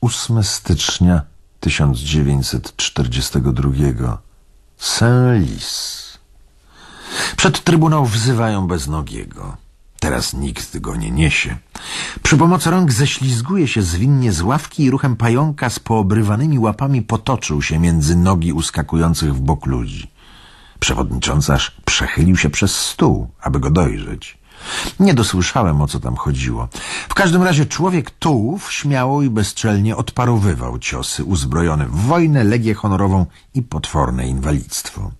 8 stycznia 1942 Saint-Lis. Przed trybunał wzywają beznogiego. Teraz nikt go nie niesie. Przy pomocy rąk ześlizguje się zwinnie z ławki i ruchem pająka z poobrywanymi łapami potoczył się między nogi uskakujących w bok ludzi. Przewodniczący aż przechylił się przez stół, aby go dojrzeć. Nie dosłyszałem, o co tam chodziło. W każdym razie człowiek tułów śmiało i bezczelnie odparowywał ciosy uzbrojony w wojnę, legię honorową i potworne inwalidztwo.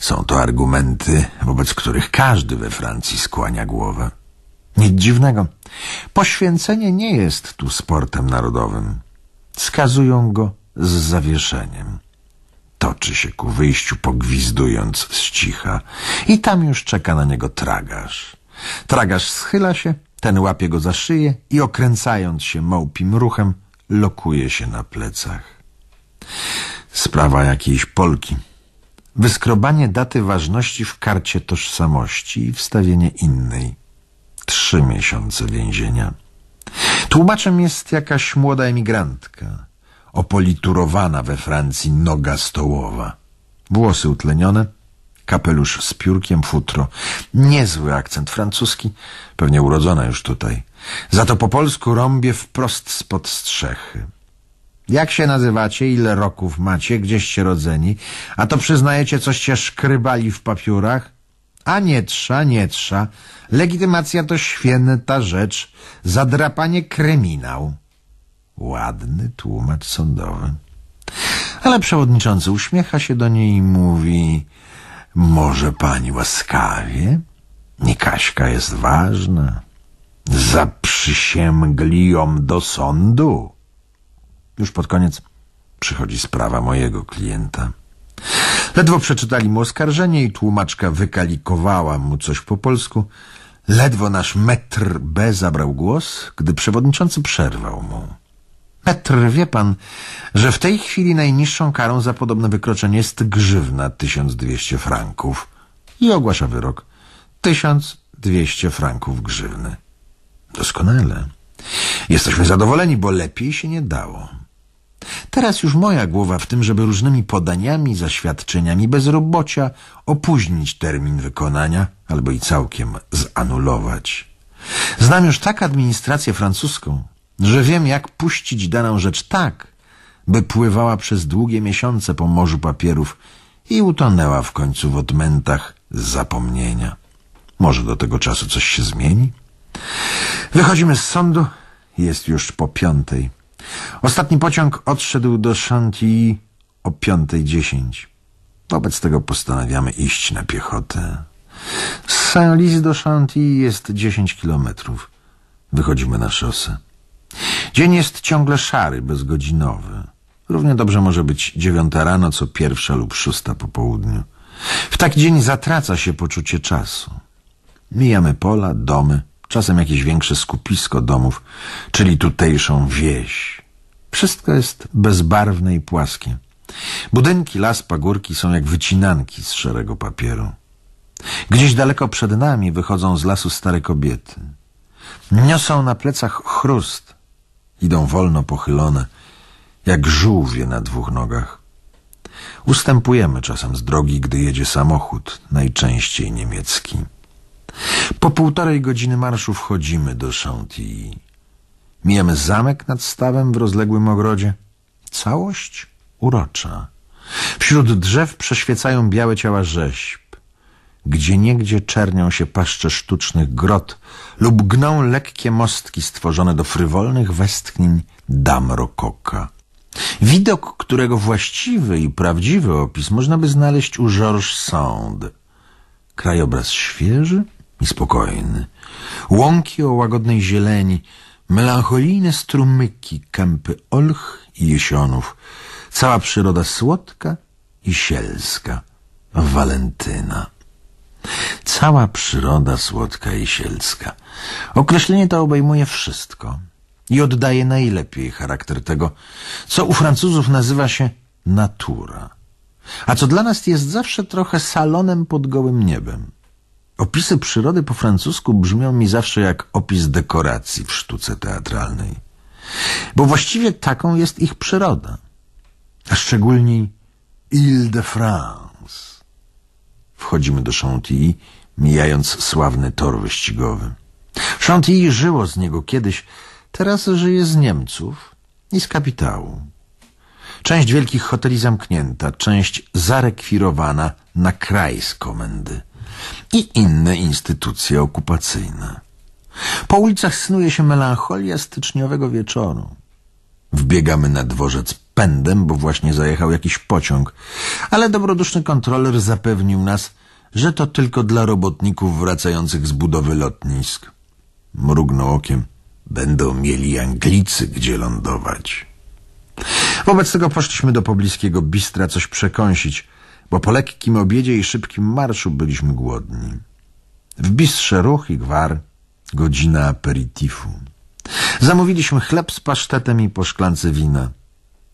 Są to argumenty, wobec których każdy we Francji skłania głowę. Nic dziwnego. Poświęcenie nie jest tu sportem narodowym. Skazują go z zawieszeniem. Toczy się ku wyjściu, pogwizdując z cicha i tam już czeka na niego tragarz. Tragarz schyla się, ten łapie go za szyję i okręcając się małpim ruchem, lokuje się na plecach. Sprawa jakiejś Polki. Wyskrobanie daty ważności w karcie tożsamości i wstawienie innej. Trzy miesiące więzienia. Tłumaczem jest jakaś młoda emigrantka, opoliturowana we Francji noga stołowa. Włosy utlenione, kapelusz z piórkiem futro. Niezły akcent francuski, pewnie urodzona już tutaj. Za to po polsku rąbie wprost spod strzechy. Jak się nazywacie, ile roków macie, gdzieście rodzeni, a to przyznajecie, coście szkrybali w papiurach? A nie trza, nie trza. Legitymacja to święta rzecz. Zadrapanie kryminał. Ładny tłumacz sądowy. Ale przewodniczący uśmiecha się do niej i mówi... Może pani łaskawie? Nikaśka jest ważna. Zaprzysięgli ją do sądu. Już pod koniec przychodzi sprawa mojego klienta. Ledwo przeczytali mu oskarżenie i tłumaczka wykalikowała mu coś po polsku. Ledwo nasz metr B zabrał głos, gdy przewodniczący przerwał mu. Petr, wie pan, że w tej chwili najniższą karą za podobne wykroczenie jest grzywna 1200 franków. I ogłasza wyrok. 1200 franków grzywny. Doskonale. Jesteśmy zadowoleni, bo lepiej się nie dało. Teraz już moja głowa w tym, żeby różnymi podaniami, zaświadczeniami bezrobocia opóźnić termin wykonania albo i całkiem zanulować. Znam już tak administrację francuską, że wiem, jak puścić daną rzecz tak, by pływała przez długie miesiące po morzu papierów i utonęła w końcu w odmętach zapomnienia. Może do tego czasu coś się zmieni? Wychodzimy z sądu. Jest już po piątej. Ostatni pociąg odszedł do Chantilly o piątej dziesięć. Wobec tego postanawiamy iść na piechotę. Z Saint-Lys do Chantilly jest dziesięć kilometrów. Wychodzimy na szosę. Dzień jest ciągle szary, bezgodzinowy. Równie dobrze może być dziewiąta rano, co pierwsza lub szósta po południu. W taki dzień zatraca się poczucie czasu. Mijamy pola, domy, czasem jakieś większe skupisko domów, czyli tutejszą wieś. Wszystko jest bezbarwne i płaskie. Budynki, las, pagórki są jak wycinanki z szarego papieru. Gdzieś daleko przed nami wychodzą z lasu stare kobiety. Niosą na plecach chrust, Idą wolno pochylone, jak żółwie na dwóch nogach. Ustępujemy czasem z drogi, gdy jedzie samochód, najczęściej niemiecki. Po półtorej godziny marszu wchodzimy do Chantilly. Mijamy zamek nad stawem w rozległym ogrodzie. Całość urocza. Wśród drzew przeświecają białe ciała rzeźb gdzie niegdzie czernią się paszcze sztucznych grot lub gną lekkie mostki stworzone do frywolnych westchnień dam rokoka. Widok, którego właściwy i prawdziwy opis można by znaleźć u Georges Sand. Krajobraz świeży i spokojny. Łąki o łagodnej zieleni, melancholijne strumyki, kępy olch i jesionów. Cała przyroda słodka i sielska. Walentyna. Cała przyroda słodka i sielska. Określenie to obejmuje wszystko i oddaje najlepiej charakter tego, co u Francuzów nazywa się natura, a co dla nas jest zawsze trochę salonem pod gołym niebem. Opisy przyrody po francusku brzmią mi zawsze jak opis dekoracji w sztuce teatralnej. Bo właściwie taką jest ich przyroda, a szczególnie Ile de France Wchodzimy do Chantilly, mijając sławny tor wyścigowy. Chantilly żyło z niego kiedyś, teraz żyje z Niemców i z kapitału. Część wielkich hoteli zamknięta, część zarekwirowana na kraj z komendy i inne instytucje okupacyjne. Po ulicach snuje się melancholia styczniowego wieczoru. Wbiegamy na dworzec pędem, bo właśnie zajechał jakiś pociąg, ale dobroduszny kontroler zapewnił nas, że to tylko dla robotników wracających z budowy lotnisk. Mrugnął okiem. Będą mieli Anglicy gdzie lądować. Wobec tego poszliśmy do pobliskiego bistra coś przekąsić, bo po lekkim obiedzie i szybkim marszu byliśmy głodni. W bistrze ruch i gwar, godzina aperitifu. Zamówiliśmy chleb z pasztetem i po szklance wina.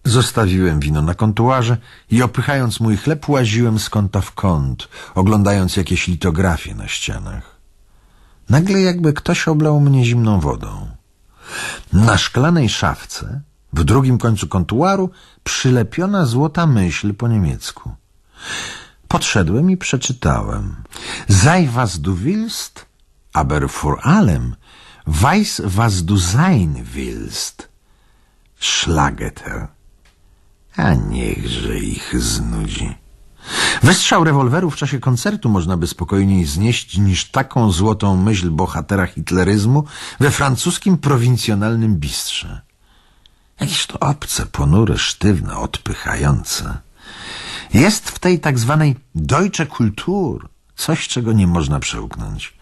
Zostawiłem wino na kontuarze i opychając mój chleb łaziłem z kąta w kąt, oglądając jakieś litografie na ścianach. Nagle jakby ktoś oblał mnie zimną wodą. Na szklanej szafce, w drugim końcu kontuaru, przylepiona złota myśl po niemiecku. Podszedłem i przeczytałem. Zajwas was du willst, aber vor allem Weiß, was du sein willst. Szlageter. A niechże ich znudzi. Wystrzał rewolweru w czasie koncertu można by spokojniej znieść niż taką złotą myśl bohatera hitleryzmu we francuskim prowincjonalnym bistrze. Jakieś to obce, ponure, sztywne, odpychające. Jest w tej tak zwanej Deutsche Kultur coś, czego nie można przełknąć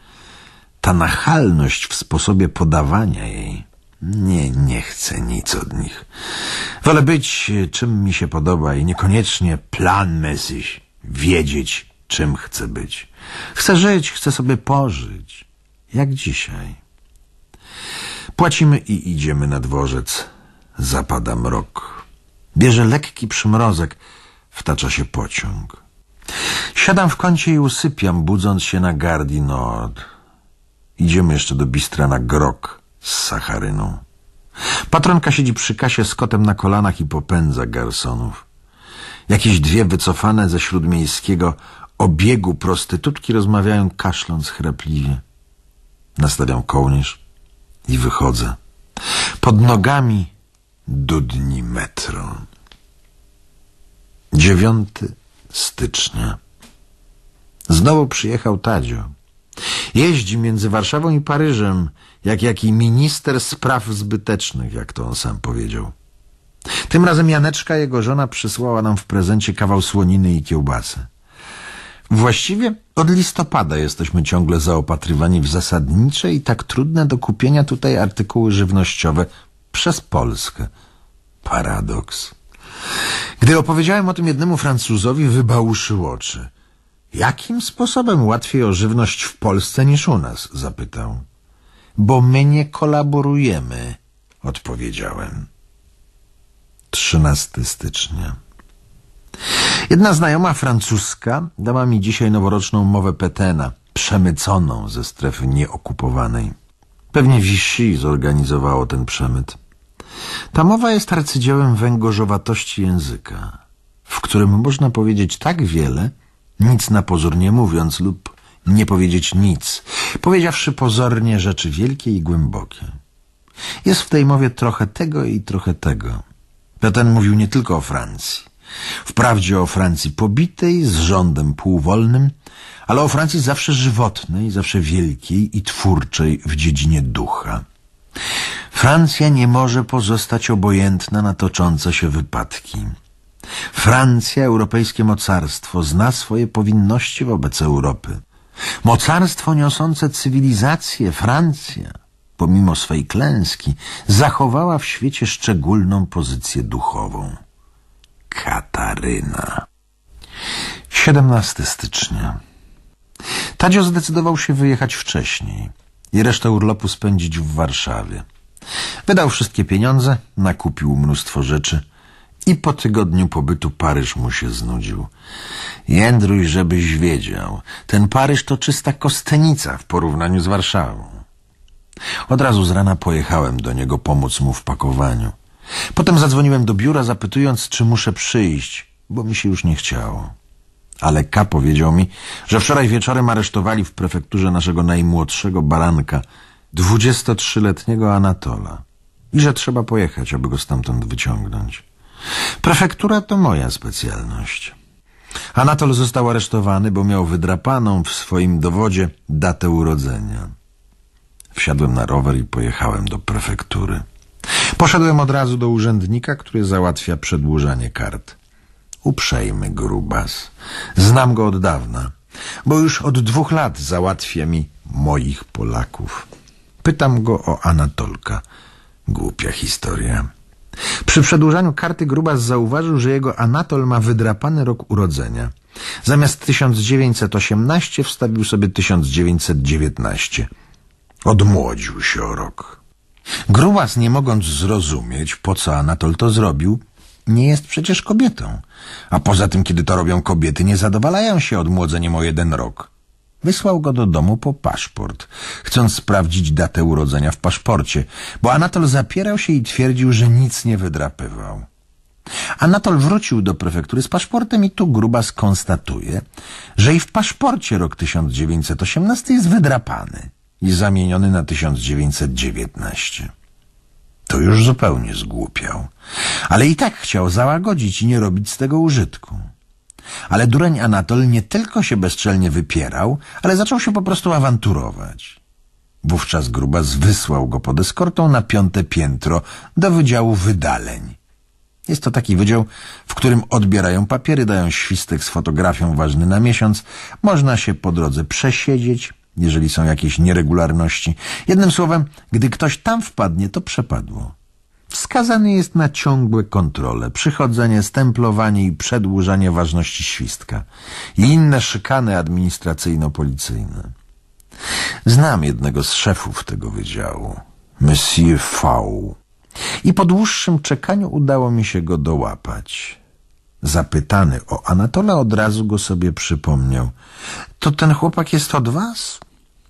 ta nachalność w sposobie podawania jej. Nie, nie chcę nic od nich. Wolę być, e, czym mi się podoba i niekoniecznie mesyś wiedzieć, czym chcę być. Chcę żyć, chcę sobie pożyć. Jak dzisiaj. Płacimy i idziemy na dworzec. Zapada mrok. Bierze lekki przymrozek. Wtacza się pociąg. Siadam w kącie i usypiam, budząc się na Gardi Nord. Idziemy jeszcze do bistra na grog z sacharyną. Patronka siedzi przy kasie z kotem na kolanach i popędza garsonów. Jakieś dwie wycofane ze śródmiejskiego obiegu prostytutki rozmawiają kaszląc chrapliwie. Nastawiam kołnierz i wychodzę. Pod nogami dudni metro. 9 stycznia. Znowu przyjechał Tadzio. Jeździ między Warszawą i Paryżem, jak jaki minister spraw zbytecznych, jak to on sam powiedział. Tym razem Janeczka, jego żona, przysłała nam w prezencie kawał słoniny i kiełbasy. Właściwie od listopada jesteśmy ciągle zaopatrywani w zasadnicze i tak trudne do kupienia tutaj artykuły żywnościowe przez Polskę. Paradoks. Gdy opowiedziałem o tym jednemu Francuzowi, wybałuszył oczy – Jakim sposobem łatwiej o żywność w Polsce niż u nas? zapytał. Bo my nie kolaborujemy, odpowiedziałem. 13 stycznia. Jedna znajoma francuska dała mi dzisiaj noworoczną mowę Petena, przemyconą ze strefy nieokupowanej. Pewnie wisi zorganizowało ten przemyt. Ta mowa jest arcydziełem węgorzowatości języka, w którym można powiedzieć tak wiele, nic na pozór nie mówiąc lub nie powiedzieć nic, powiedziawszy pozornie rzeczy wielkie i głębokie. Jest w tej mowie trochę tego i trochę tego. Peten mówił nie tylko o Francji. Wprawdzie o Francji pobitej, z rządem półwolnym, ale o Francji zawsze żywotnej, zawsze wielkiej i twórczej w dziedzinie ducha. Francja nie może pozostać obojętna na toczące się wypadki. Francja, europejskie mocarstwo, zna swoje powinności wobec Europy. Mocarstwo niosące cywilizację, Francja, pomimo swej klęski, zachowała w świecie szczególną pozycję duchową. Kataryna. 17 stycznia. Tadzio zdecydował się wyjechać wcześniej i resztę urlopu spędzić w Warszawie. Wydał wszystkie pieniądze, nakupił mnóstwo rzeczy – i po tygodniu pobytu Paryż mu się znudził. Jędruj, żebyś wiedział, ten Paryż to czysta kostenica w porównaniu z Warszawą. Od razu z rana pojechałem do niego pomóc mu w pakowaniu. Potem zadzwoniłem do biura, zapytując, czy muszę przyjść, bo mi się już nie chciało. Ale K powiedział mi, że wczoraj wieczorem aresztowali w prefekturze naszego najmłodszego baranka, 23-letniego Anatola, i że trzeba pojechać, aby go stamtąd wyciągnąć. Prefektura to moja specjalność. Anatol został aresztowany, bo miał wydrapaną w swoim dowodzie datę urodzenia. Wsiadłem na rower i pojechałem do prefektury. Poszedłem od razu do urzędnika, który załatwia przedłużanie kart. Uprzejmy grubas. Znam go od dawna, bo już od dwóch lat załatwia mi moich Polaków. Pytam go o Anatolka. Głupia historia. Przy przedłużaniu karty Grubas zauważył, że jego Anatol ma wydrapany rok urodzenia. Zamiast 1918 wstawił sobie 1919. Odmłodził się o rok. Grubas, nie mogąc zrozumieć, po co Anatol to zrobił, nie jest przecież kobietą. A poza tym, kiedy to robią kobiety, nie zadowalają się odmłodzeniem o jeden rok. Wysłał go do domu po paszport, chcąc sprawdzić datę urodzenia w paszporcie, bo Anatol zapierał się i twierdził, że nic nie wydrapywał. Anatol wrócił do prefektury z paszportem i tu Gruba skonstatuje, że i w paszporcie rok 1918 jest wydrapany i zamieniony na 1919. To już zupełnie zgłupiał, ale i tak chciał załagodzić i nie robić z tego użytku ale dureń Anatol nie tylko się bezczelnie wypierał, ale zaczął się po prostu awanturować. Wówczas Grubas wysłał go pod eskortą na piąte piętro do Wydziału Wydaleń. Jest to taki wydział, w którym odbierają papiery, dają świstek z fotografią ważny na miesiąc, można się po drodze przesiedzieć, jeżeli są jakieś nieregularności. Jednym słowem, gdy ktoś tam wpadnie, to przepadło. Wskazany jest na ciągłe kontrole, przychodzenie, stemplowanie i przedłużanie ważności świstka i inne szykany administracyjno-policyjne. Znam jednego z szefów tego wydziału, Monsieur V. I po dłuższym czekaniu udało mi się go dołapać. Zapytany o Anatola od razu go sobie przypomniał. To ten chłopak jest od was?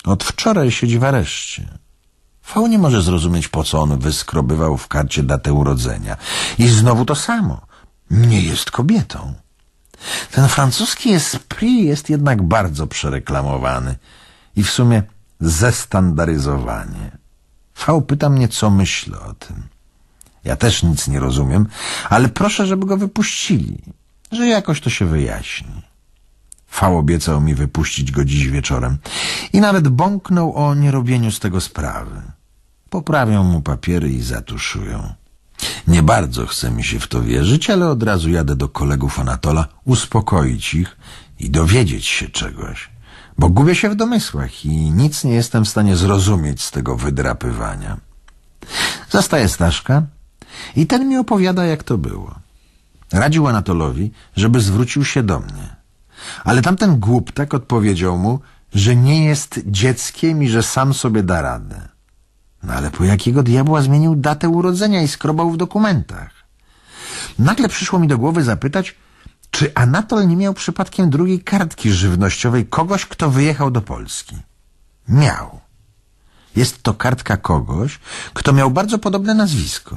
Od wczoraj siedzi w areszcie. V nie może zrozumieć, po co on wyskrobywał w karcie datę urodzenia. I znowu to samo. Nie jest kobietą. Ten francuski esprit jest jednak bardzo przereklamowany i w sumie zestandaryzowanie. V pyta mnie, co myślę o tym. Ja też nic nie rozumiem, ale proszę, żeby go wypuścili, że jakoś to się wyjaśni. V obiecał mi wypuścić go dziś wieczorem i nawet bąknął o nierobieniu z tego sprawy. Poprawią mu papiery i zatuszują. Nie bardzo chce mi się w to wierzyć, ale od razu jadę do kolegów Anatola, uspokoić ich i dowiedzieć się czegoś. Bo gubię się w domysłach i nic nie jestem w stanie zrozumieć z tego wydrapywania. Zastaję Staszka i ten mi opowiada, jak to było. Radził Anatolowi, żeby zwrócił się do mnie. Ale tamten głuptek odpowiedział mu, że nie jest dzieckiem i że sam sobie da radę. No ale po jakiego diabła zmienił datę urodzenia i skrobał w dokumentach? Nagle przyszło mi do głowy zapytać, czy Anatol nie miał przypadkiem drugiej kartki żywnościowej kogoś, kto wyjechał do Polski? Miał. Jest to kartka kogoś, kto miał bardzo podobne nazwisko.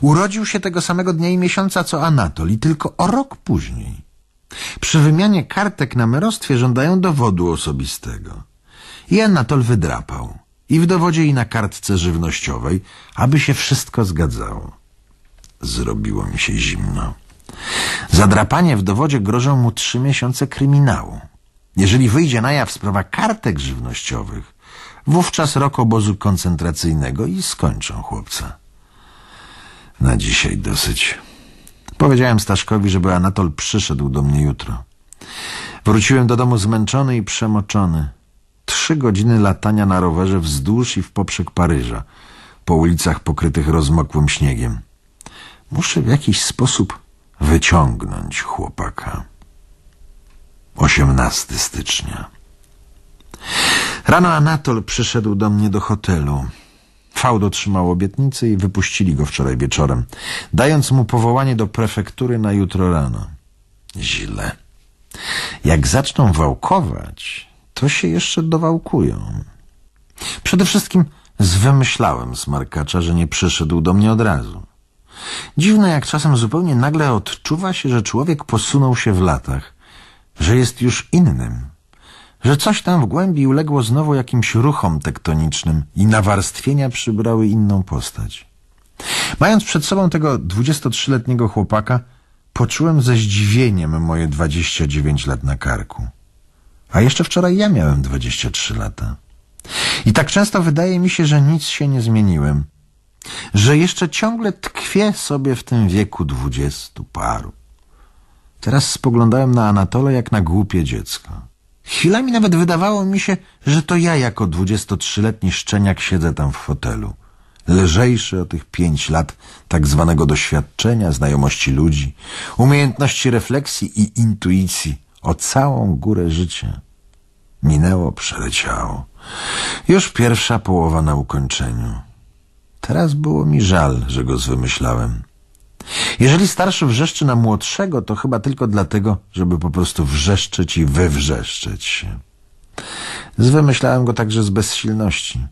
Urodził się tego samego dnia i miesiąca co Anatol i tylko o rok później. Przy wymianie kartek na merostwie żądają dowodu osobistego. I Anatol wydrapał i w dowodzie, i na kartce żywnościowej, aby się wszystko zgadzało. Zrobiło mi się zimno. Zadrapanie w dowodzie grożą mu trzy miesiące kryminału. Jeżeli wyjdzie na jaw sprawa kartek żywnościowych, wówczas rok obozu koncentracyjnego i skończą chłopca. Na dzisiaj dosyć. Powiedziałem Staszkowi, żeby Anatol przyszedł do mnie jutro. Wróciłem do domu zmęczony i przemoczony. Trzy godziny latania na rowerze wzdłuż i w poprzek Paryża, po ulicach pokrytych rozmokłym śniegiem. Muszę w jakiś sposób wyciągnąć chłopaka. 18 stycznia. Rano Anatol przyszedł do mnie do hotelu. V dotrzymał obietnicy i wypuścili go wczoraj wieczorem, dając mu powołanie do prefektury na jutro rano. Źle. Jak zaczną wałkować, to się jeszcze dowałkują. Przede wszystkim zwymyślałem smarkacza, że nie przyszedł do mnie od razu. Dziwne, jak czasem zupełnie nagle odczuwa się, że człowiek posunął się w latach, że jest już innym, że coś tam w głębi uległo znowu jakimś ruchom tektonicznym i nawarstwienia przybrały inną postać. Mając przed sobą tego 23-letniego chłopaka, poczułem ze zdziwieniem moje 29 lat na karku. A jeszcze wczoraj ja miałem 23 lata. I tak często wydaje mi się, że nic się nie zmieniłem. Że jeszcze ciągle tkwię sobie w tym wieku dwudziestu paru. Teraz spoglądałem na Anatole jak na głupie dziecko. Chwilami nawet wydawało mi się, że to ja jako dwudziestotrzyletni szczeniak siedzę tam w fotelu. Lżejszy o tych pięć lat tak zwanego doświadczenia, znajomości ludzi, umiejętności refleksji i intuicji, o całą górę życia. Minęło, przeleciało. Już pierwsza połowa na ukończeniu. Teraz było mi żal, że go zwymyślałem. Jeżeli starszy wrzeszczy na młodszego, to chyba tylko dlatego, żeby po prostu wrzeszczeć i wywrzeszczeć się. Zwymyślałem go także z bezsilności,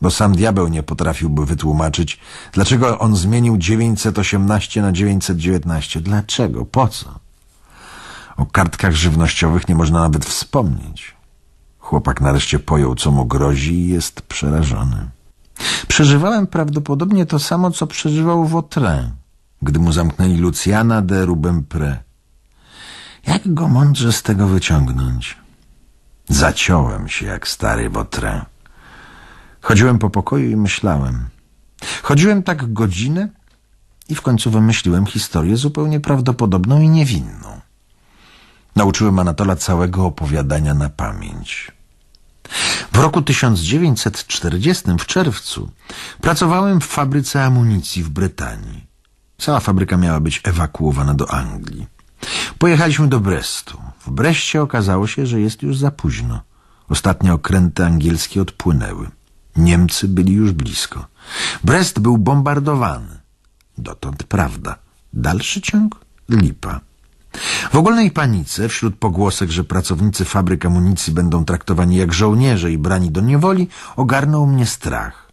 bo sam diabeł nie potrafiłby wytłumaczyć, dlaczego on zmienił 918 na 919. Dlaczego? Po co? O kartkach żywnościowych nie można nawet wspomnieć. Chłopak nareszcie pojął, co mu grozi i jest przerażony. Przeżywałem prawdopodobnie to samo, co przeżywał Wotre, gdy mu zamknęli Luciana de Rubempre. Jak go mądrze z tego wyciągnąć? Zaciąłem się jak stary Wotre. Chodziłem po pokoju i myślałem. Chodziłem tak godzinę i w końcu wymyśliłem historię zupełnie prawdopodobną i niewinną. Nauczyłem Anatola całego opowiadania na pamięć. W roku 1940 w czerwcu pracowałem w fabryce amunicji w Brytanii. Cała fabryka miała być ewakuowana do Anglii. Pojechaliśmy do Brestu. W Breście okazało się, że jest już za późno. Ostatnie okręty angielskie odpłynęły. Niemcy byli już blisko. Brest był bombardowany. Dotąd prawda. Dalszy ciąg? Lipa. W ogólnej panice, wśród pogłosek, że pracownicy fabryk amunicji będą traktowani jak żołnierze i brani do niewoli, ogarnął mnie strach.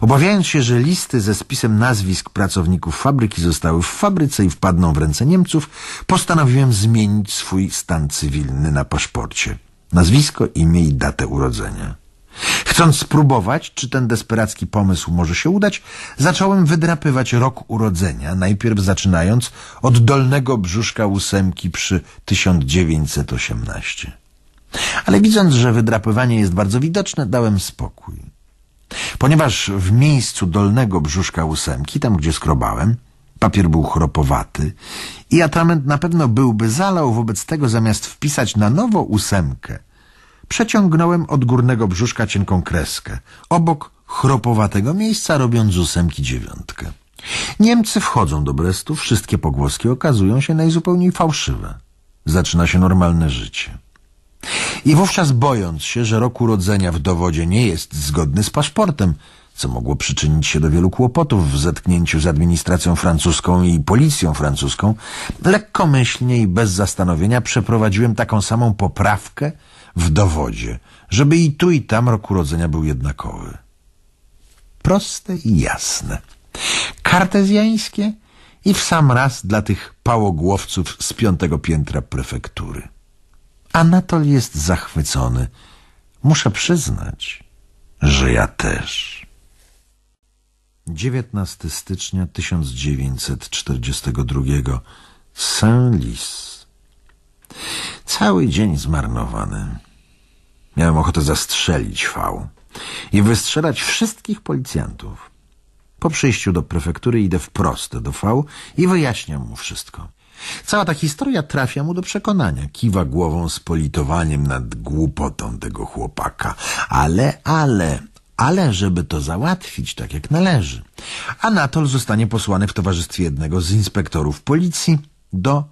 Obawiając się, że listy ze spisem nazwisk pracowników fabryki zostały w fabryce i wpadną w ręce Niemców, postanowiłem zmienić swój stan cywilny na paszporcie. Nazwisko, imię i datę urodzenia. Chcąc spróbować, czy ten desperacki pomysł może się udać, zacząłem wydrapywać rok urodzenia, najpierw zaczynając od dolnego brzuszka ósemki przy 1918. Ale widząc, że wydrapywanie jest bardzo widoczne, dałem spokój. Ponieważ w miejscu dolnego brzuszka ósemki, tam gdzie skrobałem, papier był chropowaty i atrament na pewno byłby zalał, wobec tego zamiast wpisać na nowo ósemkę – przeciągnąłem od górnego brzuszka cienką kreskę, obok chropowatego miejsca robiąc z ósemki dziewiątkę. Niemcy wchodzą do Brestu, wszystkie pogłoski okazują się najzupełniej fałszywe. Zaczyna się normalne życie. I wówczas bojąc się, że rok urodzenia w dowodzie nie jest zgodny z paszportem, co mogło przyczynić się do wielu kłopotów w zetknięciu z administracją francuską i policją francuską, lekkomyślnie i bez zastanowienia przeprowadziłem taką samą poprawkę, w dowodzie, żeby i tu i tam rok urodzenia był jednakowy. Proste i jasne. Kartezjańskie i w sam raz dla tych pałogłowców z piątego piętra prefektury. Anatol jest zachwycony. Muszę przyznać, że ja też. 19 stycznia 1942 Saint-Lys Cały dzień zmarnowany. Miałem ochotę zastrzelić V i wystrzelać wszystkich policjantów. Po przyjściu do prefektury idę wprost do V i wyjaśniam mu wszystko. Cała ta historia trafia mu do przekonania. Kiwa głową z politowaniem nad głupotą tego chłopaka. Ale, ale, ale żeby to załatwić tak jak należy. Anatol zostanie posłany w towarzystwie jednego z inspektorów policji do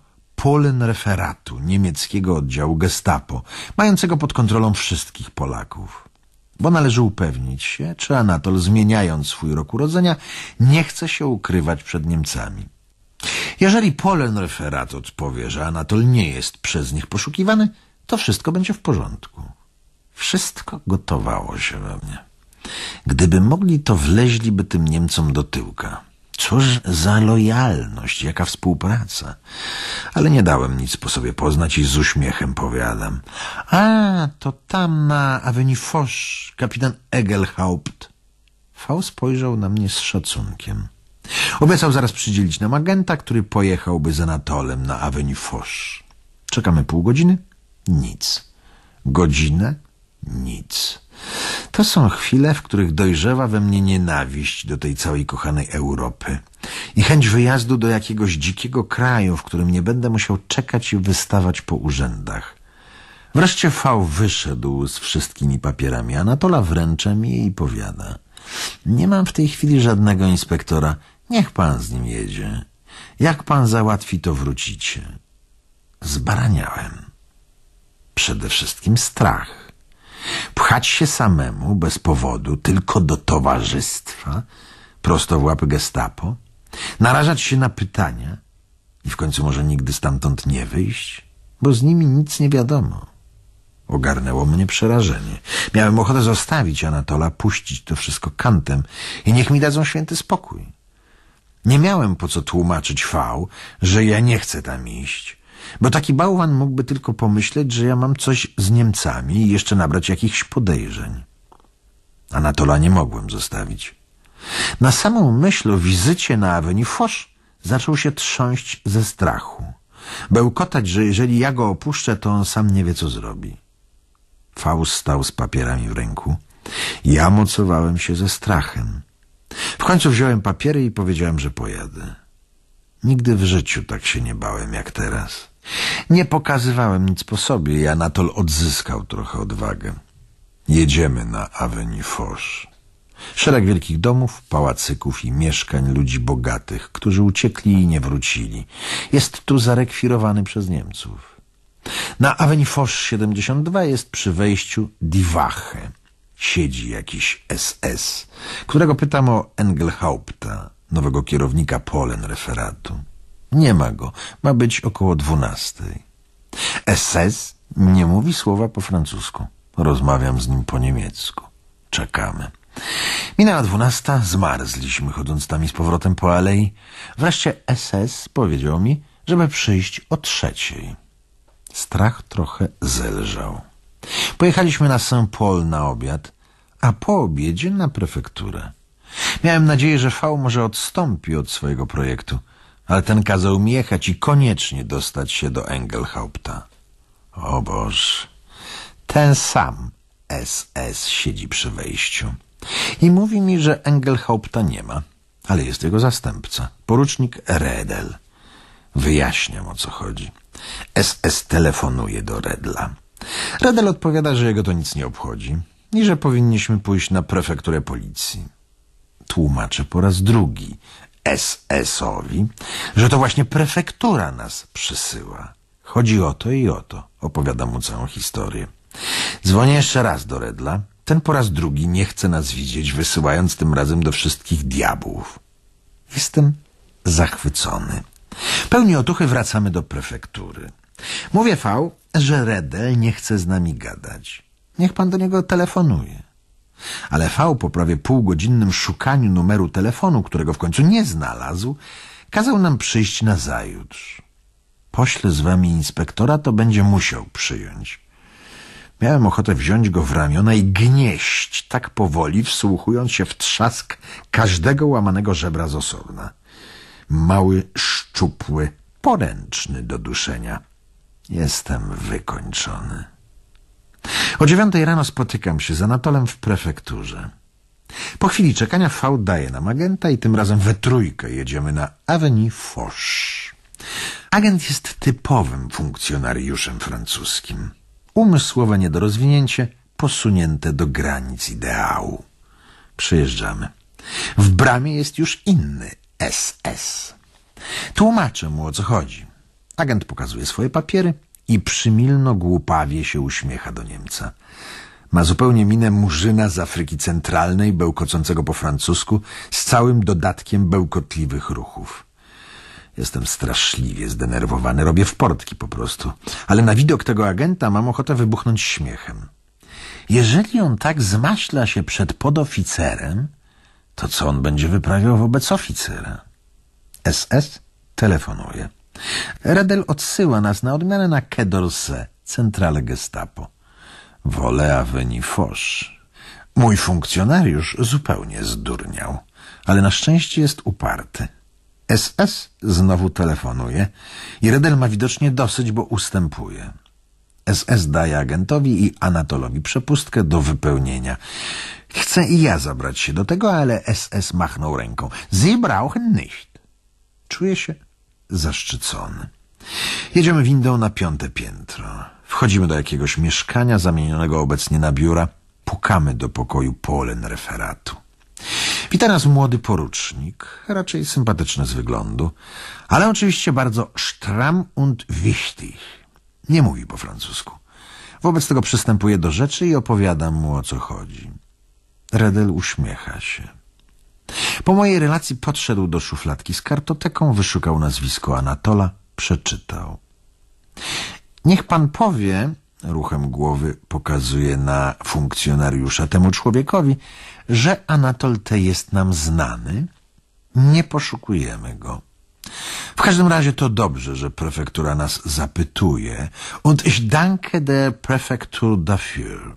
Polenreferatu niemieckiego oddziału gestapo, mającego pod kontrolą wszystkich Polaków. Bo należy upewnić się, czy Anatol, zmieniając swój rok urodzenia, nie chce się ukrywać przed Niemcami. Jeżeli Polenreferat odpowie, że Anatol nie jest przez nich poszukiwany, to wszystko będzie w porządku. Wszystko gotowało się we mnie. Gdyby mogli, to wleźliby tym Niemcom do tyłka. Cóż za lojalność, jaka współpraca. Ale nie dałem nic po sobie poznać i z uśmiechem powiadam. A, to tam na Avenue Foch, kapitan Egelhaupt. V spojrzał na mnie z szacunkiem. Obiecał zaraz przydzielić nam agenta, który pojechałby z Anatolem na Avenue Foch. Czekamy pół godziny? Nic. Godzinę? Nic. To są chwile, w których dojrzewa we mnie nienawiść do tej całej kochanej Europy i chęć wyjazdu do jakiegoś dzikiego kraju, w którym nie będę musiał czekać i wystawać po urzędach. Wreszcie V wyszedł z wszystkimi papierami. Anatola wręcza mi je i powiada. Nie mam w tej chwili żadnego inspektora. Niech pan z nim jedzie. Jak pan załatwi, to wrócicie. Zbaraniałem. Przede wszystkim strach. Pchać się samemu, bez powodu, tylko do towarzystwa, prosto w łapy gestapo, narażać się na pytania i w końcu może nigdy stamtąd nie wyjść, bo z nimi nic nie wiadomo. Ogarnęło mnie przerażenie. Miałem ochotę zostawić Anatola, puścić to wszystko kantem i niech mi dadzą święty spokój. Nie miałem po co tłumaczyć V, że ja nie chcę tam iść, bo taki bałwan mógłby tylko pomyśleć, że ja mam coś z Niemcami i jeszcze nabrać jakichś podejrzeń. Anatola nie mogłem zostawić. Na samą myśl o wizycie na Aweni Foch zaczął się trząść ze strachu. Bełkotać, że jeżeli ja go opuszczę, to on sam nie wie, co zrobi. Faust stał z papierami w ręku. Ja mocowałem się ze strachem. W końcu wziąłem papiery i powiedziałem, że pojadę. Nigdy w życiu tak się nie bałem jak teraz. Nie pokazywałem nic po sobie i Anatol odzyskał trochę odwagę. Jedziemy na Avenue Foch. Szereg wielkich domów, pałacyków i mieszkań ludzi bogatych, którzy uciekli i nie wrócili. Jest tu zarekwirowany przez Niemców. Na Avenue Foch 72 jest przy wejściu Diwache. Siedzi jakiś SS, którego pytam o Engelhaupta, nowego kierownika Polen referatu. Nie ma go. Ma być około dwunastej. SS nie mówi słowa po francusku. Rozmawiam z nim po niemiecku. Czekamy. Minęła dwunasta, zmarzliśmy chodząc i z powrotem po alei. Wreszcie SS powiedział mi, żeby przyjść o trzeciej. Strach trochę zelżał. Pojechaliśmy na Saint-Paul na obiad, a po obiedzie na prefekturę. Miałem nadzieję, że V może odstąpi od swojego projektu – ale ten kazał mi jechać i koniecznie dostać się do Engelhaupta. O Boż, ten sam SS siedzi przy wejściu i mówi mi, że Engelhaupta nie ma, ale jest jego zastępca, porucznik Redel. Wyjaśniam, o co chodzi. SS telefonuje do Redla. Redel odpowiada, że jego to nic nie obchodzi i że powinniśmy pójść na prefekturę policji. Tłumaczę po raz drugi. SS-owi, że to właśnie prefektura nas przysyła. Chodzi o to i o to. Opowiada mu całą historię. Dzwonię jeszcze raz do Redla. Ten po raz drugi nie chce nas widzieć, wysyłając tym razem do wszystkich diabłów. Jestem zachwycony. Pełni otuchy wracamy do prefektury. Mówię V, że Redel nie chce z nami gadać. Niech pan do niego telefonuje. Ale V po prawie półgodzinnym szukaniu numeru telefonu, którego w końcu nie znalazł, kazał nam przyjść na zajutrz. Pośle z wami inspektora, to będzie musiał przyjąć. Miałem ochotę wziąć go w ramiona i gnieść tak powoli, wsłuchując się w trzask każdego łamanego żebra z osobna. Mały, szczupły, poręczny do duszenia. Jestem wykończony. O dziewiątej rano spotykam się z Anatolem w prefekturze. Po chwili czekania V daje nam agenta i tym razem we trójkę jedziemy na Avenue Foch. Agent jest typowym funkcjonariuszem francuskim. Umysłowe niedorozwinięcie posunięte do granic ideału. Przyjeżdżamy. W bramie jest już inny SS. Tłumaczę mu o co chodzi. Agent pokazuje swoje papiery – i przymilno głupawie się uśmiecha do Niemca. Ma zupełnie minę murzyna z Afryki Centralnej, bełkocącego po francusku, z całym dodatkiem bełkotliwych ruchów. Jestem straszliwie zdenerwowany, robię w portki po prostu. Ale na widok tego agenta mam ochotę wybuchnąć śmiechem. Jeżeli on tak zmaśla się przed podoficerem, to co on będzie wyprawiał wobec oficera? SS telefonuje. Redel odsyła nas na odmianę na Kedorse, centralę gestapo. Wolea veni fosz. Mój funkcjonariusz zupełnie zdurniał, ale na szczęście jest uparty. SS znowu telefonuje i Redel ma widocznie dosyć, bo ustępuje. SS daje agentowi i Anatolowi przepustkę do wypełnienia. Chcę i ja zabrać się do tego, ale SS machnął ręką. Sie brauchen nicht. Czuję się zaszczycony. Jedziemy windą na piąte piętro. Wchodzimy do jakiegoś mieszkania zamienionego obecnie na biura. Pukamy do pokoju polen referatu. Wita nas młody porucznik, raczej sympatyczny z wyglądu, ale oczywiście bardzo stram und wichtig. Nie mówi po francusku. Wobec tego przystępuje do rzeczy i opowiada mu o co chodzi. Redel uśmiecha się. Po mojej relacji podszedł do szufladki z kartoteką, wyszukał nazwisko Anatola, przeczytał. Niech pan powie, ruchem głowy pokazuje na funkcjonariusza temu człowiekowi, że Anatol Te jest nam znany, nie poszukujemy go. W każdym razie to dobrze, że prefektura nas zapytuje und ich danke der Präfektur dafür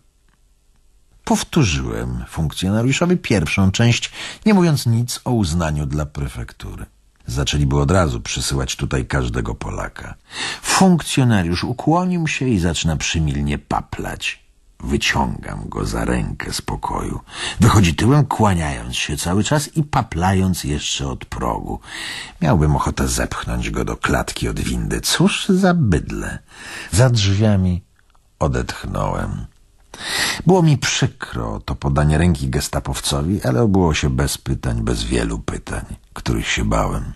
powtórzyłem funkcjonariuszowi pierwszą część, nie mówiąc nic o uznaniu dla prefektury. Zaczęliby od razu przysyłać tutaj każdego Polaka. Funkcjonariusz ukłonił się i zaczyna przymilnie paplać. Wyciągam go za rękę z pokoju. Wychodzi tyłem, kłaniając się cały czas i paplając jeszcze od progu. Miałbym ochotę zepchnąć go do klatki od windy. Cóż za bydle. Za drzwiami odetchnąłem. Było mi przykro to podanie ręki gestapowcowi, ale obyło się bez pytań, bez wielu pytań, których się bałem.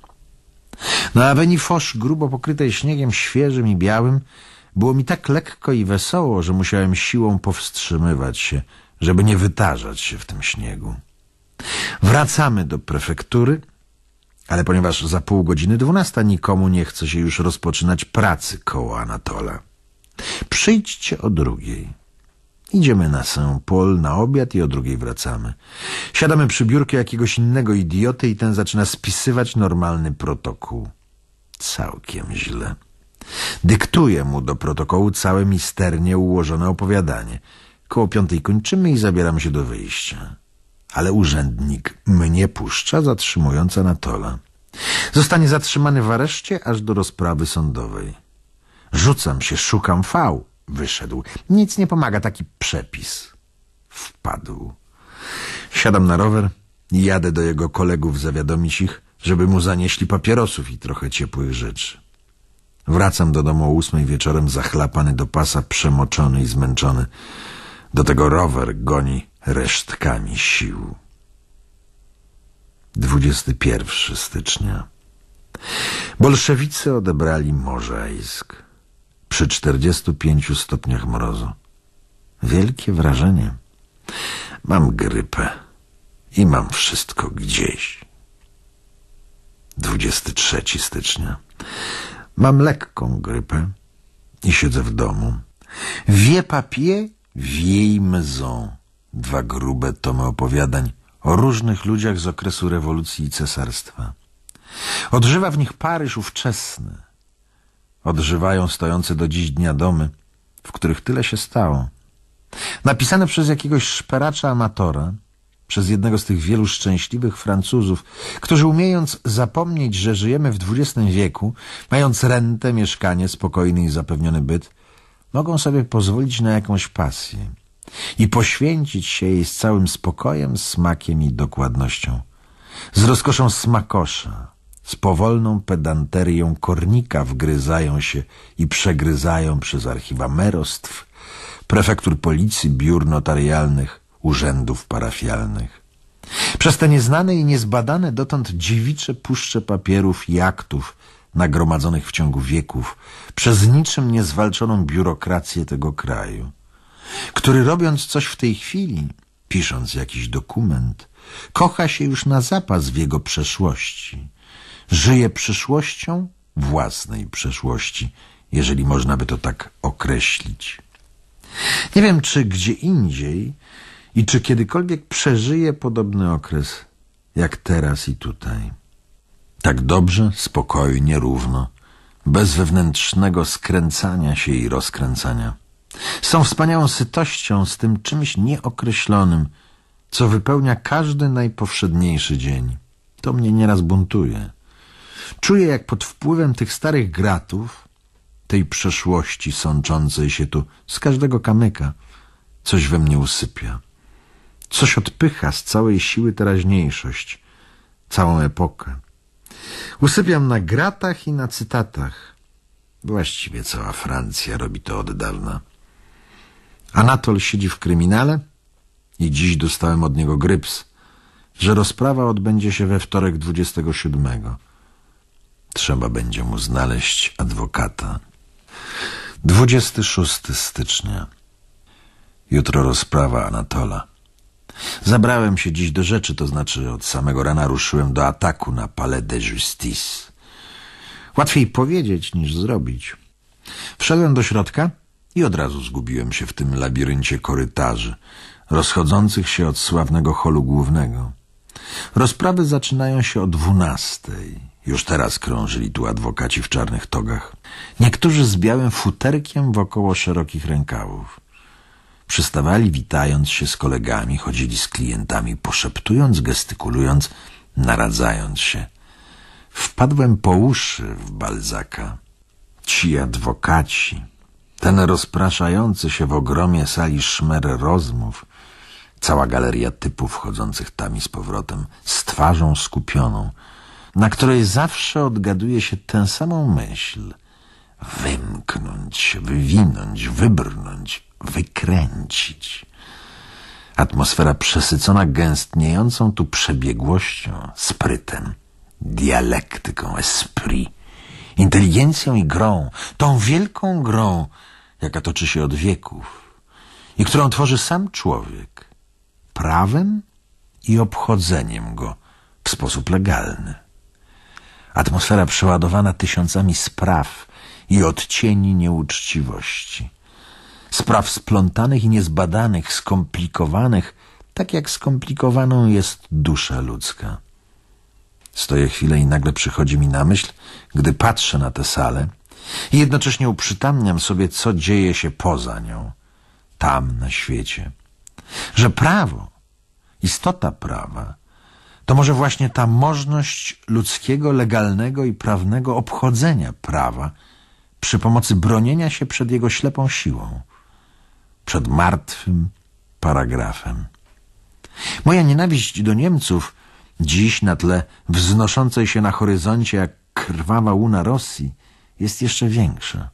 Na aweni Fosz, grubo pokrytej śniegiem świeżym i białym, było mi tak lekko i wesoło, że musiałem siłą powstrzymywać się, żeby nie wytarzać się w tym śniegu. Wracamy do prefektury, ale ponieważ za pół godziny dwunasta nikomu nie chce się już rozpoczynać pracy koło Anatola. Przyjdźcie o drugiej. Idziemy na Saint-Paul na obiad i o drugiej wracamy. Siadamy przy biurku jakiegoś innego idioty i ten zaczyna spisywać normalny protokół. Całkiem źle. Dyktuję mu do protokołu całe misternie ułożone opowiadanie. Koło piątej kończymy i zabieram się do wyjścia. Ale urzędnik mnie puszcza, zatrzymując Anatola. Zostanie zatrzymany w areszcie aż do rozprawy sądowej. Rzucam się, szukam fał. Wyszedł. Nic nie pomaga, taki przepis. Wpadł. Siadam na rower, i jadę do jego kolegów zawiadomić ich, żeby mu zanieśli papierosów i trochę ciepłych rzeczy. Wracam do domu o ósmej wieczorem zachlapany do pasa, przemoczony i zmęczony. Do tego rower goni resztkami sił. 21 stycznia. Bolszewicy odebrali Morzejsk przy 45 stopniach mrozu. Wielkie wrażenie. Mam grypę i mam wszystko gdzieś. 23 stycznia. Mam lekką grypę i siedzę w domu. Wie papier, wiej mezon. Dwa grube tomy opowiadań o różnych ludziach z okresu rewolucji i cesarstwa. Odżywa w nich Paryż ówczesny – odżywają stojące do dziś dnia domy, w których tyle się stało. Napisane przez jakiegoś szperacza amatora, przez jednego z tych wielu szczęśliwych Francuzów, którzy umiejąc zapomnieć, że żyjemy w XX wieku, mając rentę, mieszkanie, spokojny i zapewniony byt, mogą sobie pozwolić na jakąś pasję i poświęcić się jej z całym spokojem, smakiem i dokładnością. Z rozkoszą smakosza, z powolną pedanterią kornika wgryzają się i przegryzają przez archiwa merostw, prefektur policji, biur notarialnych, urzędów parafialnych. Przez te nieznane i niezbadane dotąd dziewicze puszcze papierów i aktów nagromadzonych w ciągu wieków przez niczym niezwalczoną biurokrację tego kraju, który robiąc coś w tej chwili, pisząc jakiś dokument, kocha się już na zapas w jego przeszłości – Żyje przyszłością własnej przeszłości, jeżeli można by to tak określić. Nie wiem, czy gdzie indziej i czy kiedykolwiek przeżyje podobny okres, jak teraz i tutaj. Tak dobrze, spokojnie, równo, bez wewnętrznego skręcania się i rozkręcania. Z tą wspaniałą sytością, z tym czymś nieokreślonym, co wypełnia każdy najpowszedniejszy dzień. To mnie nieraz buntuje. Czuję, jak pod wpływem tych starych gratów, tej przeszłości sączącej się tu z każdego kamyka, coś we mnie usypia. Coś odpycha z całej siły teraźniejszość, całą epokę. Usypiam na gratach i na cytatach. Właściwie cała Francja robi to od dawna. Anatol siedzi w kryminale i dziś dostałem od niego gryps, że rozprawa odbędzie się we wtorek 27. Trzeba będzie mu znaleźć adwokata. 26 stycznia. Jutro rozprawa Anatola. Zabrałem się dziś do rzeczy, to znaczy od samego rana ruszyłem do ataku na Palais de Justice. Łatwiej powiedzieć niż zrobić. Wszedłem do środka i od razu zgubiłem się w tym labiryncie korytarzy, rozchodzących się od sławnego holu głównego. Rozprawy zaczynają się o dwunastej. Już teraz krążyli tu adwokaci w czarnych togach, niektórzy z białym futerkiem wokoło szerokich rękawów. Przystawali witając się z kolegami, chodzili z klientami, poszeptując, gestykulując, naradzając się. Wpadłem po uszy w Balzaka. Ci adwokaci, ten rozpraszający się w ogromie sali szmer rozmów, cała galeria typów chodzących tam i z powrotem, z twarzą skupioną – na której zawsze odgaduje się tę samą myśl. Wymknąć, wywinąć, wybrnąć, wykręcić. Atmosfera przesycona gęstniejącą tu przebiegłością, sprytem, dialektyką, esprit, inteligencją i grą, tą wielką grą, jaka toczy się od wieków i którą tworzy sam człowiek, prawem i obchodzeniem go w sposób legalny. Atmosfera przeładowana tysiącami spraw i odcieni nieuczciwości. Spraw splątanych i niezbadanych, skomplikowanych, tak jak skomplikowaną jest dusza ludzka. Stoję chwilę i nagle przychodzi mi na myśl, gdy patrzę na tę salę i jednocześnie uprzytamniam sobie, co dzieje się poza nią, tam na świecie. Że prawo, istota prawa, to może właśnie ta możność ludzkiego, legalnego i prawnego obchodzenia prawa przy pomocy bronienia się przed jego ślepą siłą, przed martwym paragrafem. Moja nienawiść do Niemców dziś na tle wznoszącej się na horyzoncie jak krwawa łuna Rosji jest jeszcze większa,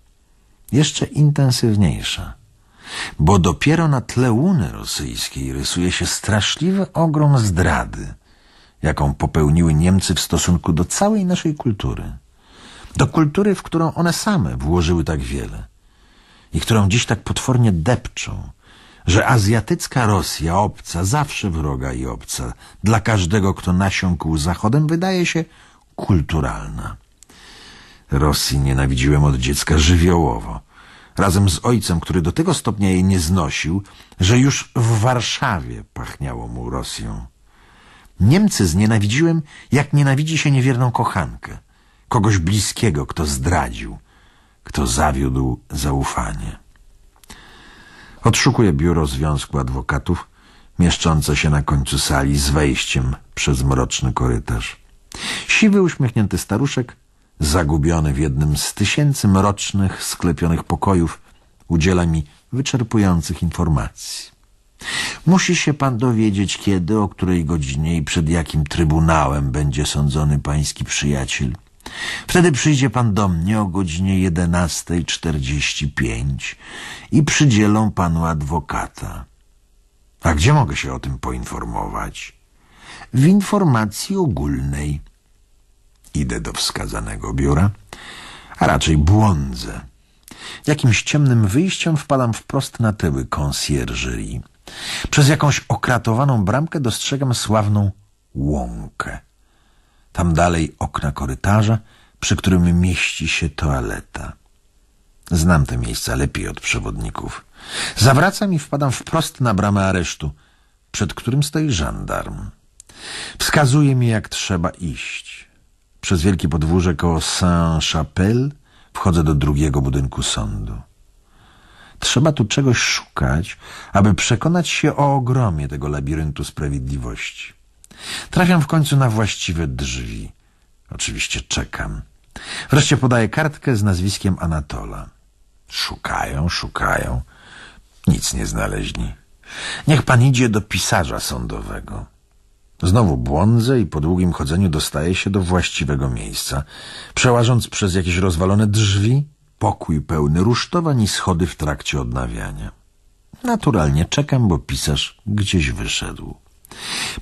jeszcze intensywniejsza bo dopiero na tle łuny rosyjskiej rysuje się straszliwy ogrom zdrady, jaką popełniły Niemcy w stosunku do całej naszej kultury. Do kultury, w którą one same włożyły tak wiele i którą dziś tak potwornie depczą, że azjatycka Rosja, obca, zawsze wroga i obca, dla każdego, kto nasiąkł zachodem, wydaje się kulturalna. Rosji nienawidziłem od dziecka żywiołowo. Razem z ojcem, który do tego stopnia jej nie znosił, że już w Warszawie pachniało mu Rosją. Niemcy znienawidziłem, jak nienawidzi się niewierną kochankę, kogoś bliskiego, kto zdradził, kto zawiódł zaufanie. Odszukuję biuro Związku Adwokatów, mieszczące się na końcu sali z wejściem przez mroczny korytarz. Siwy, uśmiechnięty staruszek, zagubiony w jednym z tysięcy mrocznych, sklepionych pokojów, udziela mi wyczerpujących informacji. Musi się pan dowiedzieć, kiedy, o której godzinie i przed jakim trybunałem będzie sądzony pański przyjaciel. Wtedy przyjdzie pan do mnie o godzinie 11.45 i przydzielą panu adwokata. A gdzie mogę się o tym poinformować? W informacji ogólnej. Idę do wskazanego biura, a raczej błądzę. Jakimś ciemnym wyjściem wpadam wprost na tyły konsjerżerii. Przez jakąś okratowaną bramkę dostrzegam sławną łąkę. Tam dalej okna korytarza, przy którym mieści się toaleta. Znam te miejsca lepiej od przewodników. Zawracam i wpadam wprost na bramę aresztu, przed którym stoi żandarm. Wskazuje mi, jak trzeba iść. Przez wielkie podwórze koło Saint-Chapelle wchodzę do drugiego budynku sądu. Trzeba tu czegoś szukać, aby przekonać się o ogromie tego labiryntu sprawiedliwości. Trafiam w końcu na właściwe drzwi. Oczywiście czekam. Wreszcie podaję kartkę z nazwiskiem Anatola. Szukają, szukają. Nic nie znaleźli. Niech pan idzie do pisarza sądowego. Znowu błądzę i po długim chodzeniu dostaję się do właściwego miejsca. Przełażąc przez jakieś rozwalone drzwi, pokój pełny rusztowań i schody w trakcie odnawiania. Naturalnie czekam, bo pisarz gdzieś wyszedł.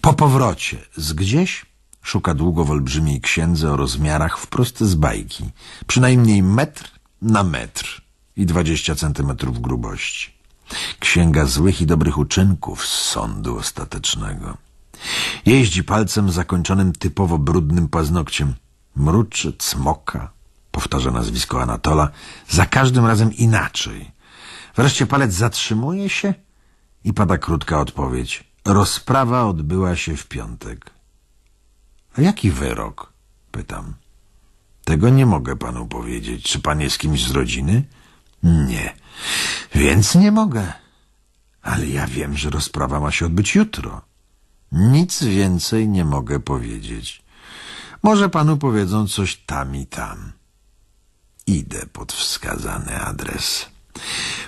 Po powrocie z gdzieś szuka długo w olbrzymiej księdze o rozmiarach wprost z bajki. Przynajmniej metr na metr i dwadzieścia centymetrów grubości. Księga złych i dobrych uczynków z sądu ostatecznego. Jeździ palcem zakończonym typowo brudnym paznokciem. Mruczy, cmoka, powtarza nazwisko Anatola, za każdym razem inaczej. Wreszcie palec zatrzymuje się i pada krótka odpowiedź. Rozprawa odbyła się w piątek. A jaki wyrok? Pytam. Tego nie mogę panu powiedzieć. Czy pan jest kimś z rodziny? Nie. Więc nie mogę. Ale ja wiem, że rozprawa ma się odbyć jutro. Nic więcej nie mogę powiedzieć. Może panu powiedzą coś tam i tam idę pod wskazany adres.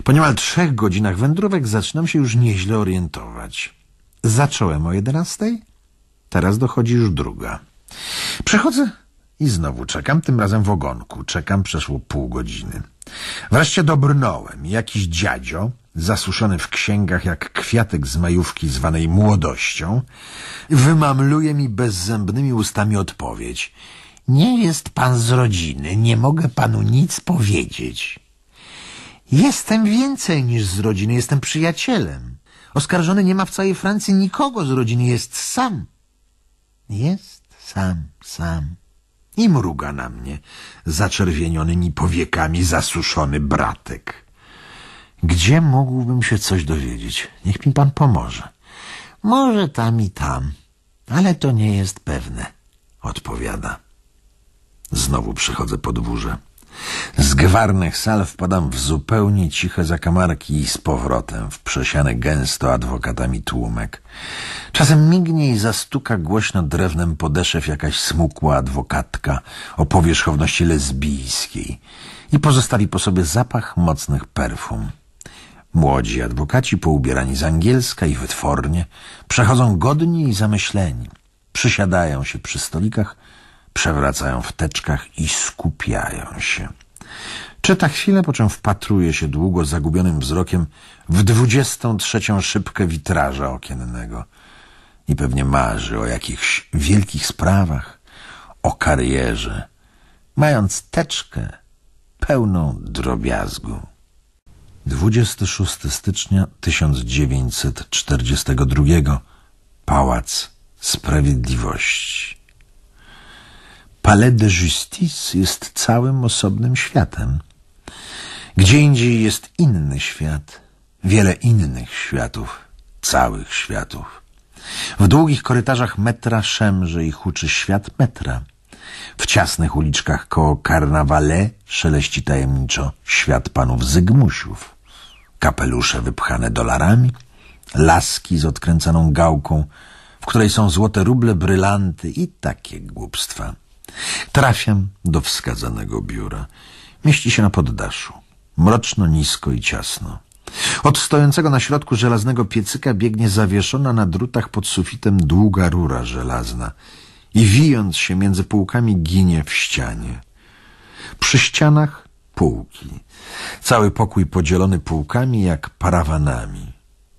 Po niemal trzech godzinach wędrówek zaczynam się już nieźle orientować. Zacząłem o jedenastej, teraz dochodzi już druga. Przechodzę i znowu czekam, tym razem w ogonku. Czekam, przeszło pół godziny. Wreszcie dobrnąłem. Jakiś dziadzio, zasuszony w księgach jak kwiatek z majówki zwanej młodością, wymamluje mi bezzębnymi ustami odpowiedź – nie jest pan z rodziny, nie mogę panu nic powiedzieć. Jestem więcej niż z rodziny, jestem przyjacielem. Oskarżony nie ma w całej Francji nikogo z rodziny, jest sam. Jest sam, sam. I mruga na mnie, zaczerwienionymi powiekami zasuszony bratek. Gdzie mógłbym się coś dowiedzieć? Niech mi pan pomoże. Może tam i tam, ale to nie jest pewne, odpowiada. Znowu przychodzę podwórze Z gwarnych sal wpadam w zupełnie ciche zakamarki i z powrotem w przesiane gęsto adwokatami tłumek. Czasem mignie i zastuka głośno drewnem podeszew jakaś smukła adwokatka o powierzchowności lesbijskiej i pozostawi po sobie zapach mocnych perfum. Młodzi adwokaci, poubierani z angielska i wytwornie, przechodzą godni i zamyśleni. Przysiadają się przy stolikach przewracają w teczkach i skupiają się. Czyta chwilę, po czym wpatruje się długo zagubionym wzrokiem w dwudziestą trzecią szybkę witraża okiennego i pewnie marzy o jakichś wielkich sprawach, o karierze, mając teczkę pełną drobiazgu. 26 stycznia 1942 Pałac Sprawiedliwości Palais de Justice jest całym osobnym światem. Gdzie indziej jest inny świat, wiele innych światów, całych światów. W długich korytarzach metra szemrze i huczy świat metra. W ciasnych uliczkach koło Karnawale szeleści tajemniczo świat panów Zygmusiów. Kapelusze wypchane dolarami, laski z odkręcaną gałką, w której są złote ruble, brylanty i takie głupstwa. Trafiam do wskazanego biura. Mieści się na poddaszu. Mroczno, nisko i ciasno. Od stojącego na środku żelaznego piecyka biegnie zawieszona na drutach pod sufitem długa rura żelazna i wijąc się między półkami ginie w ścianie. Przy ścianach półki. Cały pokój podzielony półkami jak parawanami.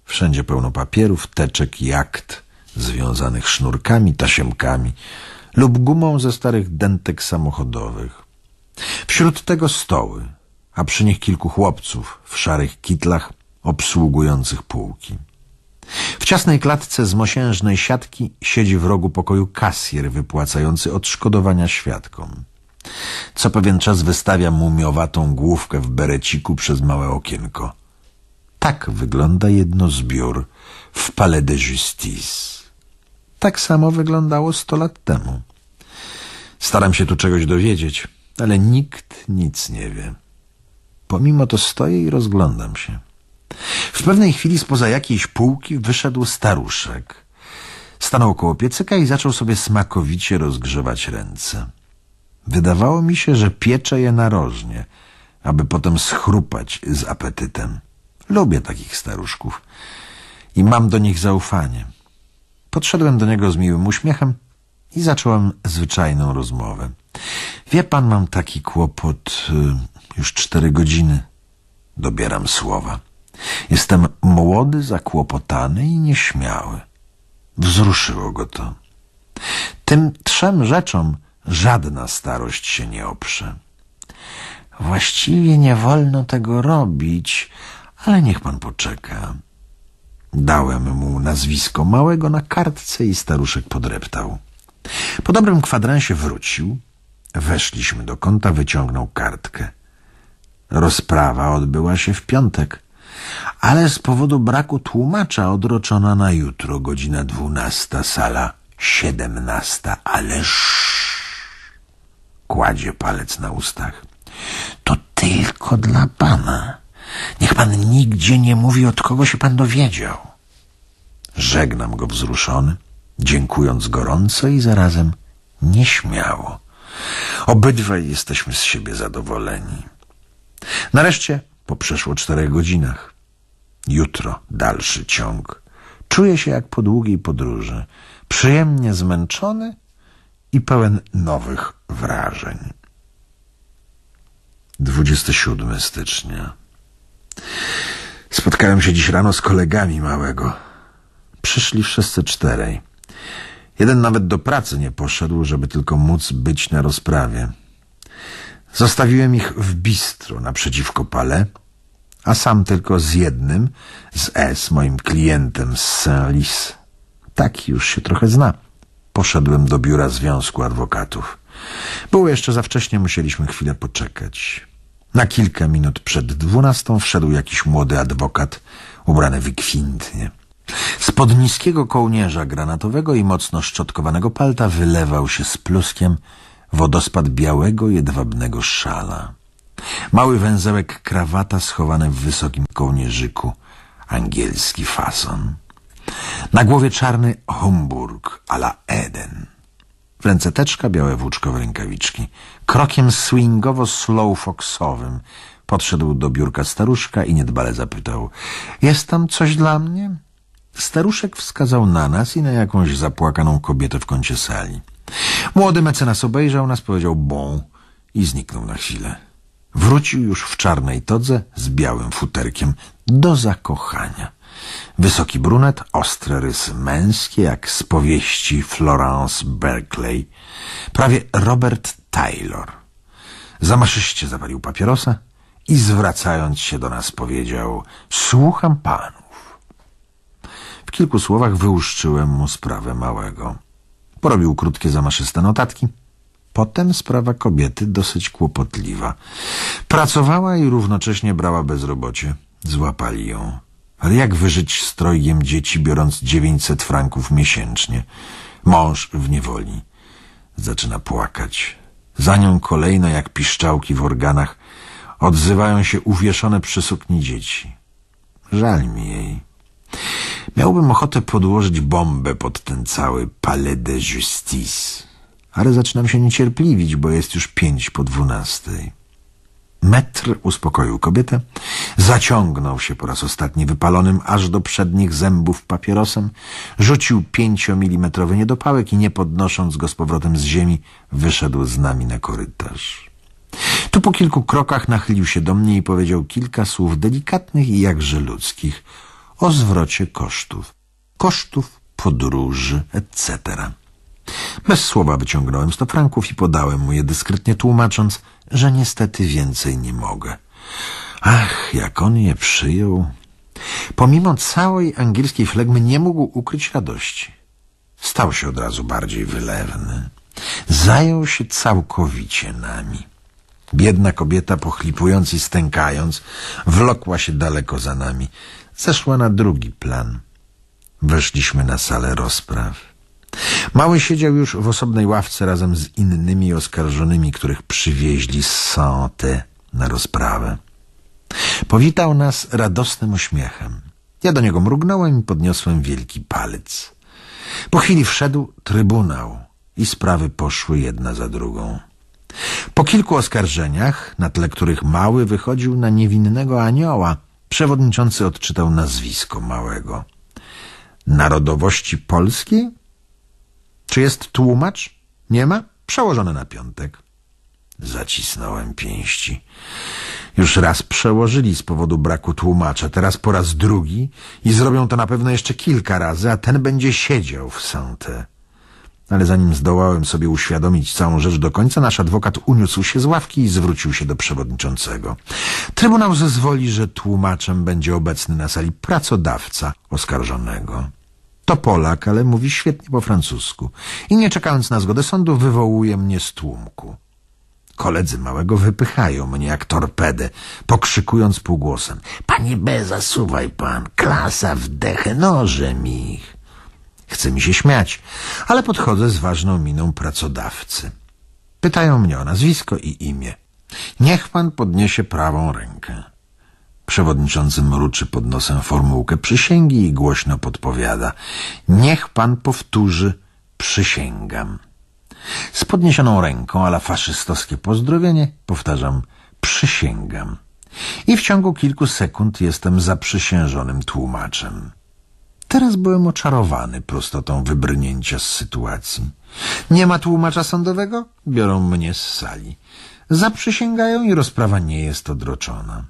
Wszędzie pełno papierów, teczek i akt związanych sznurkami, tasiemkami, lub gumą ze starych dentek samochodowych. Wśród tego stoły, a przy nich kilku chłopców w szarych kitlach obsługujących półki. W ciasnej klatce z mosiężnej siatki siedzi w rogu pokoju kasjer wypłacający odszkodowania świadkom. Co pewien czas wystawia mumiowatą główkę w bereciku przez małe okienko. Tak wygląda jedno z biur w Palais de Justice tak samo wyglądało sto lat temu. Staram się tu czegoś dowiedzieć, ale nikt nic nie wie. Pomimo to stoję i rozglądam się. W pewnej chwili spoza jakiejś półki wyszedł staruszek. Stanął koło piecyka i zaczął sobie smakowicie rozgrzewać ręce. Wydawało mi się, że piecze je narożnie, aby potem schrupać z apetytem. Lubię takich staruszków i mam do nich zaufanie. Podszedłem do niego z miłym uśmiechem i zacząłem zwyczajną rozmowę. Wie pan, mam taki kłopot y, już cztery godziny. Dobieram słowa. Jestem młody, zakłopotany i nieśmiały. Wzruszyło go to. Tym trzem rzeczom żadna starość się nie oprze. Właściwie nie wolno tego robić, ale niech pan poczeka. Dałem mu nazwisko małego na kartce i staruszek podreptał. Po dobrym kwadransie wrócił. Weszliśmy do kąta, wyciągnął kartkę. Rozprawa odbyła się w piątek, ale z powodu braku tłumacza odroczona na jutro, godzina dwunasta, sala siedemnasta, ależ... Kładzie palec na ustach. To tylko dla pana. Niech pan nigdzie nie mówi, od kogo się pan dowiedział. Żegnam go wzruszony, dziękując gorąco i zarazem nieśmiało. Obydwaj jesteśmy z siebie zadowoleni. Nareszcie, po przeszło czterech godzinach, jutro dalszy ciąg. Czuję się jak po długiej podróży, przyjemnie zmęczony i pełen nowych wrażeń. 27 stycznia Spotkałem się dziś rano z kolegami małego. Przyszli wszyscy czterej. Jeden nawet do pracy nie poszedł, żeby tylko móc być na rozprawie. Zostawiłem ich w bistro naprzeciwko pale, a sam tylko z jednym, z S, moim klientem z saint lys Tak już się trochę zna. Poszedłem do biura Związku Adwokatów. Było jeszcze za wcześnie, musieliśmy chwilę poczekać. Na kilka minut przed dwunastą wszedł jakiś młody adwokat, ubrany wykwintnie. Spod niskiego kołnierza granatowego i mocno szczotkowanego palta wylewał się z pluskiem wodospad białego, jedwabnego szala. Mały węzełek krawata schowany w wysokim kołnierzyku, angielski fason. Na głowie czarny Homburg a la Eden. W ręce teczka, białe rękawiczki. Krokiem swingowo-slowfoxowym podszedł do biurka staruszka i niedbale zapytał — Jest tam coś dla mnie? Staruszek wskazał na nas i na jakąś zapłakaną kobietę w kącie sali. Młody mecenas obejrzał nas, powiedział — bon i zniknął na chwilę. Wrócił już w czarnej todze z białym futerkiem do zakochania. Wysoki brunet, ostre rysy męskie, jak z powieści Florence Berkeley. Prawie Robert Taylor. Zamaszyście zapalił papierosa i zwracając się do nas powiedział – słucham panów. W kilku słowach wyłuszczyłem mu sprawę małego. Porobił krótkie zamaszyste notatki – Potem sprawa kobiety dosyć kłopotliwa. Pracowała i równocześnie brała bezrobocie. Złapali ją. Ale jak wyżyć strojgiem dzieci, biorąc dziewięćset franków miesięcznie? Mąż w niewoli. Zaczyna płakać. Za nią kolejno, jak piszczałki w organach, odzywają się uwieszone przy sukni dzieci. Żal mi jej. Miałbym ochotę podłożyć bombę pod ten cały palais de justice, ale zaczynam się niecierpliwić, bo jest już pięć po dwunastej. Metr uspokoił kobietę, zaciągnął się po raz ostatni wypalonym aż do przednich zębów papierosem, rzucił pięciomilimetrowy niedopałek i nie podnosząc go z powrotem z ziemi, wyszedł z nami na korytarz. Tu po kilku krokach nachylił się do mnie i powiedział kilka słów delikatnych i jakże ludzkich o zwrocie kosztów, kosztów podróży, etc. Bez słowa wyciągnąłem sto franków i podałem mu je dyskretnie tłumacząc, że niestety więcej nie mogę. Ach, jak on je przyjął. Pomimo całej angielskiej flegmy nie mógł ukryć radości. Stał się od razu bardziej wylewny. Zajął się całkowicie nami. Biedna kobieta, pochlipując i stękając, wlokła się daleko za nami. Zeszła na drugi plan. Weszliśmy na salę rozpraw. Mały siedział już w osobnej ławce razem z innymi oskarżonymi, których przywieźli z Sante na rozprawę. Powitał nas radosnym uśmiechem. Ja do niego mrugnąłem i podniosłem wielki palec. Po chwili wszedł trybunał i sprawy poszły jedna za drugą. Po kilku oskarżeniach, na tle których mały wychodził na niewinnego anioła, przewodniczący odczytał nazwisko małego. Narodowości polskiej? Czy jest tłumacz? Nie ma? Przełożone na piątek. Zacisnąłem pięści. Już raz przełożyli z powodu braku tłumacza, teraz po raz drugi i zrobią to na pewno jeszcze kilka razy, a ten będzie siedział w Sante. Ale zanim zdołałem sobie uświadomić całą rzecz do końca, nasz adwokat uniósł się z ławki i zwrócił się do przewodniczącego. Trybunał zezwoli, że tłumaczem będzie obecny na sali pracodawca oskarżonego. To Polak, ale mówi świetnie po francusku i nie czekając na zgodę sądu wywołuje mnie z tłumku. Koledzy małego wypychają mnie jak torpedę, pokrzykując półgłosem. Panie B, zasuwaj pan, klasa w noże nożem ich. Chce mi się śmiać, ale podchodzę z ważną miną pracodawcy. Pytają mnie o nazwisko i imię. Niech pan podniesie prawą rękę. Przewodniczący mruczy pod nosem formułkę przysięgi i głośno podpowiada. Niech pan powtórzy przysięgam. Z podniesioną ręką, ale faszystowskie pozdrowienie, powtarzam przysięgam. I w ciągu kilku sekund jestem zaprzysiężonym tłumaczem. Teraz byłem oczarowany prostotą wybrnięcia z sytuacji. Nie ma tłumacza sądowego? Biorą mnie z sali. Zaprzysięgają i rozprawa nie jest odroczona.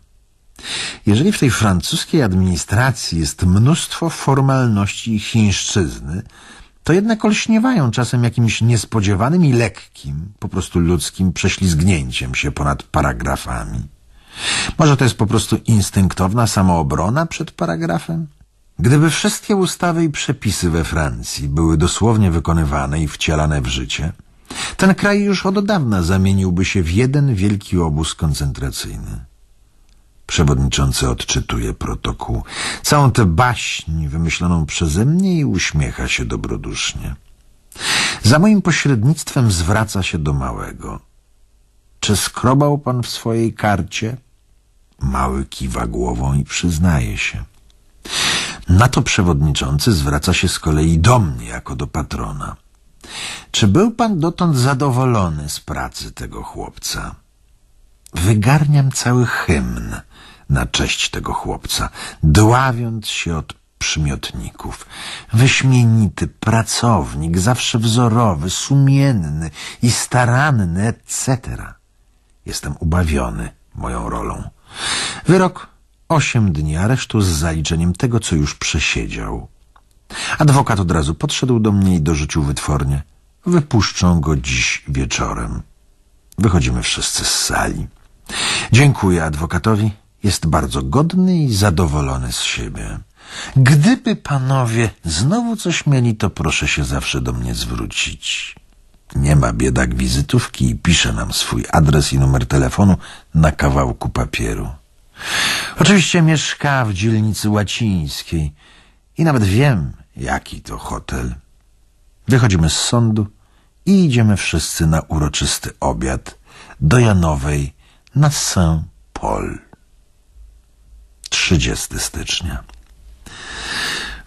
Jeżeli w tej francuskiej administracji jest mnóstwo formalności i chińszczyzny, to jednak olśniewają czasem jakimś niespodziewanym i lekkim, po prostu ludzkim prześlizgnięciem się ponad paragrafami. Może to jest po prostu instynktowna samoobrona przed paragrafem? Gdyby wszystkie ustawy i przepisy we Francji były dosłownie wykonywane i wcielane w życie, ten kraj już od dawna zamieniłby się w jeden wielki obóz koncentracyjny. Przewodniczący odczytuje protokół. Całą tę baśń wymyśloną przeze mnie i uśmiecha się dobrodusznie. Za moim pośrednictwem zwraca się do małego. Czy skrobał pan w swojej karcie? Mały kiwa głową i przyznaje się. Na to przewodniczący zwraca się z kolei do mnie jako do patrona. Czy był pan dotąd zadowolony z pracy tego chłopca? Wygarniam cały hymn – na cześć tego chłopca, dławiąc się od przymiotników. Wyśmienity, pracownik, zawsze wzorowy, sumienny i staranny, etc. Jestem ubawiony moją rolą. Wyrok osiem dni aresztu z zaliczeniem tego, co już przesiedział. Adwokat od razu podszedł do mnie i dorzucił wytwornie. Wypuszczą go dziś wieczorem. Wychodzimy wszyscy z sali. Dziękuję adwokatowi jest bardzo godny i zadowolony z siebie. Gdyby panowie znowu coś mieli, to proszę się zawsze do mnie zwrócić. Nie ma biedak wizytówki i pisze nam swój adres i numer telefonu na kawałku papieru. Oczywiście mieszka w dzielnicy łacińskiej i nawet wiem, jaki to hotel. Wychodzimy z sądu i idziemy wszyscy na uroczysty obiad do Janowej na Saint-Paul. 30 stycznia.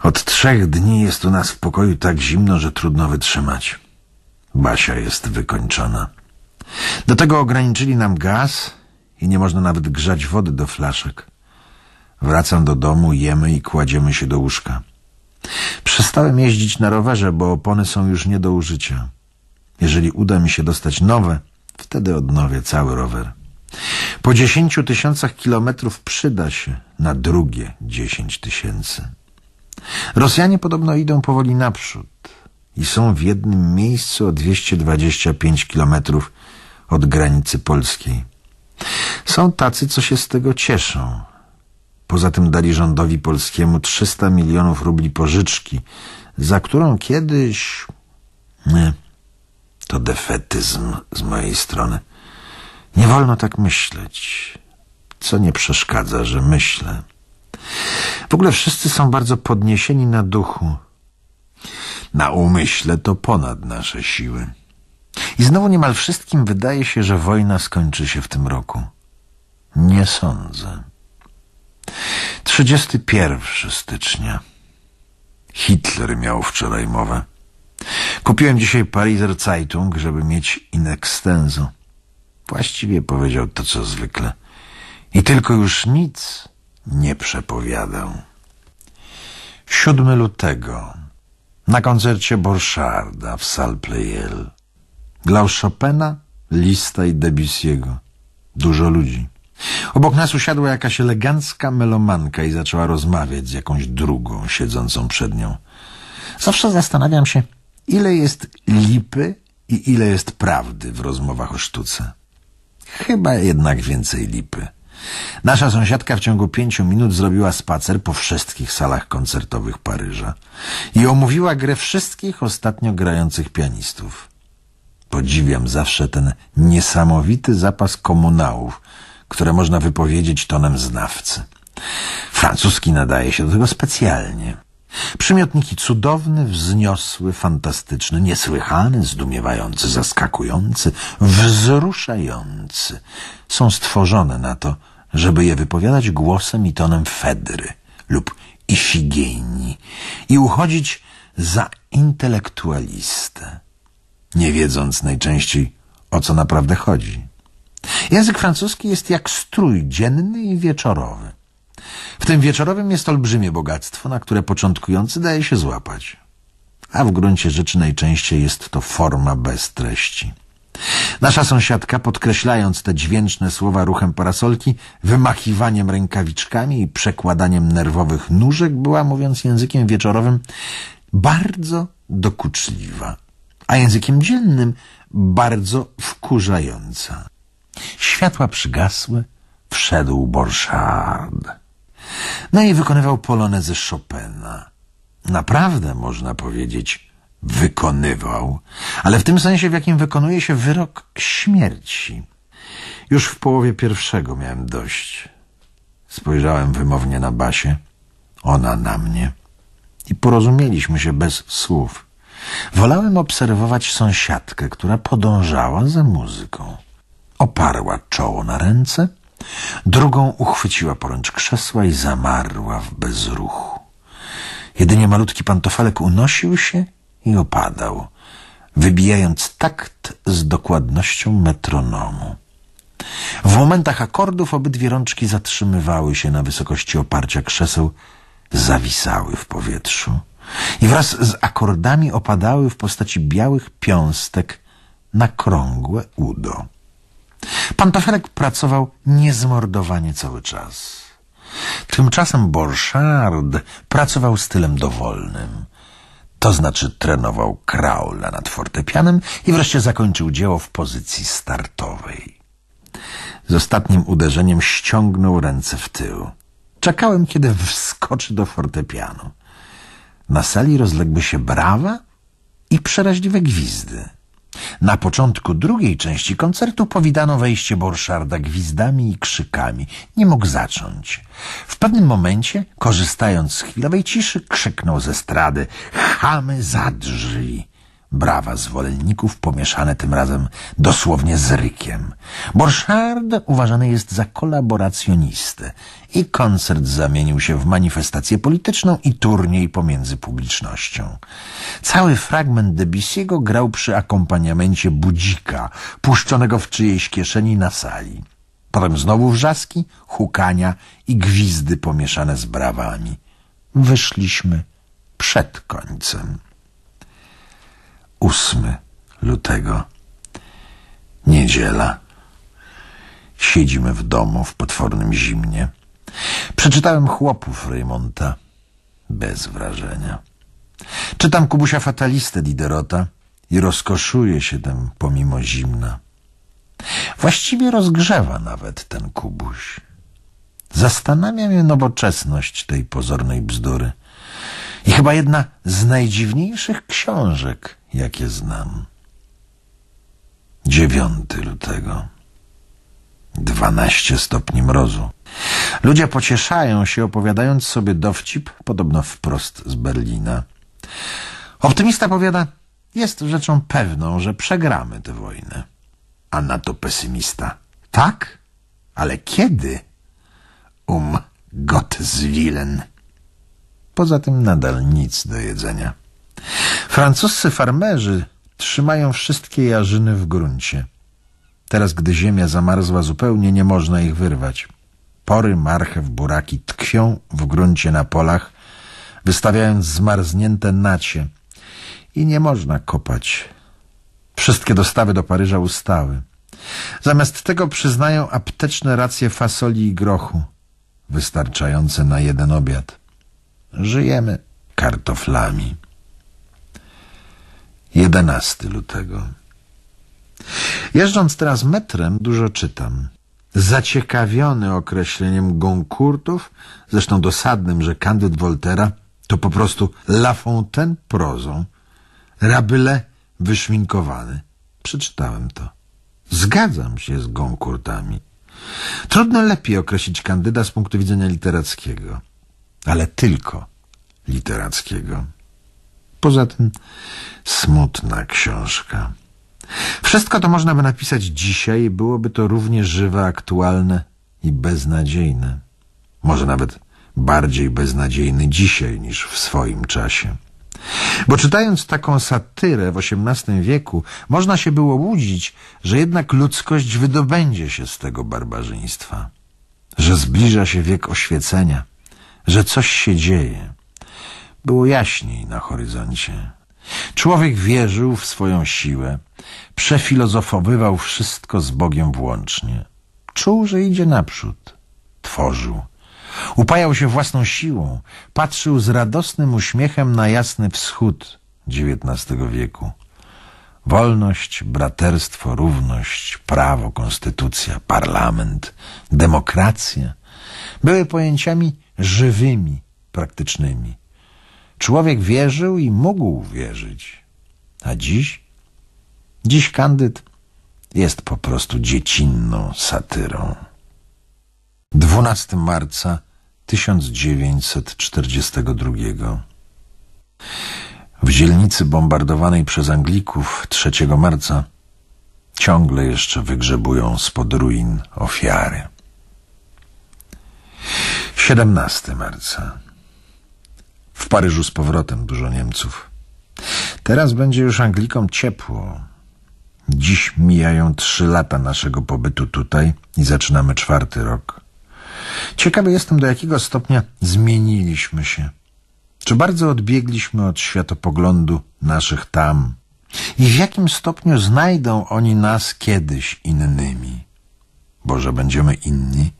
Od trzech dni jest u nas w pokoju tak zimno, że trudno wytrzymać. Basia jest wykończona. Do tego ograniczyli nam gaz i nie można nawet grzać wody do flaszek. Wracam do domu, jemy i kładziemy się do łóżka. Przestałem jeździć na rowerze, bo opony są już nie do użycia. Jeżeli uda mi się dostać nowe, wtedy odnowię cały rower. Po dziesięciu tysiącach kilometrów przyda się na drugie dziesięć tysięcy. Rosjanie podobno idą powoli naprzód i są w jednym miejscu o 225 kilometrów od granicy polskiej. Są tacy, co się z tego cieszą. Poza tym dali rządowi polskiemu 300 milionów rubli pożyczki, za którą kiedyś... Nie, to defetyzm z mojej strony. Nie wolno tak myśleć, co nie przeszkadza, że myślę. W ogóle wszyscy są bardzo podniesieni na duchu. Na umyśle to ponad nasze siły. I znowu niemal wszystkim wydaje się, że wojna skończy się w tym roku. Nie sądzę. 31 stycznia. Hitler miał wczoraj mowę. Kupiłem dzisiaj Pariser Zeitung, żeby mieć in extenso. Właściwie powiedział to, co zwykle. I tylko już nic nie przepowiadał. 7 lutego na koncercie Borszarda w Sal Playel. Grał Chopina, Lista i Debussy'ego. Dużo ludzi. Obok nas usiadła jakaś elegancka melomanka i zaczęła rozmawiać z jakąś drugą siedzącą przed nią. Zawsze zastanawiam się, ile jest lipy i ile jest prawdy w rozmowach o sztuce. Chyba jednak więcej lipy. Nasza sąsiadka w ciągu pięciu minut zrobiła spacer po wszystkich salach koncertowych Paryża i omówiła grę wszystkich ostatnio grających pianistów. Podziwiam zawsze ten niesamowity zapas komunałów, które można wypowiedzieć tonem znawcy. Francuski nadaje się do tego specjalnie. Przymiotniki cudowny, wzniosły, fantastyczny, niesłychany, zdumiewający, zaskakujący, wzruszający są stworzone na to, żeby je wypowiadać głosem i tonem Fedry lub Ifigieni i uchodzić za intelektualistę, nie wiedząc najczęściej o co naprawdę chodzi. Język francuski jest jak strój dzienny i wieczorowy. W tym wieczorowym jest olbrzymie bogactwo, na które początkujący daje się złapać. A w gruncie rzeczy najczęściej jest to forma bez treści. Nasza sąsiadka, podkreślając te dźwięczne słowa ruchem parasolki, wymachiwaniem rękawiczkami i przekładaniem nerwowych nóżek, była, mówiąc językiem wieczorowym, bardzo dokuczliwa, a językiem dziennym bardzo wkurzająca. Światła przygasły, wszedł Borszard. No i wykonywał polonezę Chopina. Naprawdę, można powiedzieć, wykonywał, ale w tym sensie, w jakim wykonuje się wyrok śmierci. Już w połowie pierwszego miałem dość. Spojrzałem wymownie na basie, ona na mnie i porozumieliśmy się bez słów. Wolałem obserwować sąsiadkę, która podążała za muzyką. Oparła czoło na ręce – Drugą uchwyciła poręcz krzesła i zamarła w bezruchu. Jedynie malutki pantofelek unosił się i opadał, wybijając takt z dokładnością metronomu. W momentach akordów obydwie rączki zatrzymywały się na wysokości oparcia krzeseł, zawisały w powietrzu i wraz z akordami opadały w postaci białych piąstek na krągłe udo. Pan Paferek pracował niezmordowanie cały czas. Tymczasem Borszard pracował stylem dowolnym. To znaczy trenował kraula nad fortepianem i wreszcie zakończył dzieło w pozycji startowej. Z ostatnim uderzeniem ściągnął ręce w tył. Czekałem, kiedy wskoczy do fortepianu. Na sali rozległy się brawa i przeraźliwe gwizdy. Na początku drugiej części koncertu powitano wejście Borszarda gwizdami i krzykami. Nie mógł zacząć. W pewnym momencie, korzystając z chwilowej ciszy, krzyknął ze strady – chamy zadrzyj! brawa zwolenników, pomieszane tym razem dosłownie z rykiem. Borchardt uważany jest za kolaboracjonistę i koncert zamienił się w manifestację polityczną i turniej pomiędzy publicznością. Cały fragment Debussy'ego grał przy akompaniamencie budzika, puszczonego w czyjejś kieszeni na sali. Potem znowu wrzaski, hukania i gwizdy pomieszane z brawami. Wyszliśmy przed końcem. 8 lutego. Niedziela. Siedzimy w domu w potwornym zimnie. Przeczytałem chłopów Raymonta. Bez wrażenia. Czytam Kubusia Fatalistę Diderota i rozkoszuję się tym pomimo zimna. Właściwie rozgrzewa nawet ten Kubuś. Zastanawia mnie nowoczesność tej pozornej bzdury. I chyba jedna z najdziwniejszych książek – jakie znam. 9 lutego. 12 stopni mrozu. Ludzie pocieszają się, opowiadając sobie dowcip, podobno wprost z Berlina. Optymista powiada, jest rzeczą pewną, że przegramy tę wojnę. A na to pesymista. Tak? Ale kiedy? Um Gott Willen. Poza tym nadal nic do jedzenia. Francuscy farmerzy trzymają wszystkie jarzyny w gruncie. Teraz, gdy ziemia zamarzła zupełnie, nie można ich wyrwać. Pory, marchew, buraki tkwią w gruncie na polach, wystawiając zmarznięte nacie. I nie można kopać. Wszystkie dostawy do Paryża ustały. Zamiast tego przyznają apteczne racje fasoli i grochu, wystarczające na jeden obiad. Żyjemy kartoflami. 11 lutego. Jeżdżąc teraz metrem, dużo czytam. Zaciekawiony określeniem Goncourtów, zresztą dosadnym, że Kandyd Voltera to po prostu La Fontaine prozą, rabyle wyszminkowany. Przeczytałem to. Zgadzam się z Goncourtami. Trudno lepiej określić kandyda z punktu widzenia literackiego, ale tylko literackiego. Poza tym smutna książka. Wszystko to można by napisać dzisiaj i byłoby to równie żywe, aktualne i beznadziejne. Może nawet bardziej beznadziejny dzisiaj niż w swoim czasie. Bo czytając taką satyrę w XVIII wieku, można się było łudzić, że jednak ludzkość wydobędzie się z tego barbarzyństwa, że zbliża się wiek oświecenia, że coś się dzieje. Było jaśniej na horyzoncie. Człowiek wierzył w swoją siłę, przefilozofowywał wszystko z Bogiem włącznie. Czuł, że idzie naprzód. Tworzył. Upajał się własną siłą, patrzył z radosnym uśmiechem na jasny wschód XIX wieku. Wolność, braterstwo, równość, prawo, konstytucja, parlament, demokracja były pojęciami żywymi, praktycznymi. Człowiek wierzył i mógł wierzyć. A dziś? Dziś kandyd jest po prostu dziecinną satyrą. 12 marca 1942 W dzielnicy bombardowanej przez Anglików 3 marca ciągle jeszcze wygrzebują spod ruin ofiary. 17 marca w Paryżu z powrotem dużo Niemców. Teraz będzie już Anglikom ciepło. Dziś mijają trzy lata naszego pobytu tutaj i zaczynamy czwarty rok. Ciekawy jestem, do jakiego stopnia zmieniliśmy się. Czy bardzo odbiegliśmy od światopoglądu naszych tam? I w jakim stopniu znajdą oni nas kiedyś innymi? Bo że będziemy inni?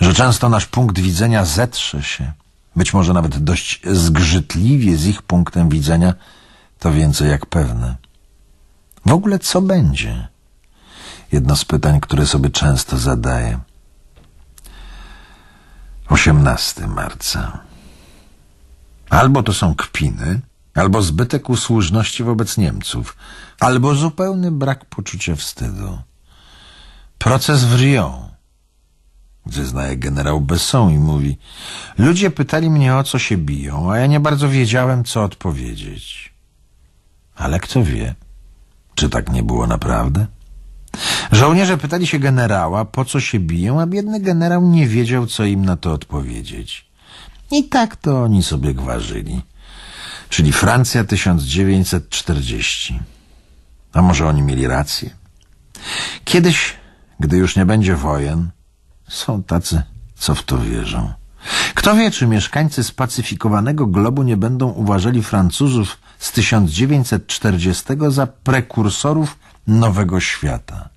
Że często nasz punkt widzenia zetrze się? być może nawet dość zgrzytliwie z ich punktem widzenia, to więcej jak pewne. W ogóle co będzie? Jedno z pytań, które sobie często zadaję. 18 marca. Albo to są kpiny, albo zbytek usłużności wobec Niemców, albo zupełny brak poczucia wstydu. Proces w Rio Zeznaje generał Besson i mówi Ludzie pytali mnie o co się biją, a ja nie bardzo wiedziałem co odpowiedzieć. Ale kto wie, czy tak nie było naprawdę? Żołnierze pytali się generała, po co się biją, a biedny generał nie wiedział, co im na to odpowiedzieć. I tak to oni sobie gwarzyli. Czyli Francja 1940. A może oni mieli rację? Kiedyś, gdy już nie będzie wojen, są tacy, co w to wierzą. Kto wie, czy mieszkańcy spacyfikowanego globu nie będą uważali Francuzów z 1940 za prekursorów nowego świata.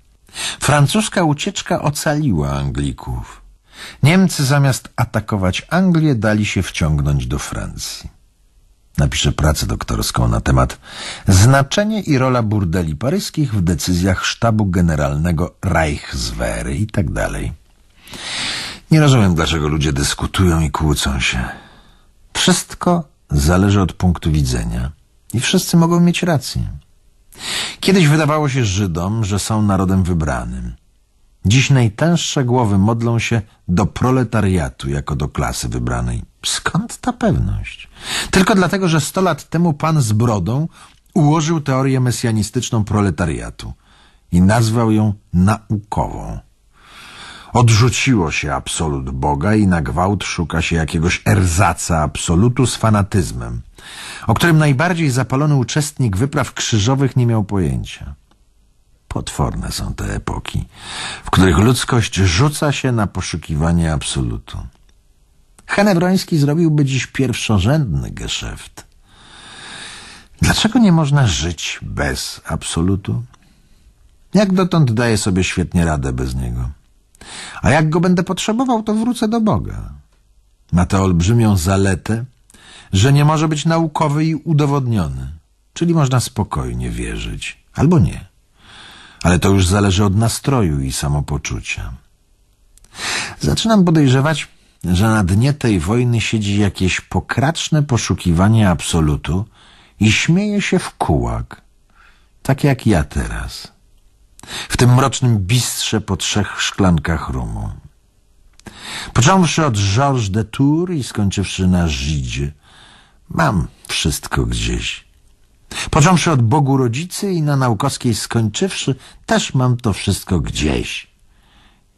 Francuska ucieczka ocaliła Anglików. Niemcy zamiast atakować Anglię dali się wciągnąć do Francji. Napiszę pracę doktorską na temat znaczenie i rola burdeli paryskich w decyzjach sztabu generalnego Reichswehry itd. Tak nie rozumiem, dlaczego ludzie dyskutują i kłócą się. Wszystko zależy od punktu widzenia i wszyscy mogą mieć rację. Kiedyś wydawało się Żydom, że są narodem wybranym. Dziś najtęższe głowy modlą się do proletariatu jako do klasy wybranej. Skąd ta pewność? Tylko dlatego, że sto lat temu pan z brodą ułożył teorię mesjanistyczną proletariatu i nazwał ją naukową. Odrzuciło się absolut Boga i na gwałt szuka się jakiegoś erzaca absolutu z fanatyzmem, o którym najbardziej zapalony uczestnik wypraw krzyżowych nie miał pojęcia. Potworne są te epoki, w których ludzkość rzuca się na poszukiwanie absolutu. Henebroński zrobiłby dziś pierwszorzędny geszeft. Dlaczego nie można żyć bez absolutu? Jak dotąd daje sobie świetnie radę bez niego. A jak go będę potrzebował, to wrócę do Boga. Ma tę olbrzymią zaletę, że nie może być naukowy i udowodniony. Czyli można spokojnie wierzyć, albo nie. Ale to już zależy od nastroju i samopoczucia. Zaczynam podejrzewać, że na dnie tej wojny siedzi jakieś pokraczne poszukiwanie absolutu i śmieje się w kółak, tak jak ja teraz w tym mrocznym bistrze po trzech szklankach rumu. Począwszy od Georges de Tour i skończywszy na Żydzie. Mam wszystko gdzieś. Począwszy od Bogu Rodzicy i na Naukowskiej skończywszy, też mam to wszystko gdzieś.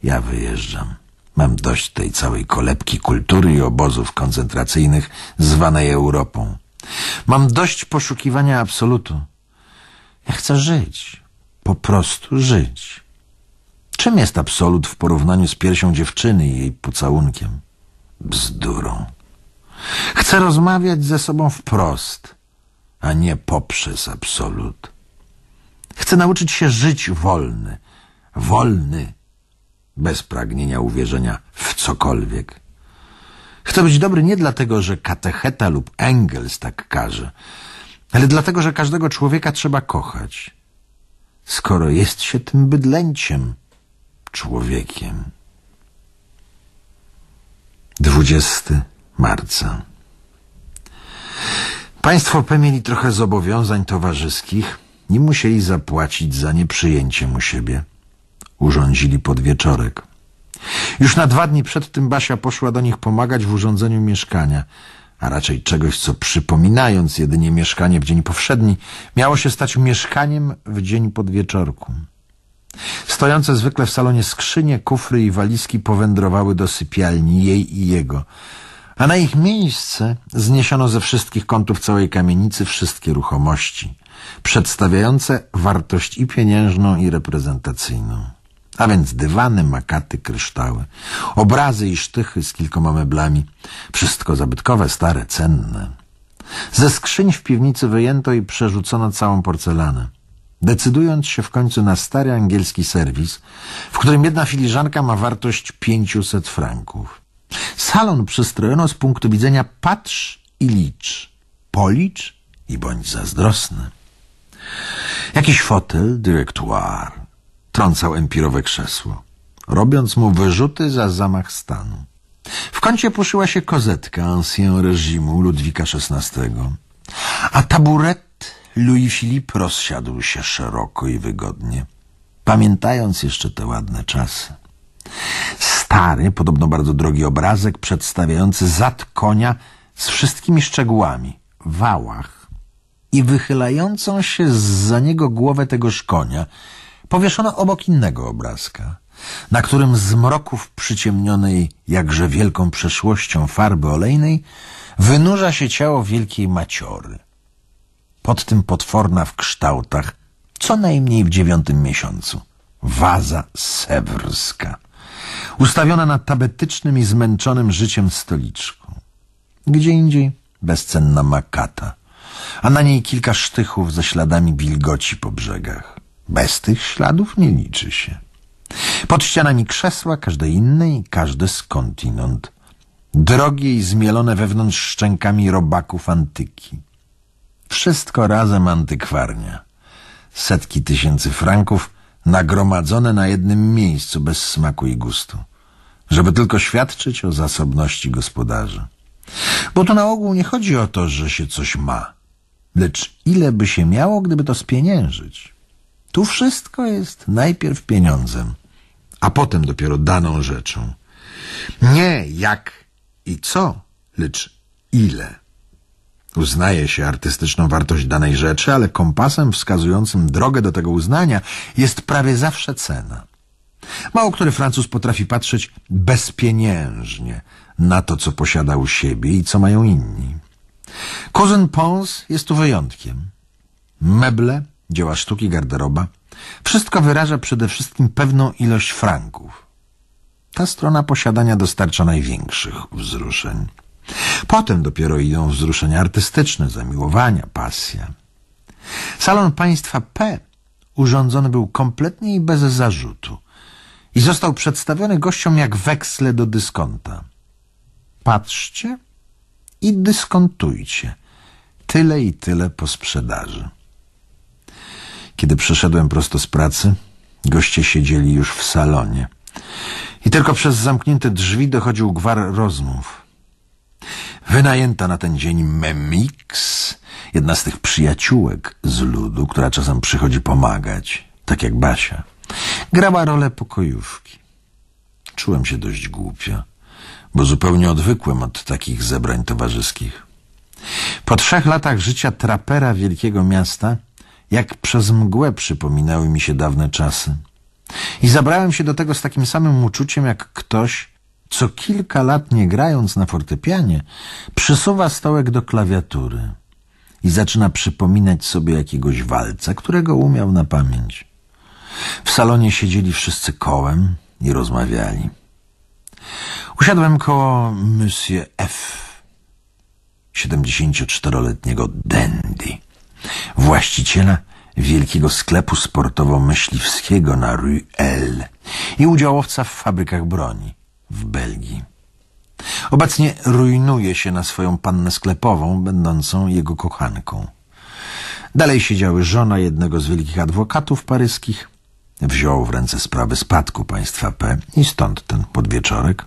Ja wyjeżdżam. Mam dość tej całej kolebki kultury i obozów koncentracyjnych zwanej Europą. Mam dość poszukiwania absolutu. Ja chcę żyć po prostu żyć. Czym jest absolut w porównaniu z piersią dziewczyny i jej pocałunkiem? Bzdurą. Chcę rozmawiać ze sobą wprost, a nie poprzez absolut. Chcę nauczyć się żyć wolny, wolny, bez pragnienia uwierzenia w cokolwiek. Chcę być dobry nie dlatego, że katecheta lub Engels tak każe, ale dlatego, że każdego człowieka trzeba kochać skoro jest się tym bydlęciem, człowiekiem. 20 marca Państwo P mieli trochę zobowiązań towarzyskich i musieli zapłacić za nieprzyjęcie mu siebie. Urządzili podwieczorek. Już na dwa dni przed tym Basia poszła do nich pomagać w urządzeniu mieszkania – a raczej czegoś, co przypominając jedynie mieszkanie w dzień powszedni, miało się stać mieszkaniem w dzień podwieczorku. Stojące zwykle w salonie skrzynie, kufry i walizki powędrowały do sypialni jej i jego, a na ich miejsce zniesiono ze wszystkich kątów całej kamienicy wszystkie ruchomości, przedstawiające wartość i pieniężną, i reprezentacyjną. A więc dywany, makaty, kryształy, obrazy i sztychy z kilkoma meblami. Wszystko zabytkowe, stare, cenne. Ze skrzyń w piwnicy wyjęto i przerzucono całą porcelanę. Decydując się w końcu na stary angielski serwis, w którym jedna filiżanka ma wartość 500 franków. Salon przystrojono z punktu widzenia patrz i licz, policz i bądź zazdrosny. Jakiś fotel, dyrektuar, trącał empirowe krzesło, robiąc mu wyrzuty za zamach stanu. W kącie puszyła się kozetka ancien reżimu Ludwika XVI, a taburet Louis-Philippe rozsiadł się szeroko i wygodnie, pamiętając jeszcze te ładne czasy. Stary, podobno bardzo drogi obrazek przedstawiający zad konia z wszystkimi szczegółami, wałach i wychylającą się z za niego głowę tegoż konia, powieszono obok innego obrazka, na którym z mroków przyciemnionej jakże wielką przeszłością farby olejnej wynurza się ciało wielkiej maciory. Pod tym potworna w kształtach, co najmniej w dziewiątym miesiącu. Waza sewrska, ustawiona na tabetycznym i zmęczonym życiem stoliczku. Gdzie indziej bezcenna makata, a na niej kilka sztychów ze śladami wilgoci po brzegach. Bez tych śladów nie liczy się. Pod ścianami krzesła, każde inne i każdy skądinąd. Drogie i zmielone wewnątrz szczękami robaków antyki. Wszystko razem antykwarnia. Setki tysięcy franków nagromadzone na jednym miejscu bez smaku i gustu, żeby tylko świadczyć o zasobności gospodarza. Bo tu na ogół nie chodzi o to, że się coś ma, lecz ile by się miało, gdyby to spieniężyć. Tu wszystko jest najpierw pieniądzem, a potem dopiero daną rzeczą. Nie jak i co, lecz ile. Uznaje się artystyczną wartość danej rzeczy, ale kompasem wskazującym drogę do tego uznania jest prawie zawsze cena. Mało który Francuz potrafi patrzeć bezpieniężnie na to, co posiada u siebie i co mają inni. Cousin Pons jest tu wyjątkiem. Meble, dzieła sztuki, garderoba, wszystko wyraża przede wszystkim pewną ilość franków. Ta strona posiadania dostarcza największych wzruszeń. Potem dopiero idą wzruszenia artystyczne, zamiłowania, pasja. Salon państwa P urządzony był kompletnie i bez zarzutu i został przedstawiony gościom jak weksle do dyskonta. Patrzcie i dyskontujcie. Tyle i tyle po sprzedaży. Kiedy przyszedłem prosto z pracy, goście siedzieli już w salonie. I tylko przez zamknięte drzwi dochodził gwar rozmów. Wynajęta na ten dzień Memix, jedna z tych przyjaciółek z ludu, która czasem przychodzi pomagać, tak jak Basia, grała rolę pokojówki. Czułem się dość głupio, bo zupełnie odwykłem od takich zebrań towarzyskich. Po trzech latach życia trapera wielkiego miasta jak przez mgłę przypominały mi się dawne czasy. I zabrałem się do tego z takim samym uczuciem, jak ktoś, co kilka lat nie grając na fortepianie, przysuwa stołek do klawiatury i zaczyna przypominać sobie jakiegoś walca, którego umiał na pamięć. W salonie siedzieli wszyscy kołem i rozmawiali. Usiadłem koło Monsieur F., 74-letniego dandy właściciela wielkiego sklepu sportowo-myśliwskiego na Rue L i udziałowca w fabrykach broni w Belgii. Obecnie rujnuje się na swoją pannę sklepową, będącą jego kochanką. Dalej siedziały żona jednego z wielkich adwokatów paryskich. Wziął w ręce sprawy spadku państwa P i stąd ten podwieczorek.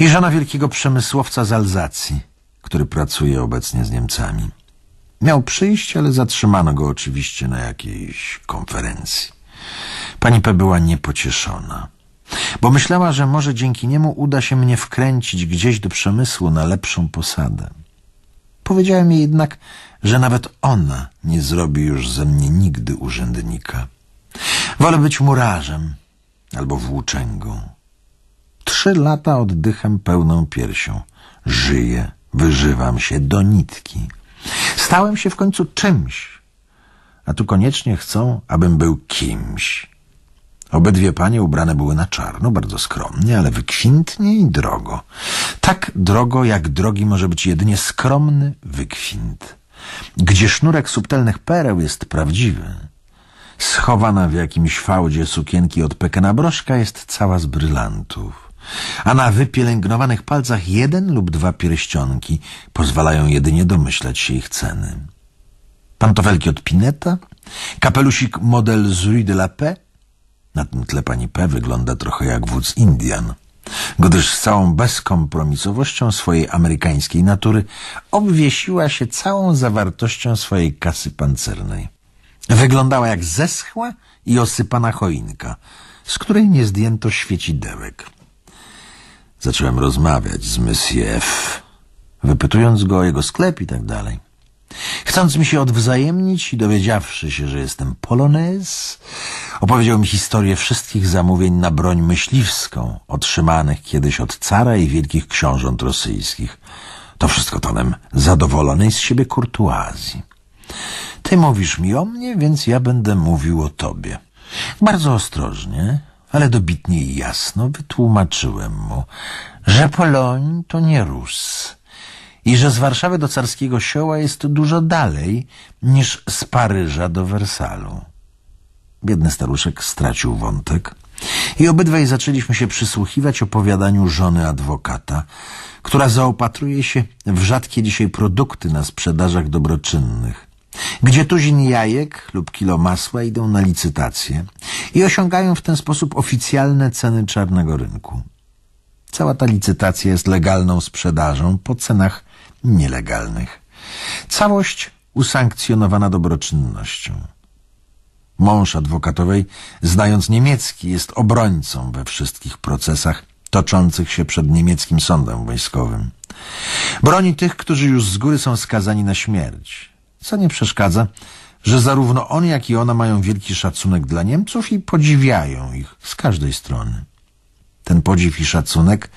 I żona wielkiego przemysłowca z Alzacji, który pracuje obecnie z Niemcami. Miał przyjść, ale zatrzymano go oczywiście na jakiejś konferencji. Pani P. była niepocieszona, bo myślała, że może dzięki niemu uda się mnie wkręcić gdzieś do przemysłu na lepszą posadę. Powiedziałem jej jednak, że nawet ona nie zrobi już ze mnie nigdy urzędnika. Wolę być murarzem albo włóczęgą. Trzy lata oddycham pełną piersią. Żyję, wyżywam się do nitki. Stałem się w końcu czymś, a tu koniecznie chcą, abym był kimś. Obydwie panie ubrane były na czarno, bardzo skromnie, ale wykwintnie i drogo. Tak drogo, jak drogi może być jedynie skromny wykwint. Gdzie sznurek subtelnych pereł jest prawdziwy, schowana w jakimś fałdzie sukienki od pekena broszka jest cała z brylantów a na wypielęgnowanych palcach jeden lub dwa pierścionki pozwalają jedynie domyślać się ich ceny. Pantofelki od Pineta, kapelusik model z Rue de la Paix, na tym tle pani P wygląda trochę jak wódz Indian, gdyż z całą bezkompromisowością swojej amerykańskiej natury obwiesiła się całą zawartością swojej kasy pancernej. Wyglądała jak zeschła i osypana choinka, z której nie zdjęto świecidełek. Zacząłem rozmawiać z Monsieur F., wypytując go o jego sklep i tak dalej. Chcąc mi się odwzajemnić i dowiedziawszy się, że jestem polonez, opowiedział mi historię wszystkich zamówień na broń myśliwską, otrzymanych kiedyś od cara i wielkich książąt rosyjskich. To wszystko tonem zadowolonej z siebie kurtuazji. Ty mówisz mi o mnie, więc ja będę mówił o tobie. Bardzo ostrożnie, ale dobitnie i jasno wytłumaczyłem mu, że Poloń to nie Rus i że z Warszawy do carskiego sioła jest dużo dalej niż z Paryża do Wersalu. Biedny staruszek stracił wątek i obydwaj zaczęliśmy się przysłuchiwać opowiadaniu żony adwokata, która zaopatruje się w rzadkie dzisiaj produkty na sprzedażach dobroczynnych gdzie tuzin jajek lub kilo masła idą na licytacje i osiągają w ten sposób oficjalne ceny czarnego rynku. Cała ta licytacja jest legalną sprzedażą po cenach nielegalnych. Całość usankcjonowana dobroczynnością. Mąż adwokatowej, znając niemiecki, jest obrońcą we wszystkich procesach toczących się przed niemieckim sądem wojskowym. Broni tych, którzy już z góry są skazani na śmierć co nie przeszkadza, że zarówno on, jak i ona mają wielki szacunek dla Niemców i podziwiają ich z każdej strony. Ten podziw i szacunek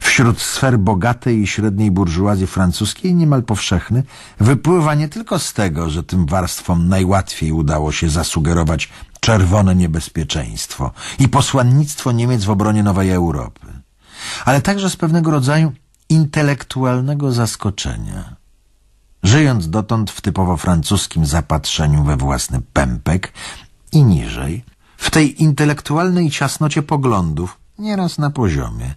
wśród sfer bogatej i średniej burżuazji francuskiej niemal powszechny wypływa nie tylko z tego, że tym warstwom najłatwiej udało się zasugerować czerwone niebezpieczeństwo i posłannictwo Niemiec w obronie nowej Europy, ale także z pewnego rodzaju intelektualnego zaskoczenia – żyjąc dotąd w typowo francuskim zapatrzeniu we własny pępek i niżej, w tej intelektualnej ciasnocie poglądów, nieraz na poziomie,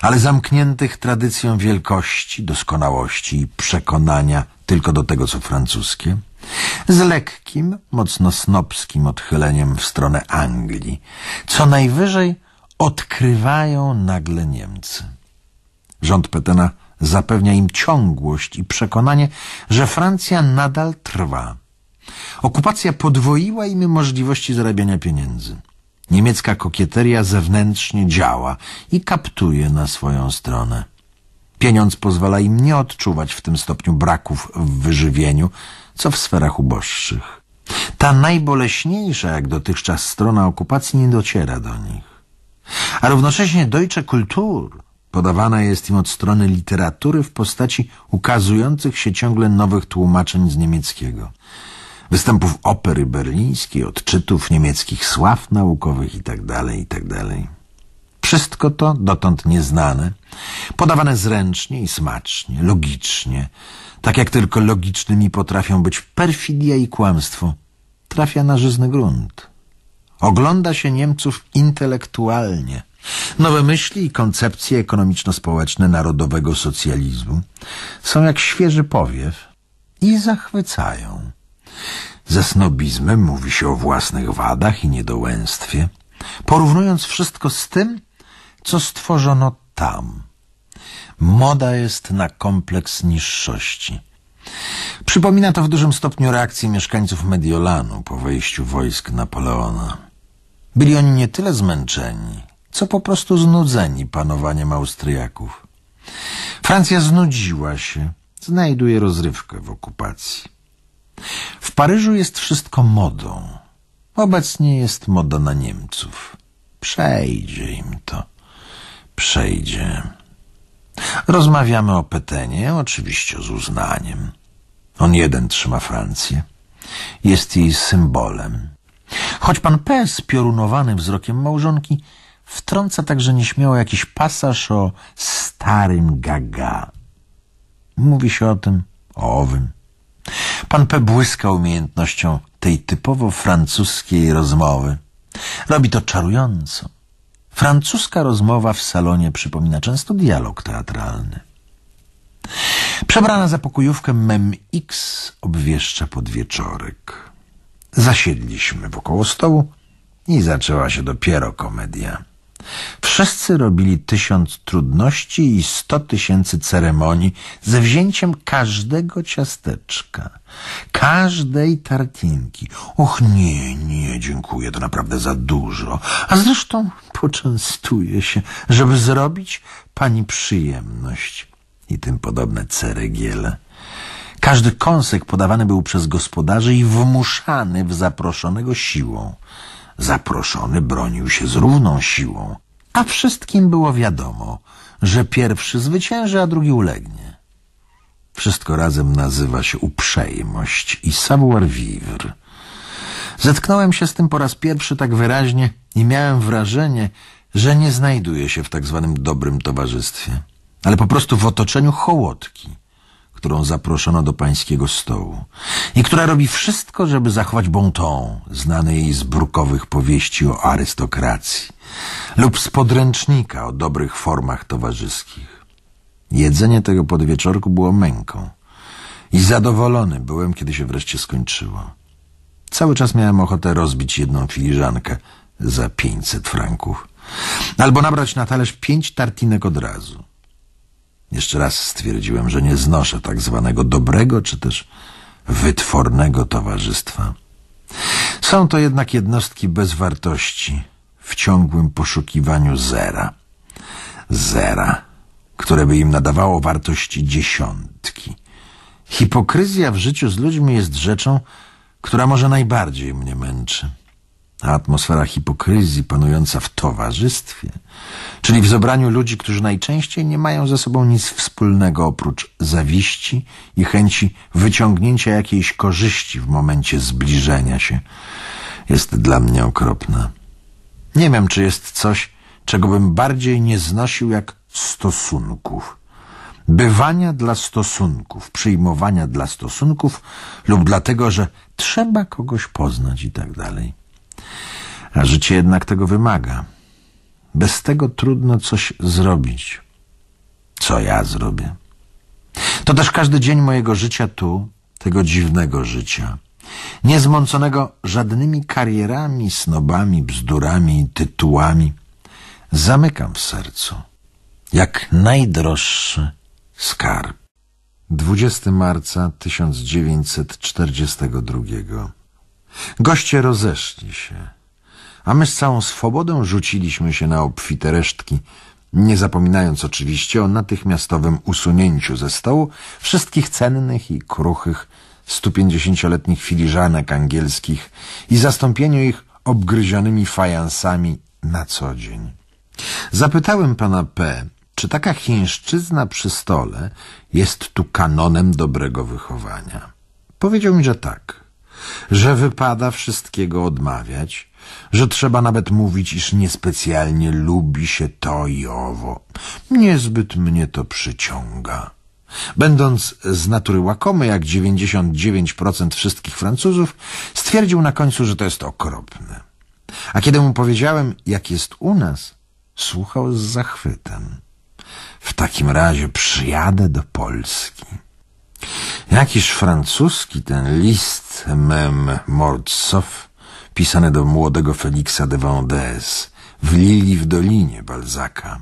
ale zamkniętych tradycją wielkości, doskonałości i przekonania tylko do tego, co francuskie, z lekkim, mocno snobskim odchyleniem w stronę Anglii, co najwyżej odkrywają nagle Niemcy. Rząd Petena zapewnia im ciągłość i przekonanie, że Francja nadal trwa. Okupacja podwoiła im możliwości zarabiania pieniędzy. Niemiecka kokieteria zewnętrznie działa i kaptuje na swoją stronę. Pieniądz pozwala im nie odczuwać w tym stopniu braków w wyżywieniu, co w sferach uboższych. Ta najboleśniejsza jak dotychczas strona okupacji nie dociera do nich. A równocześnie Deutsche Kultur podawana jest im od strony literatury w postaci ukazujących się ciągle nowych tłumaczeń z niemieckiego, występów opery berlińskiej, odczytów niemieckich sław naukowych itd., tak itd. Tak Wszystko to dotąd nieznane, podawane zręcznie i smacznie, logicznie, tak jak tylko logicznymi potrafią być perfidia i kłamstwo, trafia na żyzny grunt. Ogląda się Niemców intelektualnie – Nowe myśli i koncepcje ekonomiczno-społeczne narodowego socjalizmu są jak świeży powiew i zachwycają. Ze snobizmem mówi się o własnych wadach i niedołęstwie, porównując wszystko z tym, co stworzono tam. Moda jest na kompleks niższości. Przypomina to w dużym stopniu reakcję mieszkańców Mediolanu po wejściu wojsk Napoleona. Byli oni nie tyle zmęczeni, co po prostu znudzeni panowaniem Austriaków. Francja znudziła się, znajduje rozrywkę w okupacji. W Paryżu jest wszystko modą. Obecnie jest moda na Niemców. Przejdzie im to. Przejdzie. Rozmawiamy o Petenie, oczywiście z uznaniem. On jeden trzyma Francję. Jest jej symbolem. Choć pan P. z wzrokiem małżonki Wtrąca także nieśmiało jakiś pasaż o starym gaga. Mówi się o tym, o owym. Pan P. błyska umiejętnością tej typowo francuskiej rozmowy. Robi to czarująco. Francuska rozmowa w salonie przypomina często dialog teatralny. Przebrana za pokojówkę Mem X obwieszcza podwieczorek. Zasiedliśmy wokoło stołu i zaczęła się dopiero komedia. Wszyscy robili tysiąc trudności i sto tysięcy ceremonii ze wzięciem każdego ciasteczka, każdej tartinki. Och nie, nie, dziękuję, to naprawdę za dużo. A zresztą poczęstuję się, żeby zrobić pani przyjemność i tym podobne ceregiele. Każdy kąsek podawany był przez gospodarzy i wmuszany w zaproszonego siłą. Zaproszony bronił się z równą siłą, a wszystkim było wiadomo, że pierwszy zwycięży, a drugi ulegnie. Wszystko razem nazywa się uprzejmość i savoir-vivre. Zetknąłem się z tym po raz pierwszy tak wyraźnie i miałem wrażenie, że nie znajduję się w tak zwanym dobrym towarzystwie, ale po prostu w otoczeniu hołotki – którą zaproszono do pańskiego stołu i która robi wszystko, żeby zachować bon ton, znany jej z brukowych powieści o arystokracji lub z podręcznika o dobrych formach towarzyskich. Jedzenie tego podwieczorku było męką i zadowolony byłem, kiedy się wreszcie skończyło. Cały czas miałem ochotę rozbić jedną filiżankę za pięćset franków albo nabrać na talerz pięć tartinek od razu. Jeszcze raz stwierdziłem, że nie znoszę tak zwanego dobrego czy też wytwornego towarzystwa. Są to jednak jednostki bez wartości, w ciągłym poszukiwaniu zera. Zera, które by im nadawało wartości dziesiątki. Hipokryzja w życiu z ludźmi jest rzeczą, która może najbardziej mnie męczy ta atmosfera hipokryzji panująca w towarzystwie, czyli w zebraniu ludzi, którzy najczęściej nie mają ze sobą nic wspólnego oprócz zawiści i chęci wyciągnięcia jakiejś korzyści w momencie zbliżenia się, jest dla mnie okropna. Nie wiem, czy jest coś, czego bym bardziej nie znosił jak stosunków. Bywania dla stosunków, przyjmowania dla stosunków lub dlatego, że trzeba kogoś poznać i tak dalej. A życie jednak tego wymaga. Bez tego trudno coś zrobić. Co ja zrobię? To też każdy dzień mojego życia tu, tego dziwnego życia. Niezmąconego żadnymi karierami, snobami, bzdurami, tytułami. Zamykam w sercu. Jak najdroższy skarb. 20 marca 1942 Goście rozeszli się, a my z całą swobodą rzuciliśmy się na obfite resztki, nie zapominając oczywiście o natychmiastowym usunięciu ze stołu wszystkich cennych i kruchych 150-letnich filiżanek angielskich i zastąpieniu ich obgryzionymi fajansami na co dzień. Zapytałem pana P., czy taka chińszczyzna przy stole jest tu kanonem dobrego wychowania. Powiedział mi, że tak – że wypada wszystkiego odmawiać, że trzeba nawet mówić, iż niespecjalnie lubi się to i owo. Niezbyt mnie to przyciąga. Będąc z natury łakomy, jak 99% wszystkich Francuzów, stwierdził na końcu, że to jest okropne. A kiedy mu powiedziałem, jak jest u nas, słuchał z zachwytem. W takim razie przyjadę do Polski. Jakiż francuski ten list mem Mordsow, pisany do młodego Feliksa de Vendès w Lili w Dolinie Balzaka.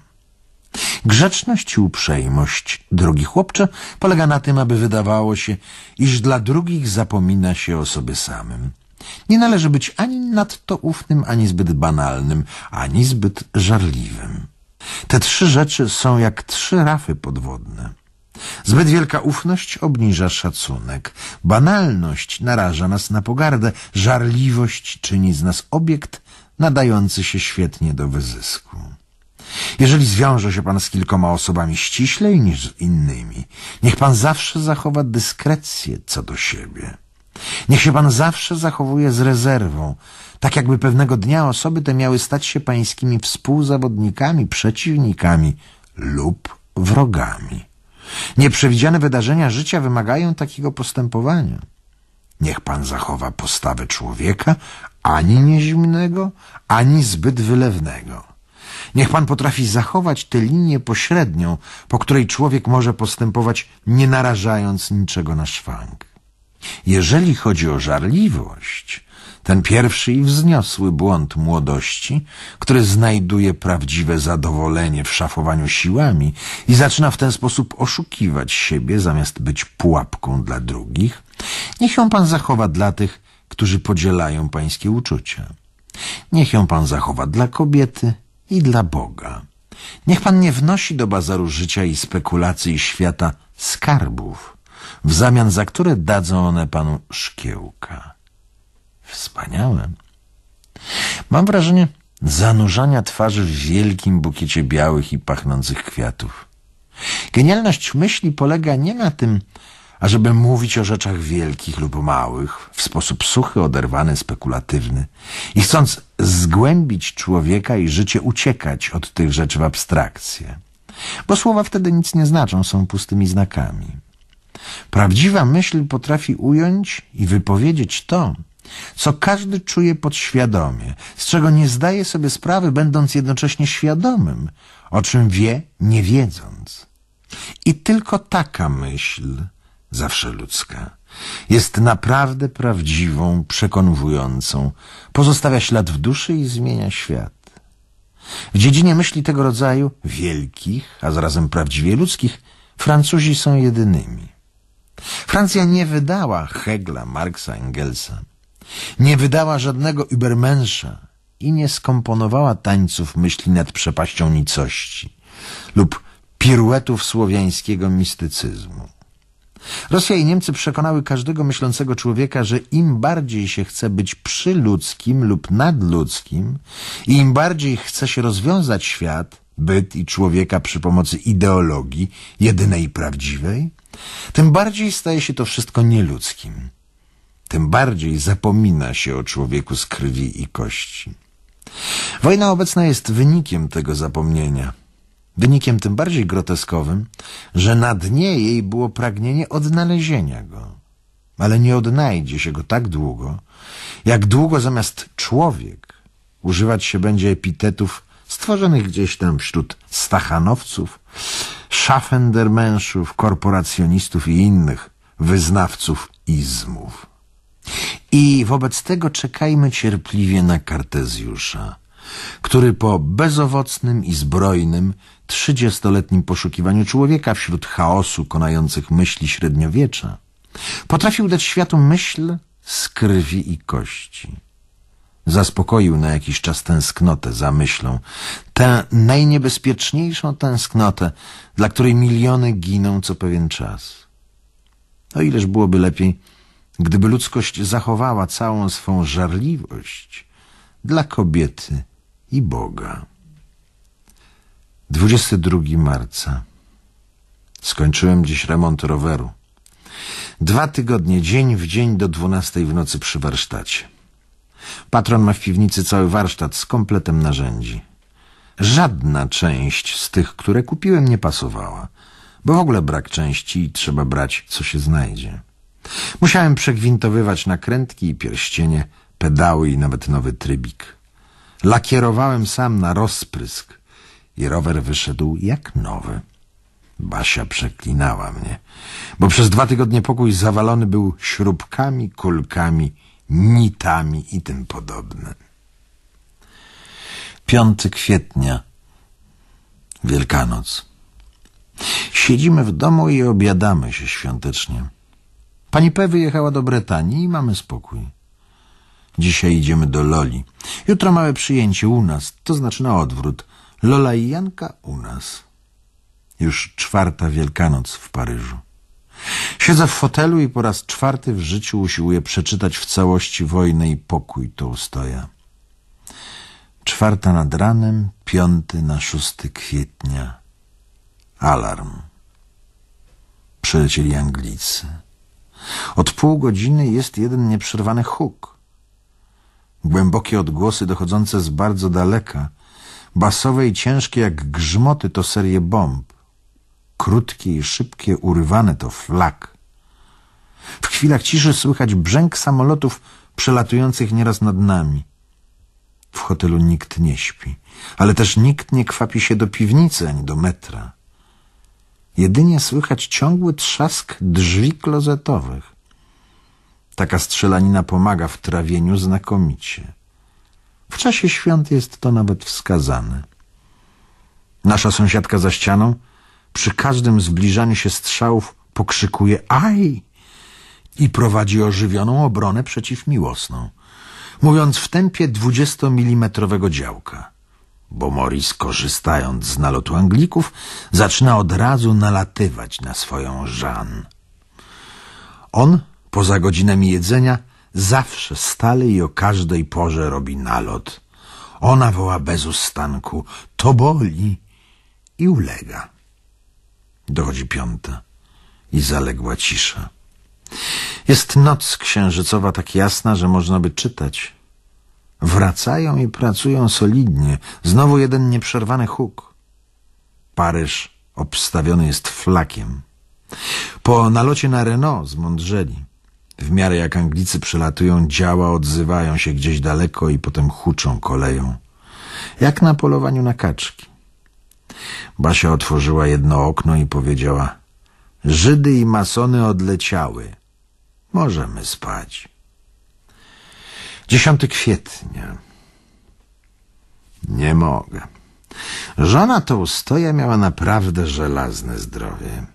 Grzeczność i uprzejmość, drogi chłopcze, polega na tym, aby wydawało się, iż dla drugich zapomina się o sobie samym. Nie należy być ani nadto ufnym, ani zbyt banalnym, ani zbyt żarliwym. Te trzy rzeczy są jak trzy rafy podwodne. Zbyt wielka ufność obniża szacunek. Banalność naraża nas na pogardę, żarliwość czyni z nas obiekt nadający się świetnie do wyzysku. Jeżeli zwiąże się pan z kilkoma osobami ściślej niż z innymi, niech pan zawsze zachowa dyskrecję co do siebie. Niech się pan zawsze zachowuje z rezerwą, tak jakby pewnego dnia osoby te miały stać się pańskimi współzawodnikami, przeciwnikami lub wrogami. Nieprzewidziane wydarzenia życia wymagają takiego postępowania. Niech pan zachowa postawę człowieka, ani niezimnego, ani zbyt wylewnego. Niech pan potrafi zachować tę linię pośrednią, po której człowiek może postępować, nie narażając niczego na szwank. Jeżeli chodzi o żarliwość, ten pierwszy i wzniosły błąd młodości, który znajduje prawdziwe zadowolenie w szafowaniu siłami i zaczyna w ten sposób oszukiwać siebie zamiast być pułapką dla drugich, niech ją pan zachowa dla tych, którzy podzielają pańskie uczucia. Niech ją pan zachowa dla kobiety i dla Boga. Niech pan nie wnosi do bazaru życia i spekulacji świata skarbów, w zamian za które dadzą one panu szkiełka. Wspaniałe. Mam wrażenie zanurzania twarzy w wielkim bukiecie białych i pachnących kwiatów. Genialność myśli polega nie na tym, ażeby mówić o rzeczach wielkich lub małych w sposób suchy, oderwany, spekulatywny i chcąc zgłębić człowieka i życie uciekać od tych rzeczy w abstrakcję. Bo słowa wtedy nic nie znaczą, są pustymi znakami. Prawdziwa myśl potrafi ująć i wypowiedzieć to, co każdy czuje podświadomie, z czego nie zdaje sobie sprawy, będąc jednocześnie świadomym, o czym wie, nie wiedząc. I tylko taka myśl, zawsze ludzka, jest naprawdę prawdziwą, przekonującą, pozostawia ślad w duszy i zmienia świat. W dziedzinie myśli tego rodzaju, wielkich, a zarazem prawdziwie ludzkich, Francuzi są jedynymi. Francja nie wydała Hegla, Marksa, Engelsa. Nie wydała żadnego übermensza i nie skomponowała tańców myśli nad przepaścią nicości lub piruetów słowiańskiego mistycyzmu. Rosja i Niemcy przekonały każdego myślącego człowieka, że im bardziej się chce być przyludzkim lub nadludzkim i im bardziej chce się rozwiązać świat, byt i człowieka przy pomocy ideologii, jedynej prawdziwej, tym bardziej staje się to wszystko nieludzkim tym bardziej zapomina się o człowieku z krwi i kości. Wojna obecna jest wynikiem tego zapomnienia. Wynikiem tym bardziej groteskowym, że na dnie jej było pragnienie odnalezienia go. Ale nie odnajdzie się go tak długo, jak długo zamiast człowiek używać się będzie epitetów stworzonych gdzieś tam wśród stachanowców, szafendermenszów, korporacjonistów i innych wyznawców izmów. I wobec tego czekajmy cierpliwie na Kartezjusza, który po bezowocnym i zbrojnym trzydziestoletnim poszukiwaniu człowieka wśród chaosu konających myśli średniowiecza potrafił dać światu myśl z krwi i kości. Zaspokoił na jakiś czas tęsknotę za myślą, tę najniebezpieczniejszą tęsknotę, dla której miliony giną co pewien czas. O ileż byłoby lepiej, Gdyby ludzkość zachowała całą swą żarliwość dla kobiety i Boga. 22 marca. Skończyłem dziś remont roweru. Dwa tygodnie, dzień w dzień do 12 w nocy przy warsztacie. Patron ma w piwnicy cały warsztat z kompletem narzędzi. Żadna część z tych, które kupiłem, nie pasowała, bo w ogóle brak części i trzeba brać, co się znajdzie. Musiałem przegwintowywać nakrętki i pierścienie, pedały i nawet nowy trybik. Lakierowałem sam na rozprysk i rower wyszedł jak nowy. Basia przeklinała mnie, bo przez dwa tygodnie pokój zawalony był śrubkami, kulkami, nitami i tym podobne. 5 kwietnia, Wielkanoc. Siedzimy w domu i obiadamy się świątecznie. Pani P. wyjechała do Bretanii i mamy spokój. Dzisiaj idziemy do Loli. Jutro małe przyjęcie u nas, to znaczy na odwrót. Lola i Janka u nas. Już czwarta Wielkanoc w Paryżu. Siedzę w fotelu i po raz czwarty w życiu usiłuję przeczytać w całości Wojnę i Pokój ustoja. Czwarta nad ranem, piąty na szósty kwietnia. Alarm. Przelecieli Anglicy. Od pół godziny jest jeden nieprzerwany huk. Głębokie odgłosy dochodzące z bardzo daleka, basowe i ciężkie jak grzmoty to serie bomb. Krótkie i szybkie, urywane to flak. W chwilach ciszy słychać brzęk samolotów przelatujących nieraz nad nami. W hotelu nikt nie śpi, ale też nikt nie kwapi się do piwnicy ani do metra. Jedynie słychać ciągły trzask drzwi klozetowych. Taka strzelanina pomaga w trawieniu znakomicie. W czasie świąt jest to nawet wskazane. Nasza sąsiadka za ścianą przy każdym zbliżaniu się strzałów pokrzykuje aj i prowadzi ożywioną obronę przeciwmiłosną, mówiąc w tempie 20-milimetrowego działka bo Morris, korzystając z nalotu Anglików, zaczyna od razu nalatywać na swoją żan. On, poza godzinami jedzenia, zawsze, stale i o każdej porze robi nalot. Ona woła bez ustanku, to boli i ulega. Dochodzi piąta i zaległa cisza. Jest noc księżycowa tak jasna, że można by czytać. Wracają i pracują solidnie. Znowu jeden nieprzerwany huk. Paryż obstawiony jest flakiem. Po nalocie na Renault zmądrzeli. W miarę jak Anglicy przelatują, działa odzywają się gdzieś daleko i potem huczą koleją. Jak na polowaniu na kaczki. Basia otworzyła jedno okno i powiedziała Żydy i masony odleciały. Możemy spać. 10 kwietnia. Nie mogę. Żona Tołstoja miała naprawdę żelazne zdrowie.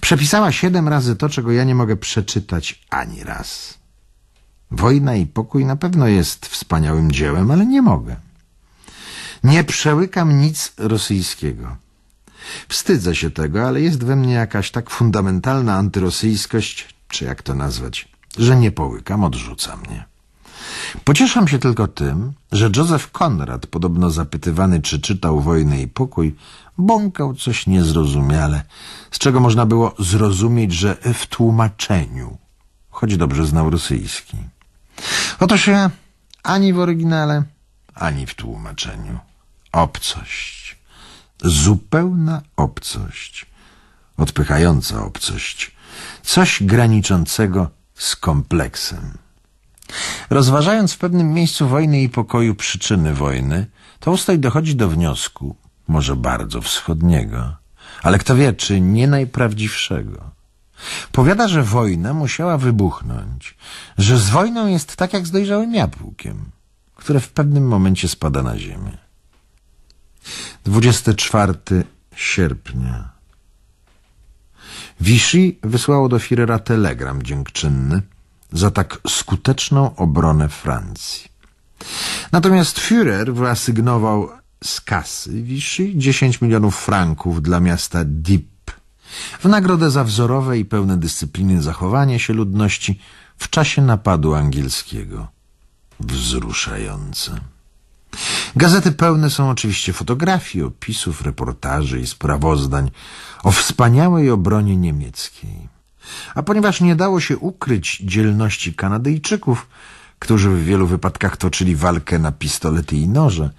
Przepisała siedem razy to, czego ja nie mogę przeczytać ani raz. Wojna i pokój na pewno jest wspaniałym dziełem, ale nie mogę. Nie przełykam nic rosyjskiego. Wstydzę się tego, ale jest we mnie jakaś tak fundamentalna antyrosyjskość, czy jak to nazwać, że nie połykam, odrzuca mnie. Pocieszam się tylko tym, że Józef Konrad, podobno zapytywany, czy czytał Wojnę i Pokój, bąkał coś niezrozumiale, z czego można było zrozumieć, że w tłumaczeniu, choć dobrze znał rosyjski. Oto się ani w oryginale, ani w tłumaczeniu. Obcość. Zupełna obcość. Odpychająca obcość. Coś graniczącego z kompleksem. Rozważając w pewnym miejscu wojny i pokoju przyczyny wojny, Tolstoj dochodzi do wniosku, może bardzo wschodniego, ale kto wie, czy nie najprawdziwszego. Powiada, że wojna musiała wybuchnąć, że z wojną jest tak jak z dojrzałym jabłkiem, które w pewnym momencie spada na ziemię. 24 sierpnia Vichy wysłało do Firera telegram dziękczynny – za tak skuteczną obronę Francji. Natomiast Führer wyasygnował z kasy Wiszy 10 milionów franków dla miasta Dieppe w nagrodę za wzorowe i pełne dyscypliny zachowanie się ludności w czasie napadu angielskiego. Wzruszające. Gazety pełne są oczywiście fotografii, opisów, reportaży i sprawozdań o wspaniałej obronie niemieckiej. A ponieważ nie dało się ukryć dzielności Kanadyjczyków, którzy w wielu wypadkach toczyli walkę na pistolety i noże,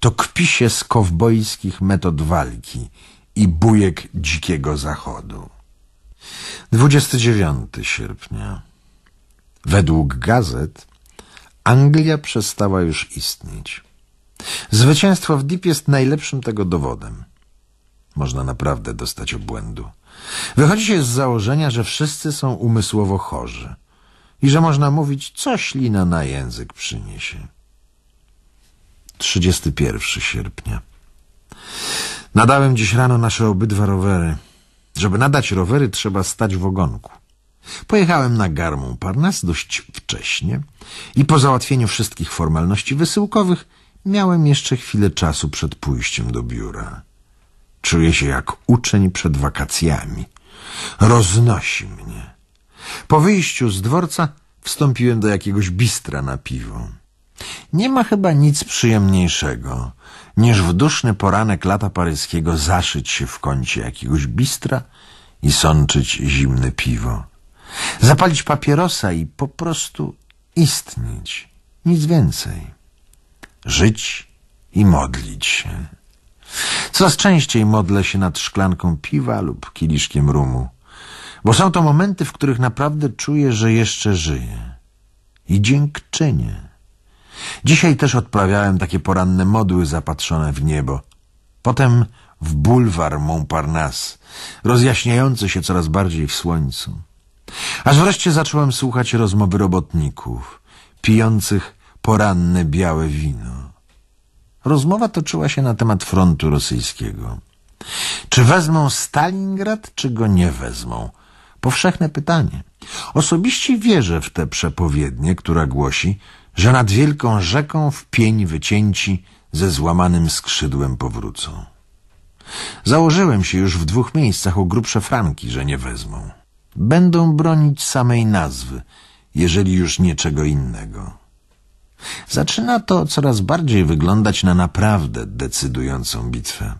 to kpisie się z kowbojskich metod walki i bujek dzikiego zachodu. 29 sierpnia. Według gazet Anglia przestała już istnieć. Zwycięstwo w DIP jest najlepszym tego dowodem. Można naprawdę dostać obłędu. Wychodzi się z założenia, że wszyscy są umysłowo chorzy i że można mówić, co ślina na język przyniesie. 31 sierpnia. Nadałem dziś rano nasze obydwa rowery. Żeby nadać rowery, trzeba stać w ogonku. Pojechałem na Garmą Parnas dość wcześnie i po załatwieniu wszystkich formalności wysyłkowych miałem jeszcze chwilę czasu przed pójściem do biura. Czuję się jak uczeń przed wakacjami. Roznosi mnie. Po wyjściu z dworca wstąpiłem do jakiegoś bistra na piwo. Nie ma chyba nic przyjemniejszego, niż w duszny poranek lata paryskiego zaszyć się w kącie jakiegoś bistra i sączyć zimne piwo. Zapalić papierosa i po prostu istnieć. Nic więcej. Żyć i modlić się. Coraz częściej modlę się nad szklanką piwa lub kieliszkiem rumu, bo są to momenty, w których naprawdę czuję, że jeszcze żyję. I dziękczynię. Dzisiaj też odprawiałem takie poranne modły zapatrzone w niebo. Potem w bulwar Montparnasse, rozjaśniający się coraz bardziej w słońcu. Aż wreszcie zacząłem słuchać rozmowy robotników, pijących poranne białe wino. Rozmowa toczyła się na temat frontu rosyjskiego. Czy wezmą Stalingrad, czy go nie wezmą? Powszechne pytanie. Osobiście wierzę w tę przepowiednię, która głosi, że nad wielką rzeką w pień wycięci ze złamanym skrzydłem powrócą. Założyłem się już w dwóch miejscach o grubsze franki, że nie wezmą. Będą bronić samej nazwy, jeżeli już nie czego innego. Zaczyna to coraz bardziej wyglądać na naprawdę decydującą bitwę.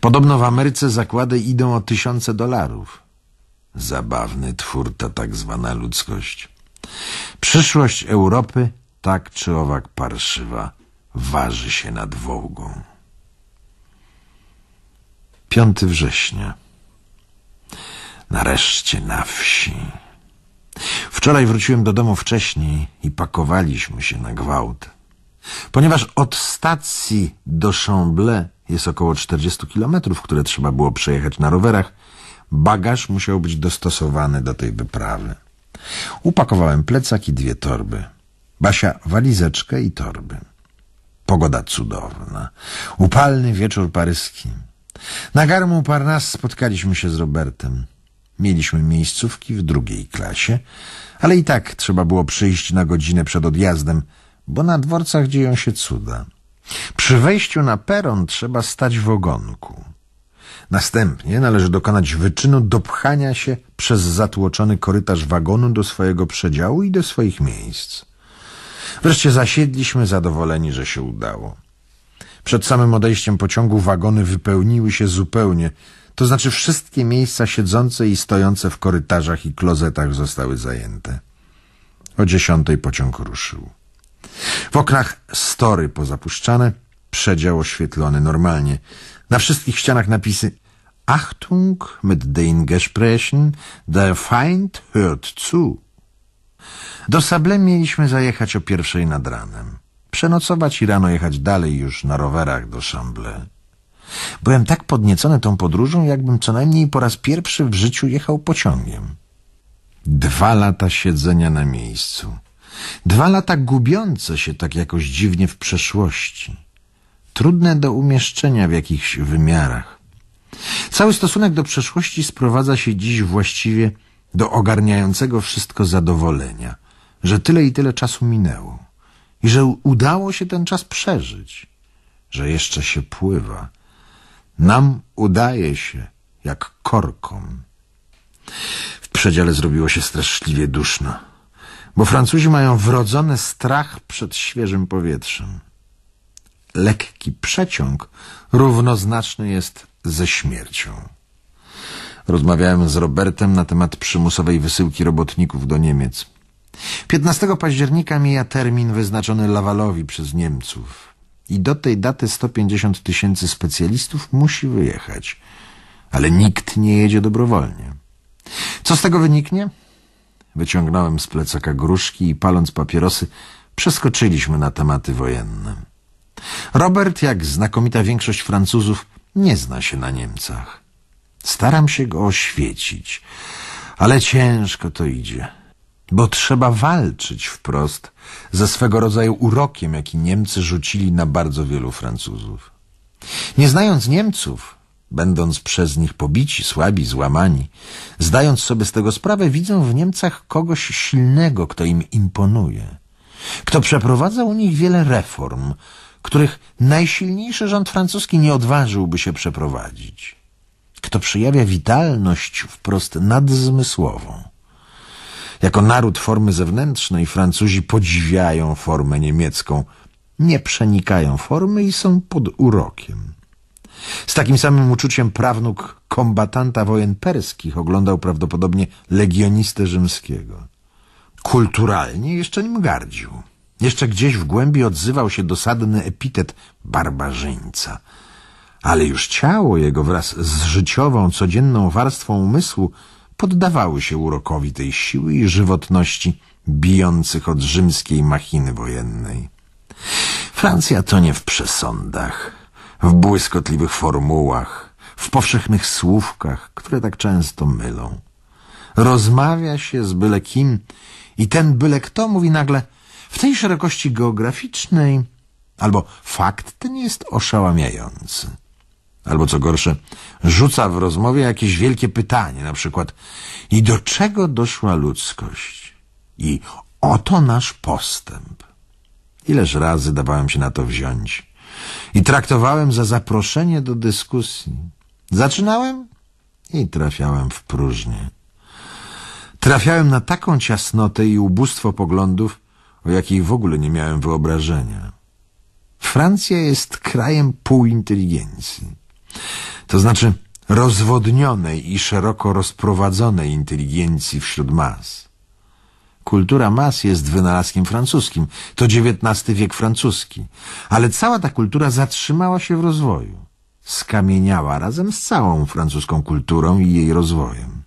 Podobno w Ameryce zakłady idą o tysiące dolarów. Zabawny twór ta tak zwana ludzkość. Przyszłość Europy, tak czy owak parszywa, waży się nad Wołgą. 5 września. Nareszcie na wsi. Wczoraj wróciłem do domu wcześniej i pakowaliśmy się na gwałt. Ponieważ od stacji do Chamblé jest około 40 kilometrów, które trzeba było przejechać na rowerach, bagaż musiał być dostosowany do tej wyprawy. Upakowałem plecak i dwie torby. Basia walizeczkę i torby. Pogoda cudowna. Upalny wieczór paryski. Na garmu Parnas spotkaliśmy się z Robertem. Mieliśmy miejscówki w drugiej klasie, ale i tak trzeba było przyjść na godzinę przed odjazdem, bo na dworcach dzieją się cuda. Przy wejściu na peron trzeba stać w ogonku. Następnie należy dokonać wyczynu dopchania się przez zatłoczony korytarz wagonu do swojego przedziału i do swoich miejsc. Wreszcie zasiedliśmy zadowoleni, że się udało. Przed samym odejściem pociągu wagony wypełniły się zupełnie – to znaczy wszystkie miejsca siedzące i stojące w korytarzach i klozetach zostały zajęte. O dziesiątej pociąg ruszył. W oknach story pozapuszczane, przedział oświetlony normalnie. Na wszystkich ścianach napisy Achtung mit den Gesprächen, der Feind hört zu. Do Sable mieliśmy zajechać o pierwszej nad ranem. Przenocować i rano jechać dalej już na rowerach do Chamblay. Byłem tak podniecony tą podróżą, jakbym co najmniej po raz pierwszy w życiu jechał pociągiem. Dwa lata siedzenia na miejscu. Dwa lata gubiące się tak jakoś dziwnie w przeszłości. Trudne do umieszczenia w jakichś wymiarach. Cały stosunek do przeszłości sprowadza się dziś właściwie do ogarniającego wszystko zadowolenia, że tyle i tyle czasu minęło i że udało się ten czas przeżyć, że jeszcze się pływa, nam udaje się, jak korkom. W przedziale zrobiło się straszliwie duszno, bo Francuzi mają wrodzony strach przed świeżym powietrzem. Lekki przeciąg równoznaczny jest ze śmiercią. Rozmawiałem z Robertem na temat przymusowej wysyłki robotników do Niemiec. 15 października mija termin wyznaczony Lawalowi przez Niemców i do tej daty 150 tysięcy specjalistów musi wyjechać. Ale nikt nie jedzie dobrowolnie. Co z tego wyniknie? Wyciągnąłem z plecaka gruszki i paląc papierosy przeskoczyliśmy na tematy wojenne. Robert, jak znakomita większość Francuzów, nie zna się na Niemcach. Staram się go oświecić, ale ciężko to idzie bo trzeba walczyć wprost ze swego rodzaju urokiem, jaki Niemcy rzucili na bardzo wielu Francuzów. Nie znając Niemców, będąc przez nich pobici, słabi, złamani, zdając sobie z tego sprawę, widzą w Niemcach kogoś silnego, kto im imponuje, kto przeprowadza u nich wiele reform, których najsilniejszy rząd francuski nie odważyłby się przeprowadzić, kto przejawia witalność wprost nadzmysłową jako naród formy zewnętrznej Francuzi podziwiają formę niemiecką, nie przenikają formy i są pod urokiem. Z takim samym uczuciem prawnuk kombatanta wojen perskich oglądał prawdopodobnie legionistę rzymskiego. Kulturalnie jeszcze nim gardził. Jeszcze gdzieś w głębi odzywał się dosadny epitet barbarzyńca. Ale już ciało jego wraz z życiową, codzienną warstwą umysłu poddawały się urokowi tej siły i żywotności bijących od rzymskiej machiny wojennej. Francja to nie w przesądach, w błyskotliwych formułach, w powszechnych słówkach, które tak często mylą. Rozmawia się z byle kim i ten byle kto mówi nagle w tej szerokości geograficznej albo fakt ten jest oszałamiający albo co gorsze, rzuca w rozmowie jakieś wielkie pytanie, na przykład i do czego doszła ludzkość? I oto nasz postęp. Ileż razy dawałem się na to wziąć i traktowałem za zaproszenie do dyskusji. Zaczynałem i trafiałem w próżnię. Trafiałem na taką ciasnotę i ubóstwo poglądów, o jakiej w ogóle nie miałem wyobrażenia. Francja jest krajem półinteligencji to znaczy rozwodnionej i szeroko rozprowadzonej inteligencji wśród mas. Kultura mas jest wynalazkiem francuskim, to XIX wiek francuski, ale cała ta kultura zatrzymała się w rozwoju. Skamieniała razem z całą francuską kulturą i jej rozwojem.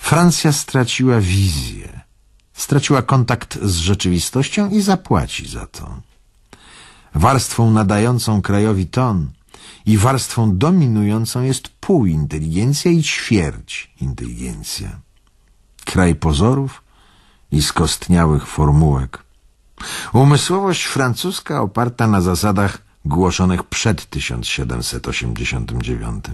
Francja straciła wizję, straciła kontakt z rzeczywistością i zapłaci za to. Warstwą nadającą krajowi ton – i warstwą dominującą jest półinteligencja i ćwierć inteligencja. Kraj pozorów i skostniałych formułek. Umysłowość francuska oparta na zasadach głoszonych przed 1789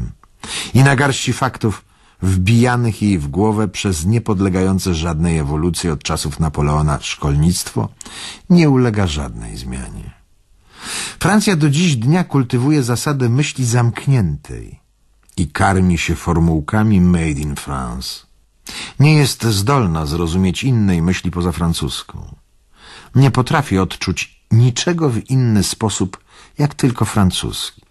i na garści faktów wbijanych jej w głowę przez niepodlegające żadnej ewolucji od czasów Napoleona szkolnictwo nie ulega żadnej zmianie. Francja do dziś dnia kultywuje zasadę myśli zamkniętej i karmi się formułkami made in France. Nie jest zdolna zrozumieć innej myśli poza francuską. Nie potrafi odczuć niczego w inny sposób, jak tylko francuski.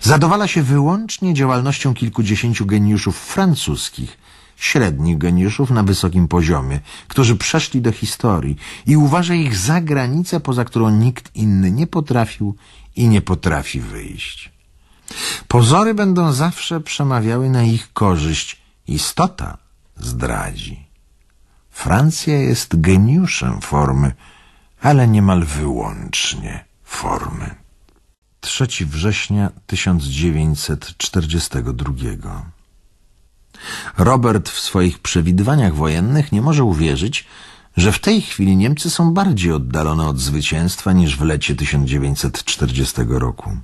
Zadowala się wyłącznie działalnością kilkudziesięciu geniuszów francuskich, średnich geniuszów na wysokim poziomie, którzy przeszli do historii i uważa ich za granicę, poza którą nikt inny nie potrafił i nie potrafi wyjść. Pozory będą zawsze przemawiały na ich korzyść. Istota zdradzi. Francja jest geniuszem formy, ale niemal wyłącznie formy. 3 września 1942 Robert w swoich przewidywaniach wojennych nie może uwierzyć, że w tej chwili Niemcy są bardziej oddalone od zwycięstwa niż w lecie 1940 roku.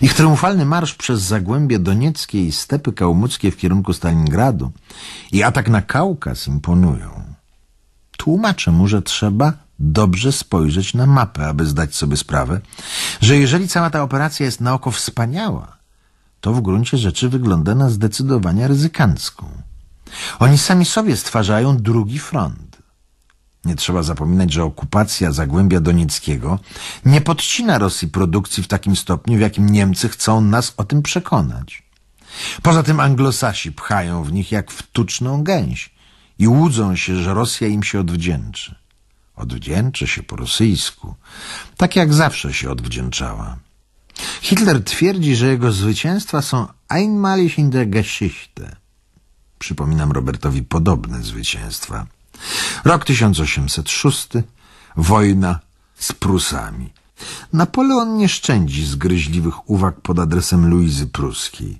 Ich triumfalny marsz przez zagłębie donieckie i stepy kałmuckie w kierunku Stalingradu i atak na Kaukaz imponują. Tłumaczę mu, że trzeba dobrze spojrzeć na mapę, aby zdać sobie sprawę, że jeżeli cała ta operacja jest na oko wspaniała, to w gruncie rzeczy wygląda na zdecydowanie ryzykancką. Oni sami sobie stwarzają drugi front. Nie trzeba zapominać, że okupacja Zagłębia Donieckiego nie podcina Rosji produkcji w takim stopniu, w jakim Niemcy chcą nas o tym przekonać. Poza tym anglosasi pchają w nich jak w tuczną gęś i łudzą się, że Rosja im się odwdzięczy. Odwdzięczy się po rosyjsku, tak jak zawsze się odwdzięczała. Hitler twierdzi, że jego zwycięstwa są einmalig in der Geschichte. Przypominam Robertowi podobne zwycięstwa. Rok 1806, wojna z Prusami. Napoleon nie szczędzi zgryźliwych uwag pod adresem Luizy Pruskiej.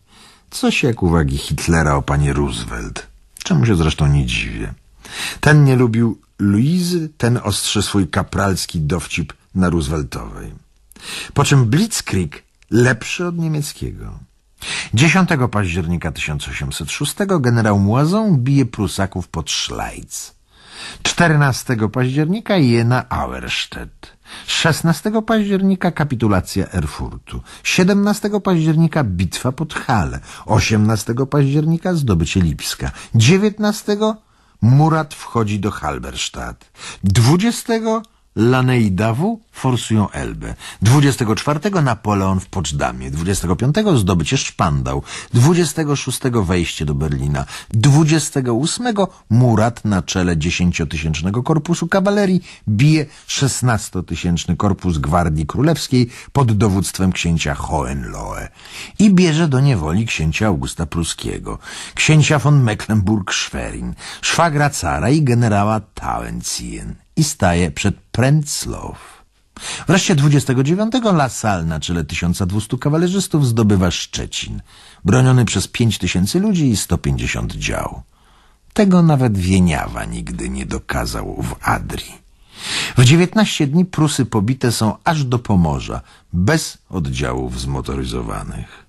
Coś jak uwagi Hitlera o panie Roosevelt. Czemu się zresztą nie dziwię. Ten nie lubił Luizy, ten ostrzy swój kapralski dowcip na Rooseveltowej. Po czym Blitzkrieg lepszy od niemieckiego. 10 października 1806 generał Młazon bije Prusaków pod Schleiz. 14 października Jena Auerstedt. 16 października kapitulacja Erfurtu. 17 października bitwa pod Halle. 18 października zdobycie Lipska. 19 Murat wchodzi do Halberstadt. 20 Lanei Dawu forsują Elbę. 24 Napoleon w Poczdamie, 25 zdobycie Szpandał, 26 wejście do Berlina, 28 Murat na czele 10-tysięcznego korpusu kawalerii bije 16-tysięczny korpus Gwardii Królewskiej pod dowództwem księcia Hohenlohe i bierze do niewoli księcia Augusta Pruskiego, księcia von Mecklenburg-Schwerin, szwagra cara i generała Tauentzien i staje przed Prenzlow. Wreszcie 29 La Salle na czele 1200 kawalerzystów zdobywa Szczecin, broniony przez 5000 ludzi i 150 dział. Tego nawet Wieniawa nigdy nie dokazał w Adrii. W 19 dni Prusy pobite są aż do Pomorza, bez oddziałów zmotoryzowanych.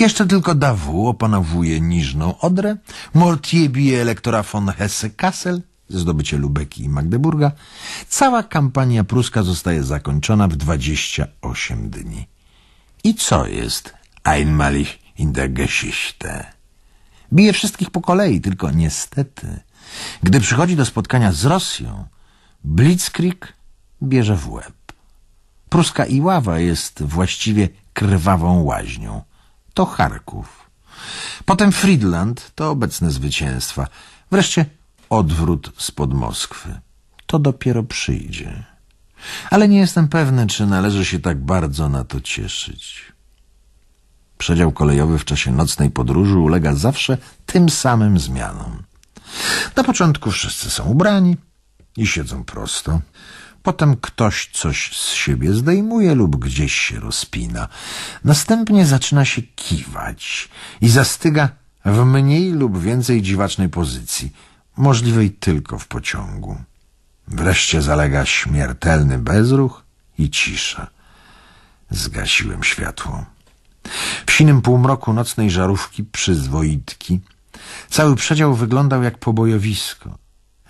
Jeszcze tylko Davout opanowuje Niżną Odrę, Mortier bije elektora von Hesse-Kassel, zdobycie Lubeki i Magdeburga, cała kampania pruska zostaje zakończona w 28 dni. I co jest Einmalig in der Geschichte? Bije wszystkich po kolei, tylko niestety, gdy przychodzi do spotkania z Rosją, Blitzkrieg bierze w łeb. Pruska Iława jest właściwie krwawą łaźnią. To Charków. Potem Friedland to obecne zwycięstwa. Wreszcie odwrót spod Moskwy. To dopiero przyjdzie. Ale nie jestem pewny, czy należy się tak bardzo na to cieszyć. Przedział kolejowy w czasie nocnej podróży ulega zawsze tym samym zmianom. Na początku wszyscy są ubrani i siedzą prosto. Potem ktoś coś z siebie zdejmuje lub gdzieś się rozpina. Następnie zaczyna się kiwać i zastyga w mniej lub więcej dziwacznej pozycji – możliwej tylko w pociągu. Wreszcie zalega śmiertelny bezruch i cisza. Zgasiłem światło. W sinym półmroku nocnej żarówki przyzwoitki cały przedział wyglądał jak pobojowisko,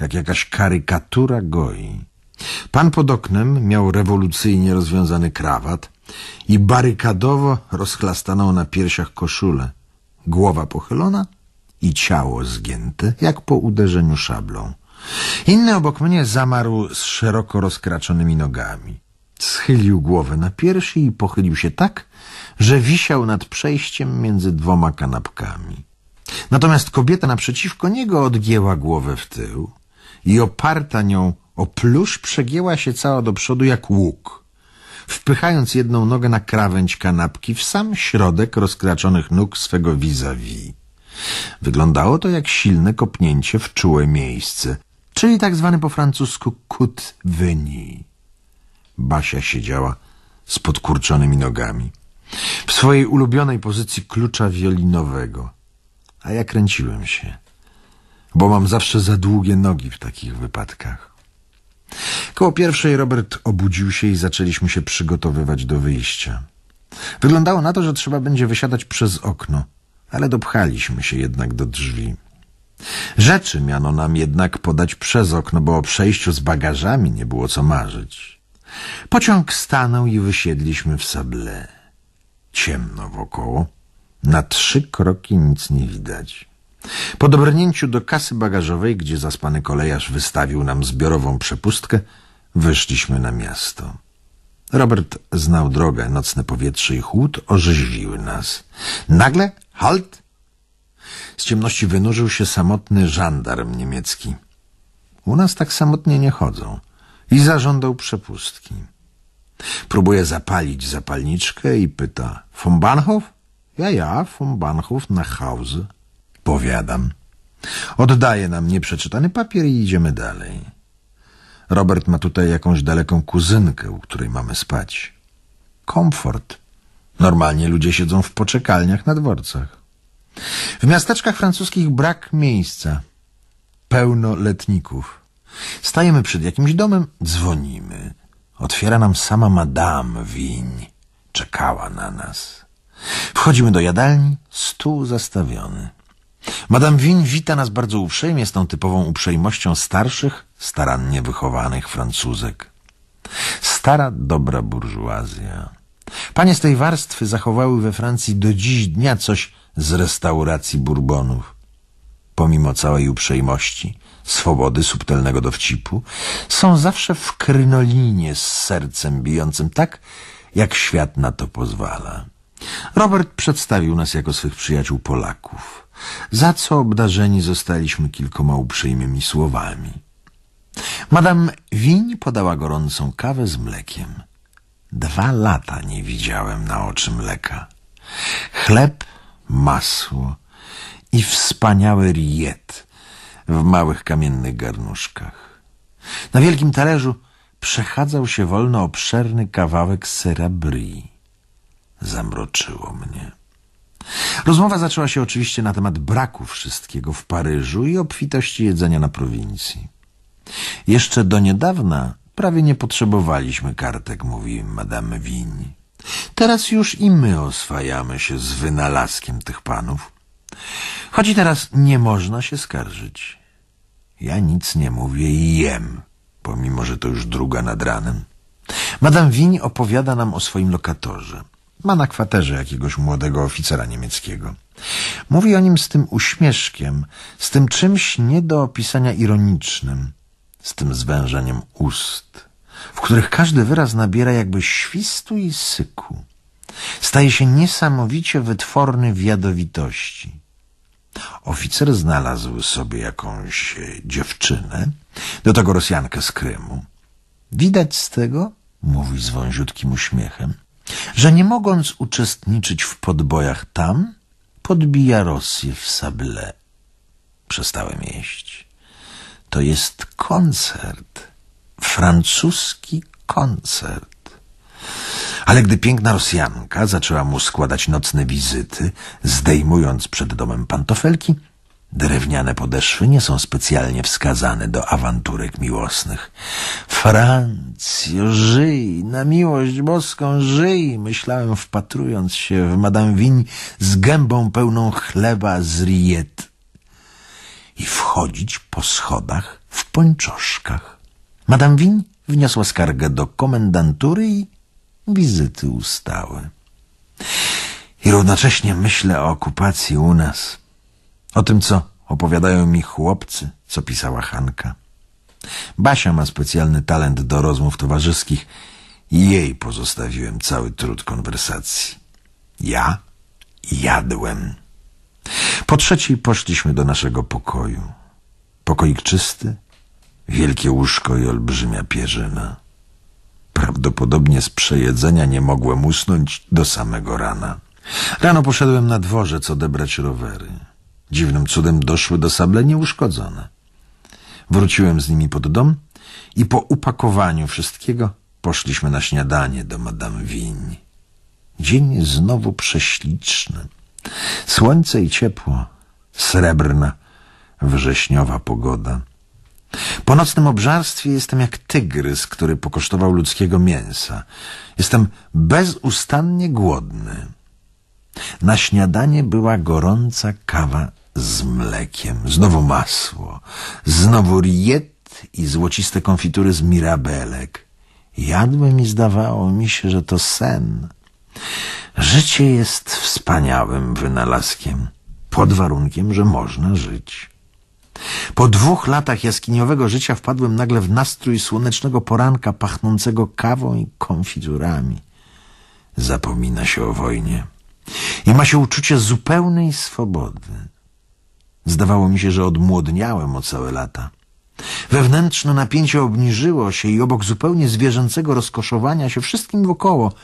jak jakaś karykatura goi. Pan pod oknem miał rewolucyjnie rozwiązany krawat i barykadowo rozchlastaną na piersiach koszulę. Głowa pochylona – i ciało zgięte, jak po uderzeniu szablą. Inny obok mnie zamarł z szeroko rozkraczonymi nogami. Schylił głowę na piersi i pochylił się tak, że wisiał nad przejściem między dwoma kanapkami. Natomiast kobieta naprzeciwko niego odgięła głowę w tył i oparta nią o plusz przegięła się cała do przodu jak łuk, wpychając jedną nogę na krawędź kanapki w sam środek rozkraczonych nóg swego vis-a-vis. Wyglądało to jak silne kopnięcie w czułe miejsce, czyli tak zwany po francusku kut veni. Basia siedziała z podkurczonymi nogami w swojej ulubionej pozycji klucza wiolinowego. A ja kręciłem się, bo mam zawsze za długie nogi w takich wypadkach. Koło pierwszej Robert obudził się i zaczęliśmy się przygotowywać do wyjścia. Wyglądało na to, że trzeba będzie wysiadać przez okno – ale dopchaliśmy się jednak do drzwi. Rzeczy miano nam jednak podać przez okno, bo o przejściu z bagażami nie było co marzyć. Pociąg stanął i wysiedliśmy w Sable. Ciemno wokoło. Na trzy kroki nic nie widać. Po dobrnięciu do kasy bagażowej, gdzie zaspany kolejarz wystawił nam zbiorową przepustkę, wyszliśmy na miasto. Robert znał drogę, nocne powietrze i chłód orzeźwiły nas. Nagle Halt! Z ciemności wynurzył się samotny żandarm niemiecki. U nas tak samotnie nie chodzą. I zażądał przepustki. Próbuje zapalić zapalniczkę i pyta. Von Bahnhof? Ja, ja, von Bahnhof na Haus. — Powiadam. Oddaje nam nieprzeczytany papier i idziemy dalej. Robert ma tutaj jakąś daleką kuzynkę, u której mamy spać. Komfort Normalnie ludzie siedzą w poczekalniach na dworcach. W miasteczkach francuskich brak miejsca. Pełno letników. Stajemy przed jakimś domem, dzwonimy. Otwiera nam sama Madame Wiń. Czekała na nas. Wchodzimy do jadalni, stół zastawiony. Madame Win wita nas bardzo uprzejmie, z tą typową uprzejmością starszych, starannie wychowanych Francuzek. Stara, dobra burżuazja. Panie z tej warstwy zachowały we Francji do dziś dnia coś z restauracji Bourbonów. Pomimo całej uprzejmości, swobody subtelnego dowcipu, są zawsze w krynolinie z sercem bijącym tak, jak świat na to pozwala. Robert przedstawił nas jako swych przyjaciół Polaków, za co obdarzeni zostaliśmy kilkoma uprzejmymi słowami. Madame Wiń podała gorącą kawę z mlekiem. Dwa lata nie widziałem na oczy mleka. Chleb, masło i wspaniały riet w małych kamiennych garnuszkach. Na wielkim talerzu przechadzał się wolno obszerny kawałek sera brie. Zamroczyło mnie. Rozmowa zaczęła się oczywiście na temat braku wszystkiego w Paryżu i obfitości jedzenia na prowincji. Jeszcze do niedawna Prawie nie potrzebowaliśmy kartek, mówi Madame Win. Teraz już i my oswajamy się z wynalazkiem tych panów. Choć teraz nie można się skarżyć. Ja nic nie mówię i jem, pomimo że to już druga nad ranem. Madame Win opowiada nam o swoim lokatorze. Ma na kwaterze jakiegoś młodego oficera niemieckiego. Mówi o nim z tym uśmieszkiem, z tym czymś nie do opisania ironicznym – z tym zwężeniem ust, w których każdy wyraz nabiera jakby świstu i syku. Staje się niesamowicie wytworny w jadowitości. Oficer znalazł sobie jakąś dziewczynę, do tego Rosjankę z Krymu. Widać z tego, mówi z wąziutkim uśmiechem, że nie mogąc uczestniczyć w podbojach tam, podbija Rosję w Sable. Przestałem jeść. To jest koncert. Francuski koncert. Ale gdy piękna Rosjanka zaczęła mu składać nocne wizyty, zdejmując przed domem pantofelki, drewniane podeszwy nie są specjalnie wskazane do awanturek miłosnych. Francjo, żyj, na miłość boską, żyj, myślałem wpatrując się w Madame Wiń z gębą pełną chleba z riet i wchodzić po schodach w pończoszkach. Madame Win wniosła skargę do komendantury i wizyty ustały. I równocześnie myślę o okupacji u nas, o tym, co opowiadają mi chłopcy, co pisała Hanka. Basia ma specjalny talent do rozmów towarzyskich i jej pozostawiłem cały trud konwersacji. Ja jadłem. Po trzeciej poszliśmy do naszego pokoju. Pokoik czysty, wielkie łóżko i olbrzymia pierzyna. Prawdopodobnie z przejedzenia nie mogłem usnąć do samego rana. Rano poszedłem na dworzec odebrać rowery. Dziwnym cudem doszły do sable nieuszkodzone. Wróciłem z nimi pod dom i po upakowaniu wszystkiego poszliśmy na śniadanie do Madame Wiń. Dzień znowu prześliczny. Słońce i ciepło, srebrna, wrześniowa pogoda. Po nocnym obżarstwie jestem jak tygrys, który pokosztował ludzkiego mięsa. Jestem bezustannie głodny. Na śniadanie była gorąca kawa z mlekiem, znowu masło, znowu riet i złociste konfitury z mirabelek. Jadłem i zdawało mi się, że to sen. Życie jest wspaniałym wynalazkiem, pod warunkiem, że można żyć. Po dwóch latach jaskiniowego życia wpadłem nagle w nastrój słonecznego poranka pachnącego kawą i konfiturami. Zapomina się o wojnie i ma się uczucie zupełnej swobody. Zdawało mi się, że odmłodniałem o całe lata. Wewnętrzne napięcie obniżyło się i obok zupełnie zwierzęcego rozkoszowania się wszystkim wokoło –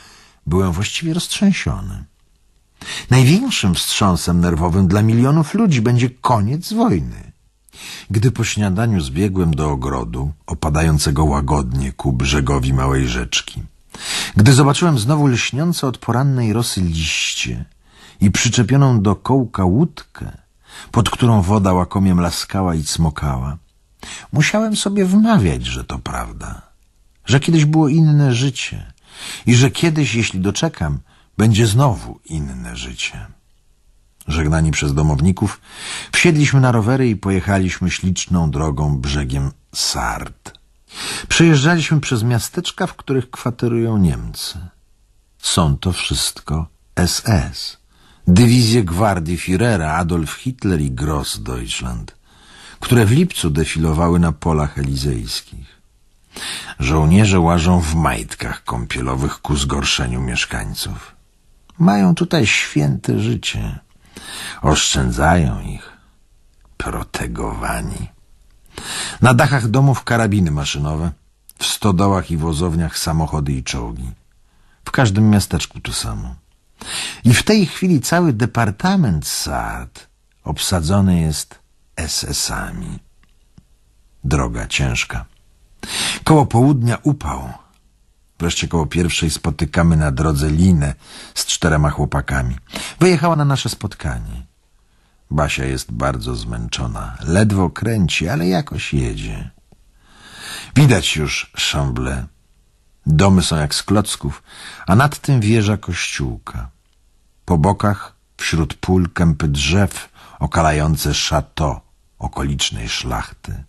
Byłem właściwie roztrzęsiony. Największym wstrząsem nerwowym dla milionów ludzi będzie koniec wojny. Gdy po śniadaniu zbiegłem do ogrodu, opadającego łagodnie ku brzegowi małej rzeczki, gdy zobaczyłem znowu lśniące od porannej rosy liście i przyczepioną do kołka łódkę, pod którą woda łakomiem laskała i cmokała, musiałem sobie wmawiać, że to prawda, że kiedyś było inne życie – i że kiedyś, jeśli doczekam, będzie znowu inne życie. Żegnani przez domowników, wsiedliśmy na rowery i pojechaliśmy śliczną drogą brzegiem Sard. Przejeżdżaliśmy przez miasteczka, w których kwaterują Niemcy. Są to wszystko SS, dywizje gwardii Führera Adolf Hitler i Gross Deutschland, które w lipcu defilowały na polach elizejskich. Żołnierze łażą w majtkach kąpielowych ku zgorszeniu mieszkańców. Mają tutaj święte życie. Oszczędzają ich. Protegowani. Na dachach domów karabiny maszynowe, w stodołach i wozowniach samochody i czołgi. W każdym miasteczku to samo. I w tej chwili cały departament Sard obsadzony jest SS-ami. Droga ciężka. Koło południa upał. Wreszcie koło pierwszej spotykamy na drodze Linę z czterema chłopakami. Wyjechała na nasze spotkanie. Basia jest bardzo zmęczona. Ledwo kręci, ale jakoś jedzie. Widać już szamble. Domy są jak z klocków, a nad tym wieża kościółka. Po bokach, wśród pól, kępy drzew okalające szato okolicznej szlachty.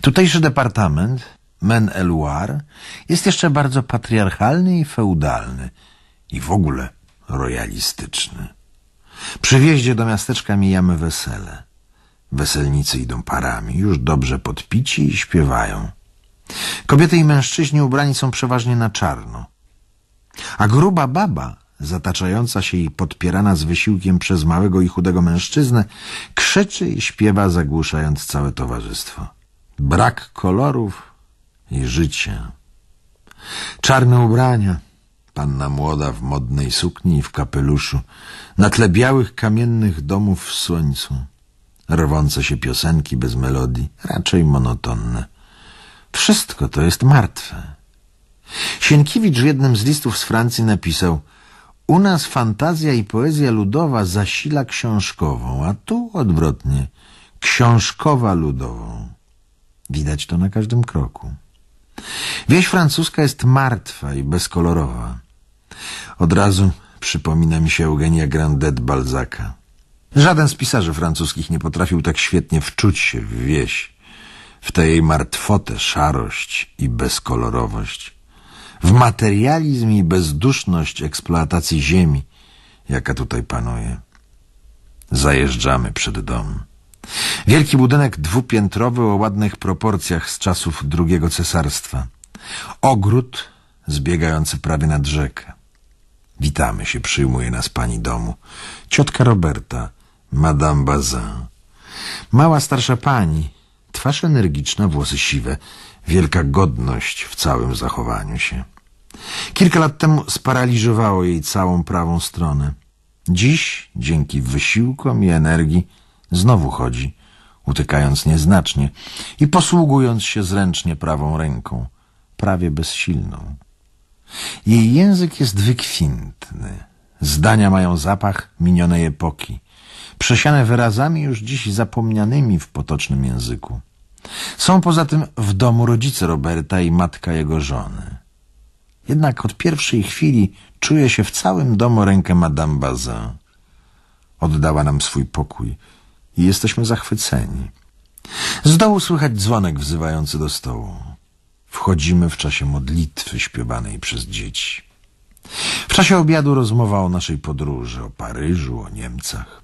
Tutejszy departament Men-Eluar jest jeszcze bardzo patriarchalny i feudalny i w ogóle royalistyczny. Przy wjeździe do miasteczka mijamy wesele. Weselnicy idą parami, już dobrze podpici i śpiewają. Kobiety i mężczyźni ubrani są przeważnie na czarno. A gruba baba, zataczająca się i podpierana z wysiłkiem przez małego i chudego mężczyznę, krzyczy i śpiewa, zagłuszając całe towarzystwo. Brak kolorów i życie. Czarne ubrania, panna młoda w modnej sukni i w kapeluszu, na tle białych kamiennych domów w słońcu, rwące się piosenki bez melodii, raczej monotonne. Wszystko to jest martwe. Sienkiewicz w jednym z listów z Francji napisał U nas fantazja i poezja ludowa zasila książkową, a tu odwrotnie, książkowa ludową. Widać to na każdym kroku. Wieś francuska jest martwa i bezkolorowa. Od razu przypomina mi się Eugenia Grandet Balzaka. Żaden z pisarzy francuskich nie potrafił tak świetnie wczuć się w wieś, w tę jej martwotę, szarość i bezkolorowość, w materializm i bezduszność eksploatacji ziemi, jaka tutaj panuje. Zajeżdżamy przed dom. Wielki budynek dwupiętrowy o ładnych proporcjach z czasów drugiego cesarstwa. Ogród zbiegający prawie nad rzekę. Witamy się, przyjmuje nas pani domu. Ciotka Roberta, Madame Bazin. Mała starsza pani, twarz energiczna, włosy siwe, wielka godność w całym zachowaniu się. Kilka lat temu sparaliżowało jej całą prawą stronę. Dziś, dzięki wysiłkom i energii, Znowu chodzi, utykając nieznacznie i posługując się zręcznie prawą ręką, prawie bezsilną. Jej język jest wykwintny. Zdania mają zapach minionej epoki, przesiane wyrazami już dziś zapomnianymi w potocznym języku. Są poza tym w domu rodzice Roberta i matka jego żony. Jednak od pierwszej chwili czuje się w całym domu rękę Madame Bazin. Oddała nam swój pokój, i jesteśmy zachwyceni. Z dołu słychać dzwonek wzywający do stołu. Wchodzimy w czasie modlitwy śpiewanej przez dzieci. W czasie obiadu rozmowa o naszej podróży, o Paryżu, o Niemcach.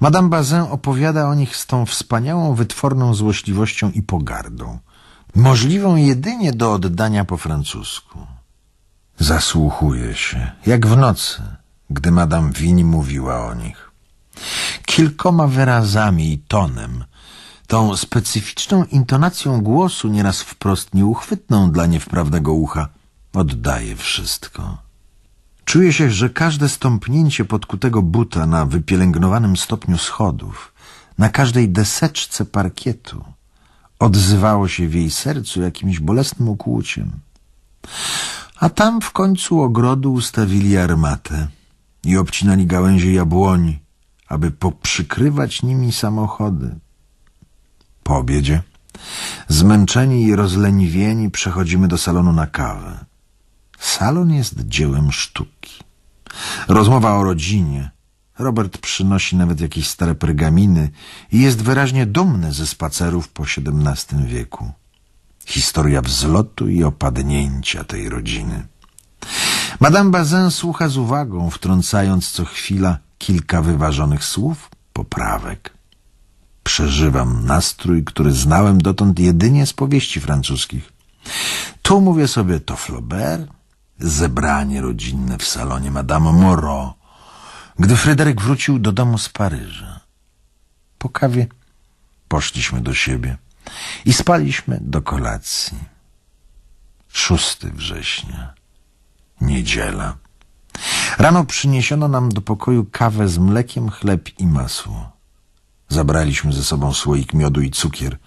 Madame Bazin opowiada o nich z tą wspaniałą, wytworną złośliwością i pogardą, możliwą jedynie do oddania po francusku. Zasłuchuje się, jak w nocy, gdy Madame Win mówiła o nich. Kilkoma wyrazami i tonem, tą specyficzną intonacją głosu, nieraz wprost nieuchwytną dla niewprawnego ucha, oddaje wszystko. Czuje się, że każde stąpnięcie podkutego buta na wypielęgnowanym stopniu schodów, na każdej deseczce parkietu, odzywało się w jej sercu jakimś bolesnym ukłuciem. A tam w końcu ogrodu ustawili armatę i obcinali gałęzie jabłoni, aby poprzykrywać nimi samochody. Po obiedzie, zmęczeni i rozleniwieni, przechodzimy do salonu na kawę. Salon jest dziełem sztuki. Rozmowa o rodzinie. Robert przynosi nawet jakieś stare pergaminy i jest wyraźnie dumny ze spacerów po XVII wieku. Historia wzlotu i opadnięcia tej rodziny. Madame Bazin słucha z uwagą, wtrącając co chwila kilka wyważonych słów, poprawek. Przeżywam nastrój, który znałem dotąd jedynie z powieści francuskich. Tu mówię sobie to Flaubert, zebranie rodzinne w salonie Madame Moreau, gdy Fryderyk wrócił do domu z Paryża. Po kawie poszliśmy do siebie i spaliśmy do kolacji. 6 września, niedziela. Rano przyniesiono nam do pokoju kawę z mlekiem, chleb i masło. Zabraliśmy ze sobą słoik miodu i cukier,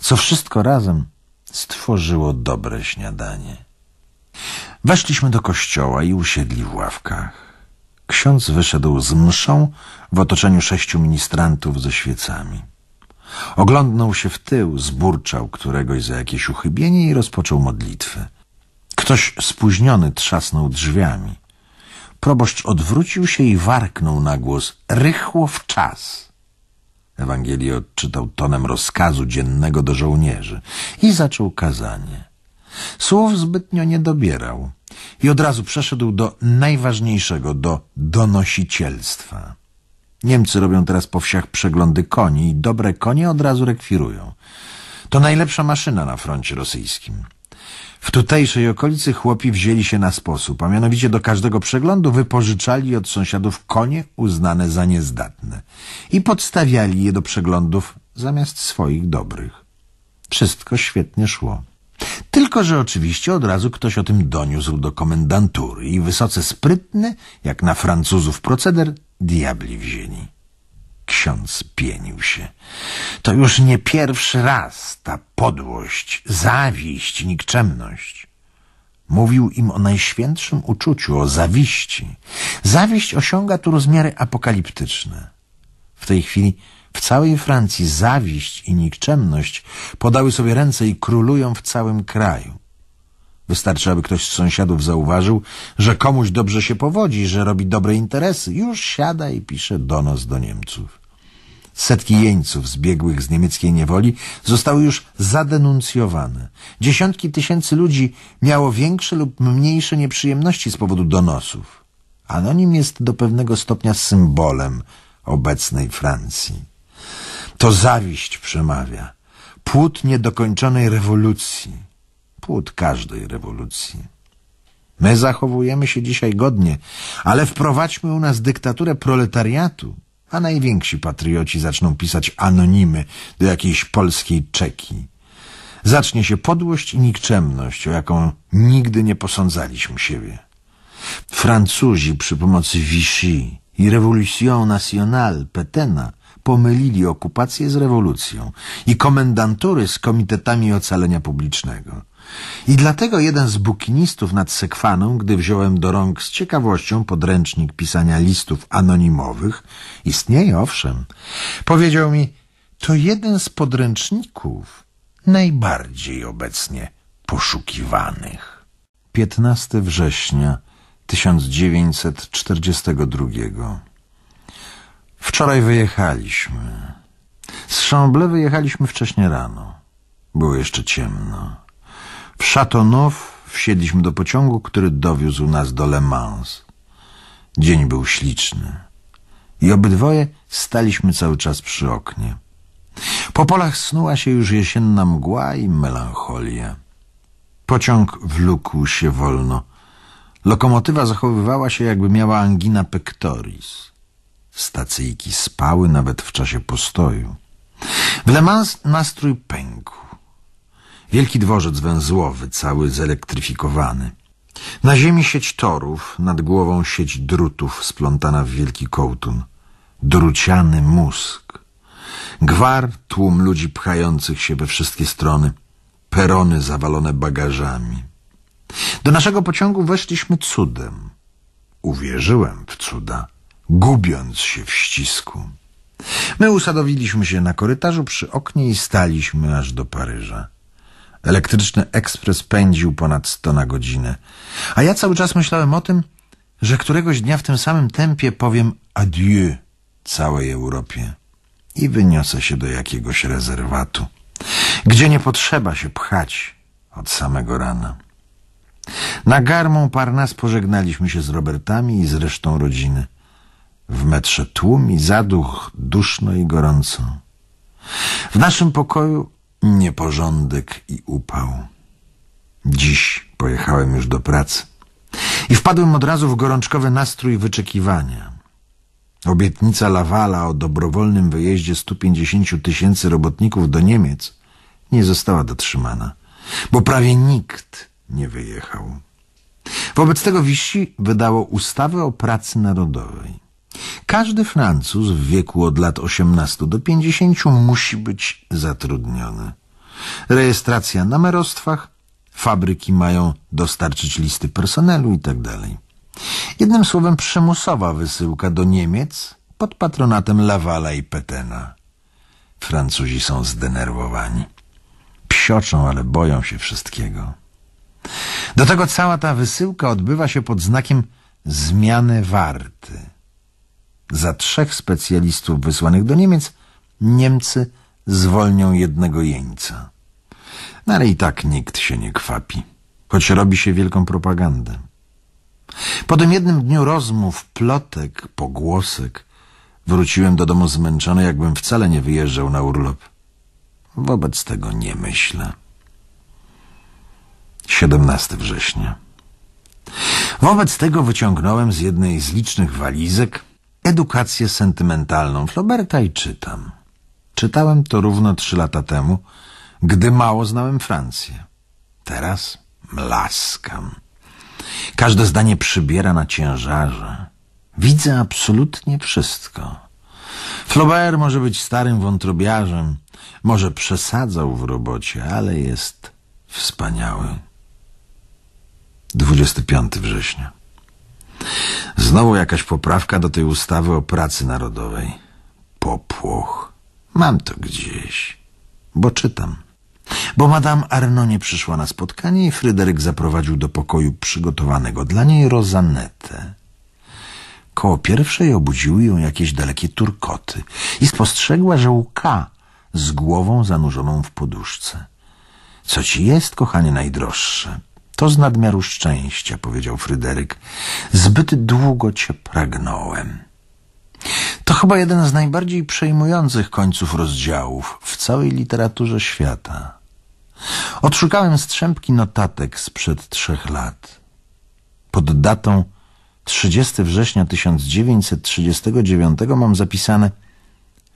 co wszystko razem stworzyło dobre śniadanie. Weszliśmy do kościoła i usiedli w ławkach. Ksiądz wyszedł z mszą w otoczeniu sześciu ministrantów ze świecami. Oglądnął się w tył, zburczał któregoś za jakieś uchybienie i rozpoczął modlitwę. Ktoś spóźniony trzasnął drzwiami. Proboszcz odwrócił się i warknął na głos. Rychło w czas! Ewangelię odczytał tonem rozkazu dziennego do żołnierzy i zaczął kazanie. Słów zbytnio nie dobierał i od razu przeszedł do najważniejszego, do donosicielstwa. Niemcy robią teraz po wsiach przeglądy koni i dobre konie od razu rekwirują. To najlepsza maszyna na froncie rosyjskim. W tutejszej okolicy chłopi wzięli się na sposób, a mianowicie do każdego przeglądu wypożyczali od sąsiadów konie uznane za niezdatne i podstawiali je do przeglądów zamiast swoich dobrych. Wszystko świetnie szło. Tylko, że oczywiście od razu ktoś o tym doniósł do komendantury i wysoce sprytny, jak na Francuzów proceder, diabli wzięli. Ksiądz pienił się. To już nie pierwszy raz ta podłość, zawiść, nikczemność. Mówił im o najświętszym uczuciu, o zawiści. Zawiść osiąga tu rozmiary apokaliptyczne. W tej chwili w całej Francji zawiść i nikczemność podały sobie ręce i królują w całym kraju. Wystarczy, aby ktoś z sąsiadów zauważył, że komuś dobrze się powodzi, że robi dobre interesy. Już siada i pisze donos do Niemców. Setki jeńców zbiegłych z niemieckiej niewoli zostały już zadenuncjowane. Dziesiątki tysięcy ludzi miało większe lub mniejsze nieprzyjemności z powodu donosów. Anonim jest do pewnego stopnia symbolem obecnej Francji. To zawiść przemawia. Płód niedokończonej rewolucji. Płód każdej rewolucji. My zachowujemy się dzisiaj godnie, ale wprowadźmy u nas dyktaturę proletariatu a najwięksi patrioci zaczną pisać anonimy do jakiejś polskiej czeki. Zacznie się podłość i nikczemność, o jaką nigdy nie posądzaliśmy siebie. Francuzi przy pomocy Vichy i Révolution Nationale Petena pomylili okupację z rewolucją i komendantury z komitetami ocalenia publicznego. I dlatego jeden z bukinistów nad Sekwaną, gdy wziąłem do rąk z ciekawością podręcznik pisania listów anonimowych, istnieje owszem, powiedział mi, to jeden z podręczników najbardziej obecnie poszukiwanych. 15 września 1942 Wczoraj wyjechaliśmy. Z Chamble wyjechaliśmy wcześnie rano. Było jeszcze ciemno. W Châteauneuf wsiedliśmy do pociągu, który dowiózł nas do Le Mans. Dzień był śliczny. I obydwoje staliśmy cały czas przy oknie. Po polach snuła się już jesienna mgła i melancholia. Pociąg wlókł się wolno. Lokomotywa zachowywała się, jakby miała angina pectoris. Stacyjki spały nawet w czasie postoju. W Le Mans nastrój pękł. Wielki dworzec węzłowy, cały zelektryfikowany. Na ziemi sieć torów, nad głową sieć drutów splątana w wielki kołtun. Druciany mózg. Gwar, tłum ludzi pchających się we wszystkie strony. Perony zawalone bagażami. Do naszego pociągu weszliśmy cudem. Uwierzyłem w cuda, gubiąc się w ścisku. My usadowiliśmy się na korytarzu przy oknie i staliśmy aż do Paryża. Elektryczny ekspres pędził ponad sto na godzinę. A ja cały czas myślałem o tym, że któregoś dnia w tym samym tempie powiem adieu całej Europie i wyniosę się do jakiegoś rezerwatu, gdzie nie potrzeba się pchać od samego rana. Na garmą Parnas pożegnaliśmy się z Robertami i z resztą rodziny. W metrze tłum i zaduch duszno i gorąco. W naszym pokoju nieporządek i upał. Dziś pojechałem już do pracy i wpadłem od razu w gorączkowy nastrój wyczekiwania. Obietnica Lawala o dobrowolnym wyjeździe 150 tysięcy robotników do Niemiec nie została dotrzymana, bo prawie nikt nie wyjechał. Wobec tego Wisi wydało ustawę o pracy narodowej. Każdy Francuz w wieku od lat 18 do 50 musi być zatrudniony. Rejestracja na merostwach, fabryki mają dostarczyć listy personelu itd. Tak Jednym słowem przymusowa wysyłka do Niemiec pod patronatem Lawala i Petena. Francuzi są zdenerwowani. Psioczą, ale boją się wszystkiego. Do tego cała ta wysyłka odbywa się pod znakiem zmiany warty za trzech specjalistów wysłanych do Niemiec Niemcy zwolnią jednego jeńca. No ale i tak nikt się nie kwapi, choć robi się wielką propagandę. Po tym jednym dniu rozmów, plotek, pogłosek wróciłem do domu zmęczony, jakbym wcale nie wyjeżdżał na urlop. Wobec tego nie myślę. 17 września. Wobec tego wyciągnąłem z jednej z licznych walizek edukację sentymentalną Flauberta i czytam. Czytałem to równo trzy lata temu, gdy mało znałem Francję. Teraz mlaskam. Każde zdanie przybiera na ciężarze. Widzę absolutnie wszystko. Flaubert może być starym wątrobiarzem, może przesadzał w robocie, ale jest wspaniały. 25 września Znowu jakaś poprawka do tej ustawy o pracy narodowej. Popłoch. Mam to gdzieś. Bo czytam. Bo Madame Arno nie przyszła na spotkanie i Fryderyk zaprowadził do pokoju przygotowanego dla niej Rozanetę. Koło pierwszej obudziły ją jakieś dalekie turkoty i spostrzegła, że łka z głową zanurzoną w poduszce. Co ci jest, kochanie najdroższe? To z nadmiaru szczęścia, powiedział Fryderyk. Zbyt długo cię pragnąłem. To chyba jeden z najbardziej przejmujących końców rozdziałów w całej literaturze świata. Odszukałem strzępki notatek sprzed trzech lat. Pod datą 30 września 1939 mam zapisane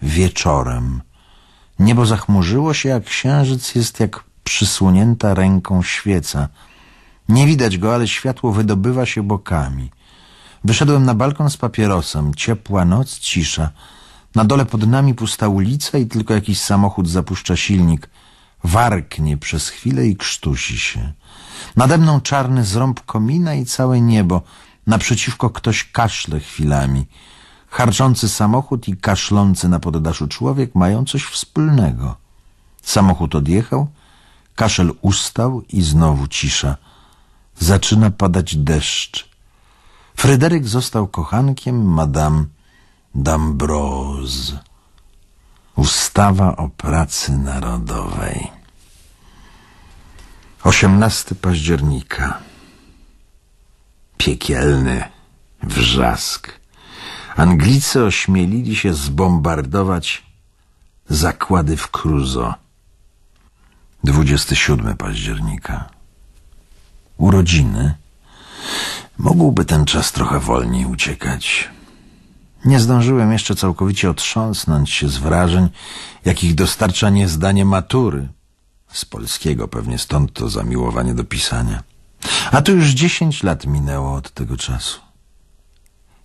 wieczorem. Niebo zachmurzyło się, a księżyc jest jak przysłonięta ręką świeca – nie widać go, ale światło wydobywa się bokami. Wyszedłem na balkon z papierosem. Ciepła noc, cisza. Na dole pod nami pusta ulica i tylko jakiś samochód zapuszcza silnik. Warknie przez chwilę i krztusi się. Nade mną czarny zrąb komina i całe niebo. Naprzeciwko ktoś kaszle chwilami. Harczący samochód i kaszlący na poddaszu człowiek mają coś wspólnego. Samochód odjechał, kaszel ustał i znowu cisza. Zaczyna padać deszcz. Fryderyk został kochankiem Madame d'Ambrose. Ustawa o pracy narodowej. 18 października. Piekielny wrzask. Anglicy ośmielili się zbombardować zakłady w Cruzo. 27 października urodziny. Mógłby ten czas trochę wolniej uciekać. Nie zdążyłem jeszcze całkowicie otrząsnąć się z wrażeń, jakich dostarcza niezdanie matury. Z polskiego pewnie stąd to zamiłowanie do pisania. A to już dziesięć lat minęło od tego czasu.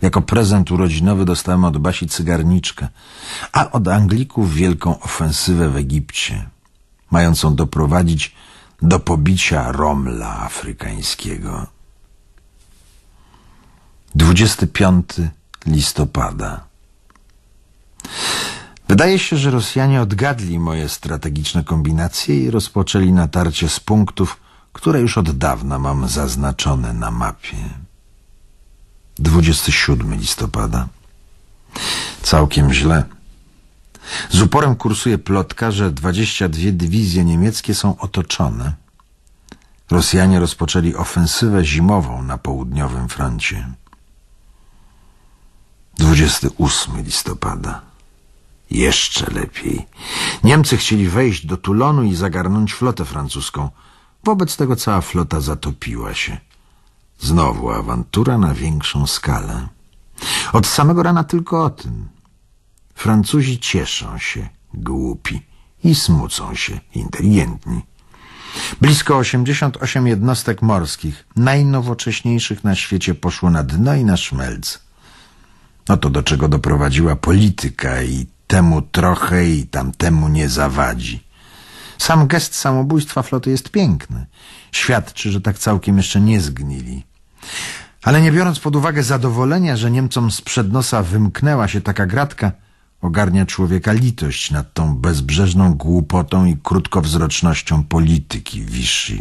Jako prezent urodzinowy dostałem od Basi cygarniczkę, a od Anglików wielką ofensywę w Egipcie, mającą doprowadzić do pobicia Romla afrykańskiego. 25 listopada Wydaje się, że Rosjanie odgadli moje strategiczne kombinacje i rozpoczęli natarcie z punktów, które już od dawna mam zaznaczone na mapie. 27 listopada. Całkiem źle. Z uporem kursuje plotka, że 22 dywizje niemieckie są otoczone. Rosjanie rozpoczęli ofensywę zimową na południowym froncie. 28 listopada. Jeszcze lepiej. Niemcy chcieli wejść do Toulonu i zagarnąć flotę francuską. Wobec tego cała flota zatopiła się. Znowu awantura na większą skalę. Od samego rana tylko o tym. Francuzi cieszą się, głupi, i smucą się, inteligentni. Blisko 88 jednostek morskich, najnowocześniejszych na świecie, poszło na dno i na szmelc. Oto no do czego doprowadziła polityka i temu trochę i tamtemu nie zawadzi. Sam gest samobójstwa floty jest piękny. Świadczy, że tak całkiem jeszcze nie zgnili. Ale nie biorąc pod uwagę zadowolenia, że Niemcom sprzed nosa wymknęła się taka gratka, Ogarnia człowieka litość nad tą bezbrzeżną głupotą i krótkowzrocznością polityki Wiszy.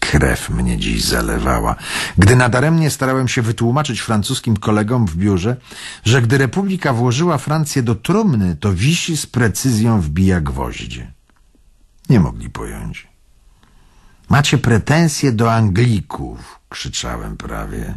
Krew mnie dziś zalewała, gdy nadaremnie starałem się wytłumaczyć francuskim kolegom w biurze, że gdy Republika włożyła Francję do trumny, to Wisi z precyzją wbija gwoździe. Nie mogli pojąć. Macie pretensje do Anglików, krzyczałem prawie.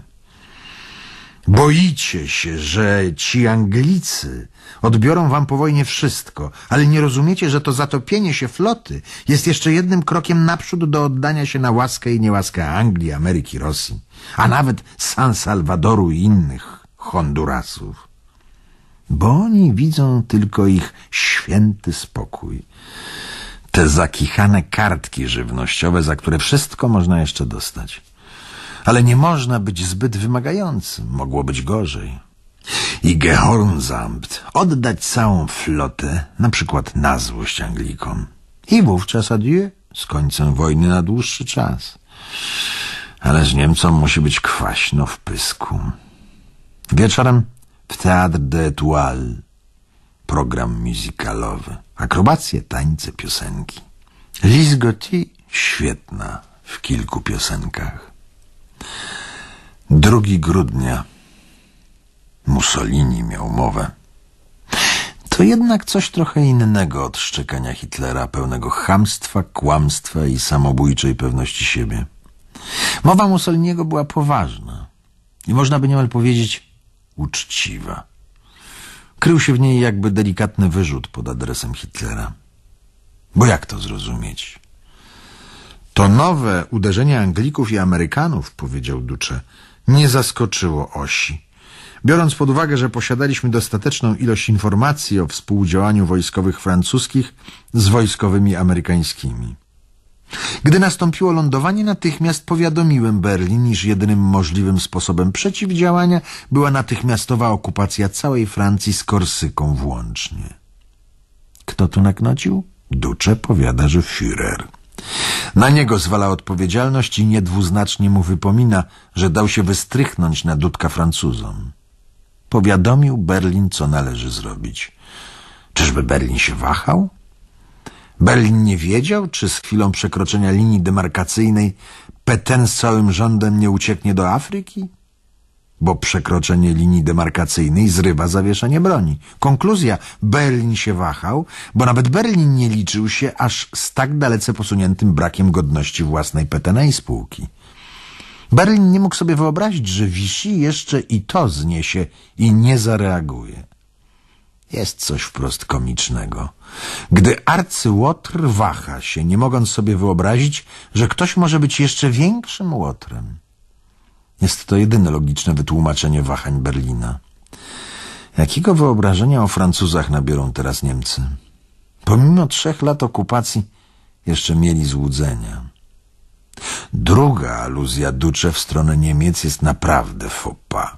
Boicie się, że ci Anglicy odbiorą wam po wojnie wszystko, ale nie rozumiecie, że to zatopienie się floty jest jeszcze jednym krokiem naprzód do oddania się na łaskę i niełaskę Anglii, Ameryki, Rosji, a nawet San Salwadoru i innych Hondurasów. Bo oni widzą tylko ich święty spokój. Te zakichane kartki żywnościowe, za które wszystko można jeszcze dostać. Ale nie można być zbyt wymagającym, mogło być gorzej. I Gehornzamt, oddać całą flotę, na przykład na złość Anglikom. I wówczas adieu z końcem wojny na dłuższy czas. Ale z Niemcom musi być kwaśno w pysku. Wieczorem w Teatr de Etoile program muzykalowy. Akrobacje, tańce, piosenki. Liz Gauthier świetna w kilku piosenkach. 2 grudnia. Mussolini miał mowę. To jednak coś trochę innego od szczekania Hitlera, pełnego chamstwa, kłamstwa i samobójczej pewności siebie. Mowa Mussoliniego była poważna i można by niemal powiedzieć uczciwa. Krył się w niej jakby delikatny wyrzut pod adresem Hitlera. Bo jak to zrozumieć? To nowe uderzenie Anglików i Amerykanów, powiedział Ducze, nie zaskoczyło osi. Biorąc pod uwagę, że posiadaliśmy dostateczną ilość informacji o współdziałaniu wojskowych francuskich z wojskowymi amerykańskimi. Gdy nastąpiło lądowanie, natychmiast powiadomiłem Berlin, iż jedynym możliwym sposobem przeciwdziałania była natychmiastowa okupacja całej Francji z Korsyką włącznie. Kto tu naknocił? Ducze powiada, że Führer. Na niego zwala odpowiedzialność i niedwuznacznie mu wypomina, że dał się wystrychnąć na dudka Francuzom. Powiadomił Berlin, co należy zrobić. Czyżby Berlin się wahał? Berlin nie wiedział, czy z chwilą przekroczenia linii demarkacyjnej Peten z całym rządem nie ucieknie do Afryki? bo przekroczenie linii demarkacyjnej zrywa zawieszenie broni. Konkluzja. Berlin się wahał, bo nawet Berlin nie liczył się aż z tak dalece posuniętym brakiem godności własnej PTN i spółki. Berlin nie mógł sobie wyobrazić, że wisi jeszcze i to zniesie i nie zareaguje. Jest coś wprost komicznego. Gdy arcyłotr waha się, nie mogąc sobie wyobrazić, że ktoś może być jeszcze większym łotrem. Jest to jedyne logiczne wytłumaczenie wahań Berlina. Jakiego wyobrażenia o Francuzach nabiorą teraz Niemcy? Pomimo trzech lat okupacji jeszcze mieli złudzenia. Druga aluzja Ducze w stronę Niemiec jest naprawdę faux pas.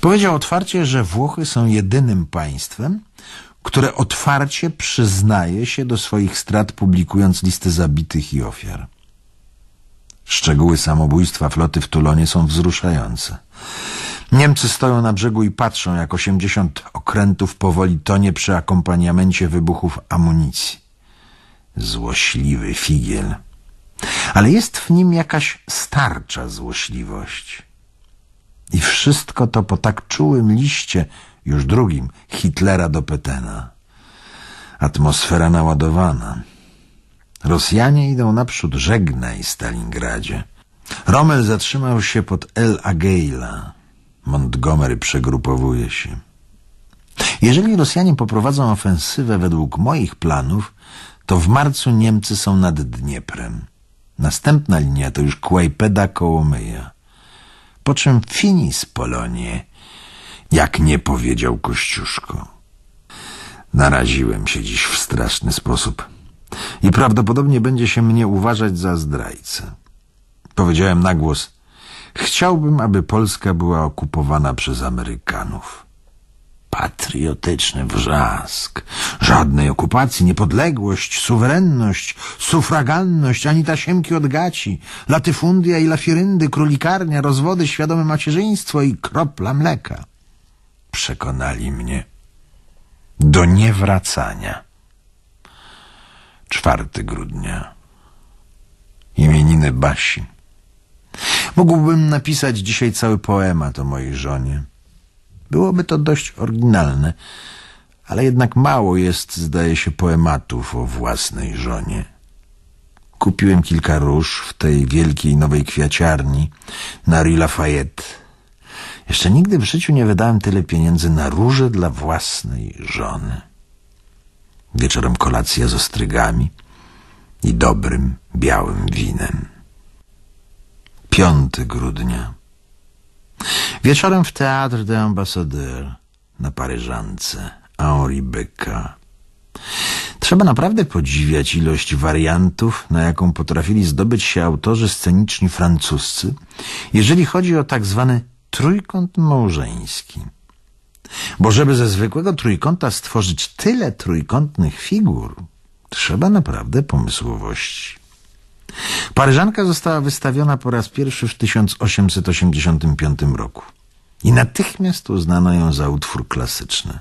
Powiedział otwarcie, że Włochy są jedynym państwem, które otwarcie przyznaje się do swoich strat, publikując listy zabitych i ofiar. Szczegóły samobójstwa floty w Tulonie są wzruszające. Niemcy stoją na brzegu i patrzą, jak 80 okrętów powoli tonie przy akompaniamencie wybuchów amunicji. Złośliwy figiel. Ale jest w nim jakaś starcza złośliwość. I wszystko to po tak czułym liście, już drugim, Hitlera do Petena. Atmosfera naładowana. Rosjanie idą naprzód, żegnaj Stalingradzie. Rommel zatrzymał się pod El Ageila. Montgomery przegrupowuje się. Jeżeli Rosjanie poprowadzą ofensywę według moich planów, to w marcu Niemcy są nad Dnieprem. Następna linia to już Kłajpeda koło Myja. Po czym finis Polonie, jak nie powiedział Kościuszko. Naraziłem się dziś w straszny sposób i prawdopodobnie będzie się mnie uważać za zdrajcę. Powiedziałem na głos, chciałbym, aby Polska była okupowana przez Amerykanów. Patriotyczny wrzask. Żadnej okupacji, niepodległość, suwerenność, sufraganność, ani tasiemki od gaci, latyfundia i lafiryndy, królikarnia, rozwody, świadome macierzyństwo i kropla mleka. Przekonali mnie do niewracania. 4 grudnia. Imieniny Basi. Mógłbym napisać dzisiaj cały poemat o mojej żonie. Byłoby to dość oryginalne, ale jednak mało jest, zdaje się, poematów o własnej żonie. Kupiłem kilka róż w tej wielkiej nowej kwiaciarni na Rue Lafayette. Jeszcze nigdy w życiu nie wydałem tyle pieniędzy na róże dla własnej żony wieczorem kolacja z ostrygami i dobrym, białym winem. 5 grudnia. Wieczorem w teatr de Ambassadeur na Paryżance Henri Becca. Trzeba naprawdę podziwiać ilość wariantów, na jaką potrafili zdobyć się autorzy sceniczni francuscy, jeżeli chodzi o tak zwany trójkąt małżeński – bo żeby ze zwykłego trójkąta stworzyć tyle trójkątnych figur, trzeba naprawdę pomysłowości. Paryżanka została wystawiona po raz pierwszy w 1885 roku i natychmiast uznano ją za utwór klasyczny.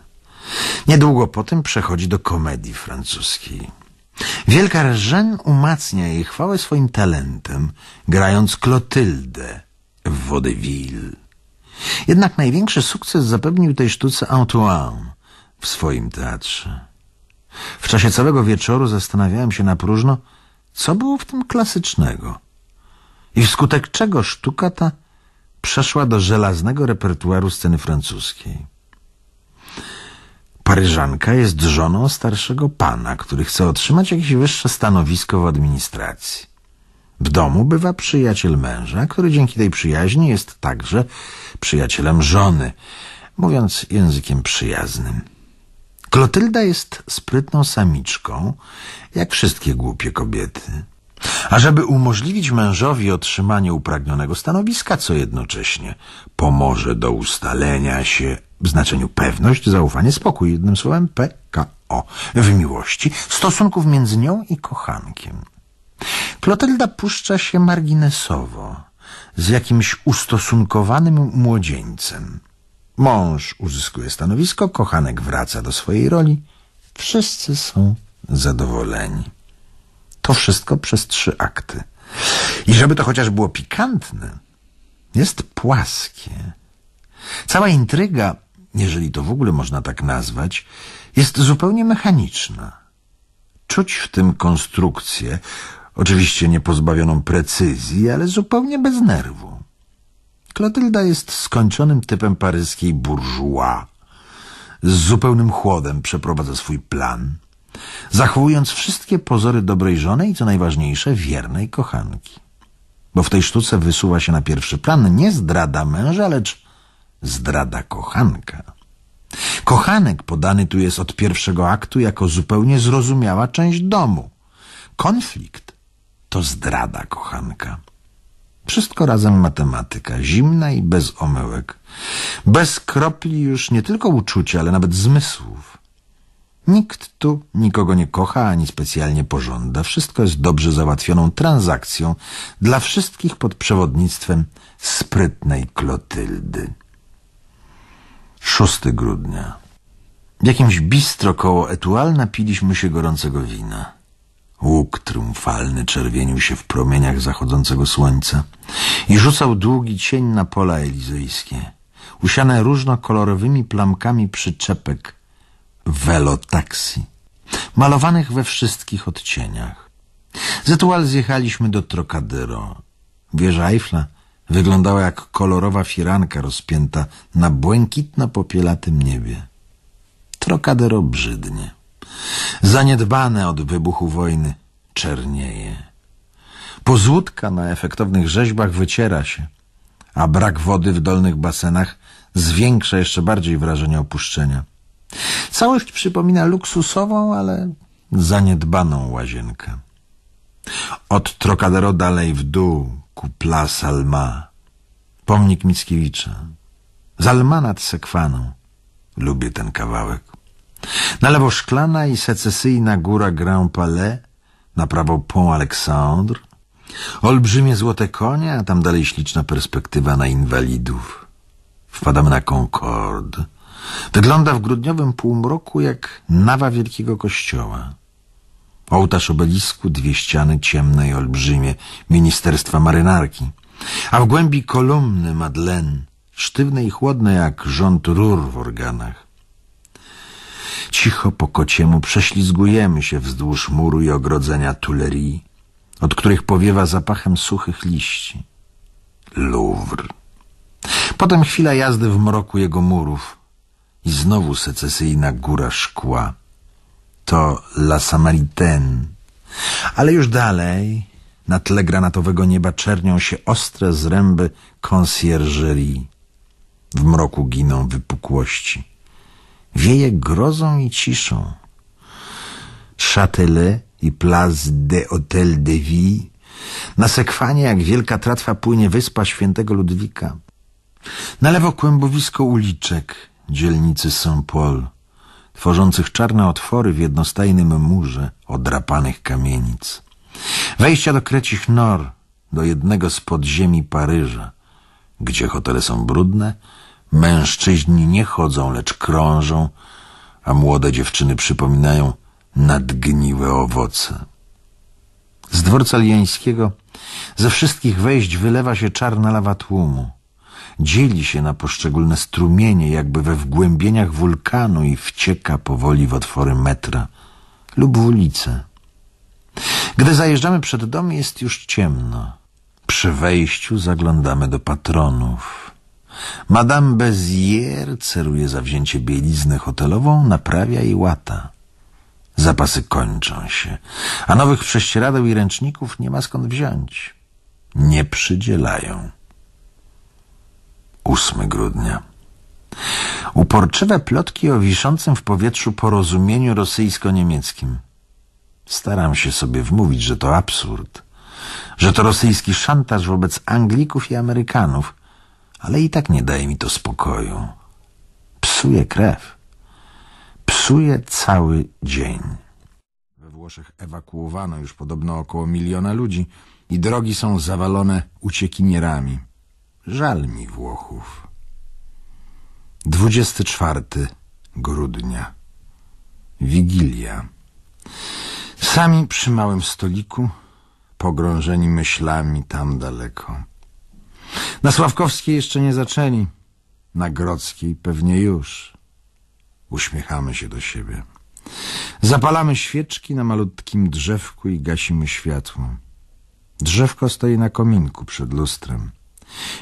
Niedługo potem przechodzi do komedii francuskiej. Wielka Jeanne umacnia jej chwałę swoim talentem, grając Klotyldę w Vaudeville. Jednak największy sukces zapewnił tej sztuce Antoine w swoim teatrze. W czasie całego wieczoru zastanawiałem się na próżno, co było w tym klasycznego i wskutek czego sztuka ta przeszła do żelaznego repertuaru sceny francuskiej. Paryżanka jest żoną starszego pana, który chce otrzymać jakieś wyższe stanowisko w administracji. W domu bywa przyjaciel męża, który dzięki tej przyjaźni jest także przyjacielem żony, mówiąc językiem przyjaznym. Klotylda jest sprytną samiczką, jak wszystkie głupie kobiety. A żeby umożliwić mężowi otrzymanie upragnionego stanowiska, co jednocześnie pomoże do ustalenia się w znaczeniu pewność, zaufanie, spokój, jednym słowem PKO, w miłości, stosunków między nią i kochankiem – Klotelda puszcza się marginesowo, z jakimś ustosunkowanym młodzieńcem. Mąż uzyskuje stanowisko, kochanek wraca do swojej roli. Wszyscy są zadowoleni. To wszystko przez trzy akty. I żeby to chociaż było pikantne, jest płaskie. Cała intryga, jeżeli to w ogóle można tak nazwać, jest zupełnie mechaniczna. Czuć w tym konstrukcję, Oczywiście nie pozbawioną precyzji, ale zupełnie bez nerwu. Klotylda jest skończonym typem paryskiej burżua. Z zupełnym chłodem przeprowadza swój plan, zachowując wszystkie pozory dobrej żony i, co najważniejsze, wiernej kochanki. Bo w tej sztuce wysuwa się na pierwszy plan nie zdrada męża, lecz zdrada kochanka. Kochanek podany tu jest od pierwszego aktu jako zupełnie zrozumiała część domu. Konflikt to zdrada kochanka. Wszystko razem matematyka, zimna i bez omyłek. Bez kropli już nie tylko uczucia, ale nawet zmysłów. Nikt tu nikogo nie kocha ani specjalnie pożąda. Wszystko jest dobrze załatwioną transakcją dla wszystkich pod przewodnictwem sprytnej Klotyldy. 6 grudnia. W jakimś bistro koło Etual napiliśmy się gorącego wina. Łuk triumfalny czerwienił się w promieniach zachodzącego słońca i rzucał długi cień na pola elizejskie, usiane różnokolorowymi plamkami przyczepek velotaxi, malowanych we wszystkich odcieniach. Z zjechaliśmy do Trocadero. Wieża Eiffla wyglądała jak kolorowa firanka rozpięta na błękitno-popielatym niebie. Trocadero brzydnie zaniedbane od wybuchu wojny, czernieje. Pozłódka na efektownych rzeźbach wyciera się, a brak wody w dolnych basenach zwiększa jeszcze bardziej wrażenie opuszczenia. Całość przypomina luksusową, ale zaniedbaną łazienkę. Od Trocadero dalej w dół ku Pla Salma, pomnik Mickiewicza, Salma nad Sekwaną. Lubię ten kawałek. Na lewo szklana i secesyjna góra Grand Palais, na prawo Pont Alexandre, olbrzymie złote konie, a tam dalej śliczna perspektywa na inwalidów. Wpadamy na Concorde. Wygląda w grudniowym półmroku jak nawa wielkiego kościoła. Ołtarz obelisku, dwie ściany ciemne i olbrzymie Ministerstwa Marynarki, a w głębi kolumny Madlen, sztywne i chłodne jak rząd rur w organach. Cicho po kociemu prześlizgujemy się wzdłuż muru i ogrodzenia tulerii, od których powiewa zapachem suchych liści. Louvre. Potem chwila jazdy w mroku jego murów i znowu secesyjna góra szkła. To La Samaritaine. Ale już dalej, na tle granatowego nieba czernią się ostre zręby konsjerżerii. W mroku giną wypukłości. Wieje grozą i ciszą. Châtelet i Place de Hôtels de Ville. Na sekwanie jak wielka tratwa płynie wyspa świętego Ludwika. Na lewo kłębowisko uliczek dzielnicy Saint-Paul, tworzących czarne otwory w jednostajnym murze odrapanych kamienic. Wejścia do Krecich Nor, do jednego z podziemi Paryża, gdzie hotele są brudne, Mężczyźni nie chodzą, lecz krążą, a młode dziewczyny przypominają nadgniłe owoce. Z dworca Liańskiego ze wszystkich wejść wylewa się czarna lawa tłumu. Dzieli się na poszczególne strumienie, jakby we wgłębieniach wulkanu i wcieka powoli w otwory metra lub w ulicę. Gdy zajeżdżamy przed dom, jest już ciemno. Przy wejściu zaglądamy do patronów. Madame Bezier ceruje zawzięcie bieliznę hotelową, naprawia i łata. Zapasy kończą się, a nowych prześcieradeł i ręczników nie ma skąd wziąć. Nie przydzielają. 8 grudnia. Uporczywe plotki o wiszącym w powietrzu porozumieniu rosyjsko-niemieckim. Staram się sobie wmówić, że to absurd, że to rosyjski szantaż wobec Anglików i Amerykanów, ale i tak nie daje mi to spokoju. Psuje krew. Psuje cały dzień. We Włoszech ewakuowano już podobno około miliona ludzi i drogi są zawalone uciekinierami. Żal mi Włochów. 24 grudnia. Wigilia. Sami przy małym stoliku, pogrążeni myślami tam daleko. Na Sławkowskiej jeszcze nie zaczęli. Na Grodzkiej pewnie już. Uśmiechamy się do siebie. Zapalamy świeczki na malutkim drzewku i gasimy światło. Drzewko stoi na kominku przed lustrem.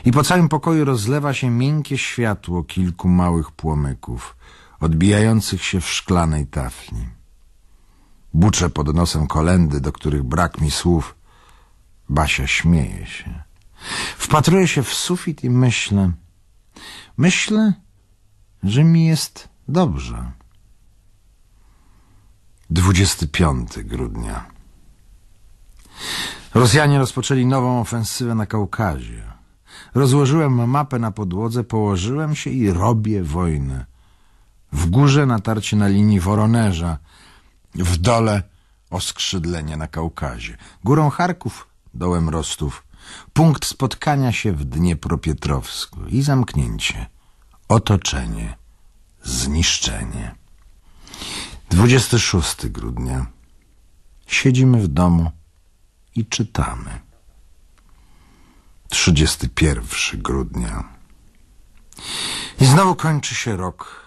I po całym pokoju rozlewa się miękkie światło kilku małych płomyków, odbijających się w szklanej tafli. Buczę pod nosem kolendy, do których brak mi słów. Basia śmieje się. Wpatruję się w sufit i myślę. Myślę, że mi jest dobrze. 25 grudnia. Rosjanie rozpoczęli nową ofensywę na Kaukazie. Rozłożyłem mapę na podłodze, położyłem się i robię wojnę. W górze natarcie na linii Woronerza, w dole oskrzydlenie na Kaukazie. Górą Charków, dołem Rostów, punkt spotkania się w Dniepropietrowsku i zamknięcie, otoczenie, zniszczenie. 26 grudnia. Siedzimy w domu i czytamy. 31 grudnia. I znowu kończy się rok.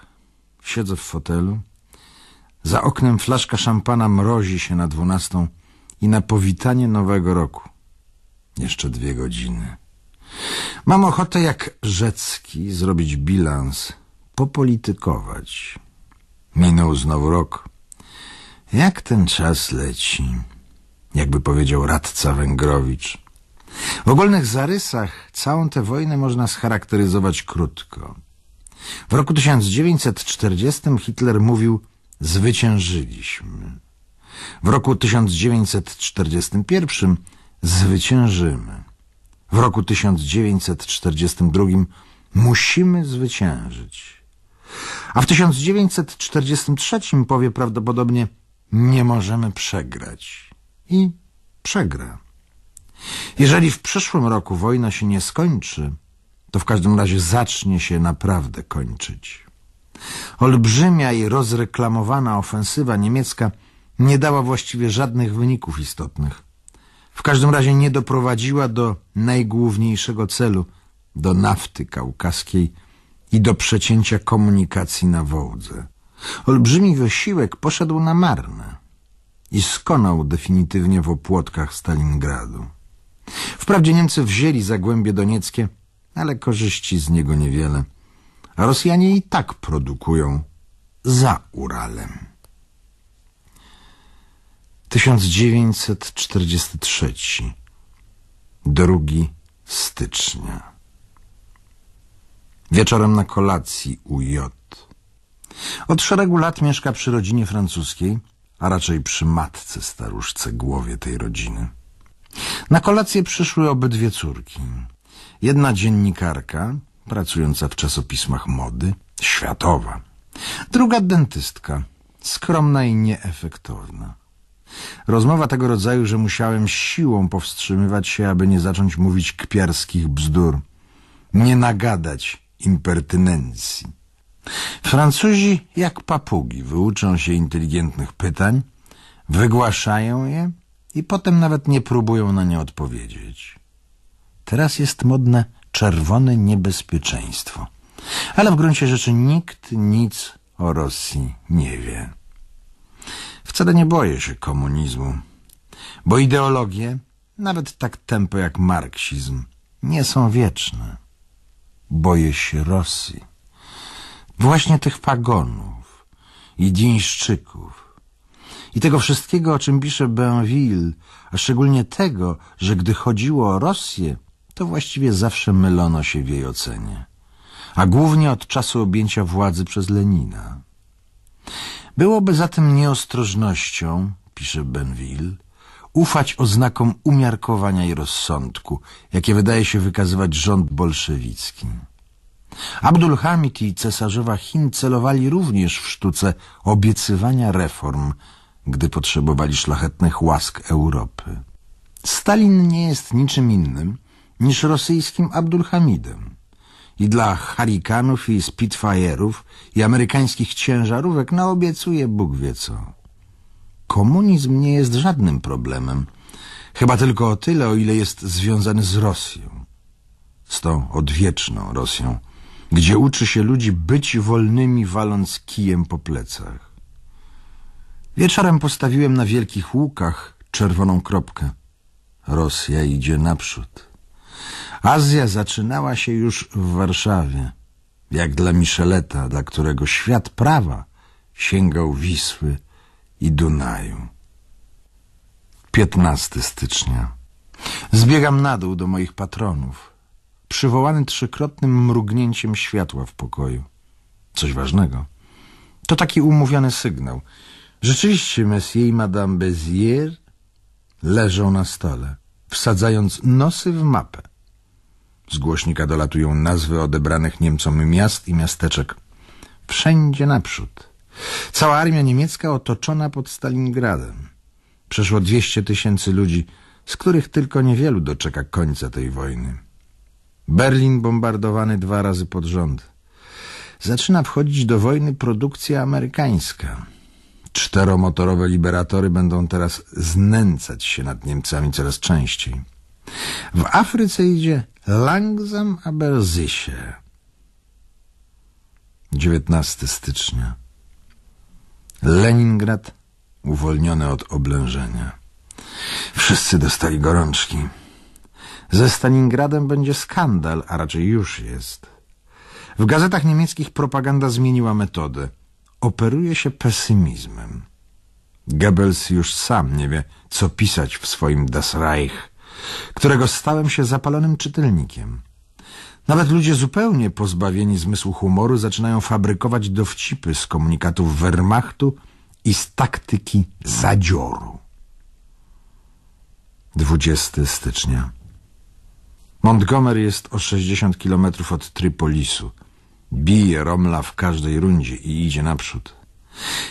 Siedzę w fotelu. Za oknem flaszka szampana mrozi się na dwunastą i na powitanie nowego roku jeszcze dwie godziny. Mam ochotę jak Rzecki zrobić bilans, popolitykować. Minął znowu rok. Jak ten czas leci, jakby powiedział radca Węgrowicz. W ogólnych zarysach całą tę wojnę można scharakteryzować krótko. W roku 1940 Hitler mówił zwyciężyliśmy. W roku 1941 zwyciężymy. W roku 1942 musimy zwyciężyć. A w 1943 powie prawdopodobnie nie możemy przegrać. I przegra. Jeżeli w przyszłym roku wojna się nie skończy, to w każdym razie zacznie się naprawdę kończyć. Olbrzymia i rozreklamowana ofensywa niemiecka nie dała właściwie żadnych wyników istotnych. W każdym razie nie doprowadziła do najgłówniejszego celu, do nafty kaukaskiej i do przecięcia komunikacji na Wołdze. Olbrzymi wysiłek poszedł na marne i skonał definitywnie w opłotkach Stalingradu. Wprawdzie Niemcy wzięli Zagłębie Donieckie, ale korzyści z niego niewiele. A Rosjanie i tak produkują za Uralem. 1943 2 stycznia Wieczorem na kolacji u J. Od szeregu lat mieszka przy rodzinie francuskiej, a raczej przy matce staruszce głowie tej rodziny. Na kolację przyszły obydwie córki. Jedna dziennikarka, pracująca w czasopismach mody, światowa. Druga dentystka, skromna i nieefektowna. Rozmowa tego rodzaju, że musiałem siłą powstrzymywać się, aby nie zacząć mówić kpiarskich bzdur. Nie nagadać impertynencji. Francuzi jak papugi wyuczą się inteligentnych pytań, wygłaszają je i potem nawet nie próbują na nie odpowiedzieć. Teraz jest modne czerwone niebezpieczeństwo. Ale w gruncie rzeczy nikt nic o Rosji nie wie. Wcale nie boję się komunizmu, bo ideologie, nawet tak tempo jak marksizm, nie są wieczne. Boję się Rosji, właśnie tych pagonów i dzińszczyków i tego wszystkiego, o czym pisze Benville, a szczególnie tego, że gdy chodziło o Rosję, to właściwie zawsze mylono się w jej ocenie, a głównie od czasu objęcia władzy przez Lenina. Byłoby zatem nieostrożnością, pisze Benville, ufać oznakom umiarkowania i rozsądku, jakie wydaje się wykazywać rząd bolszewicki. Abdulhamid i cesarzowa Chin celowali również w sztuce obiecywania reform, gdy potrzebowali szlachetnych łask Europy. Stalin nie jest niczym innym niż rosyjskim Abdulhamidem i dla Harikanów i Spitfire'ów i amerykańskich ciężarówek naobiecuje Bóg wie co. Komunizm nie jest żadnym problemem, chyba tylko o tyle, o ile jest związany z Rosją. Z tą odwieczną Rosją, gdzie uczy się ludzi być wolnymi, waląc kijem po plecach. Wieczorem postawiłem na wielkich łukach czerwoną kropkę. Rosja idzie naprzód. Azja zaczynała się już w Warszawie, jak dla Micheleta, dla którego świat prawa sięgał Wisły i Dunaju. 15 stycznia. Zbiegam na dół do moich patronów, przywołany trzykrotnym mrugnięciem światła w pokoju. Coś ważnego. To taki umówiony sygnał. Rzeczywiście Messier i Madame Bezier leżą na stole, wsadzając nosy w mapę. Z głośnika dolatują nazwy odebranych Niemcom miast i miasteczek. Wszędzie naprzód. Cała armia niemiecka otoczona pod Stalingradem. Przeszło 200 tysięcy ludzi, z których tylko niewielu doczeka końca tej wojny. Berlin bombardowany dwa razy pod rząd. Zaczyna wchodzić do wojny produkcja amerykańska. Czteromotorowe liberatory będą teraz znęcać się nad Niemcami coraz częściej. W Afryce idzie langsam aber sicher. 19 stycznia. Leningrad uwolniony od oblężenia. Wszyscy dostali gorączki. Ze Stalingradem będzie skandal, a raczej już jest. W gazetach niemieckich propaganda zmieniła metodę. Operuje się pesymizmem. Goebbels już sam nie wie, co pisać w swoim Das Reich którego stałem się zapalonym czytelnikiem. Nawet ludzie zupełnie pozbawieni zmysłu humoru zaczynają fabrykować dowcipy z komunikatów Wehrmachtu i z taktyki zadzioru. 20 stycznia Montgomery jest o 60 kilometrów od Trypolisu. Bije Romla w każdej rundzie i idzie naprzód.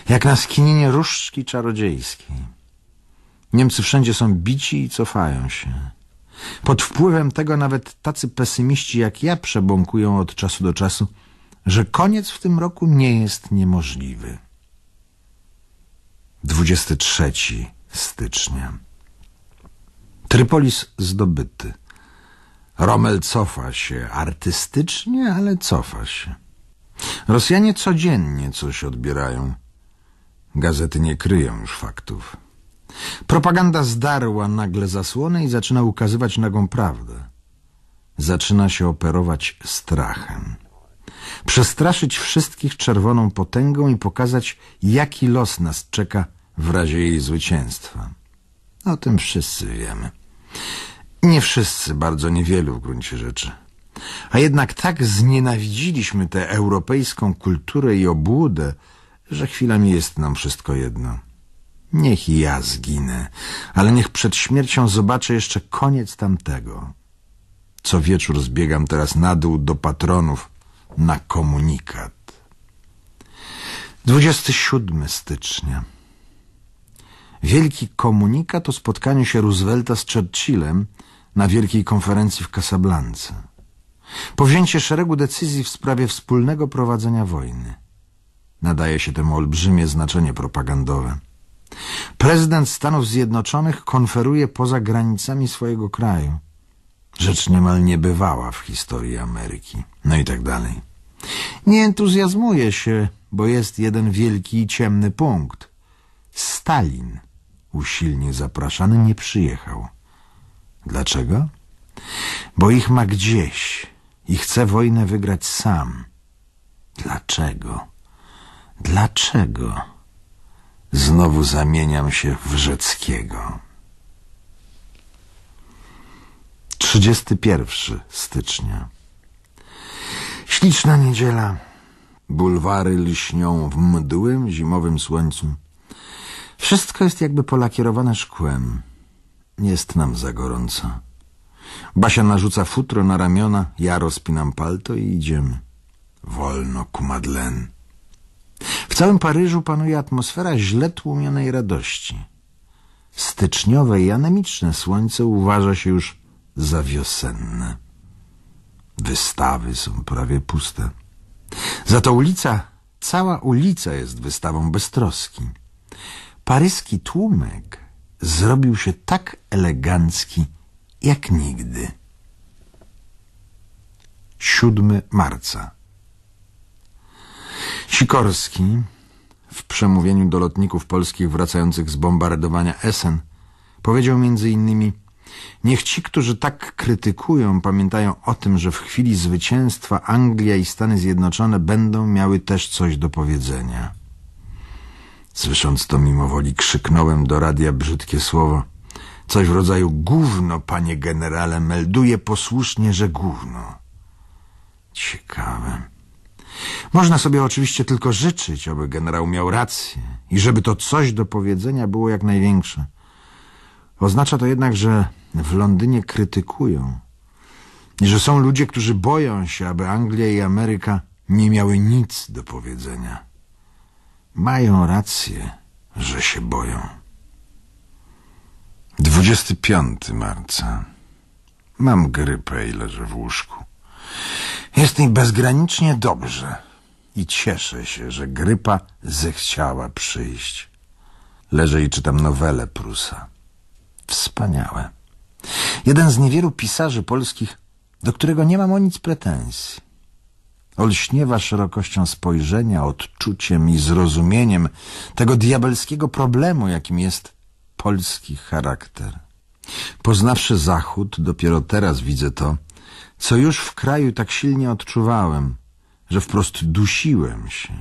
Jak na skinienie różdżki czarodziejskiej. Niemcy wszędzie są bici i cofają się. Pod wpływem tego nawet tacy pesymiści jak ja przebąkują od czasu do czasu, że koniec w tym roku nie jest niemożliwy. 23 stycznia Trypolis zdobyty. Rommel cofa się artystycznie, ale cofa się. Rosjanie codziennie coś odbierają. Gazety nie kryją już faktów. Propaganda zdarła nagle zasłonę i zaczyna ukazywać nagą prawdę. Zaczyna się operować strachem. Przestraszyć wszystkich czerwoną potęgą i pokazać, jaki los nas czeka w razie jej zwycięstwa. O tym wszyscy wiemy. Nie wszyscy, bardzo niewielu w gruncie rzeczy. A jednak tak znienawidziliśmy tę europejską kulturę i obłudę, że chwilami jest nam wszystko jedno. Niech i ja zginę, ale niech przed śmiercią zobaczę jeszcze koniec tamtego. Co wieczór zbiegam teraz na dół do patronów na komunikat. 27 stycznia Wielki komunikat o spotkaniu się Roosevelta z Churchillem na wielkiej konferencji w Casablance. Powzięcie szeregu decyzji w sprawie wspólnego prowadzenia wojny. Nadaje się temu olbrzymie znaczenie propagandowe. Prezydent Stanów Zjednoczonych konferuje poza granicami swojego kraju. Rzecz niemal niebywała w historii Ameryki. No i tak dalej. Nie entuzjazmuje się, bo jest jeden wielki i ciemny punkt. Stalin, usilnie zapraszany, nie przyjechał. Dlaczego? Bo ich ma gdzieś i chce wojnę wygrać sam. Dlaczego? Dlaczego? znowu zamieniam się w Rzeckiego. 31 stycznia Śliczna niedziela. Bulwary lśnią w mdłym zimowym słońcu. Wszystko jest jakby polakierowane szkłem. Jest nam za gorąco. Basia narzuca futro na ramiona, ja rozpinam palto i idziemy. Wolno, madlen. W całym Paryżu panuje atmosfera źle tłumionej radości. Styczniowe i anemiczne słońce uważa się już za wiosenne. Wystawy są prawie puste. Za to ulica, cała ulica jest wystawą beztroski. Paryski tłumek zrobił się tak elegancki jak nigdy. 7 marca Sikorski w przemówieniu do lotników polskich wracających z bombardowania Essen powiedział między innymi Niech ci, którzy tak krytykują, pamiętają o tym, że w chwili zwycięstwa Anglia i Stany Zjednoczone będą miały też coś do powiedzenia. Słysząc to mimowoli krzyknąłem do radia brzydkie słowo. Coś w rodzaju gówno, panie generale, melduje posłusznie, że gówno. Ciekawe. Można sobie oczywiście tylko życzyć, aby generał miał rację i żeby to coś do powiedzenia było jak największe. Oznacza to jednak, że w Londynie krytykują i że są ludzie, którzy boją się, aby Anglia i Ameryka nie miały nic do powiedzenia. Mają rację, że się boją. 25 marca. Mam grypę i leżę w łóżku. Jest mi bezgranicznie dobrze i cieszę się, że grypa zechciała przyjść. Leżę i czytam nowelę Prusa. Wspaniałe. Jeden z niewielu pisarzy polskich, do którego nie mam o nic pretensji. Olśniewa szerokością spojrzenia, odczuciem i zrozumieniem tego diabelskiego problemu, jakim jest polski charakter. Poznawszy Zachód, dopiero teraz widzę to, co już w kraju tak silnie odczuwałem, że wprost dusiłem się.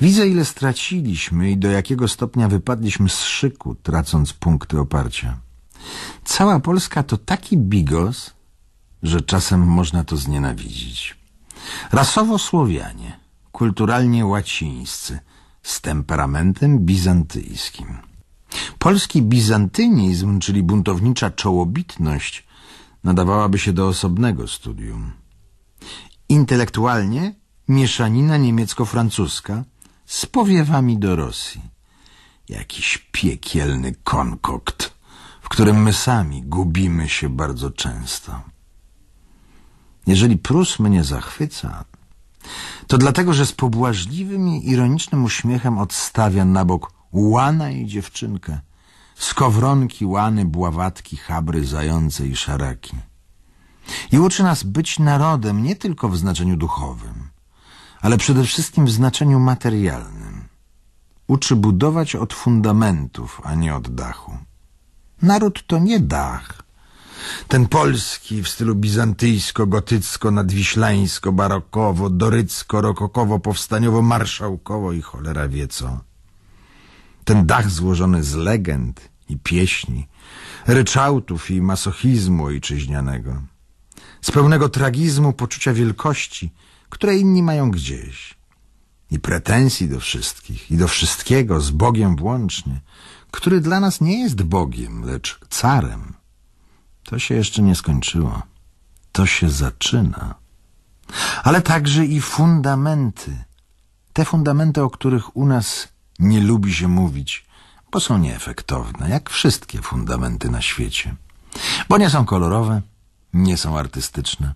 Widzę, ile straciliśmy i do jakiego stopnia wypadliśmy z szyku, tracąc punkty oparcia. Cała Polska to taki bigos, że czasem można to znienawidzić. Rasowo Słowianie, kulturalnie łacińscy, z temperamentem bizantyjskim. Polski bizantynizm, czyli buntownicza czołobitność, nadawałaby się do osobnego studium. Intelektualnie mieszanina niemiecko-francuska z powiewami do Rosji. Jakiś piekielny konkokt, w którym my sami gubimy się bardzo często. Jeżeli Prus mnie zachwyca, to dlatego, że z pobłażliwym i ironicznym uśmiechem odstawia na bok łana i dziewczynkę, skowronki, łany, bławatki, chabry, zające i szaraki. I uczy nas być narodem nie tylko w znaczeniu duchowym, ale przede wszystkim w znaczeniu materialnym. Uczy budować od fundamentów, a nie od dachu. Naród to nie dach. Ten polski w stylu bizantyjsko-gotycko-nadwiślańsko-barokowo, dorycko-rokokowo-powstaniowo-marszałkowo i cholera wie co. Ten dach złożony z legend i pieśni, ryczałtów i masochizmu ojczyźnianego. Z pełnego tragizmu poczucia wielkości, które inni mają gdzieś. I pretensji do wszystkich, i do wszystkiego, z Bogiem włącznie, który dla nas nie jest Bogiem, lecz carem. To się jeszcze nie skończyło. To się zaczyna. Ale także i fundamenty. Te fundamenty, o których u nas nie lubi się mówić, bo są nieefektowne, jak wszystkie fundamenty na świecie. Bo nie są kolorowe, nie są artystyczne.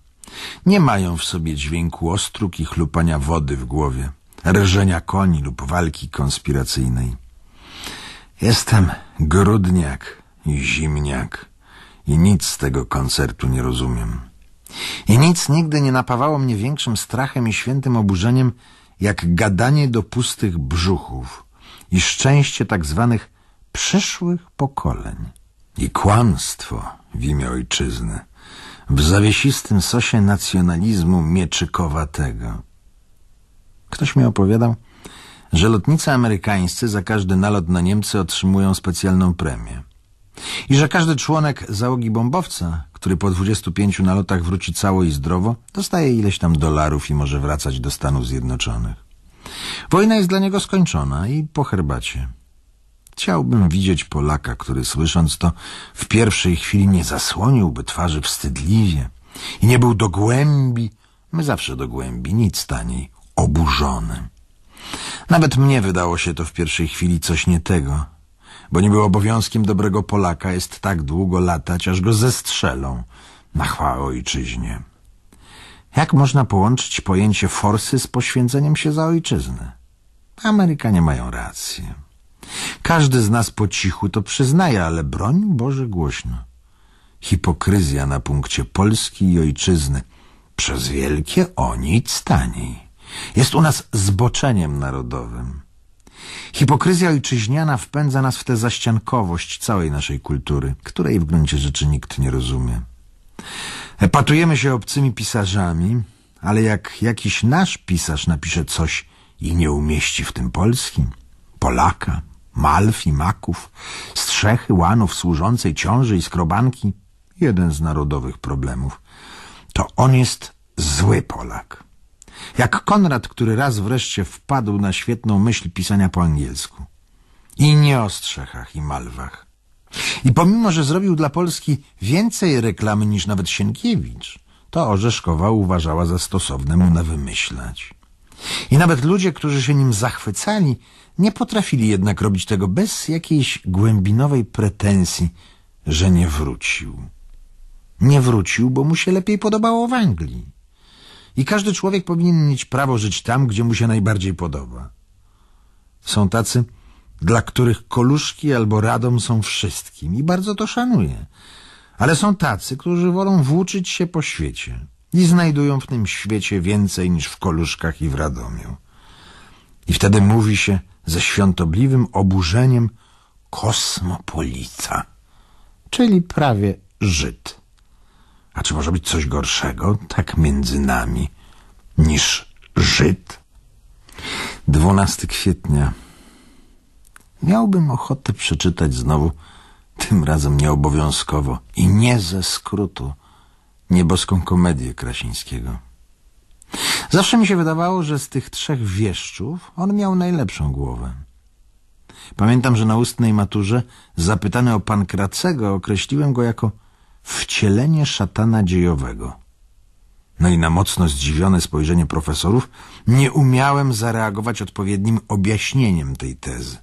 Nie mają w sobie dźwięku ostróg i chlupania wody w głowie, rżenia koni lub walki konspiracyjnej. Jestem grudniak i zimniak i nic z tego koncertu nie rozumiem. I nic nigdy nie napawało mnie większym strachem i świętym oburzeniem, jak gadanie do pustych brzuchów – i szczęście tak zwanych przyszłych pokoleń. I kłamstwo w imię ojczyzny, w zawiesistym sosie nacjonalizmu mieczykowatego. Ktoś mi opowiadał, że lotnicy amerykańscy za każdy nalot na Niemcy otrzymują specjalną premię. I że każdy członek załogi bombowca, który po 25 nalotach wróci cało i zdrowo, dostaje ileś tam dolarów i może wracać do Stanów Zjednoczonych. Wojna jest dla niego skończona i po herbacie. Chciałbym widzieć Polaka, który słysząc to w pierwszej chwili nie zasłoniłby twarzy wstydliwie i nie był do głębi, my zawsze do głębi, nic taniej, oburzony. Nawet mnie wydało się to w pierwszej chwili coś nie tego, bo niby obowiązkiem dobrego Polaka jest tak długo latać, aż go zestrzelą na chwałę ojczyźnie. Jak można połączyć pojęcie forsy z poświęceniem się za ojczyznę? Amerykanie mają rację. Każdy z nas po cichu to przyznaje, ale broń Boże głośno. Hipokryzja na punkcie Polski i ojczyzny. Przez wielkie o nic taniej. Jest u nas zboczeniem narodowym. Hipokryzja ojczyźniana wpędza nas w tę zaściankowość całej naszej kultury, której w gruncie rzeczy nikt nie rozumie. Epatujemy się obcymi pisarzami, ale jak jakiś nasz pisarz napisze coś i nie umieści w tym polskim, Polaka, Malw i Maków, strzechy, łanów, służącej, ciąży i skrobanki, jeden z narodowych problemów, to on jest zły Polak. Jak Konrad, który raz wreszcie wpadł na świetną myśl pisania po angielsku. I nie o strzechach i malwach, i pomimo, że zrobił dla Polski więcej reklamy niż nawet Sienkiewicz, to Orzeszkowa uważała za stosowne mu na wymyślać. I nawet ludzie, którzy się nim zachwycali, nie potrafili jednak robić tego bez jakiejś głębinowej pretensji, że nie wrócił. Nie wrócił, bo mu się lepiej podobało w Anglii. I każdy człowiek powinien mieć prawo żyć tam, gdzie mu się najbardziej podoba. Są tacy, dla których Koluszki albo Radom są wszystkim i bardzo to szanuję. Ale są tacy, którzy wolą włóczyć się po świecie i znajdują w tym świecie więcej niż w Koluszkach i w Radomiu. I wtedy mówi się ze świątobliwym oburzeniem kosmopolita, czyli prawie Żyd. A czy może być coś gorszego, tak między nami, niż Żyd? 12 kwietnia Miałbym ochotę przeczytać znowu, tym razem nieobowiązkowo i nie ze skrótu, nieboską komedię Krasińskiego. Zawsze mi się wydawało, że z tych trzech wieszczów on miał najlepszą głowę. Pamiętam, że na ustnej maturze, zapytany o Pankracego, określiłem go jako wcielenie szatana dziejowego. No i na mocno zdziwione spojrzenie profesorów nie umiałem zareagować odpowiednim objaśnieniem tej tezy.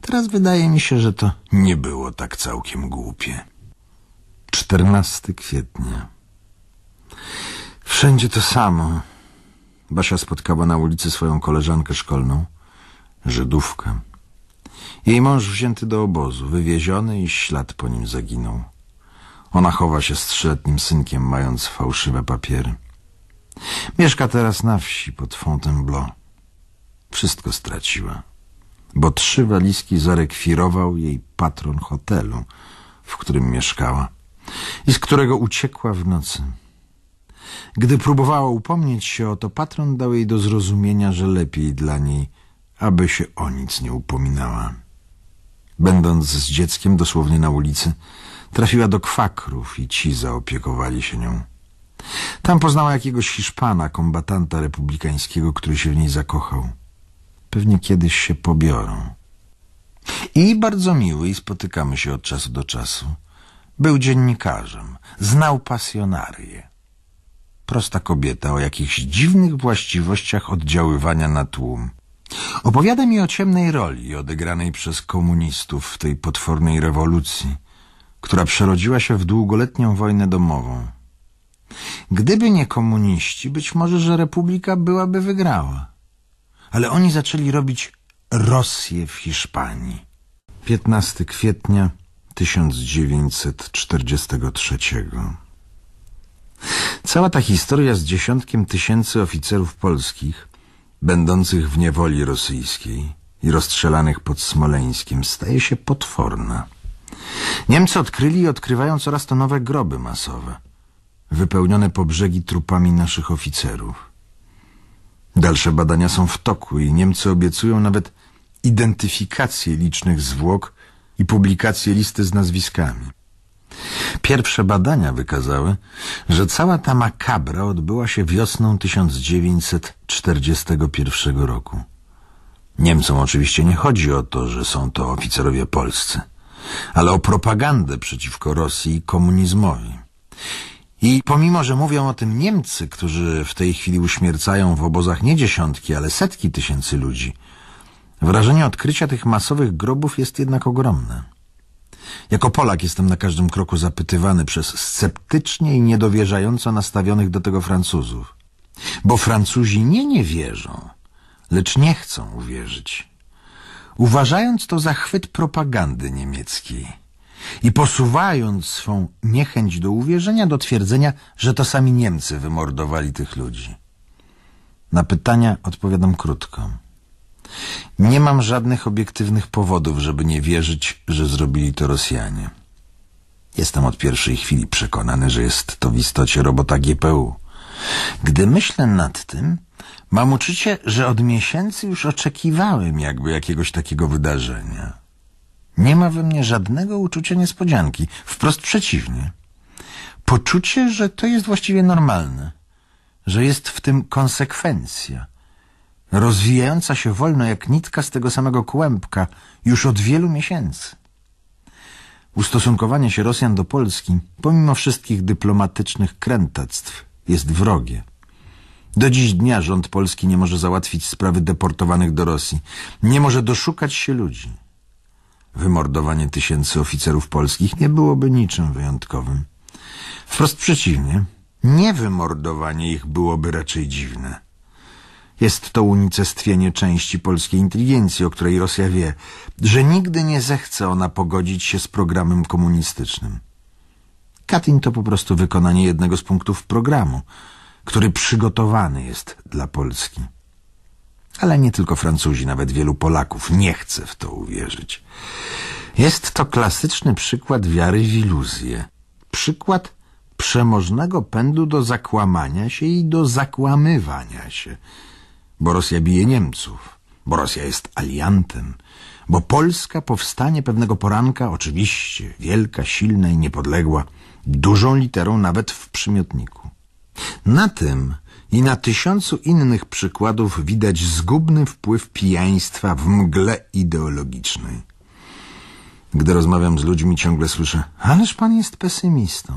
Teraz wydaje mi się, że to nie było tak całkiem głupie. 14 kwietnia. Wszędzie to samo. Basia spotkała na ulicy swoją koleżankę szkolną, Żydówkę. Jej mąż wzięty do obozu, wywieziony i ślad po nim zaginął. Ona chowa się z trzyletnim synkiem, mając fałszywe papiery. Mieszka teraz na wsi pod Fontainebleau. Wszystko straciła bo trzy walizki zarekwirował jej patron hotelu, w którym mieszkała i z którego uciekła w nocy. Gdy próbowała upomnieć się o to, patron dał jej do zrozumienia, że lepiej dla niej, aby się o nic nie upominała. Będąc z dzieckiem dosłownie na ulicy, trafiła do kwakrów i ci zaopiekowali się nią. Tam poznała jakiegoś Hiszpana, kombatanta republikańskiego, który się w niej zakochał. Pewnie kiedyś się pobiorą. I bardzo miły i spotykamy się od czasu do czasu. Był dziennikarzem, znał pasjonarię. Prosta kobieta o jakichś dziwnych właściwościach oddziaływania na tłum. Opowiada mi o ciemnej roli odegranej przez komunistów w tej potwornej rewolucji, która przerodziła się w długoletnią wojnę domową. Gdyby nie komuniści, być może, że republika byłaby wygrała ale oni zaczęli robić Rosję w Hiszpanii. 15 kwietnia 1943 Cała ta historia z dziesiątkiem tysięcy oficerów polskich, będących w niewoli rosyjskiej i rozstrzelanych pod Smoleńskiem, staje się potworna. Niemcy odkryli i odkrywają coraz to nowe groby masowe, wypełnione po brzegi trupami naszych oficerów. Dalsze badania są w toku i Niemcy obiecują nawet identyfikację licznych zwłok i publikację listy z nazwiskami. Pierwsze badania wykazały, że cała ta makabra odbyła się wiosną 1941 roku. Niemcom oczywiście nie chodzi o to, że są to oficerowie polscy, ale o propagandę przeciwko Rosji i komunizmowi. I pomimo, że mówią o tym Niemcy, którzy w tej chwili uśmiercają w obozach nie dziesiątki, ale setki tysięcy ludzi, wrażenie odkrycia tych masowych grobów jest jednak ogromne. Jako Polak jestem na każdym kroku zapytywany przez sceptycznie i niedowierzająco nastawionych do tego Francuzów. Bo Francuzi nie nie wierzą, lecz nie chcą uwierzyć. Uważając to za chwyt propagandy niemieckiej – i posuwając swą niechęć do uwierzenia do twierdzenia, że to sami Niemcy wymordowali tych ludzi. Na pytania odpowiadam krótko. Nie mam żadnych obiektywnych powodów, żeby nie wierzyć, że zrobili to Rosjanie. Jestem od pierwszej chwili przekonany, że jest to w istocie robota GPU. Gdy myślę nad tym, mam uczucie, że od miesięcy już oczekiwałem jakby jakiegoś takiego wydarzenia. Nie ma we mnie żadnego uczucia niespodzianki. Wprost przeciwnie. Poczucie, że to jest właściwie normalne. Że jest w tym konsekwencja. Rozwijająca się wolno jak nitka z tego samego kłębka już od wielu miesięcy. Ustosunkowanie się Rosjan do Polski, pomimo wszystkich dyplomatycznych krętactw, jest wrogie. Do dziś dnia rząd polski nie może załatwić sprawy deportowanych do Rosji. Nie może doszukać się ludzi wymordowanie tysięcy oficerów polskich nie byłoby niczym wyjątkowym. Wprost przeciwnie, niewymordowanie ich byłoby raczej dziwne. Jest to unicestwienie części polskiej inteligencji, o której Rosja wie, że nigdy nie zechce ona pogodzić się z programem komunistycznym. Katyn to po prostu wykonanie jednego z punktów programu, który przygotowany jest dla Polski. Ale nie tylko Francuzi, nawet wielu Polaków nie chce w to uwierzyć. Jest to klasyczny przykład wiary w iluzję. Przykład przemożnego pędu do zakłamania się i do zakłamywania się. Bo Rosja bije Niemców, bo Rosja jest aliantem, bo Polska powstanie pewnego poranka, oczywiście, wielka, silna i niepodległa, dużą literą nawet w przymiotniku. Na tym i na tysiącu innych przykładów widać zgubny wpływ pijaństwa w mgle ideologicznej. Gdy rozmawiam z ludźmi, ciągle słyszę Ależ pan jest pesymistą.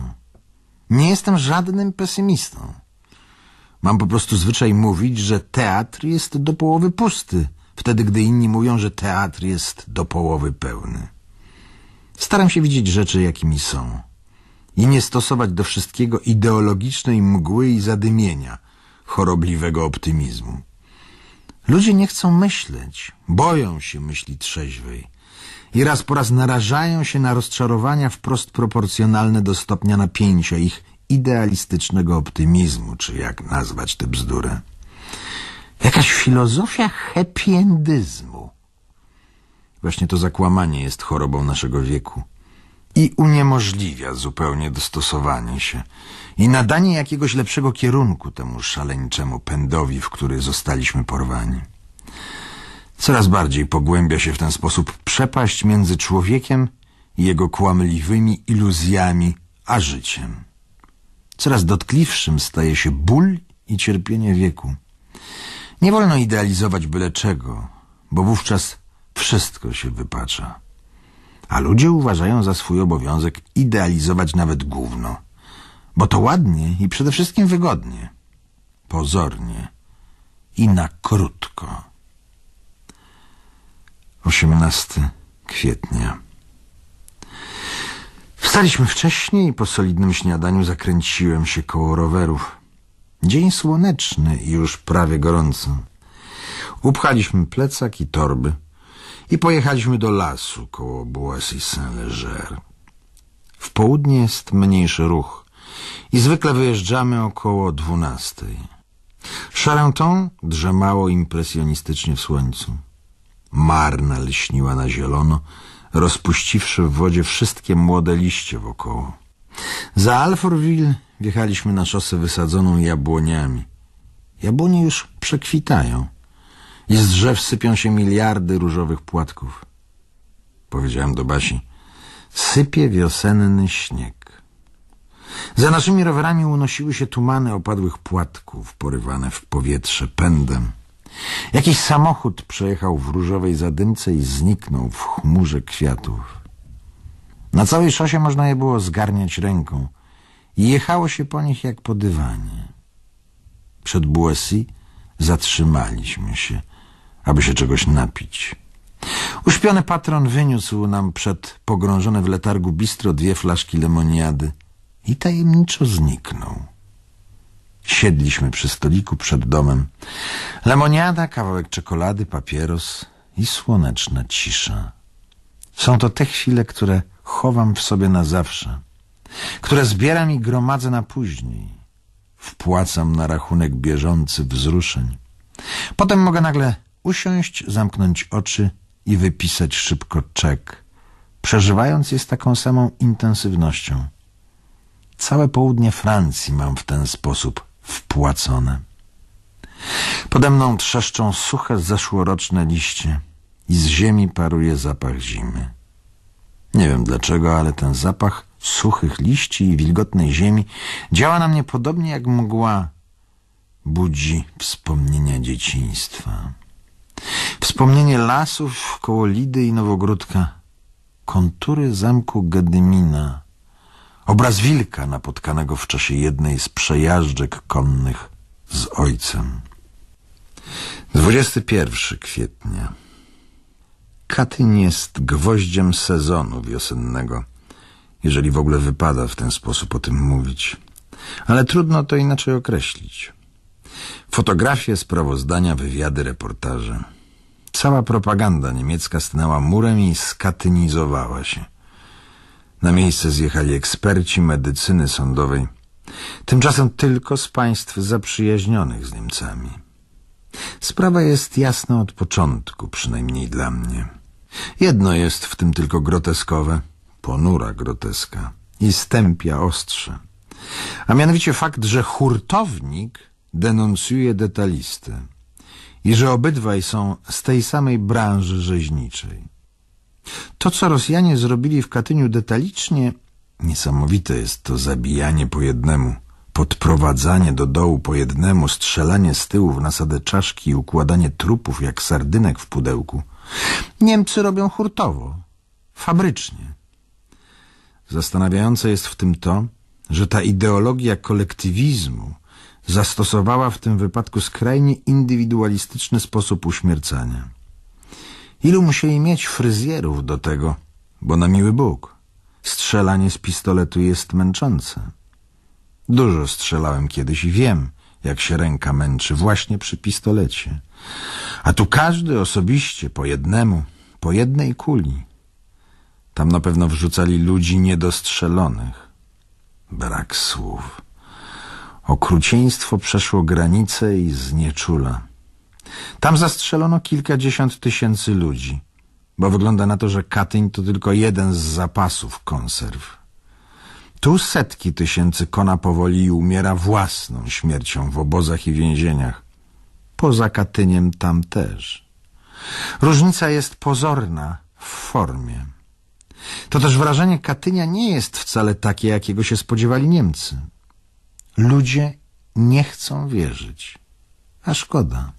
Nie jestem żadnym pesymistą. Mam po prostu zwyczaj mówić, że teatr jest do połowy pusty, wtedy gdy inni mówią, że teatr jest do połowy pełny. Staram się widzieć rzeczy, jakimi są i nie stosować do wszystkiego ideologicznej mgły i zadymienia, chorobliwego optymizmu. Ludzie nie chcą myśleć, boją się myśli trzeźwej i raz po raz narażają się na rozczarowania wprost proporcjonalne do stopnia napięcia ich idealistycznego optymizmu, czy jak nazwać tę bzdurę. Jakaś filozofia happy endyzmu. Właśnie to zakłamanie jest chorobą naszego wieku i uniemożliwia zupełnie dostosowanie się – i nadanie jakiegoś lepszego kierunku temu szaleńczemu pędowi, w który zostaliśmy porwani. Coraz bardziej pogłębia się w ten sposób przepaść między człowiekiem i jego kłamliwymi iluzjami, a życiem. Coraz dotkliwszym staje się ból i cierpienie wieku. Nie wolno idealizować byle czego, bo wówczas wszystko się wypacza. A ludzie uważają za swój obowiązek idealizować nawet gówno. Bo to ładnie i przede wszystkim wygodnie. Pozornie. I na krótko. 18 kwietnia. Wstaliśmy wcześniej i po solidnym śniadaniu zakręciłem się koło rowerów. Dzień słoneczny i już prawie gorący. Upchaliśmy plecak i torby i pojechaliśmy do lasu koło Bois i Saint-Léger. W południe jest mniejszy ruch i zwykle wyjeżdżamy około dwunastej. Charenton drzemało impresjonistycznie w słońcu. Marna lśniła na zielono, rozpuściwszy w wodzie wszystkie młode liście wokoło. Za Alfortville wjechaliśmy na szosę wysadzoną jabłoniami. Jabłonie już przekwitają i z drzew sypią się miliardy różowych płatków. Powiedziałem do Basi, sypie wiosenny śnieg. Za naszymi rowerami unosiły się tumany opadłych płatków, porywane w powietrze pędem. Jakiś samochód przejechał w różowej zadymce i zniknął w chmurze kwiatów. Na całej szosie można je było zgarniać ręką i jechało się po nich jak po dywanie. Przed Buesi zatrzymaliśmy się, aby się czegoś napić. Uśpiony patron wyniósł nam przed pogrążone w letargu bistro dwie flaszki lemoniady i tajemniczo zniknął. Siedliśmy przy stoliku przed domem. Lemoniada, kawałek czekolady, papieros i słoneczna cisza. Są to te chwile, które chowam w sobie na zawsze, które zbieram i gromadzę na później. Wpłacam na rachunek bieżący wzruszeń. Potem mogę nagle usiąść, zamknąć oczy i wypisać szybko czek, przeżywając je z taką samą intensywnością. Całe południe Francji mam w ten sposób wpłacone. Pode mną trzeszczą suche zeszłoroczne liście i z ziemi paruje zapach zimy. Nie wiem dlaczego, ale ten zapach suchych liści i wilgotnej ziemi działa na mnie podobnie jak mgła budzi wspomnienia dzieciństwa. Wspomnienie lasów koło Lidy i Nowogródka, kontury zamku Gedymina, Obraz wilka napotkanego w czasie jednej z przejażdżek konnych z ojcem. 21 kwietnia. Katyn jest gwoździem sezonu wiosennego, jeżeli w ogóle wypada w ten sposób o tym mówić. Ale trudno to inaczej określić. Fotografie, sprawozdania, wywiady, reportaże. Cała propaganda niemiecka stanęła murem i skatynizowała się. Na miejsce zjechali eksperci medycyny sądowej, tymczasem tylko z państw zaprzyjaźnionych z Niemcami. Sprawa jest jasna od początku, przynajmniej dla mnie. Jedno jest w tym tylko groteskowe, ponura groteska i stępia ostrze. A mianowicie fakt, że hurtownik denuncjuje detalistę i że obydwaj są z tej samej branży rzeźniczej. To, co Rosjanie zrobili w Katyniu detalicznie, niesamowite jest to zabijanie po jednemu, podprowadzanie do dołu po jednemu, strzelanie z tyłu w nasadę czaszki i układanie trupów jak sardynek w pudełku. Niemcy robią hurtowo, fabrycznie. Zastanawiające jest w tym to, że ta ideologia kolektywizmu zastosowała w tym wypadku skrajnie indywidualistyczny sposób uśmiercania. Ilu musieli mieć fryzjerów do tego, bo na miły Bóg, strzelanie z pistoletu jest męczące. Dużo strzelałem kiedyś i wiem, jak się ręka męczy właśnie przy pistolecie. A tu każdy osobiście, po jednemu, po jednej kuli. Tam na pewno wrzucali ludzi niedostrzelonych. Brak słów. Okrucieństwo przeszło granice i znieczula. Tam zastrzelono kilkadziesiąt tysięcy ludzi, bo wygląda na to, że Katyń to tylko jeden z zapasów konserw. Tu setki tysięcy kona powoli umiera własną śmiercią w obozach i więzieniach. Poza Katyniem tam też. Różnica jest pozorna w formie. To też wrażenie Katynia nie jest wcale takie, jakiego się spodziewali Niemcy. Ludzie nie chcą wierzyć. A szkoda.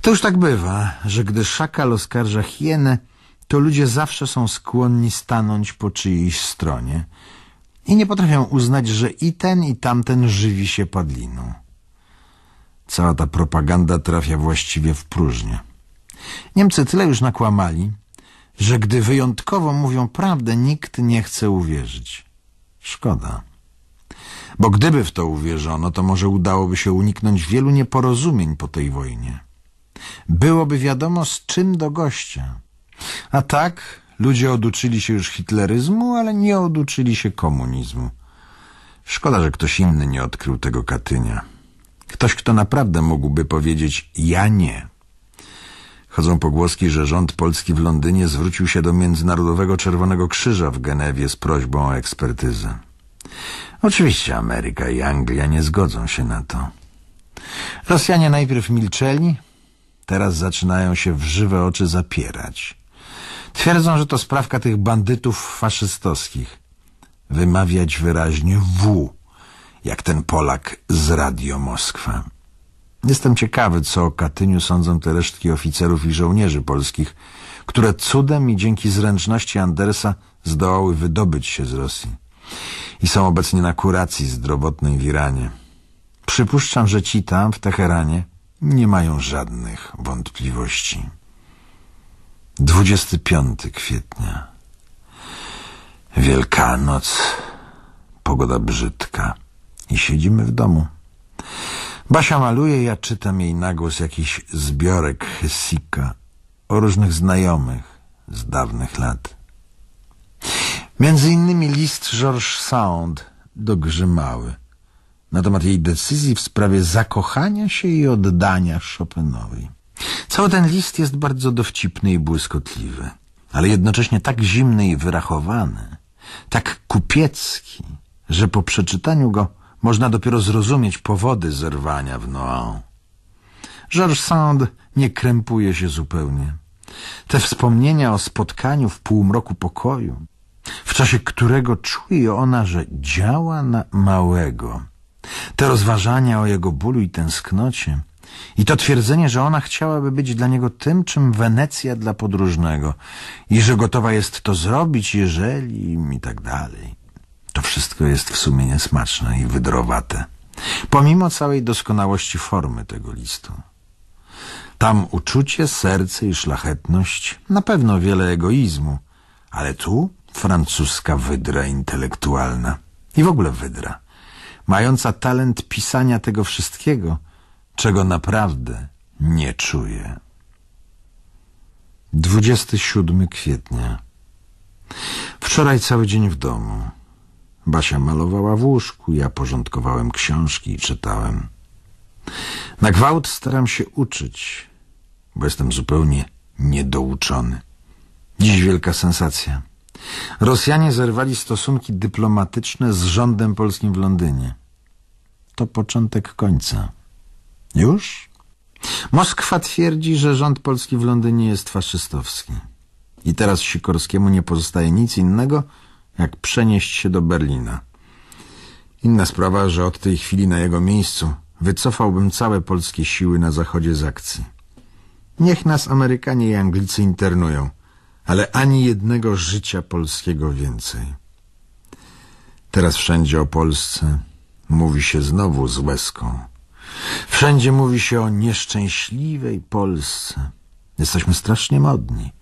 To już tak bywa, że gdy szakal oskarża hienę, to ludzie zawsze są skłonni stanąć po czyjejś stronie i nie potrafią uznać, że i ten, i tamten żywi się padliną. Cała ta propaganda trafia właściwie w próżnię. Niemcy tyle już nakłamali, że gdy wyjątkowo mówią prawdę, nikt nie chce uwierzyć. Szkoda. Bo gdyby w to uwierzono, to może udałoby się uniknąć wielu nieporozumień po tej wojnie. Byłoby wiadomo, z czym do gościa. A tak, ludzie oduczyli się już hitleryzmu, ale nie oduczyli się komunizmu. Szkoda, że ktoś inny nie odkrył tego Katynia. Ktoś, kto naprawdę mógłby powiedzieć, ja nie. Chodzą pogłoski, że rząd polski w Londynie zwrócił się do Międzynarodowego Czerwonego Krzyża w Genewie z prośbą o ekspertyzę. Oczywiście Ameryka i Anglia nie zgodzą się na to. Rosjanie najpierw milczeli, teraz zaczynają się w żywe oczy zapierać. Twierdzą, że to sprawka tych bandytów faszystowskich. Wymawiać wyraźnie W, jak ten Polak z Radio Moskwa. Jestem ciekawy, co o Katyniu sądzą te resztki oficerów i żołnierzy polskich, które cudem i dzięki zręczności Andersa zdołały wydobyć się z Rosji i są obecnie na kuracji zdrowotnej w Iranie. Przypuszczam, że ci tam, w Teheranie, nie mają żadnych wątpliwości. 25 kwietnia. Wielkanoc. Pogoda brzydka. I siedzimy w domu. Basia maluje, ja czytam jej nagłos jakiś zbiorek Hesika o różnych znajomych z dawnych lat. Między innymi list George Sound do Grzymały na temat jej decyzji w sprawie zakochania się i oddania Chopinowi. Cały ten list jest bardzo dowcipny i błyskotliwy, ale jednocześnie tak zimny i wyrachowany, tak kupiecki, że po przeczytaniu go można dopiero zrozumieć powody zerwania w Noan. Georges Sand nie krępuje się zupełnie. Te wspomnienia o spotkaniu w półmroku pokoju w czasie którego czuje ona, że działa na małego. Te rozważania o jego bólu i tęsknocie i to twierdzenie, że ona chciałaby być dla niego tym, czym Wenecja dla podróżnego i że gotowa jest to zrobić, jeżeli i tak dalej. To wszystko jest w sumie niesmaczne i wydrowate, pomimo całej doskonałości formy tego listu. Tam uczucie, serce i szlachetność, na pewno wiele egoizmu, ale tu francuska wydra intelektualna i w ogóle wydra, mająca talent pisania tego wszystkiego, czego naprawdę nie czuje. 27 kwietnia Wczoraj cały dzień w domu. Basia malowała w łóżku, ja porządkowałem książki i czytałem. Na gwałt staram się uczyć, bo jestem zupełnie niedouczony. Dziś wielka sensacja. Rosjanie zerwali stosunki dyplomatyczne z rządem polskim w Londynie. To początek końca. Już? Moskwa twierdzi, że rząd polski w Londynie jest faszystowski. I teraz Sikorskiemu nie pozostaje nic innego, jak przenieść się do Berlina. Inna sprawa, że od tej chwili na jego miejscu wycofałbym całe polskie siły na zachodzie z akcji. Niech nas Amerykanie i Anglicy internują – ale ani jednego życia polskiego więcej. Teraz wszędzie o Polsce mówi się znowu z łezką. Wszędzie mówi się o nieszczęśliwej Polsce. Jesteśmy strasznie modni.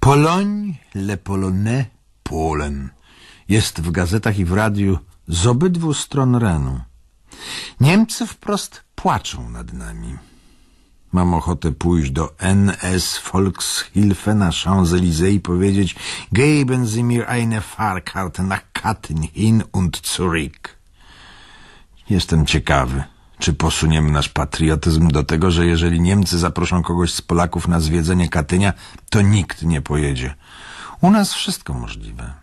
Poloń, le polonais, Polen. Jest w gazetach i w radiu z obydwu stron ranu. Niemcy wprost płaczą nad nami. Mam ochotę pójść do NS Volkshilfe na Champs-Élysées i powiedzieć Geben Sie mir eine Fahrkarte nach Katyn hin und zurück. Jestem ciekawy, czy posuniemy nasz patriotyzm do tego, że jeżeli Niemcy zaproszą kogoś z Polaków na zwiedzenie Katynia, to nikt nie pojedzie. U nas wszystko możliwe.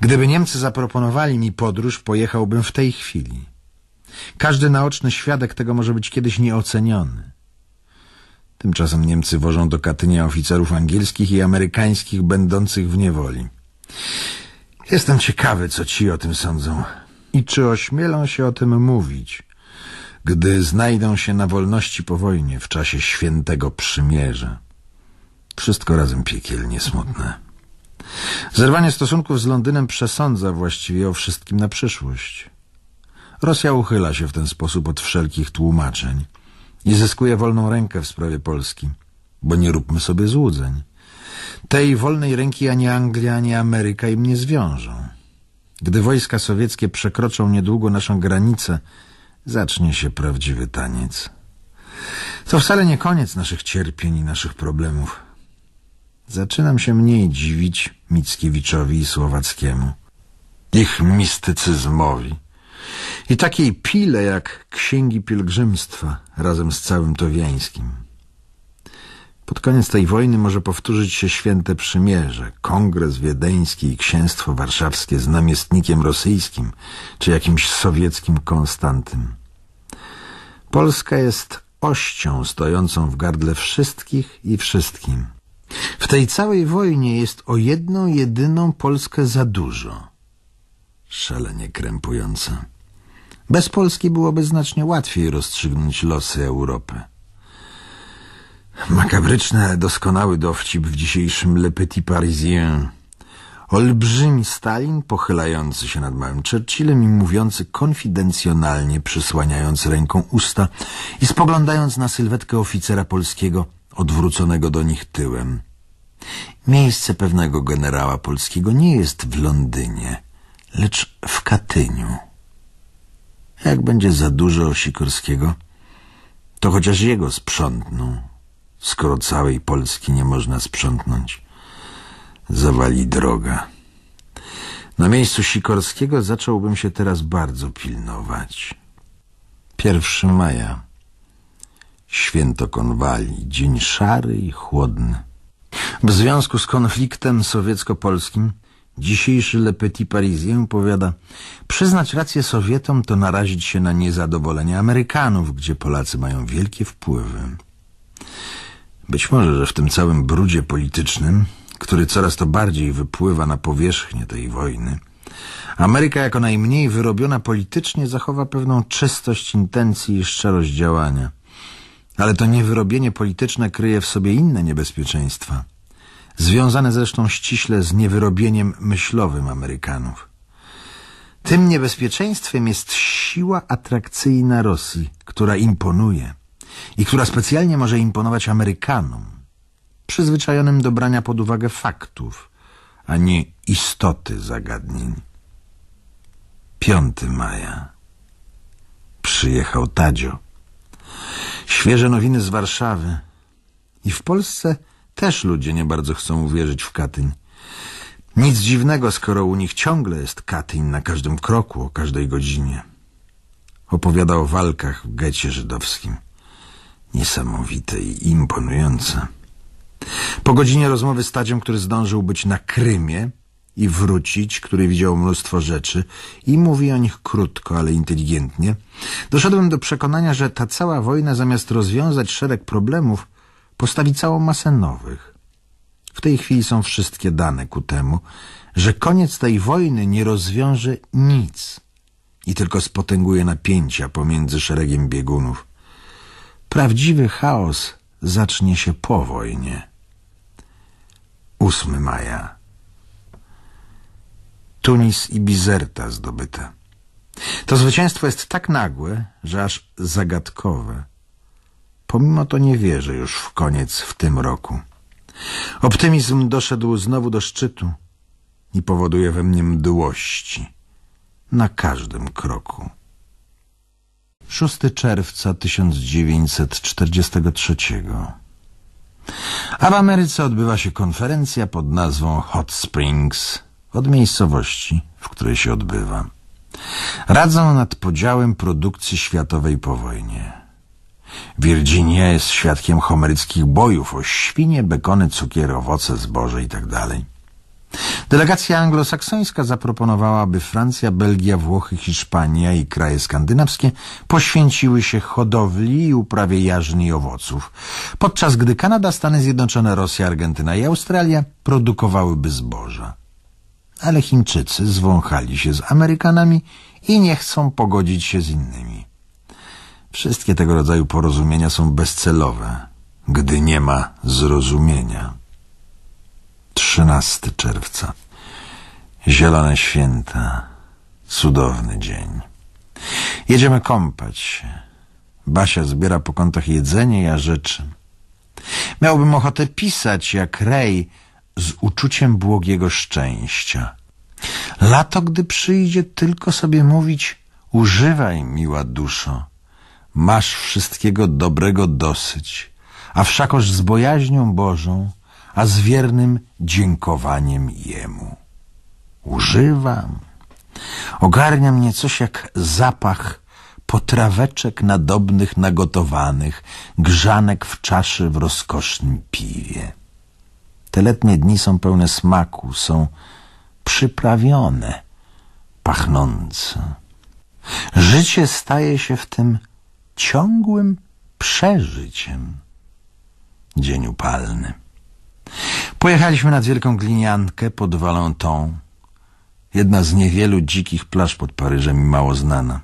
Gdyby Niemcy zaproponowali mi podróż, pojechałbym w tej chwili. Każdy naoczny świadek tego może być kiedyś nieoceniony. Tymczasem Niemcy wożą do Katynia oficerów angielskich i amerykańskich będących w niewoli. Jestem ciekawy, co ci o tym sądzą i czy ośmielą się o tym mówić, gdy znajdą się na wolności po wojnie w czasie świętego przymierza. Wszystko razem piekielnie smutne. Zerwanie stosunków z Londynem przesądza właściwie o wszystkim na przyszłość. Rosja uchyla się w ten sposób od wszelkich tłumaczeń – nie zyskuje wolną rękę w sprawie Polski, bo nie róbmy sobie złudzeń. Tej wolnej ręki ani Anglia, ani Ameryka im nie zwiążą. Gdy wojska sowieckie przekroczą niedługo naszą granicę, zacznie się prawdziwy taniec. To wcale nie koniec naszych cierpień i naszych problemów. Zaczynam się mniej dziwić Mickiewiczowi i Słowackiemu, ich mistycyzmowi i takiej pile jak Księgi Pielgrzymstwa razem z całym Towiańskim. Pod koniec tej wojny może powtórzyć się święte przymierze, kongres wiedeński i księstwo warszawskie z namiestnikiem rosyjskim czy jakimś sowieckim Konstantym. Polska jest ością stojącą w gardle wszystkich i wszystkim. W tej całej wojnie jest o jedną jedyną Polskę za dużo. Szalenie krępująca. Bez Polski byłoby znacznie łatwiej rozstrzygnąć losy Europy. Makabryczny, doskonały dowcip w dzisiejszym Le Petit Parisien. Olbrzymi Stalin pochylający się nad małym Churchillem i mówiący konfidencjonalnie, przysłaniając ręką usta i spoglądając na sylwetkę oficera polskiego odwróconego do nich tyłem. Miejsce pewnego generała polskiego nie jest w Londynie, lecz w Katyniu. Jak będzie za dużo Sikorskiego, to chociaż jego sprzątną, skoro całej Polski nie można sprzątnąć. Zawali droga. Na miejscu Sikorskiego zacząłbym się teraz bardzo pilnować. 1 maja. Święto konwali. Dzień szary i chłodny. W związku z konfliktem sowiecko-polskim Dzisiejszy Le Petit Parisien powiada Przyznać rację Sowietom to narazić się na niezadowolenie Amerykanów, gdzie Polacy mają wielkie wpływy. Być może, że w tym całym brudzie politycznym, który coraz to bardziej wypływa na powierzchnię tej wojny, Ameryka jako najmniej wyrobiona politycznie zachowa pewną czystość intencji i szczerość działania. Ale to niewyrobienie polityczne kryje w sobie inne niebezpieczeństwa – związane zresztą ściśle z niewyrobieniem myślowym Amerykanów. Tym niebezpieczeństwem jest siła atrakcyjna Rosji, która imponuje i która specjalnie może imponować Amerykanom, przyzwyczajonym do brania pod uwagę faktów, a nie istoty zagadnień. 5 maja przyjechał Tadzio. Świeże nowiny z Warszawy i w Polsce – też ludzie nie bardzo chcą uwierzyć w Katyń. Nic dziwnego, skoro u nich ciągle jest Katyń na każdym kroku, o każdej godzinie. Opowiada o walkach w getcie żydowskim. Niesamowite i imponujące. Po godzinie rozmowy z Tadzią, który zdążył być na Krymie i wrócić, który widział mnóstwo rzeczy i mówi o nich krótko, ale inteligentnie, doszedłem do przekonania, że ta cała wojna zamiast rozwiązać szereg problemów, postawi całą masę nowych. W tej chwili są wszystkie dane ku temu, że koniec tej wojny nie rozwiąże nic i tylko spotęguje napięcia pomiędzy szeregiem biegunów. Prawdziwy chaos zacznie się po wojnie. 8 maja Tunis i Bizerta zdobyte. To zwycięstwo jest tak nagłe, że aż zagadkowe – Pomimo to nie wierzę już w koniec w tym roku. Optymizm doszedł znowu do szczytu i powoduje we mnie mdłości na każdym kroku. 6 czerwca 1943 A w Ameryce odbywa się konferencja pod nazwą Hot Springs od miejscowości, w której się odbywa. Radzą nad podziałem produkcji światowej po wojnie. Virginia jest świadkiem homeryckich bojów o świnie, bekony, cukier, owoce, zboże itd. Tak Delegacja anglosaksońska zaproponowała, aby Francja, Belgia, Włochy, Hiszpania i kraje skandynawskie poświęciły się hodowli i uprawie jarzni i owoców, podczas gdy Kanada, Stany Zjednoczone, Rosja, Argentyna i Australia produkowałyby zboża. Ale Chińczycy zwąchali się z Amerykanami i nie chcą pogodzić się z innymi. Wszystkie tego rodzaju porozumienia są bezcelowe, gdy nie ma zrozumienia. 13 czerwca. Zielone święta. Cudowny dzień. Jedziemy kąpać się. Basia zbiera po kątach jedzenie, ja rzeczy. Miałbym ochotę pisać jak Rej z uczuciem błogiego szczęścia. Lato, gdy przyjdzie, tylko sobie mówić używaj, miła duszo masz wszystkiego dobrego dosyć, a wszakoż z bojaźnią Bożą, a z wiernym dziękowaniem Jemu. Używam. Ogarnia mnie coś jak zapach potraweczek nadobnych nagotowanych, grzanek w czaszy w rozkosznym piwie. Te letnie dni są pełne smaku, są przyprawione, pachnące. Życie staje się w tym ciągłym przeżyciem. Dzień upalny. Pojechaliśmy nad wielką gliniankę pod Valenton. Jedna z niewielu dzikich plaż pod Paryżem i mało znana.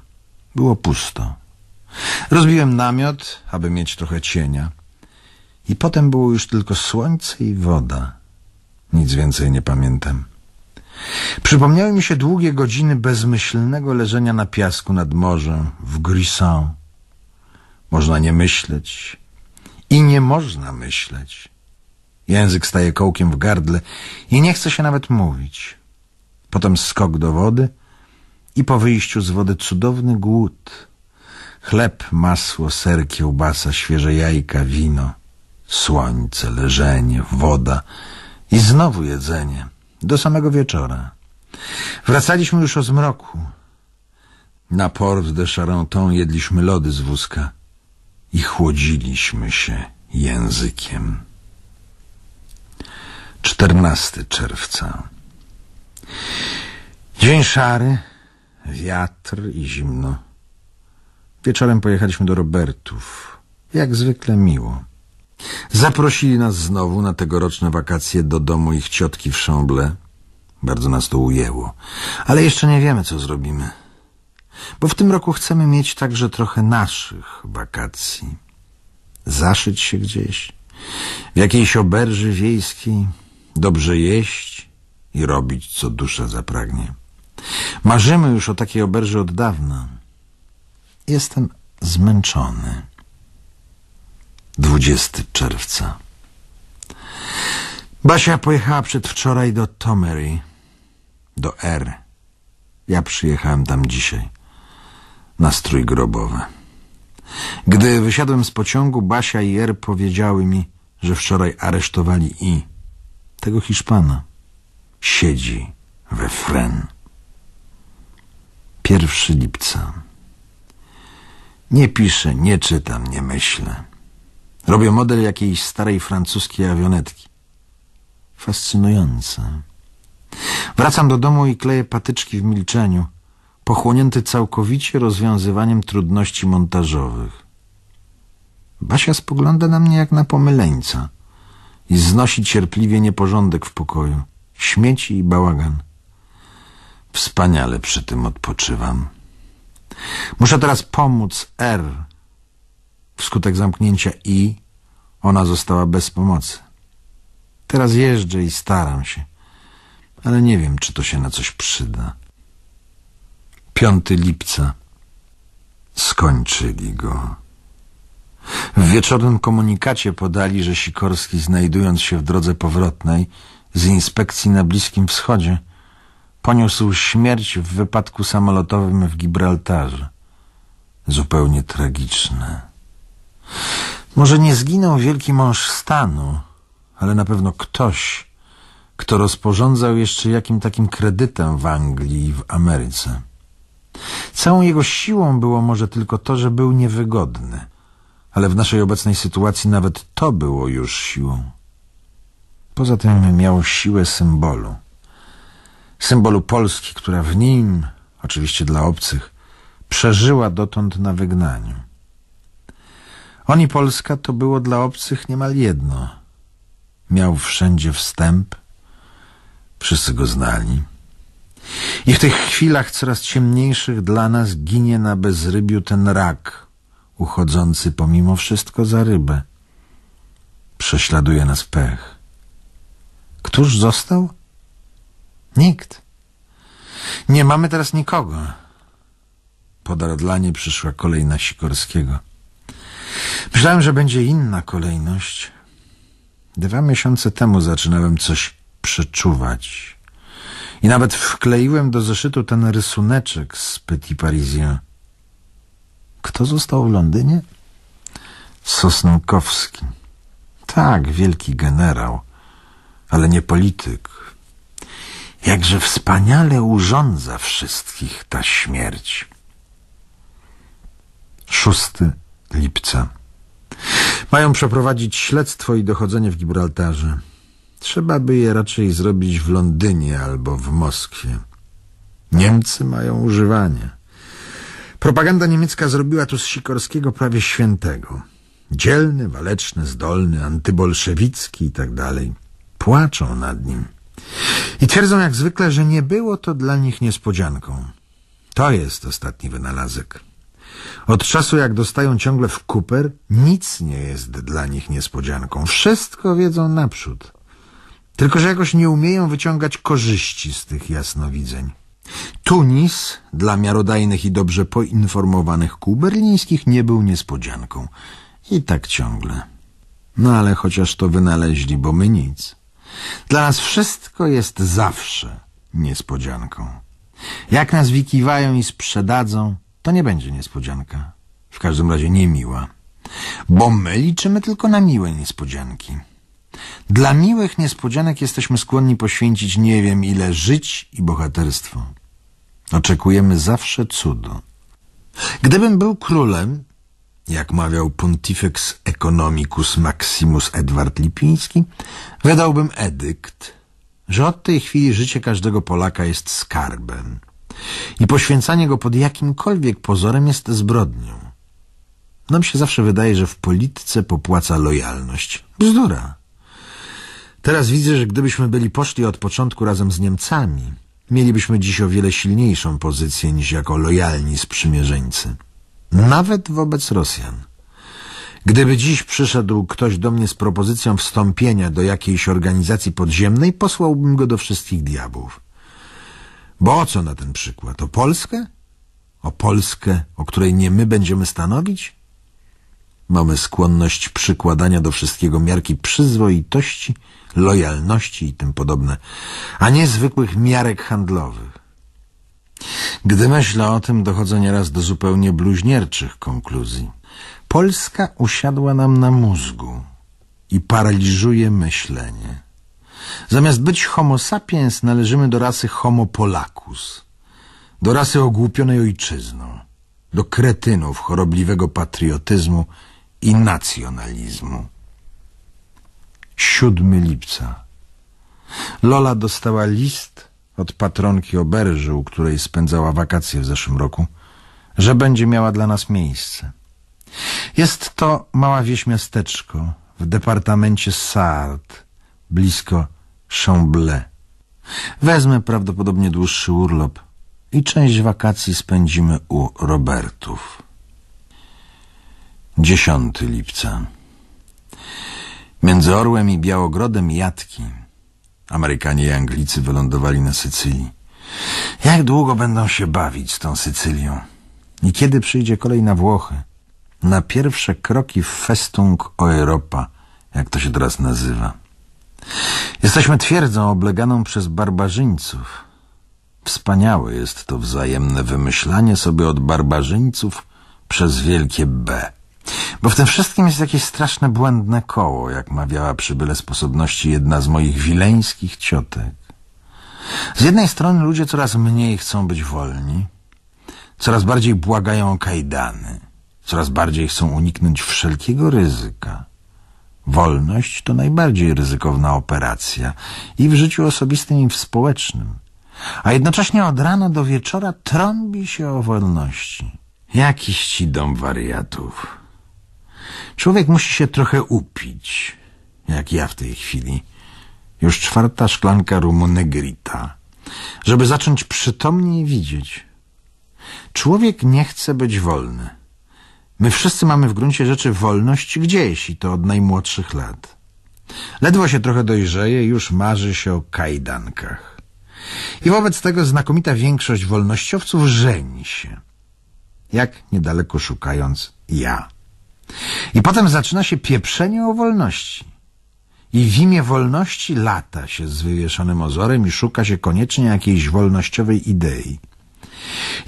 Było pusto. Rozbiłem namiot, aby mieć trochę cienia. I potem było już tylko słońce i woda. Nic więcej nie pamiętam. Przypomniały mi się długie godziny bezmyślnego leżenia na piasku nad morzem w Grisant można nie myśleć. I nie można myśleć. Język staje kołkiem w gardle i nie chce się nawet mówić. Potem skok do wody i po wyjściu z wody cudowny głód. Chleb, masło, ser, kiełbasa, świeże jajka, wino, słońce, leżenie, woda i znowu jedzenie. Do samego wieczora. Wracaliśmy już o zmroku. Na port de Charenton jedliśmy lody z wózka i chłodziliśmy się językiem. 14 czerwca Dzień szary, wiatr i zimno. Wieczorem pojechaliśmy do Robertów. Jak zwykle miło. Zaprosili nas znowu na tegoroczne wakacje do domu ich ciotki w Szamble. Bardzo nas to ujęło. Ale jeszcze nie wiemy, co zrobimy bo w tym roku chcemy mieć także trochę naszych wakacji. Zaszyć się gdzieś, w jakiejś oberży wiejskiej, dobrze jeść i robić, co dusza zapragnie. Marzymy już o takiej oberży od dawna. Jestem zmęczony. 20 czerwca. Basia pojechała przedwczoraj do Tomery, do R. Ja przyjechałem tam dzisiaj nastrój grobowy. Gdy wysiadłem z pociągu, Basia i Er powiedziały mi, że wczoraj aresztowali i tego Hiszpana. Siedzi we Fren. 1 lipca. Nie piszę, nie czytam, nie myślę. Robię model jakiejś starej francuskiej awionetki. Fascynujące. Wracam do domu i kleję patyczki w milczeniu – pochłonięty całkowicie rozwiązywaniem trudności montażowych. Basia spogląda na mnie jak na pomyleńca i znosi cierpliwie nieporządek w pokoju, śmieci i bałagan. Wspaniale przy tym odpoczywam. Muszę teraz pomóc R. Wskutek zamknięcia I ona została bez pomocy. Teraz jeżdżę i staram się, ale nie wiem, czy to się na coś przyda. 5 lipca. Skończyli go. W wieczornym komunikacie podali, że Sikorski, znajdując się w drodze powrotnej z inspekcji na Bliskim Wschodzie, poniósł śmierć w wypadku samolotowym w Gibraltarze. Zupełnie tragiczne. Może nie zginął wielki mąż stanu, ale na pewno ktoś, kto rozporządzał jeszcze jakim takim kredytem w Anglii i w Ameryce. Całą jego siłą było może tylko to, że był niewygodny. Ale w naszej obecnej sytuacji nawet to było już siłą. Poza tym miał siłę symbolu. Symbolu Polski, która w nim, oczywiście dla obcych, przeżyła dotąd na wygnaniu. Oni Polska to było dla obcych niemal jedno. Miał wszędzie wstęp, wszyscy go znali. I w tych chwilach coraz ciemniejszych dla nas ginie na bezrybiu ten rak, uchodzący pomimo wszystko za rybę. Prześladuje nas pech. Któż został? Nikt. Nie mamy teraz nikogo. Pod przyszła przyszła kolejna Sikorskiego. Myślałem, że będzie inna kolejność. Dwa miesiące temu zaczynałem coś przeczuwać. I nawet wkleiłem do zeszytu ten rysuneczek z Petit Parisien. Kto został w Londynie? Sosnkowski. Tak, wielki generał, ale nie polityk. Jakże wspaniale urządza wszystkich ta śmierć. 6 lipca. Mają przeprowadzić śledztwo i dochodzenie w Gibraltarze. Trzeba by je raczej zrobić w Londynie albo w Moskwie. Niemcy mają używanie. Propaganda niemiecka zrobiła tu z Sikorskiego prawie świętego. Dzielny, waleczny, zdolny, antybolszewicki i tak dalej. Płaczą nad nim. I twierdzą jak zwykle, że nie było to dla nich niespodzianką. To jest ostatni wynalazek. Od czasu jak dostają ciągle w kuper, nic nie jest dla nich niespodzianką. Wszystko wiedzą naprzód. Tylko, że jakoś nie umieją wyciągać korzyści z tych jasnowidzeń. Tunis dla miarodajnych i dobrze poinformowanych kół berlińskich nie był niespodzianką. I tak ciągle. No ale chociaż to wynaleźli, bo my nic. Dla nas wszystko jest zawsze niespodzianką. Jak nas wikiwają i sprzedadzą, to nie będzie niespodzianka. W każdym razie niemiła. Bo my liczymy tylko na miłe niespodzianki. Dla miłych niespodzianek jesteśmy skłonni poświęcić nie wiem ile żyć i bohaterstwo. Oczekujemy zawsze cudu. Gdybym był królem, jak mawiał pontifex economicus maximus Edward Lipiński, wydałbym edykt, że od tej chwili życie każdego Polaka jest skarbem i poświęcanie go pod jakimkolwiek pozorem jest zbrodnią. Nam się zawsze wydaje, że w polityce popłaca lojalność. Bzdura. Teraz widzę, że gdybyśmy byli poszli od początku razem z Niemcami, mielibyśmy dziś o wiele silniejszą pozycję niż jako lojalni sprzymierzeńcy. Nawet wobec Rosjan. Gdyby dziś przyszedł ktoś do mnie z propozycją wstąpienia do jakiejś organizacji podziemnej, posłałbym go do wszystkich diabłów. Bo o co na ten przykład? O Polskę? O Polskę, o której nie my będziemy stanowić? Mamy skłonność przykładania do wszystkiego miarki przyzwoitości, lojalności i tym podobne, a nie zwykłych miarek handlowych. Gdy myślę o tym, dochodzę nieraz do zupełnie bluźnierczych konkluzji. Polska usiadła nam na mózgu i paraliżuje myślenie. Zamiast być homo sapiens, należymy do rasy homo polacus, do rasy ogłupionej ojczyzną, do kretynów chorobliwego patriotyzmu i nacjonalizmu. 7 lipca. Lola dostała list od patronki oberży, u której spędzała wakacje w zeszłym roku, że będzie miała dla nas miejsce. Jest to mała wieś miasteczko w departamencie Sart, blisko Chamblé. Wezmę prawdopodobnie dłuższy urlop i część wakacji spędzimy u Robertów. 10 lipca. Między Orłem i Białogrodem jatki. Amerykanie i Anglicy wylądowali na Sycylii. Jak długo będą się bawić z tą Sycylią? I kiedy przyjdzie kolej na Włochy? Na pierwsze kroki w Festung Europa, jak to się teraz nazywa. Jesteśmy twierdzą obleganą przez barbarzyńców. Wspaniałe jest to wzajemne wymyślanie sobie od barbarzyńców przez wielkie B. Bo w tym wszystkim jest jakieś straszne błędne koło, jak mawiała przy byle sposobności jedna z moich wileńskich ciotek. Z jednej strony ludzie coraz mniej chcą być wolni, coraz bardziej błagają o kajdany, coraz bardziej chcą uniknąć wszelkiego ryzyka. Wolność to najbardziej ryzykowna operacja i w życiu osobistym i w społecznym. A jednocześnie od rana do wieczora trąbi się o wolności. Jakiś ci dom wariatów. Człowiek musi się trochę upić, jak ja w tej chwili. Już czwarta szklanka rumu negrita, żeby zacząć przytomniej widzieć. Człowiek nie chce być wolny. My wszyscy mamy w gruncie rzeczy wolność gdzieś i to od najmłodszych lat. Ledwo się trochę dojrzeje, już marzy się o kajdankach. I wobec tego znakomita większość wolnościowców żeni się. Jak niedaleko szukając ja. I potem zaczyna się pieprzenie o wolności. I w imię wolności lata się z wywieszonym ozorem i szuka się koniecznie jakiejś wolnościowej idei.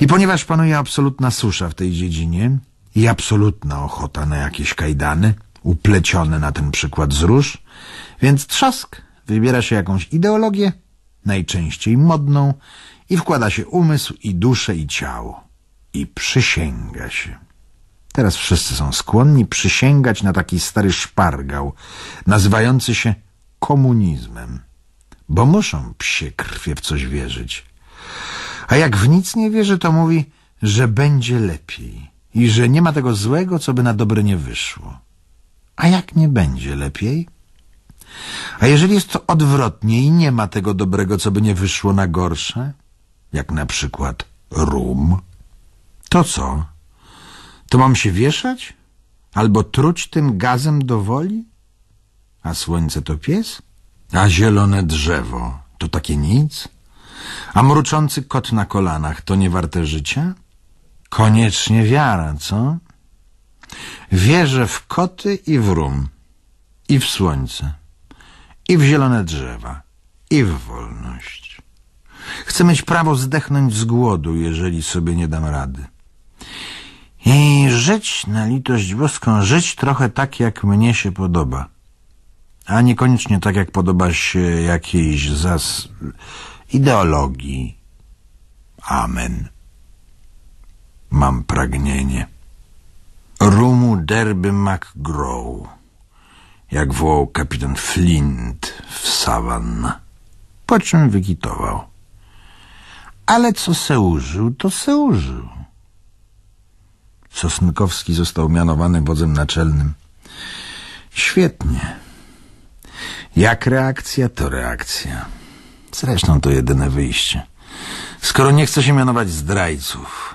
I ponieważ panuje absolutna susza w tej dziedzinie i absolutna ochota na jakieś kajdany, uplecione na ten przykład z róż, więc trzask wybiera się jakąś ideologię, najczęściej modną, i wkłada się umysł i duszę i ciało. I przysięga się. Teraz wszyscy są skłonni przysięgać na taki stary szpargał, nazywający się komunizmem, bo muszą psie krwie w coś wierzyć. A jak w nic nie wierzy, to mówi, że będzie lepiej i że nie ma tego złego, co by na dobre nie wyszło. A jak nie będzie lepiej? A jeżeli jest to odwrotnie i nie ma tego dobrego, co by nie wyszło na gorsze, jak na przykład rum, to co? To mam się wieszać? Albo truć tym gazem do woli? A słońce to pies? A zielone drzewo to takie nic? A mruczący kot na kolanach to nie warte życia? Koniecznie wiara, co? Wierzę w koty i w rum, i w słońce, i w zielone drzewa, i w wolność. Chcę mieć prawo zdechnąć z głodu, jeżeli sobie nie dam rady. I żyć, na litość boską, żyć trochę tak, jak mnie się podoba. A niekoniecznie tak, jak podoba się jakiejś zas... ideologii. Amen. Mam pragnienie. Rumu derby McGraw, jak wołał kapitan Flint w Savan, po czym wykitował. Ale co se użył, to se użył. Sosnkowski został mianowany wodzem naczelnym. Świetnie. Jak reakcja, to reakcja. Zresztą to jedyne wyjście. Skoro nie chce się mianować zdrajców,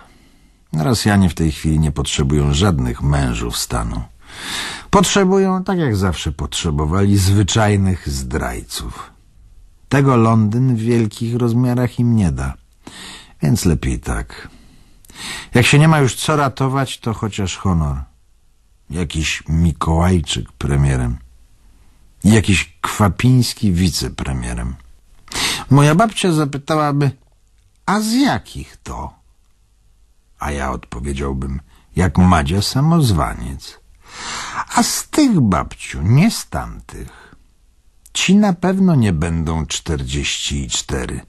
Rosjanie w tej chwili nie potrzebują żadnych mężów stanu. Potrzebują, tak jak zawsze potrzebowali, zwyczajnych zdrajców. Tego Londyn w wielkich rozmiarach im nie da. Więc lepiej tak. Jak się nie ma już co ratować, to chociaż honor. Jakiś Mikołajczyk premierem. Jakiś Kwapiński wicepremierem. Moja babcia zapytałaby, a z jakich to? A ja odpowiedziałbym, jak Madzia samozwaniec. A z tych babciu, nie z tamtych. Ci na pewno nie będą czterdzieści i cztery.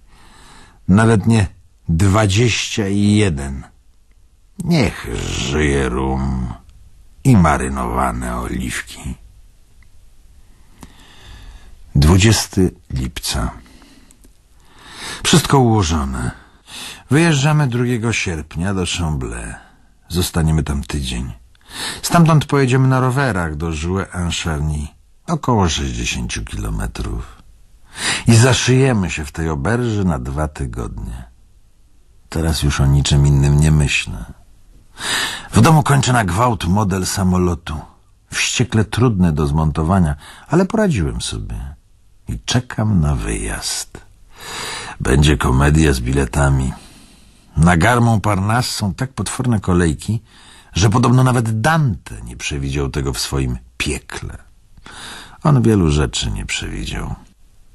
Nawet nie dwadzieścia i jeden. Niech żyje rum i marynowane oliwki. 20 lipca Wszystko ułożone. Wyjeżdżamy 2 sierpnia do Chamblé. Zostaniemy tam tydzień. Stamtąd pojedziemy na rowerach do Jouet-en-Charny, około 60 kilometrów. I zaszyjemy się w tej oberży na dwa tygodnie. Teraz już o niczym innym nie myślę. W domu kończę na gwałt model samolotu. Wściekle trudny do zmontowania, ale poradziłem sobie. I czekam na wyjazd. Będzie komedia z biletami. Na Garmą Parnas są tak potworne kolejki, że podobno nawet Dante nie przewidział tego w swoim piekle. On wielu rzeczy nie przewidział.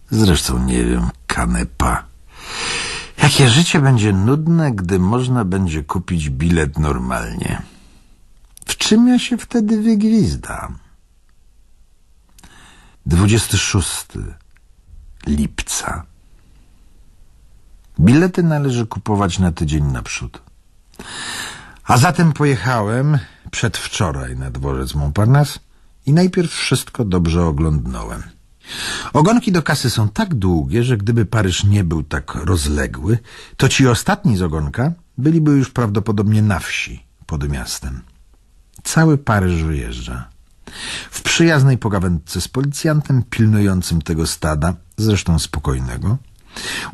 Zresztą nie wiem, kanepa. Jakie życie będzie nudne, gdy można będzie kupić bilet normalnie? W czym ja się wtedy wygwizdam? 26 lipca Bilety należy kupować na tydzień naprzód. A zatem pojechałem przedwczoraj na dworzec Montparnasse i najpierw wszystko dobrze oglądnąłem. Ogonki do kasy są tak długie, że gdyby Paryż nie był tak rozległy, to ci ostatni z ogonka byliby już prawdopodobnie na wsi pod miastem. Cały Paryż wyjeżdża. W przyjaznej pogawędce z policjantem pilnującym tego stada, zresztą spokojnego,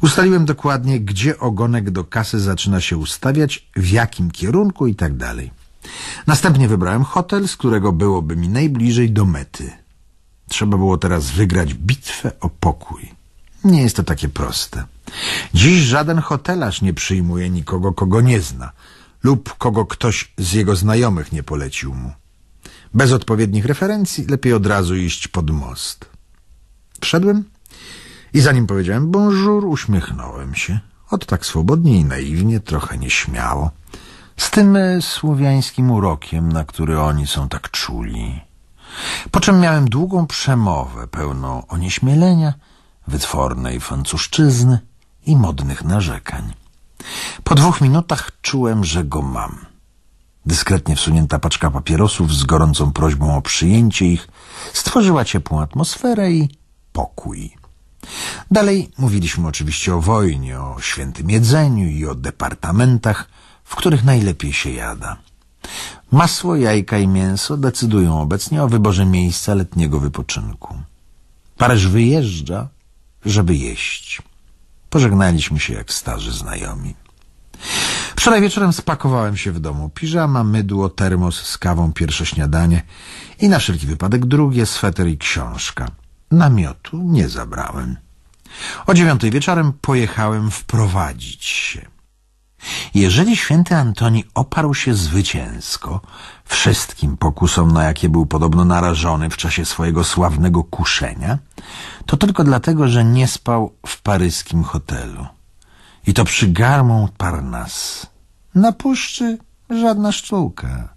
ustaliłem dokładnie, gdzie ogonek do kasy zaczyna się ustawiać, w jakim kierunku i tak dalej. Następnie wybrałem hotel, z którego byłoby mi najbliżej do mety – Trzeba było teraz wygrać bitwę o pokój. Nie jest to takie proste. Dziś żaden hotelarz nie przyjmuje nikogo, kogo nie zna lub kogo ktoś z jego znajomych nie polecił mu. Bez odpowiednich referencji lepiej od razu iść pod most. Wszedłem i zanim powiedziałem bonjour, uśmiechnąłem się. Od tak swobodnie i naiwnie, trochę nieśmiało. Z tym e, słowiańskim urokiem, na który oni są tak czuli. Po czym miałem długą przemowę pełną onieśmielenia, wytwornej francuszczyzny i modnych narzekań. Po dwóch minutach czułem, że go mam. Dyskretnie wsunięta paczka papierosów z gorącą prośbą o przyjęcie ich stworzyła ciepłą atmosferę i pokój. Dalej mówiliśmy oczywiście o wojnie, o świętym jedzeniu i o departamentach, w których najlepiej się jada. Masło, jajka i mięso decydują obecnie o wyborze miejsca letniego wypoczynku. Paryż wyjeżdża, żeby jeść. Pożegnaliśmy się jak starzy znajomi. Wczoraj wieczorem spakowałem się w domu. Piżama, mydło, termos z kawą, pierwsze śniadanie i na wszelki wypadek drugie, sweter i książka. Namiotu nie zabrałem. O dziewiątej wieczorem pojechałem wprowadzić się. Jeżeli święty Antoni oparł się zwycięsko wszystkim pokusom, na jakie był podobno narażony w czasie swojego sławnego kuszenia, to tylko dlatego, że nie spał w paryskim hotelu. I to przy garmą Parnas. Na puszczy żadna sztuka.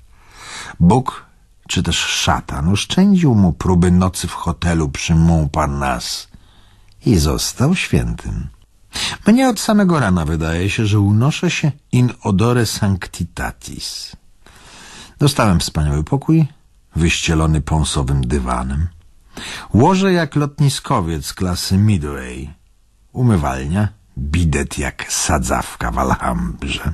Bóg czy też szatan oszczędził mu próby nocy w hotelu przy Montparnasse i został świętym. Mnie od samego rana wydaje się, że unoszę się in odore sanctitatis. Dostałem wspaniały pokój, wyścielony pąsowym dywanem. Łoże jak lotniskowiec klasy Midway. Umywalnia, bidet jak sadzawka w Alhambrze.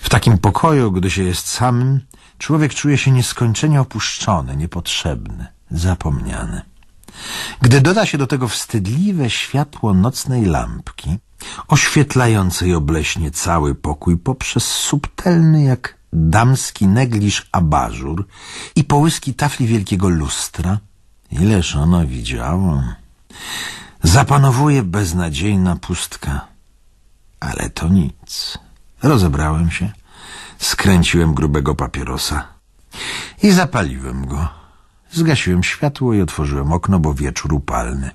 W takim pokoju, gdy się jest samym, człowiek czuje się nieskończenie opuszczony, niepotrzebny, zapomniany. Gdy doda się do tego wstydliwe światło nocnej lampki, oświetlającej obleśnie cały pokój poprzez subtelny jak damski negliż abażur i połyski tafli wielkiego lustra, ileż ono widziało, zapanowuje beznadziejna pustka. Ale to nic. Rozebrałem się, skręciłem grubego papierosa i zapaliłem go. Zgasiłem światło i otworzyłem okno, bo wieczór upalny.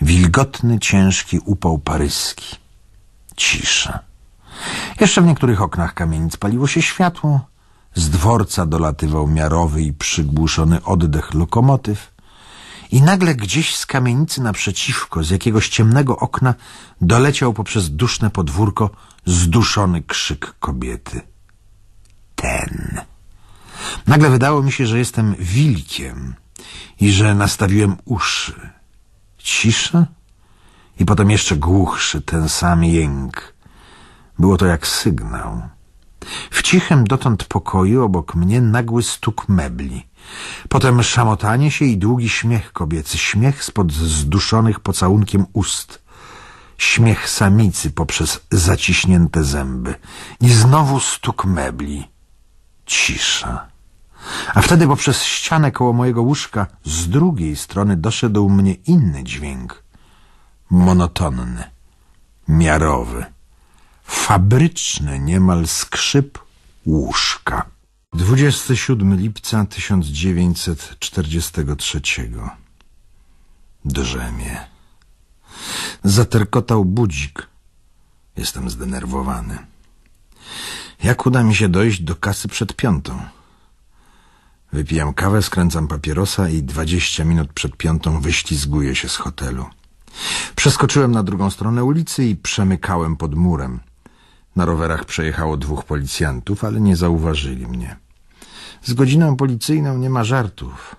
Wilgotny, ciężki upał paryski. Cisza. Jeszcze w niektórych oknach kamienic paliło się światło. Z dworca dolatywał miarowy i przygłuszony oddech lokomotyw. I nagle gdzieś z kamienicy naprzeciwko, z jakiegoś ciemnego okna, doleciał poprzez duszne podwórko zduszony krzyk kobiety. Ten... Nagle wydało mi się, że jestem wilkiem i że nastawiłem uszy. Cisza i potem jeszcze głuchszy ten sam jęk. Było to jak sygnał. W cichym dotąd pokoju obok mnie nagły stuk mebli. Potem szamotanie się i długi śmiech kobiecy, śmiech spod zduszonych pocałunkiem ust. Śmiech samicy poprzez zaciśnięte zęby. I znowu stuk mebli. Cisza. A wtedy poprzez ścianę koło mojego łóżka z drugiej strony doszedł mnie inny dźwięk. Monotonny, miarowy, fabryczny niemal skrzyp łóżka. 27 lipca 1943 Drzemie. Zaterkotał budzik. Jestem zdenerwowany. Jak uda mi się dojść do kasy przed piątą? Wypijam kawę, skręcam papierosa i dwadzieścia minut przed piątą wyślizguję się z hotelu. Przeskoczyłem na drugą stronę ulicy i przemykałem pod murem. Na rowerach przejechało dwóch policjantów, ale nie zauważyli mnie. Z godziną policyjną nie ma żartów.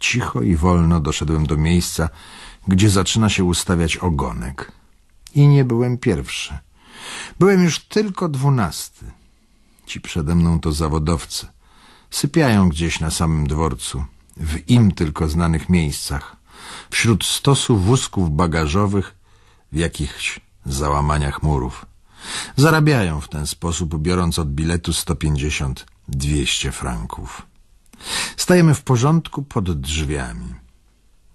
Cicho i wolno doszedłem do miejsca, gdzie zaczyna się ustawiać ogonek. I nie byłem pierwszy. Byłem już tylko dwunasty. Ci przede mną to zawodowcy sypiają gdzieś na samym dworcu, w im tylko znanych miejscach, wśród stosu wózków bagażowych w jakichś załamaniach murów. Zarabiają w ten sposób, biorąc od biletu 150-200 franków. Stajemy w porządku pod drzwiami.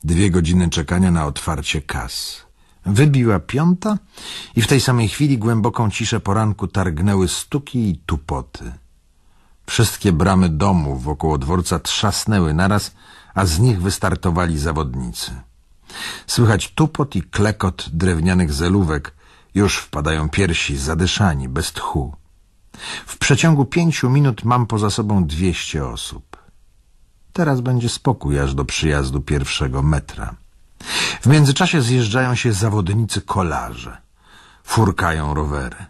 Dwie godziny czekania na otwarcie kas. Wybiła piąta i w tej samej chwili głęboką ciszę poranku targnęły stuki i tupoty – Wszystkie bramy domów wokoło dworca trzasnęły naraz, a z nich wystartowali zawodnicy. Słychać tupot i klekot drewnianych zelówek. Już wpadają piersi, zadyszani, bez tchu. W przeciągu pięciu minut mam poza sobą dwieście osób. Teraz będzie spokój aż do przyjazdu pierwszego metra. W międzyczasie zjeżdżają się zawodnicy kolarze. Furkają rowery.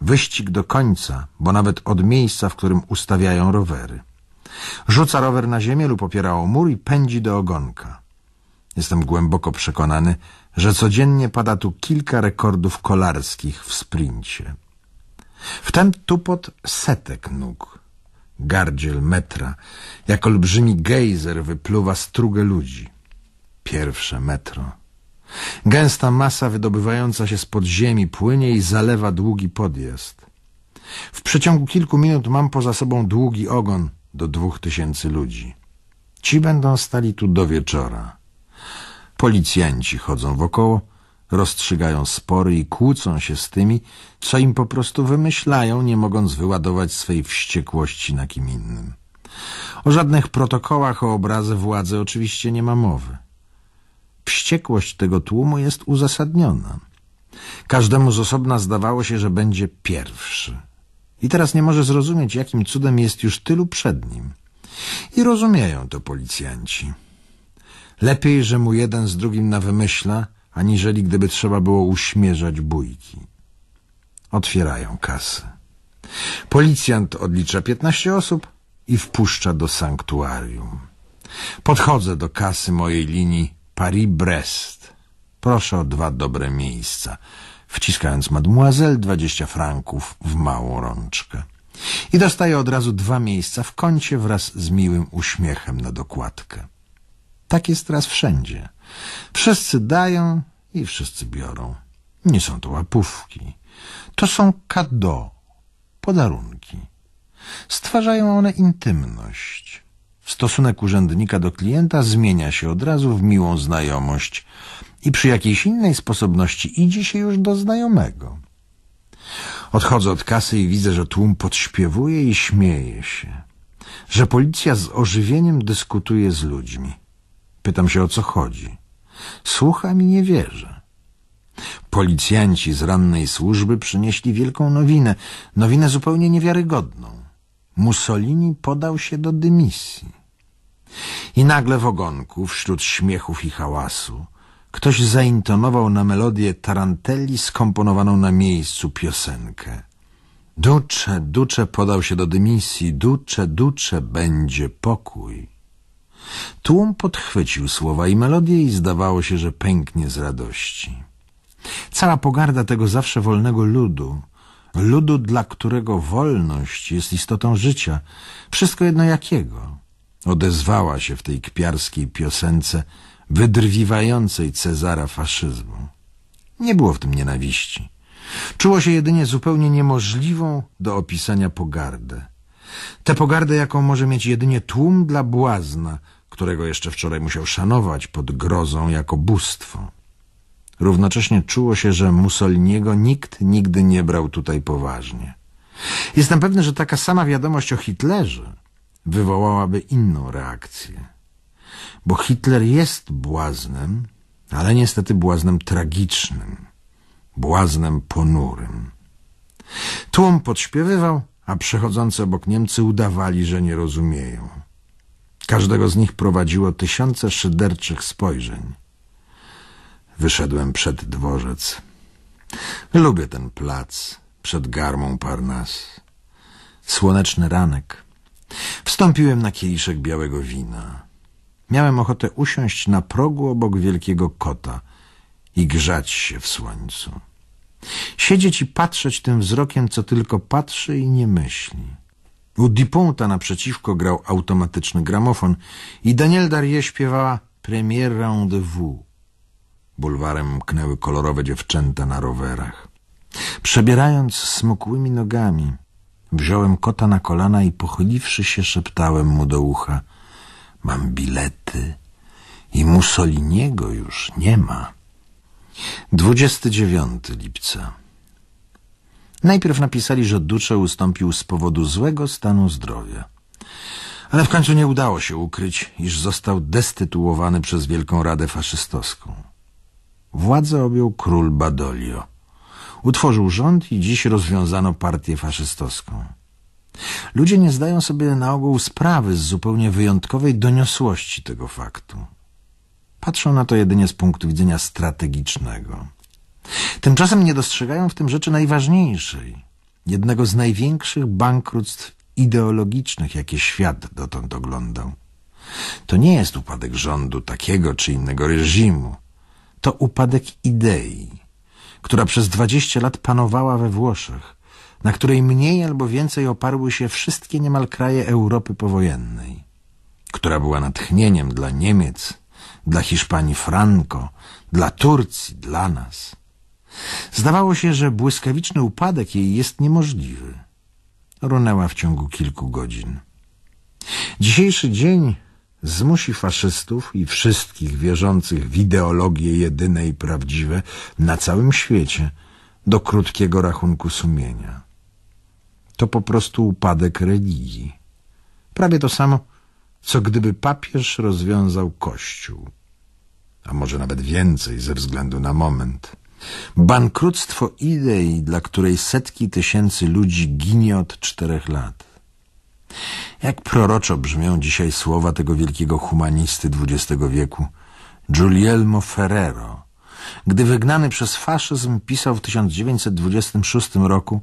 Wyścig do końca, bo nawet od miejsca, w którym ustawiają rowery. Rzuca rower na ziemię lub opiera o mur i pędzi do ogonka. Jestem głęboko przekonany, że codziennie pada tu kilka rekordów kolarskich w sprincie. Wtem tupot setek nóg, gardziel metra, jak olbrzymi gejzer wypluwa strugę ludzi. Pierwsze metro. Gęsta masa wydobywająca się z podziemi płynie i zalewa długi podjazd. W przeciągu kilku minut mam poza sobą długi ogon do dwóch tysięcy ludzi. Ci będą stali tu do wieczora. Policjanci chodzą wokoło, rozstrzygają spory i kłócą się z tymi, co im po prostu wymyślają, nie mogąc wyładować swej wściekłości na kim innym. O żadnych protokołach o obrazy władzy oczywiście nie ma mowy. Wściekłość tego tłumu jest uzasadniona. Każdemu z osobna zdawało się, że będzie pierwszy. I teraz nie może zrozumieć, jakim cudem jest już tylu przed nim. I rozumieją to policjanci. Lepiej, że mu jeden z drugim na wymyśla, aniżeli gdyby trzeba było uśmierzać bójki. Otwierają kasy. Policjant odlicza piętnaście osób i wpuszcza do sanktuarium. Podchodzę do kasy mojej linii Paris-Brest. Proszę o dwa dobre miejsca. Wciskając mademoiselle 20 franków w małą rączkę. I dostaje od razu dwa miejsca w kącie wraz z miłym uśmiechem na dokładkę. Tak jest teraz wszędzie. Wszyscy dają i wszyscy biorą. Nie są to łapówki. To są kado, podarunki. Stwarzają one intymność. Stosunek urzędnika do klienta zmienia się od razu w miłą znajomość i przy jakiejś innej sposobności idzie się już do znajomego. Odchodzę od kasy i widzę, że tłum podśpiewuje i śmieje się. Że policja z ożywieniem dyskutuje z ludźmi. Pytam się, o co chodzi. Słucham i nie wierzę. Policjanci z rannej służby przynieśli wielką nowinę, nowinę zupełnie niewiarygodną. Mussolini podał się do dymisji. I nagle w ogonku, wśród śmiechów i hałasu, ktoś zaintonował na melodię tarantelli skomponowaną na miejscu piosenkę. Ducze, ducze podał się do dymisji, ducze, ducze będzie pokój. Tłum podchwycił słowa i melodię i zdawało się, że pęknie z radości. Cała pogarda tego zawsze wolnego ludu, ludu, dla którego wolność jest istotą życia, wszystko jedno jakiego – odezwała się w tej kpiarskiej piosence wydrwiwającej Cezara faszyzmu. Nie było w tym nienawiści. Czuło się jedynie zupełnie niemożliwą do opisania pogardę. Tę pogardę, jaką może mieć jedynie tłum dla błazna, którego jeszcze wczoraj musiał szanować pod grozą jako bóstwo. Równocześnie czuło się, że Mussoliniego nikt nigdy nie brał tutaj poważnie. Jestem pewny, że taka sama wiadomość o Hitlerze wywołałaby inną reakcję. Bo Hitler jest błaznem, ale niestety błaznem tragicznym, błaznem ponurym. Tłum podśpiewywał, a przechodzący obok Niemcy udawali, że nie rozumieją. Każdego z nich prowadziło tysiące szyderczych spojrzeń. Wyszedłem przed dworzec. Lubię ten plac przed garmą Parnas. Słoneczny ranek Wstąpiłem na kieliszek białego wina. Miałem ochotę usiąść na progu obok wielkiego kota i grzać się w słońcu. Siedzieć i patrzeć tym wzrokiem, co tylko patrzy i nie myśli. U Diponta naprzeciwko grał automatyczny gramofon i Daniel Darie śpiewała Premier Rendezvous. Bulwarem mknęły kolorowe dziewczęta na rowerach. Przebierając smukłymi nogami, Wziąłem kota na kolana i pochyliwszy się szeptałem mu do ucha – mam bilety i Mussoliniego już nie ma. 29 lipca Najpierw napisali, że Ducze ustąpił z powodu złego stanu zdrowia. Ale w końcu nie udało się ukryć, iż został destytuowany przez Wielką Radę Faszystowską. Władzę objął król Badolio, Utworzył rząd i dziś rozwiązano partię faszystowską. Ludzie nie zdają sobie na ogół sprawy z zupełnie wyjątkowej doniosłości tego faktu. Patrzą na to jedynie z punktu widzenia strategicznego. Tymczasem nie dostrzegają w tym rzeczy najważniejszej, jednego z największych bankructw ideologicznych, jakie świat dotąd oglądał. To nie jest upadek rządu takiego czy innego reżimu, to upadek idei która przez 20 lat panowała we Włoszech, na której mniej albo więcej oparły się wszystkie niemal kraje Europy powojennej, która była natchnieniem dla Niemiec, dla Hiszpanii Franco, dla Turcji, dla nas. Zdawało się, że błyskawiczny upadek jej jest niemożliwy. Runęła w ciągu kilku godzin. Dzisiejszy dzień zmusi faszystów i wszystkich wierzących w ideologię jedyne i prawdziwe na całym świecie do krótkiego rachunku sumienia. To po prostu upadek religii. Prawie to samo, co gdyby papież rozwiązał Kościół. A może nawet więcej ze względu na moment. Bankructwo idei, dla której setki tysięcy ludzi ginie od czterech lat. Jak proroczo brzmią dzisiaj słowa tego wielkiego humanisty XX wieku, Giulielmo Ferrero. Gdy wygnany przez faszyzm pisał w 1926 roku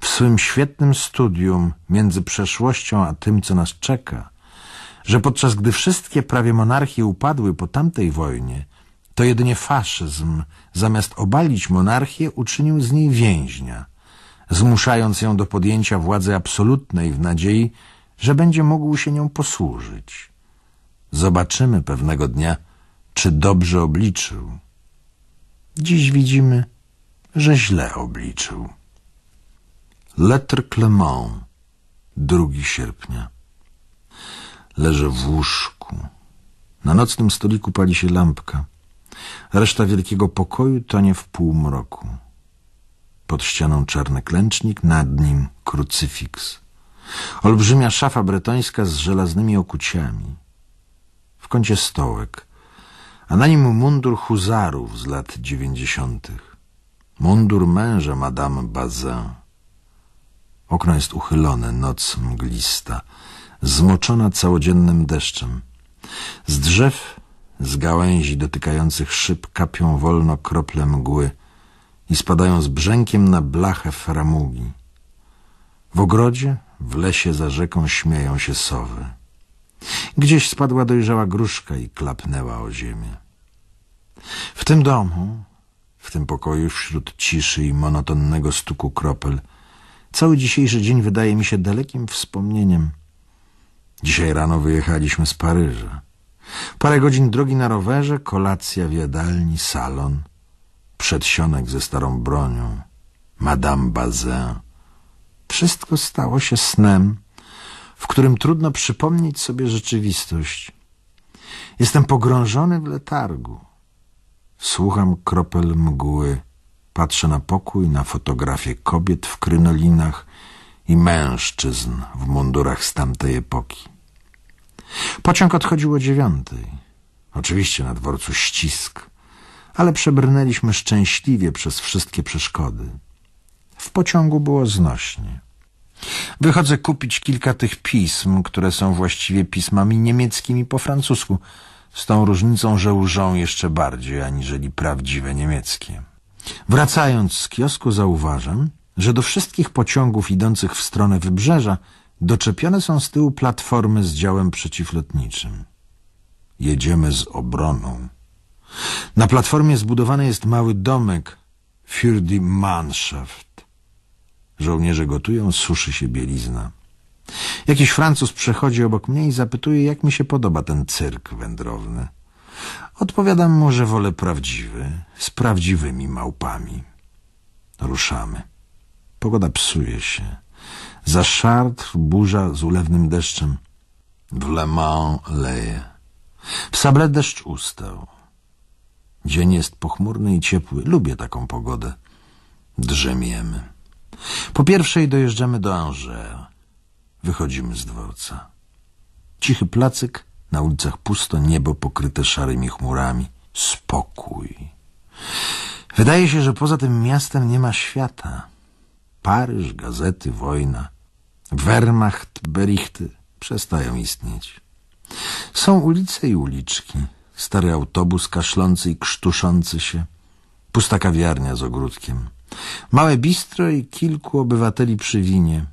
w swym świetnym studium między przeszłością a tym, co nas czeka, że podczas gdy wszystkie prawie monarchie upadły po tamtej wojnie, to jedynie faszyzm, zamiast obalić monarchię, uczynił z niej więźnia – zmuszając ją do podjęcia władzy absolutnej w nadziei, że będzie mógł się nią posłużyć. Zobaczymy pewnego dnia, czy dobrze obliczył. Dziś widzimy, że źle obliczył. Lettre Clement, 2 sierpnia. Leżę w łóżku. Na nocnym stoliku pali się lampka. Reszta wielkiego pokoju tonie w półmroku. Pod ścianą czarny klęcznik, nad nim krucyfiks. Olbrzymia szafa bretońska z żelaznymi okuciami. W kącie stołek, a na nim mundur huzarów z lat dziewięćdziesiątych. Mundur męża Madame Bazin. Okno jest uchylone, noc mglista, zmoczona całodziennym deszczem. Z drzew, z gałęzi dotykających szyb kapią wolno krople mgły – i spadają z brzękiem na blachę framugi. W ogrodzie, w lesie za rzeką śmieją się sowy. Gdzieś spadła dojrzała gruszka i klapnęła o ziemię. W tym domu, w tym pokoju, wśród ciszy i monotonnego stuku kropel, cały dzisiejszy dzień wydaje mi się dalekim wspomnieniem. Dzisiaj rano wyjechaliśmy z Paryża. Parę godzin drogi na rowerze, kolacja w jadalni, salon – przedsionek ze starą bronią, Madame Bazin. Wszystko stało się snem, w którym trudno przypomnieć sobie rzeczywistość. Jestem pogrążony w letargu. Słucham kropel mgły, patrzę na pokój, na fotografie kobiet w krynolinach i mężczyzn w mundurach z tamtej epoki. Pociąg odchodził o dziewiątej. Oczywiście na dworcu ścisk ale przebrnęliśmy szczęśliwie przez wszystkie przeszkody. W pociągu było znośnie. Wychodzę kupić kilka tych pism, które są właściwie pismami niemieckimi po francusku, z tą różnicą, że łżą jeszcze bardziej aniżeli prawdziwe niemieckie. Wracając z kiosku zauważam, że do wszystkich pociągów idących w stronę wybrzeża doczepione są z tyłu platformy z działem przeciwlotniczym. Jedziemy z obroną. Na platformie zbudowany jest mały domek für die Mannschaft. Żołnierze gotują, suszy się bielizna. Jakiś Francuz przechodzi obok mnie i zapytuje, jak mi się podoba ten cyrk wędrowny. Odpowiadam mu, że wolę prawdziwy, z prawdziwymi małpami. Ruszamy. Pogoda psuje się. Za szart burza z ulewnym deszczem. W Le Mans leje. W Sable deszcz ustał. Dzień jest pochmurny i ciepły. Lubię taką pogodę. Drzemiemy. Po pierwszej dojeżdżamy do Angers. Wychodzimy z dworca. Cichy placyk, na ulicach pusto, niebo pokryte szarymi chmurami. Spokój. Wydaje się, że poza tym miastem nie ma świata. Paryż, gazety, wojna, Wehrmacht, Berichty przestają istnieć. Są ulice i uliczki – stary autobus kaszlący i krztuszący się, pusta kawiarnia z ogródkiem, małe bistro i kilku obywateli przy winie.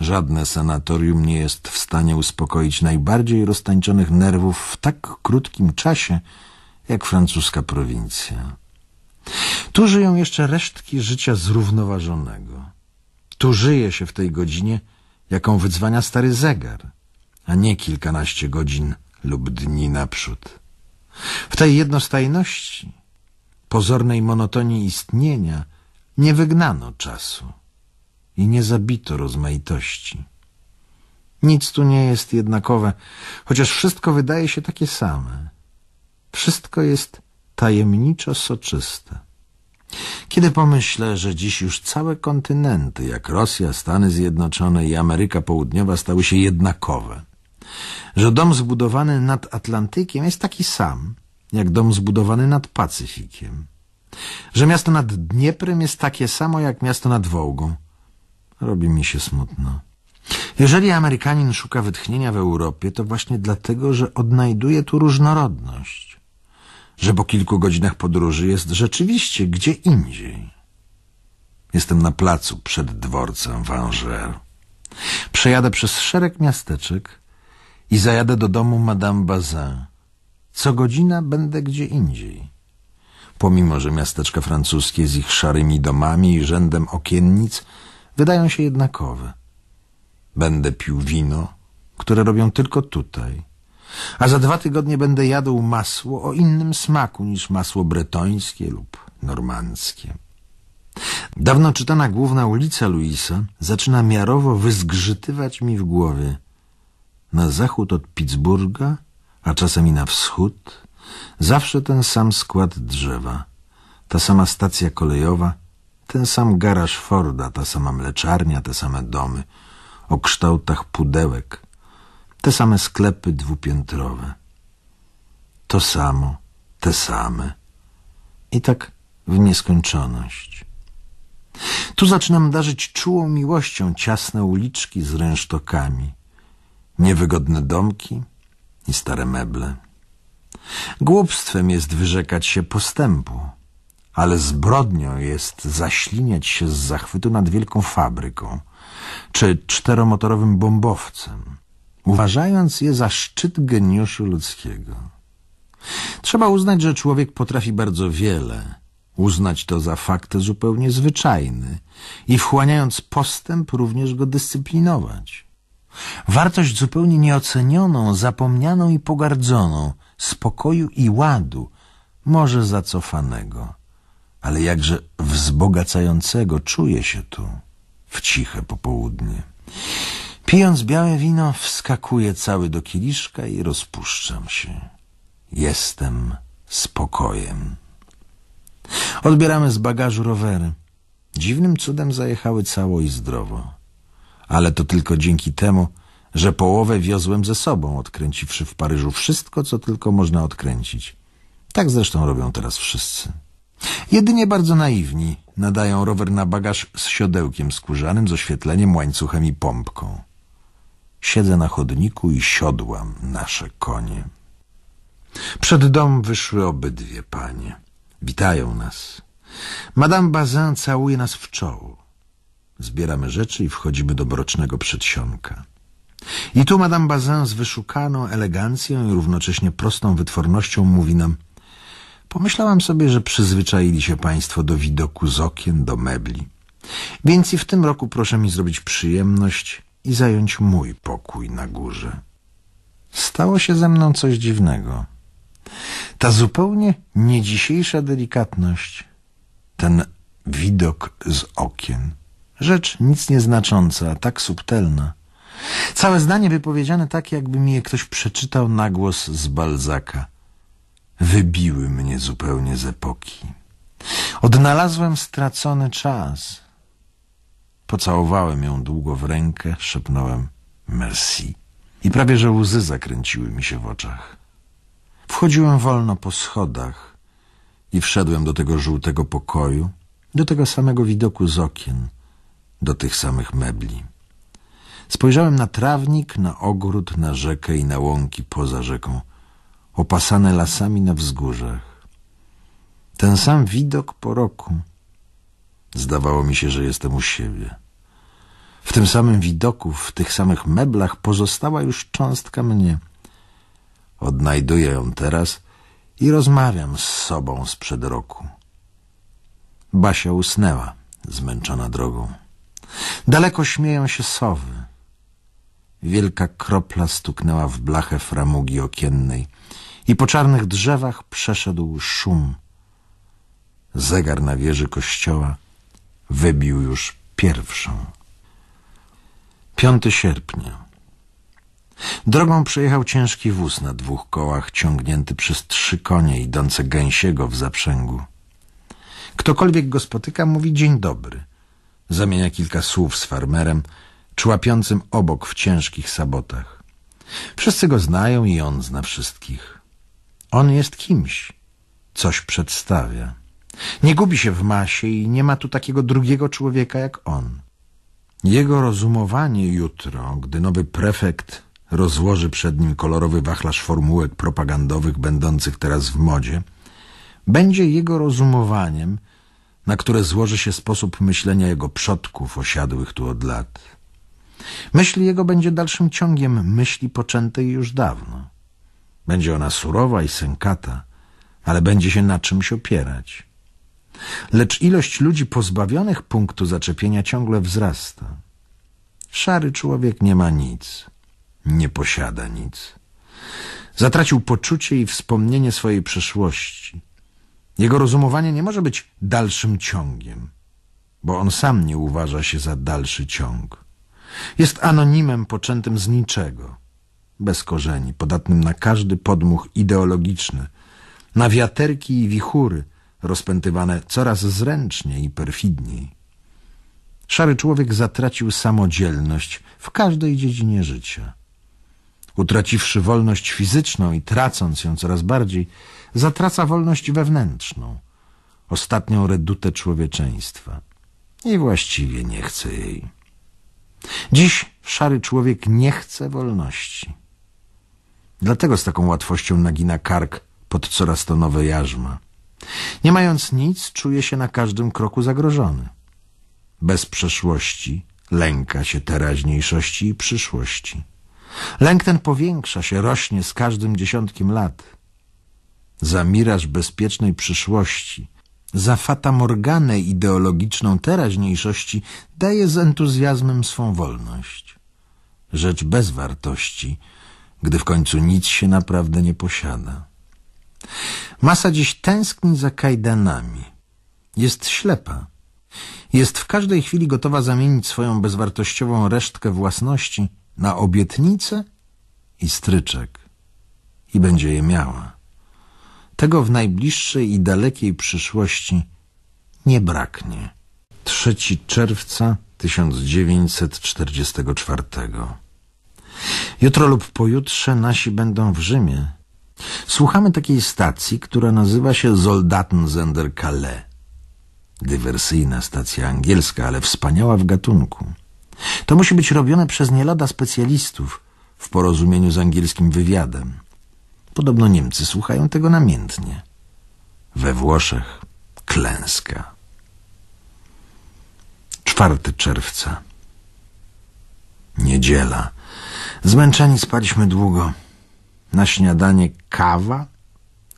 Żadne sanatorium nie jest w stanie uspokoić najbardziej roztańczonych nerwów w tak krótkim czasie, jak francuska prowincja. Tu żyją jeszcze resztki życia zrównoważonego. Tu żyje się w tej godzinie, jaką wydzwania stary zegar, a nie kilkanaście godzin lub dni naprzód. W tej jednostajności, pozornej monotonii istnienia nie wygnano czasu i nie zabito rozmaitości. Nic tu nie jest jednakowe, chociaż wszystko wydaje się takie same. Wszystko jest tajemniczo soczyste. Kiedy pomyślę, że dziś już całe kontynenty, jak Rosja, Stany Zjednoczone i Ameryka Południowa, stały się jednakowe – że dom zbudowany nad Atlantykiem jest taki sam, jak dom zbudowany nad Pacyfikiem. Że miasto nad Dnieprem jest takie samo, jak miasto nad Wołgą. Robi mi się smutno. Jeżeli Amerykanin szuka wytchnienia w Europie, to właśnie dlatego, że odnajduje tu różnorodność. Że po kilku godzinach podróży jest rzeczywiście gdzie indziej. Jestem na placu przed dworcem Wangers. Przejadę przez szereg miasteczek, i zajadę do domu Madame Bazin. Co godzina będę gdzie indziej. Pomimo, że miasteczka francuskie z ich szarymi domami i rzędem okiennic wydają się jednakowe. Będę pił wino, które robią tylko tutaj. A za dwa tygodnie będę jadł masło o innym smaku niż masło bretońskie lub normandzkie. Dawno czytana główna ulica Luisa zaczyna miarowo wyzgrzytywać mi w głowie – na zachód od Pittsburga, a czasem i na wschód, zawsze ten sam skład drzewa, ta sama stacja kolejowa, ten sam garaż Forda, ta sama mleczarnia, te same domy o kształtach pudełek, te same sklepy dwupiętrowe. To samo, te same. I tak w nieskończoność. Tu zaczynam darzyć czułą miłością ciasne uliczki z rynsztokami – niewygodne domki i stare meble. Głupstwem jest wyrzekać się postępu, ale zbrodnią jest zaśliniać się z zachwytu nad wielką fabryką czy czteromotorowym bombowcem, uważając je za szczyt geniuszu ludzkiego. Trzeba uznać, że człowiek potrafi bardzo wiele, uznać to za fakt zupełnie zwyczajny i wchłaniając postęp również go dyscyplinować. Wartość zupełnie nieocenioną, zapomnianą i pogardzoną, spokoju i ładu, może zacofanego, ale jakże wzbogacającego czuje się tu w ciche popołudnie. Pijąc białe wino, wskakuję cały do kieliszka i rozpuszczam się. Jestem spokojem. Odbieramy z bagażu rowery. Dziwnym cudem zajechały cało i zdrowo ale to tylko dzięki temu, że połowę wiozłem ze sobą, odkręciwszy w Paryżu wszystko, co tylko można odkręcić. Tak zresztą robią teraz wszyscy. Jedynie bardzo naiwni nadają rower na bagaż z siodełkiem skórzanym, z oświetleniem, łańcuchem i pompką. Siedzę na chodniku i siodłam nasze konie. Przed dom wyszły obydwie panie. Witają nas. Madame Bazin całuje nas w czoło. Zbieramy rzeczy i wchodzimy do brocznego przedsionka. I tu Madame Bazin z wyszukaną elegancją i równocześnie prostą wytwornością mówi nam Pomyślałam sobie, że przyzwyczaili się państwo do widoku z okien, do mebli. Więc i w tym roku proszę mi zrobić przyjemność i zająć mój pokój na górze. Stało się ze mną coś dziwnego. Ta zupełnie niedzisiejsza delikatność, ten widok z okien – Rzecz nic nieznacząca, tak subtelna. Całe zdanie wypowiedziane tak, jakby mi je ktoś przeczytał na głos z Balzaka. Wybiły mnie zupełnie z epoki. Odnalazłem stracony czas. Pocałowałem ją długo w rękę, szepnąłem merci. I prawie, że łzy zakręciły mi się w oczach. Wchodziłem wolno po schodach i wszedłem do tego żółtego pokoju, do tego samego widoku z okien – do tych samych mebli. Spojrzałem na trawnik, na ogród, na rzekę i na łąki poza rzeką, opasane lasami na wzgórzach. Ten sam widok po roku. Zdawało mi się, że jestem u siebie. W tym samym widoku, w tych samych meblach pozostała już cząstka mnie. Odnajduję ją teraz i rozmawiam z sobą sprzed roku. Basia usnęła, zmęczona drogą. Daleko śmieją się sowy. Wielka kropla stuknęła w blachę framugi okiennej i po czarnych drzewach przeszedł szum. Zegar na wieży kościoła wybił już pierwszą. 5 sierpnia. Drogą przejechał ciężki wóz na dwóch kołach, ciągnięty przez trzy konie idące gęsiego w zaprzęgu. Ktokolwiek go spotyka, mówi dzień dobry zamienia kilka słów z farmerem, człapiącym obok w ciężkich sabotach. Wszyscy go znają i on zna wszystkich. On jest kimś, coś przedstawia. Nie gubi się w masie i nie ma tu takiego drugiego człowieka jak on. Jego rozumowanie jutro, gdy nowy prefekt rozłoży przed nim kolorowy wachlarz formułek propagandowych będących teraz w modzie, będzie jego rozumowaniem – na które złoży się sposób myślenia jego przodków osiadłych tu od lat. Myśl jego będzie dalszym ciągiem myśli poczętej już dawno. Będzie ona surowa i sękata, ale będzie się na czymś opierać. Lecz ilość ludzi pozbawionych punktu zaczepienia ciągle wzrasta. Szary człowiek nie ma nic, nie posiada nic. Zatracił poczucie i wspomnienie swojej przeszłości – jego rozumowanie nie może być dalszym ciągiem, bo on sam nie uważa się za dalszy ciąg. Jest anonimem poczętym z niczego, bez korzeni, podatnym na każdy podmuch ideologiczny, na wiaterki i wichury rozpętywane coraz zręczniej i perfidniej. Szary człowiek zatracił samodzielność w każdej dziedzinie życia – Utraciwszy wolność fizyczną i tracąc ją coraz bardziej, zatraca wolność wewnętrzną, ostatnią redutę człowieczeństwa. I właściwie nie chce jej. Dziś szary człowiek nie chce wolności. Dlatego z taką łatwością nagina kark pod coraz to nowe jarzma. Nie mając nic, czuje się na każdym kroku zagrożony. Bez przeszłości lęka się teraźniejszości i przyszłości. Lęk ten powiększa się, rośnie z każdym dziesiątkiem lat. Za miraż bezpiecznej przyszłości, za fatamorganę ideologiczną teraźniejszości daje z entuzjazmem swą wolność. Rzecz bez wartości, gdy w końcu nic się naprawdę nie posiada. Masa dziś tęskni za kajdanami. Jest ślepa. Jest w każdej chwili gotowa zamienić swoją bezwartościową resztkę własności – na obietnicę i stryczek. I będzie je miała. Tego w najbliższej i dalekiej przyszłości nie braknie. 3 czerwca 1944 Jutro lub pojutrze nasi będą w Rzymie. Słuchamy takiej stacji, która nazywa się Zender Calais. Dywersyjna stacja angielska, ale wspaniała w gatunku. To musi być robione przez nie lada specjalistów w porozumieniu z angielskim wywiadem. Podobno Niemcy słuchają tego namiętnie. We Włoszech klęska. 4 czerwca. Niedziela. Zmęczeni spaliśmy długo. Na śniadanie kawa,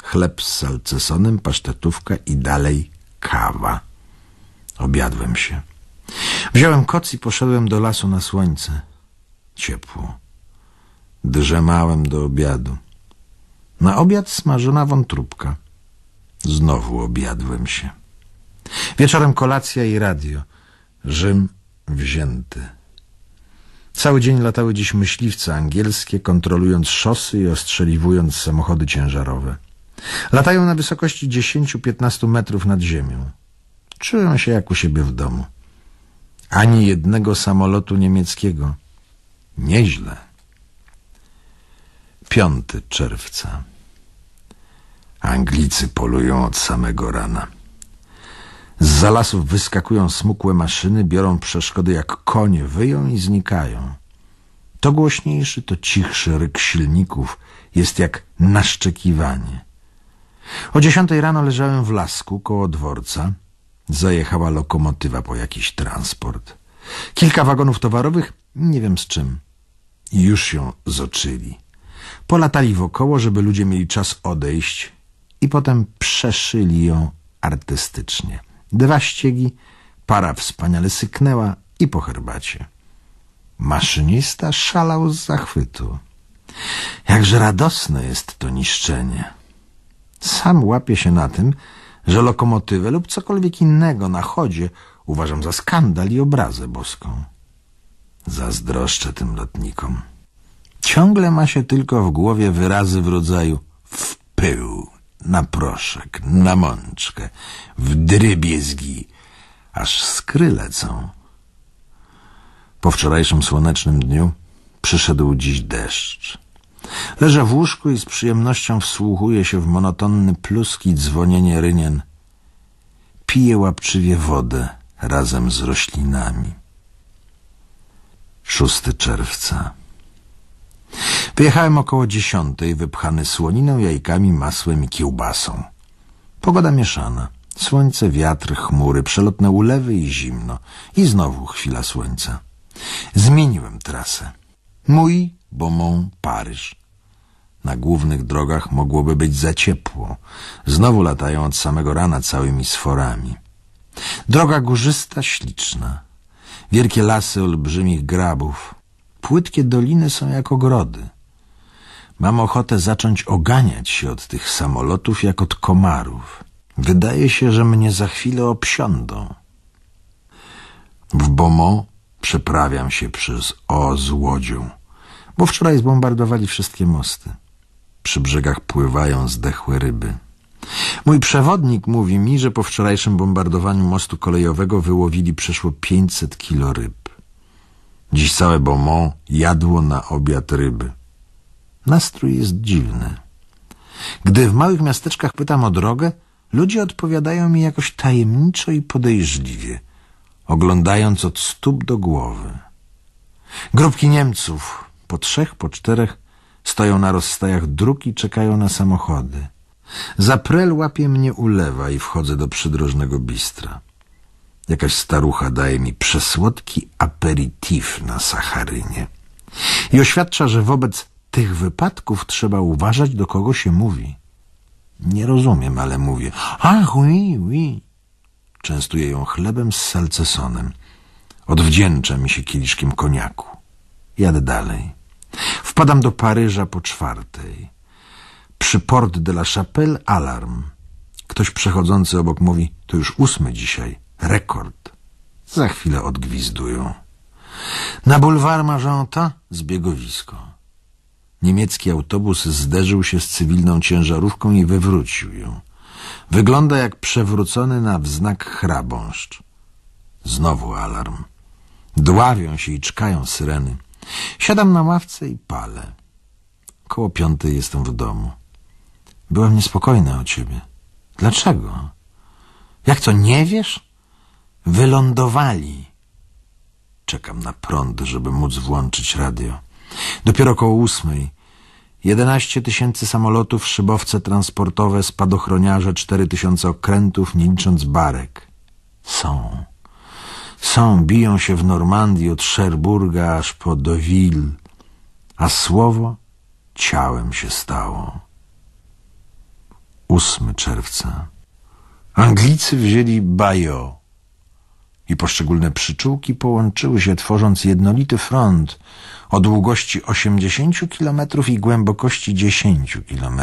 chleb z salcesonem, pasztetówka i dalej kawa. Obiadłem się. Wziąłem koc i poszedłem do lasu na słońce. Ciepło. Drzemałem do obiadu. Na obiad smażona wątróbka. Znowu obiadłem się. Wieczorem kolacja i radio. Rzym wzięty. Cały dzień latały dziś myśliwce angielskie, kontrolując szosy i ostrzeliwując samochody ciężarowe. Latają na wysokości 10-15 metrów nad ziemią. Czują się jak u siebie w domu ani jednego samolotu niemieckiego. Nieźle. 5 czerwca. Anglicy polują od samego rana. Z zalasów wyskakują smukłe maszyny, biorą przeszkody jak konie, wyją i znikają. To głośniejszy, to cichszy ryk silników jest jak naszczekiwanie. O dziesiątej rano leżałem w lasku koło dworca, Zajechała lokomotywa po jakiś transport. Kilka wagonów towarowych, nie wiem z czym. Już ją zoczyli. Polatali wokoło, żeby ludzie mieli czas odejść i potem przeszyli ją artystycznie. Dwa ściegi, para wspaniale syknęła i po herbacie. Maszynista szalał z zachwytu. Jakże radosne jest to niszczenie. Sam łapie się na tym, że lokomotywę lub cokolwiek innego na chodzie uważam za skandal i obrazę boską. Zazdroszczę tym lotnikom. Ciągle ma się tylko w głowie wyrazy w rodzaju w pył, na proszek, na mączkę, w drybiezgi, aż skry lecą. Po wczorajszym słonecznym dniu przyszedł dziś deszcz. Leżę w łóżku i z przyjemnością wsłuchuje się w monotonny plusk i dzwonienie rynien. Pije łapczywie wodę razem z roślinami. 6 czerwca Wyjechałem około dziesiątej, wypchany słoniną, jajkami, masłem i kiełbasą. Pogoda mieszana. Słońce, wiatr, chmury, przelotne ulewy i zimno. I znowu chwila słońca. Zmieniłem trasę. Mój Beaumont, Paryż. Na głównych drogach mogłoby być za ciepło. Znowu latają od samego rana całymi sforami. Droga górzysta, śliczna. Wielkie lasy olbrzymich grabów. Płytkie doliny są jak ogrody. Mam ochotę zacząć oganiać się od tych samolotów jak od komarów. Wydaje się, że mnie za chwilę obsiądą. W Beaumont przeprawiam się przez O z łodzią bo wczoraj zbombardowali wszystkie mosty. Przy brzegach pływają zdechłe ryby. Mój przewodnik mówi mi, że po wczorajszym bombardowaniu mostu kolejowego wyłowili przeszło 500 kilo ryb. Dziś całe Beaumont jadło na obiad ryby. Nastrój jest dziwny. Gdy w małych miasteczkach pytam o drogę, ludzie odpowiadają mi jakoś tajemniczo i podejrzliwie, oglądając od stóp do głowy. Grupki Niemców po trzech, po czterech stoją na rozstajach dróg i czekają na samochody. Za prel łapie mnie ulewa i wchodzę do przydrożnego bistra. Jakaś starucha daje mi przesłodki aperitif na Sacharynie i oświadcza, że wobec tych wypadków trzeba uważać, do kogo się mówi. Nie rozumiem, ale mówię. Ach, oui, oui. Częstuję ją chlebem z salcesonem. Odwdzięcza mi się kieliszkiem koniaku. Jadę dalej. Wpadam do Paryża po czwartej. Przy Port de la Chapelle alarm. Ktoś przechodzący obok mówi, to już ósmy dzisiaj, rekord. Za chwilę odgwizdują. Na bulwar Marzanta zbiegowisko. Niemiecki autobus zderzył się z cywilną ciężarówką i wywrócił ją. Wygląda jak przewrócony na wznak chrabąszcz. Znowu alarm. Dławią się i czkają syreny. Siadam na ławce i palę. Koło piątej jestem w domu. Byłem niespokojny o ciebie. Dlaczego? Jak to nie wiesz? Wylądowali. Czekam na prąd, żeby móc włączyć radio. Dopiero koło ósmej. Jedenaście tysięcy samolotów, szybowce transportowe, spadochroniarze, cztery tysiące okrętów, nie licząc barek. Są. Są, biją się w Normandii od Cherbourg'a aż po Deauville, a słowo ciałem się stało. 8 czerwca. Anglicy wzięli Bayo i poszczególne przyczółki połączyły się, tworząc jednolity front o długości 80 km i głębokości 10 km.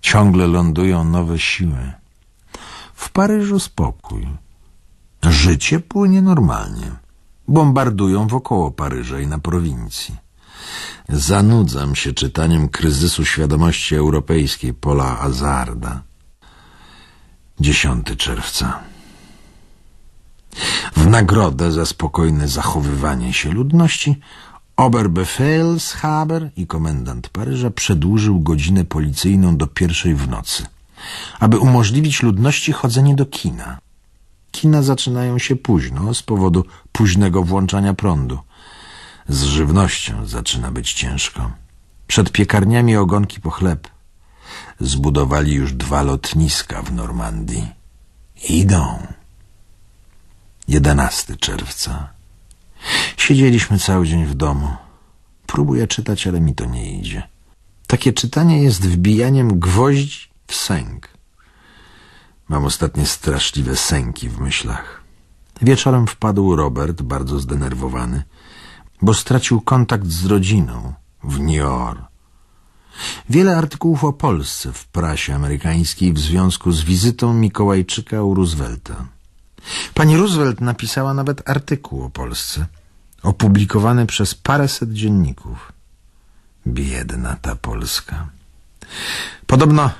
Ciągle lądują nowe siły. W Paryżu spokój. Życie płynie normalnie. Bombardują wokoło Paryża i na prowincji. Zanudzam się czytaniem kryzysu świadomości europejskiej Pola Azarda. 10 czerwca. W nagrodę za spokojne zachowywanie się ludności Oberbefehlshaber i komendant Paryża przedłużył godzinę policyjną do pierwszej w nocy, aby umożliwić ludności chodzenie do kina. Kina zaczynają się późno z powodu późnego włączania prądu. Z żywnością zaczyna być ciężko. Przed piekarniami ogonki po chleb. Zbudowali już dwa lotniska w Normandii. Idą. 11 czerwca. Siedzieliśmy cały dzień w domu. Próbuję czytać, ale mi to nie idzie. Takie czytanie jest wbijaniem gwoździ w sęk. Mam ostatnie straszliwe sęki w myślach. Wieczorem wpadł Robert, bardzo zdenerwowany, bo stracił kontakt z rodziną w New York. Wiele artykułów o Polsce w prasie amerykańskiej w związku z wizytą Mikołajczyka u Roosevelta. Pani Roosevelt napisała nawet artykuł o Polsce, opublikowany przez paręset dzienników. Biedna ta Polska. Podobno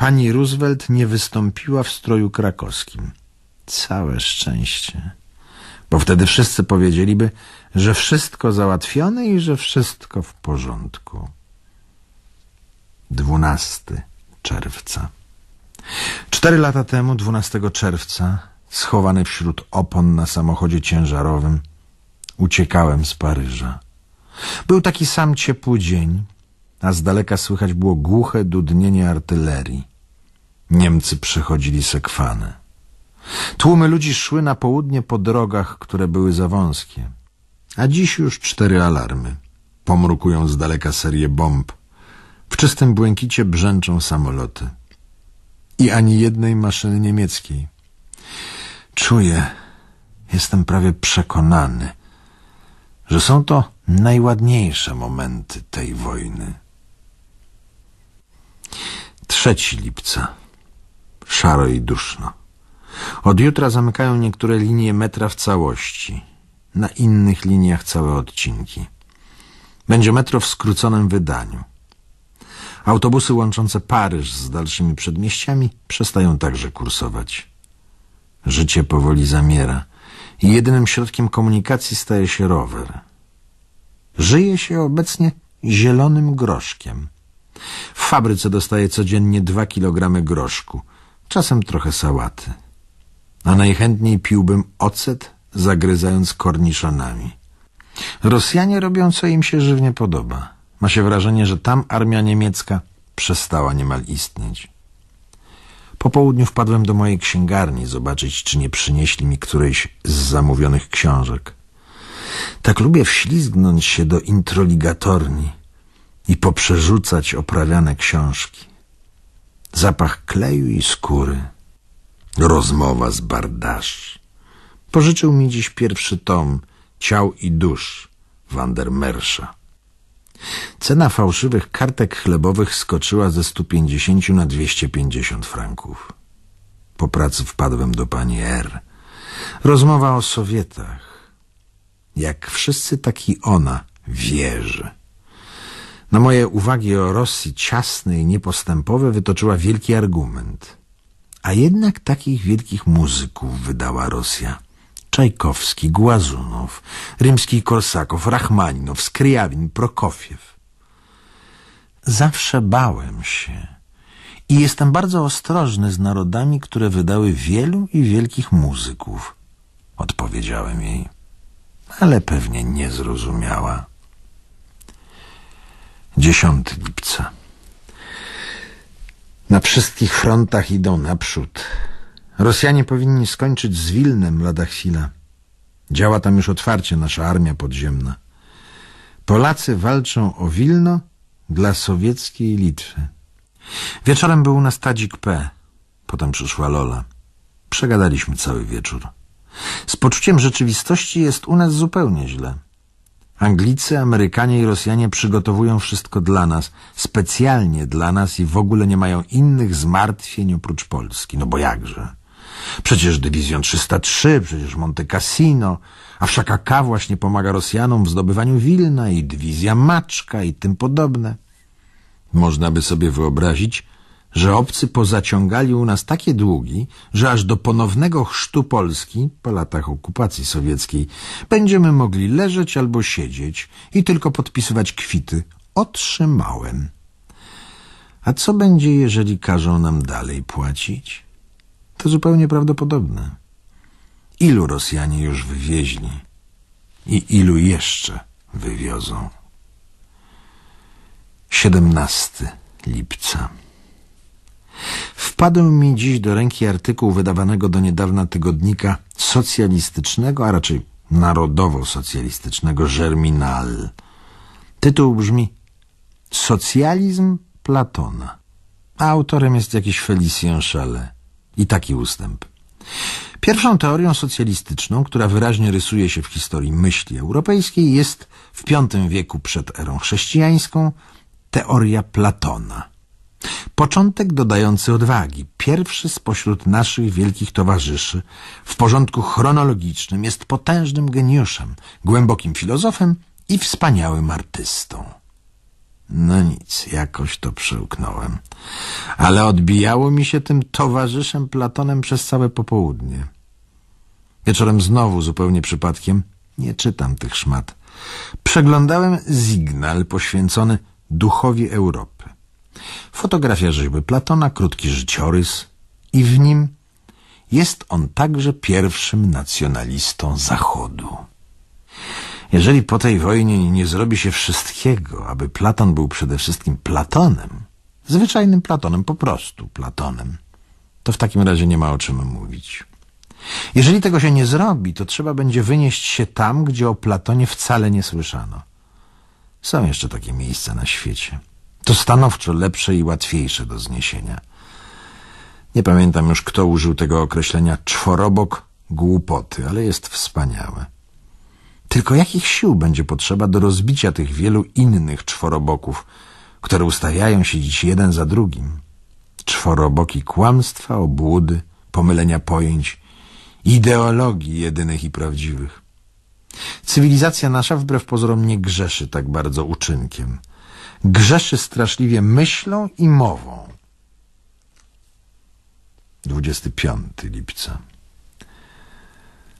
Pani Roosevelt nie wystąpiła w stroju krakowskim. Całe szczęście. Bo wtedy wszyscy powiedzieliby, że wszystko załatwione i że wszystko w porządku. 12 czerwca. Cztery lata temu, 12 czerwca, schowany wśród opon na samochodzie ciężarowym, uciekałem z Paryża. Był taki sam ciepły dzień, a z daleka słychać było głuche dudnienie artylerii. Niemcy przechodzili sekwany. Tłumy ludzi szły na południe po drogach, które były za wąskie. A dziś już cztery alarmy. Pomrukują z daleka serię bomb. W czystym błękicie brzęczą samoloty. I ani jednej maszyny niemieckiej. Czuję, jestem prawie przekonany, że są to najładniejsze momenty tej wojny. 3 lipca Szaro i duszno. Od jutra zamykają niektóre linie metra w całości. Na innych liniach całe odcinki. Będzie metro w skróconym wydaniu. Autobusy łączące Paryż z dalszymi przedmieściami przestają także kursować. Życie powoli zamiera i jedynym środkiem komunikacji staje się rower. Żyje się obecnie zielonym groszkiem. W fabryce dostaje codziennie dwa kilogramy groszku – czasem trochę sałaty. A najchętniej piłbym ocet, zagryzając korniszonami. Rosjanie robią, co im się żywnie podoba. Ma się wrażenie, że tam armia niemiecka przestała niemal istnieć. Po południu wpadłem do mojej księgarni zobaczyć, czy nie przynieśli mi którejś z zamówionych książek. Tak lubię wślizgnąć się do introligatorni i poprzerzucać oprawiane książki zapach kleju i skóry, rozmowa z Bardasz. Pożyczył mi dziś pierwszy tom Ciał i dusz Wandermersza. Cena fałszywych kartek chlebowych skoczyła ze 150 na 250 franków. Po pracy wpadłem do pani R. Rozmowa o Sowietach. Jak wszyscy, taki ona wierzy. Na moje uwagi o Rosji ciasne i niepostępowe wytoczyła wielki argument. A jednak takich wielkich muzyków wydała Rosja. Czajkowski, Głazunow, Rymski-Korsakow, Rachmaninow, Skryjawin, Prokofiew. Zawsze bałem się i jestem bardzo ostrożny z narodami, które wydały wielu i wielkich muzyków, odpowiedziałem jej, ale pewnie nie zrozumiała. 10 lipca. Na wszystkich frontach idą naprzód. Rosjanie powinni skończyć z Wilnem lada chwila. Działa tam już otwarcie nasza armia podziemna. Polacy walczą o Wilno dla sowieckiej Litwy. Wieczorem był u nas Tadzik P. Potem przyszła Lola. Przegadaliśmy cały wieczór. Z poczuciem rzeczywistości jest u nas zupełnie źle. Anglicy, Amerykanie i Rosjanie przygotowują wszystko dla nas, specjalnie dla nas i w ogóle nie mają innych zmartwień oprócz Polski. No bo jakże? Przecież Dywizjon 303, przecież Monte Cassino, a wszak AK właśnie pomaga Rosjanom w zdobywaniu Wilna i Dywizja Maczka i tym podobne. Można by sobie wyobrazić, że obcy pozaciągali u nas takie długi, że aż do ponownego chrztu Polski, po latach okupacji sowieckiej, będziemy mogli leżeć albo siedzieć i tylko podpisywać kwity. Otrzymałem. A co będzie, jeżeli każą nam dalej płacić? To zupełnie prawdopodobne. Ilu Rosjanie już wywieźli i ilu jeszcze wywiozą? 17 lipca Wpadł mi dziś do ręki artykuł wydawanego do niedawna tygodnika socjalistycznego, a raczej narodowo-socjalistycznego Germinal. Tytuł brzmi Socjalizm Platona. A autorem jest jakiś Felicien Chalet. I taki ustęp. Pierwszą teorią socjalistyczną, która wyraźnie rysuje się w historii myśli europejskiej, jest w V wieku przed erą chrześcijańską teoria Platona. Początek dodający odwagi, pierwszy spośród naszych wielkich towarzyszy, w porządku chronologicznym jest potężnym geniuszem, głębokim filozofem i wspaniałym artystą. No nic, jakoś to przełknąłem. Ale odbijało mi się tym towarzyszem Platonem przez całe popołudnie. Wieczorem znowu, zupełnie przypadkiem, nie czytam tych szmat. Przeglądałem Zignal poświęcony duchowi Europy. Fotografia rzeźby Platona, krótki życiorys i w nim jest on także pierwszym nacjonalistą Zachodu. Jeżeli po tej wojnie nie zrobi się wszystkiego, aby Platon był przede wszystkim Platonem, zwyczajnym Platonem, po prostu Platonem, to w takim razie nie ma o czym mówić. Jeżeli tego się nie zrobi, to trzeba będzie wynieść się tam, gdzie o Platonie wcale nie słyszano. Są jeszcze takie miejsca na świecie. To stanowczo lepsze i łatwiejsze do zniesienia. Nie pamiętam już, kto użył tego określenia czworobok głupoty, ale jest wspaniałe. Tylko jakich sił będzie potrzeba do rozbicia tych wielu innych czworoboków, które ustawiają się dziś jeden za drugim? Czworoboki kłamstwa, obłudy, pomylenia pojęć, ideologii jedynych i prawdziwych. Cywilizacja nasza wbrew pozorom nie grzeszy tak bardzo uczynkiem – grzeszy straszliwie myślą i mową. 25 lipca.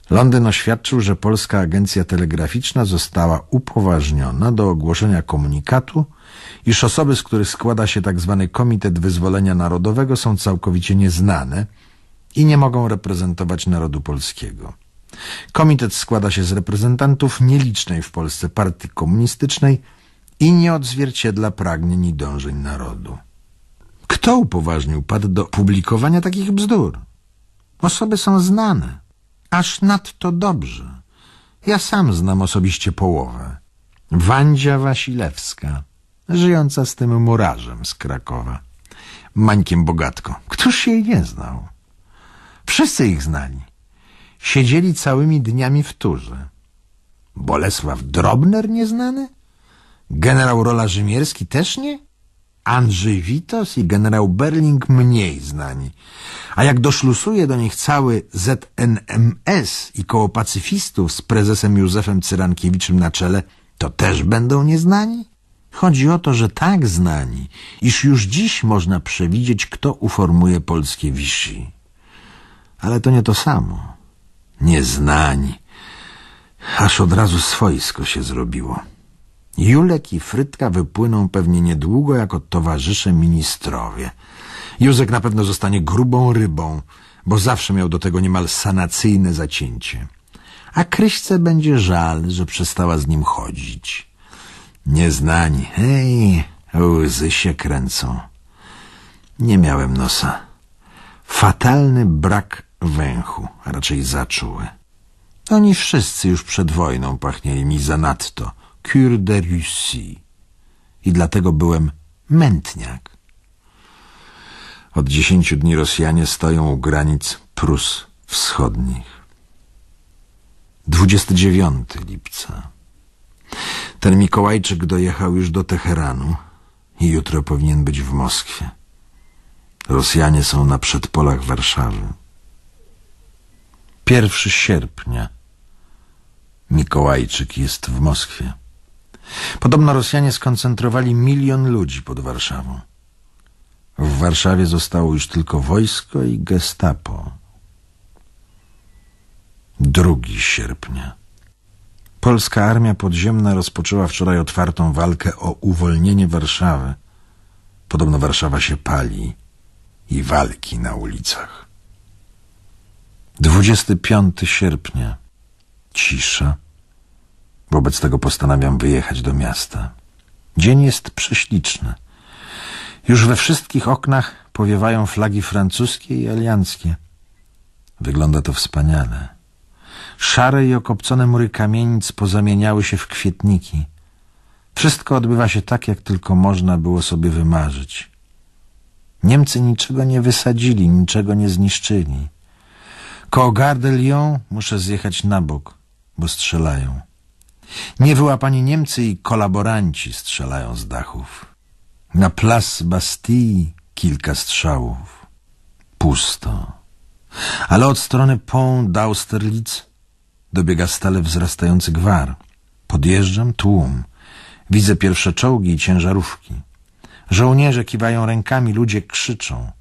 Londyn oświadczył, że Polska Agencja Telegraficzna została upoważniona do ogłoszenia komunikatu, iż osoby, z których składa się tzw. Tak Komitet Wyzwolenia Narodowego są całkowicie nieznane i nie mogą reprezentować narodu polskiego. Komitet składa się z reprezentantów nielicznej w Polsce partii komunistycznej, i nie odzwierciedla pragnień i dążeń narodu. Kto upoważnił pad do publikowania takich bzdur? Osoby są znane, aż nadto dobrze. Ja sam znam osobiście połowę. Wandzia Wasilewska, żyjąca z tym murarzem z Krakowa. Mańkiem Bogatko. Któż jej nie znał? Wszyscy ich znali. Siedzieli całymi dniami w turze. Bolesław Drobner nieznany? Generał Rola Rzymierski też nie? Andrzej Witos i generał Berling mniej znani. A jak doszlusuje do nich cały ZNMS i koło pacyfistów z prezesem Józefem Cyrankiewiczem na czele, to też będą nieznani? Chodzi o to, że tak znani, iż już dziś można przewidzieć, kto uformuje polskie wisi. Ale to nie to samo. Nieznani. Aż od razu swojsko się zrobiło. Julek i Frytka wypłyną pewnie niedługo jako towarzysze ministrowie. Józek na pewno zostanie grubą rybą, bo zawsze miał do tego niemal sanacyjne zacięcie. A Kryśce będzie żal, że przestała z nim chodzić. Nieznani, hej, łzy się kręcą. Nie miałem nosa. Fatalny brak węchu, a raczej zaczuły. Oni wszyscy już przed wojną pachnieli mi zanadto – Cure de Russie i dlatego byłem mętniak. Od dziesięciu dni Rosjanie stoją u granic Prus Wschodnich. 29 lipca. Ten Mikołajczyk dojechał już do Teheranu i jutro powinien być w Moskwie. Rosjanie są na przedpolach Warszawy. 1 sierpnia. Mikołajczyk jest w Moskwie. Podobno Rosjanie skoncentrowali milion ludzi pod Warszawą. W Warszawie zostało już tylko wojsko i gestapo. 2 sierpnia. Polska Armia Podziemna rozpoczęła wczoraj otwartą walkę o uwolnienie Warszawy. Podobno Warszawa się pali i walki na ulicach. 25 sierpnia. Cisza. Wobec tego postanawiam wyjechać do miasta. Dzień jest prześliczny. Już we wszystkich oknach powiewają flagi francuskie i alianckie. Wygląda to wspaniale. Szare i okopcone mury kamienic pozamieniały się w kwietniki. Wszystko odbywa się tak, jak tylko można było sobie wymarzyć. Niemcy niczego nie wysadzili, niczego nie zniszczyli. Koło Gare muszę zjechać na bok, bo strzelają. Niewyłapani Niemcy i kolaboranci strzelają z dachów. Na Place Bastille kilka strzałów. Pusto. Ale od strony Pont d'Austerlitz dobiega stale wzrastający gwar. Podjeżdżam tłum. Widzę pierwsze czołgi i ciężarówki. Żołnierze kiwają rękami, ludzie krzyczą.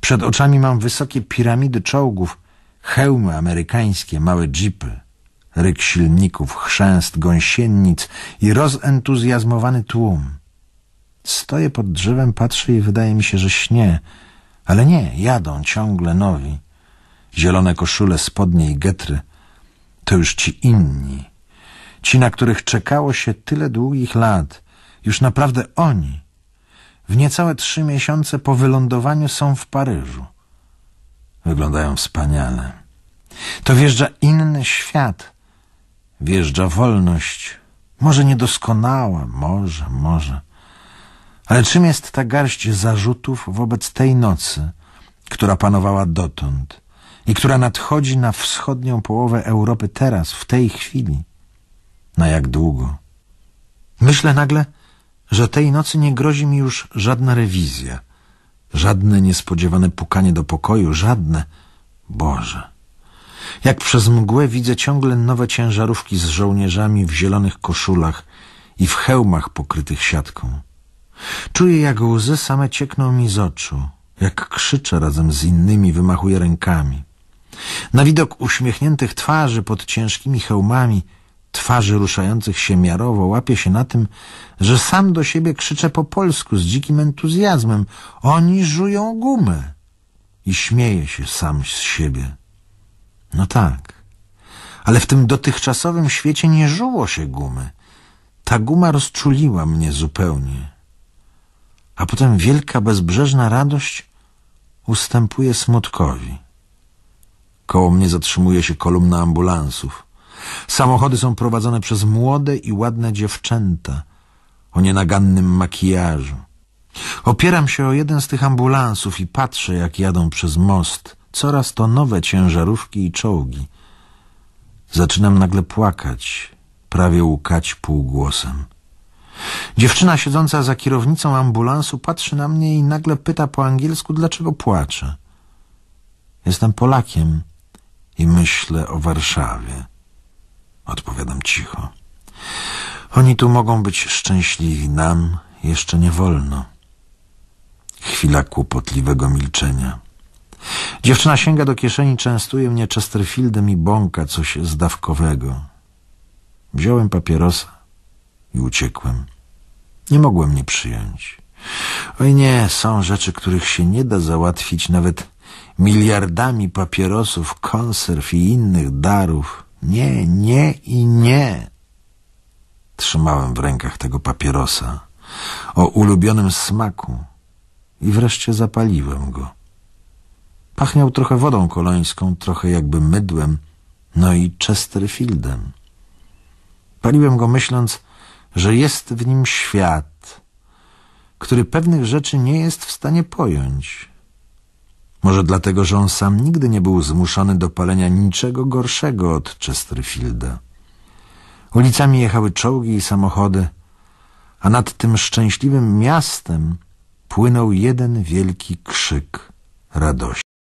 Przed oczami mam wysokie piramidy czołgów, hełmy amerykańskie, małe jeepy ryk silników, chrzęst, gąsienic i rozentuzjazmowany tłum. Stoję pod drzewem, patrzę i wydaje mi się, że śnie, ale nie, jadą ciągle nowi. Zielone koszule, spodnie i getry to już ci inni. Ci, na których czekało się tyle długich lat, już naprawdę oni, w niecałe trzy miesiące po wylądowaniu są w Paryżu. Wyglądają wspaniale. To wjeżdża inny świat – Wjeżdża wolność. Może niedoskonała, może, może. Ale czym jest ta garść zarzutów wobec tej nocy, która panowała dotąd i która nadchodzi na wschodnią połowę Europy teraz, w tej chwili? Na jak długo? Myślę nagle, że tej nocy nie grozi mi już żadna rewizja, żadne niespodziewane pukanie do pokoju, żadne... Boże... Jak przez mgłę widzę ciągle nowe ciężarówki z żołnierzami w zielonych koszulach i w hełmach pokrytych siatką. Czuję, jak łzy same ciekną mi z oczu, jak krzyczę razem z innymi, wymachuję rękami. Na widok uśmiechniętych twarzy pod ciężkimi hełmami, twarzy ruszających się miarowo, łapię się na tym, że sam do siebie krzyczę po polsku z dzikim entuzjazmem. Oni żują gumę! I śmieję się sam z siebie. No tak. Ale w tym dotychczasowym świecie nie żuło się gumy. Ta guma rozczuliła mnie zupełnie. A potem wielka, bezbrzeżna radość ustępuje smutkowi. Koło mnie zatrzymuje się kolumna ambulansów. Samochody są prowadzone przez młode i ładne dziewczęta o nienagannym makijażu. Opieram się o jeden z tych ambulansów i patrzę, jak jadą przez most – coraz to nowe ciężarówki i czołgi. Zaczynam nagle płakać, prawie łkać półgłosem. Dziewczyna siedząca za kierownicą ambulansu patrzy na mnie i nagle pyta po angielsku, dlaczego płaczę. Jestem Polakiem i myślę o Warszawie. Odpowiadam cicho. Oni tu mogą być szczęśliwi, nam jeszcze nie wolno. Chwila kłopotliwego milczenia. Dziewczyna sięga do kieszeni, częstuje mnie Chesterfieldem i bąka coś z dawkowego. Wziąłem papierosa i uciekłem. Nie mogłem nie przyjąć. Oj nie, są rzeczy, których się nie da załatwić nawet miliardami papierosów, konserw i innych darów. Nie, nie i nie. Trzymałem w rękach tego papierosa o ulubionym smaku i wreszcie zapaliłem go. Pachniał trochę wodą kolońską, trochę jakby mydłem, no i Chesterfieldem. Paliłem go myśląc, że jest w nim świat, który pewnych rzeczy nie jest w stanie pojąć. Może dlatego, że on sam nigdy nie był zmuszony do palenia niczego gorszego od Chesterfielda. Ulicami jechały czołgi i samochody, a nad tym szczęśliwym miastem płynął jeden wielki krzyk radości.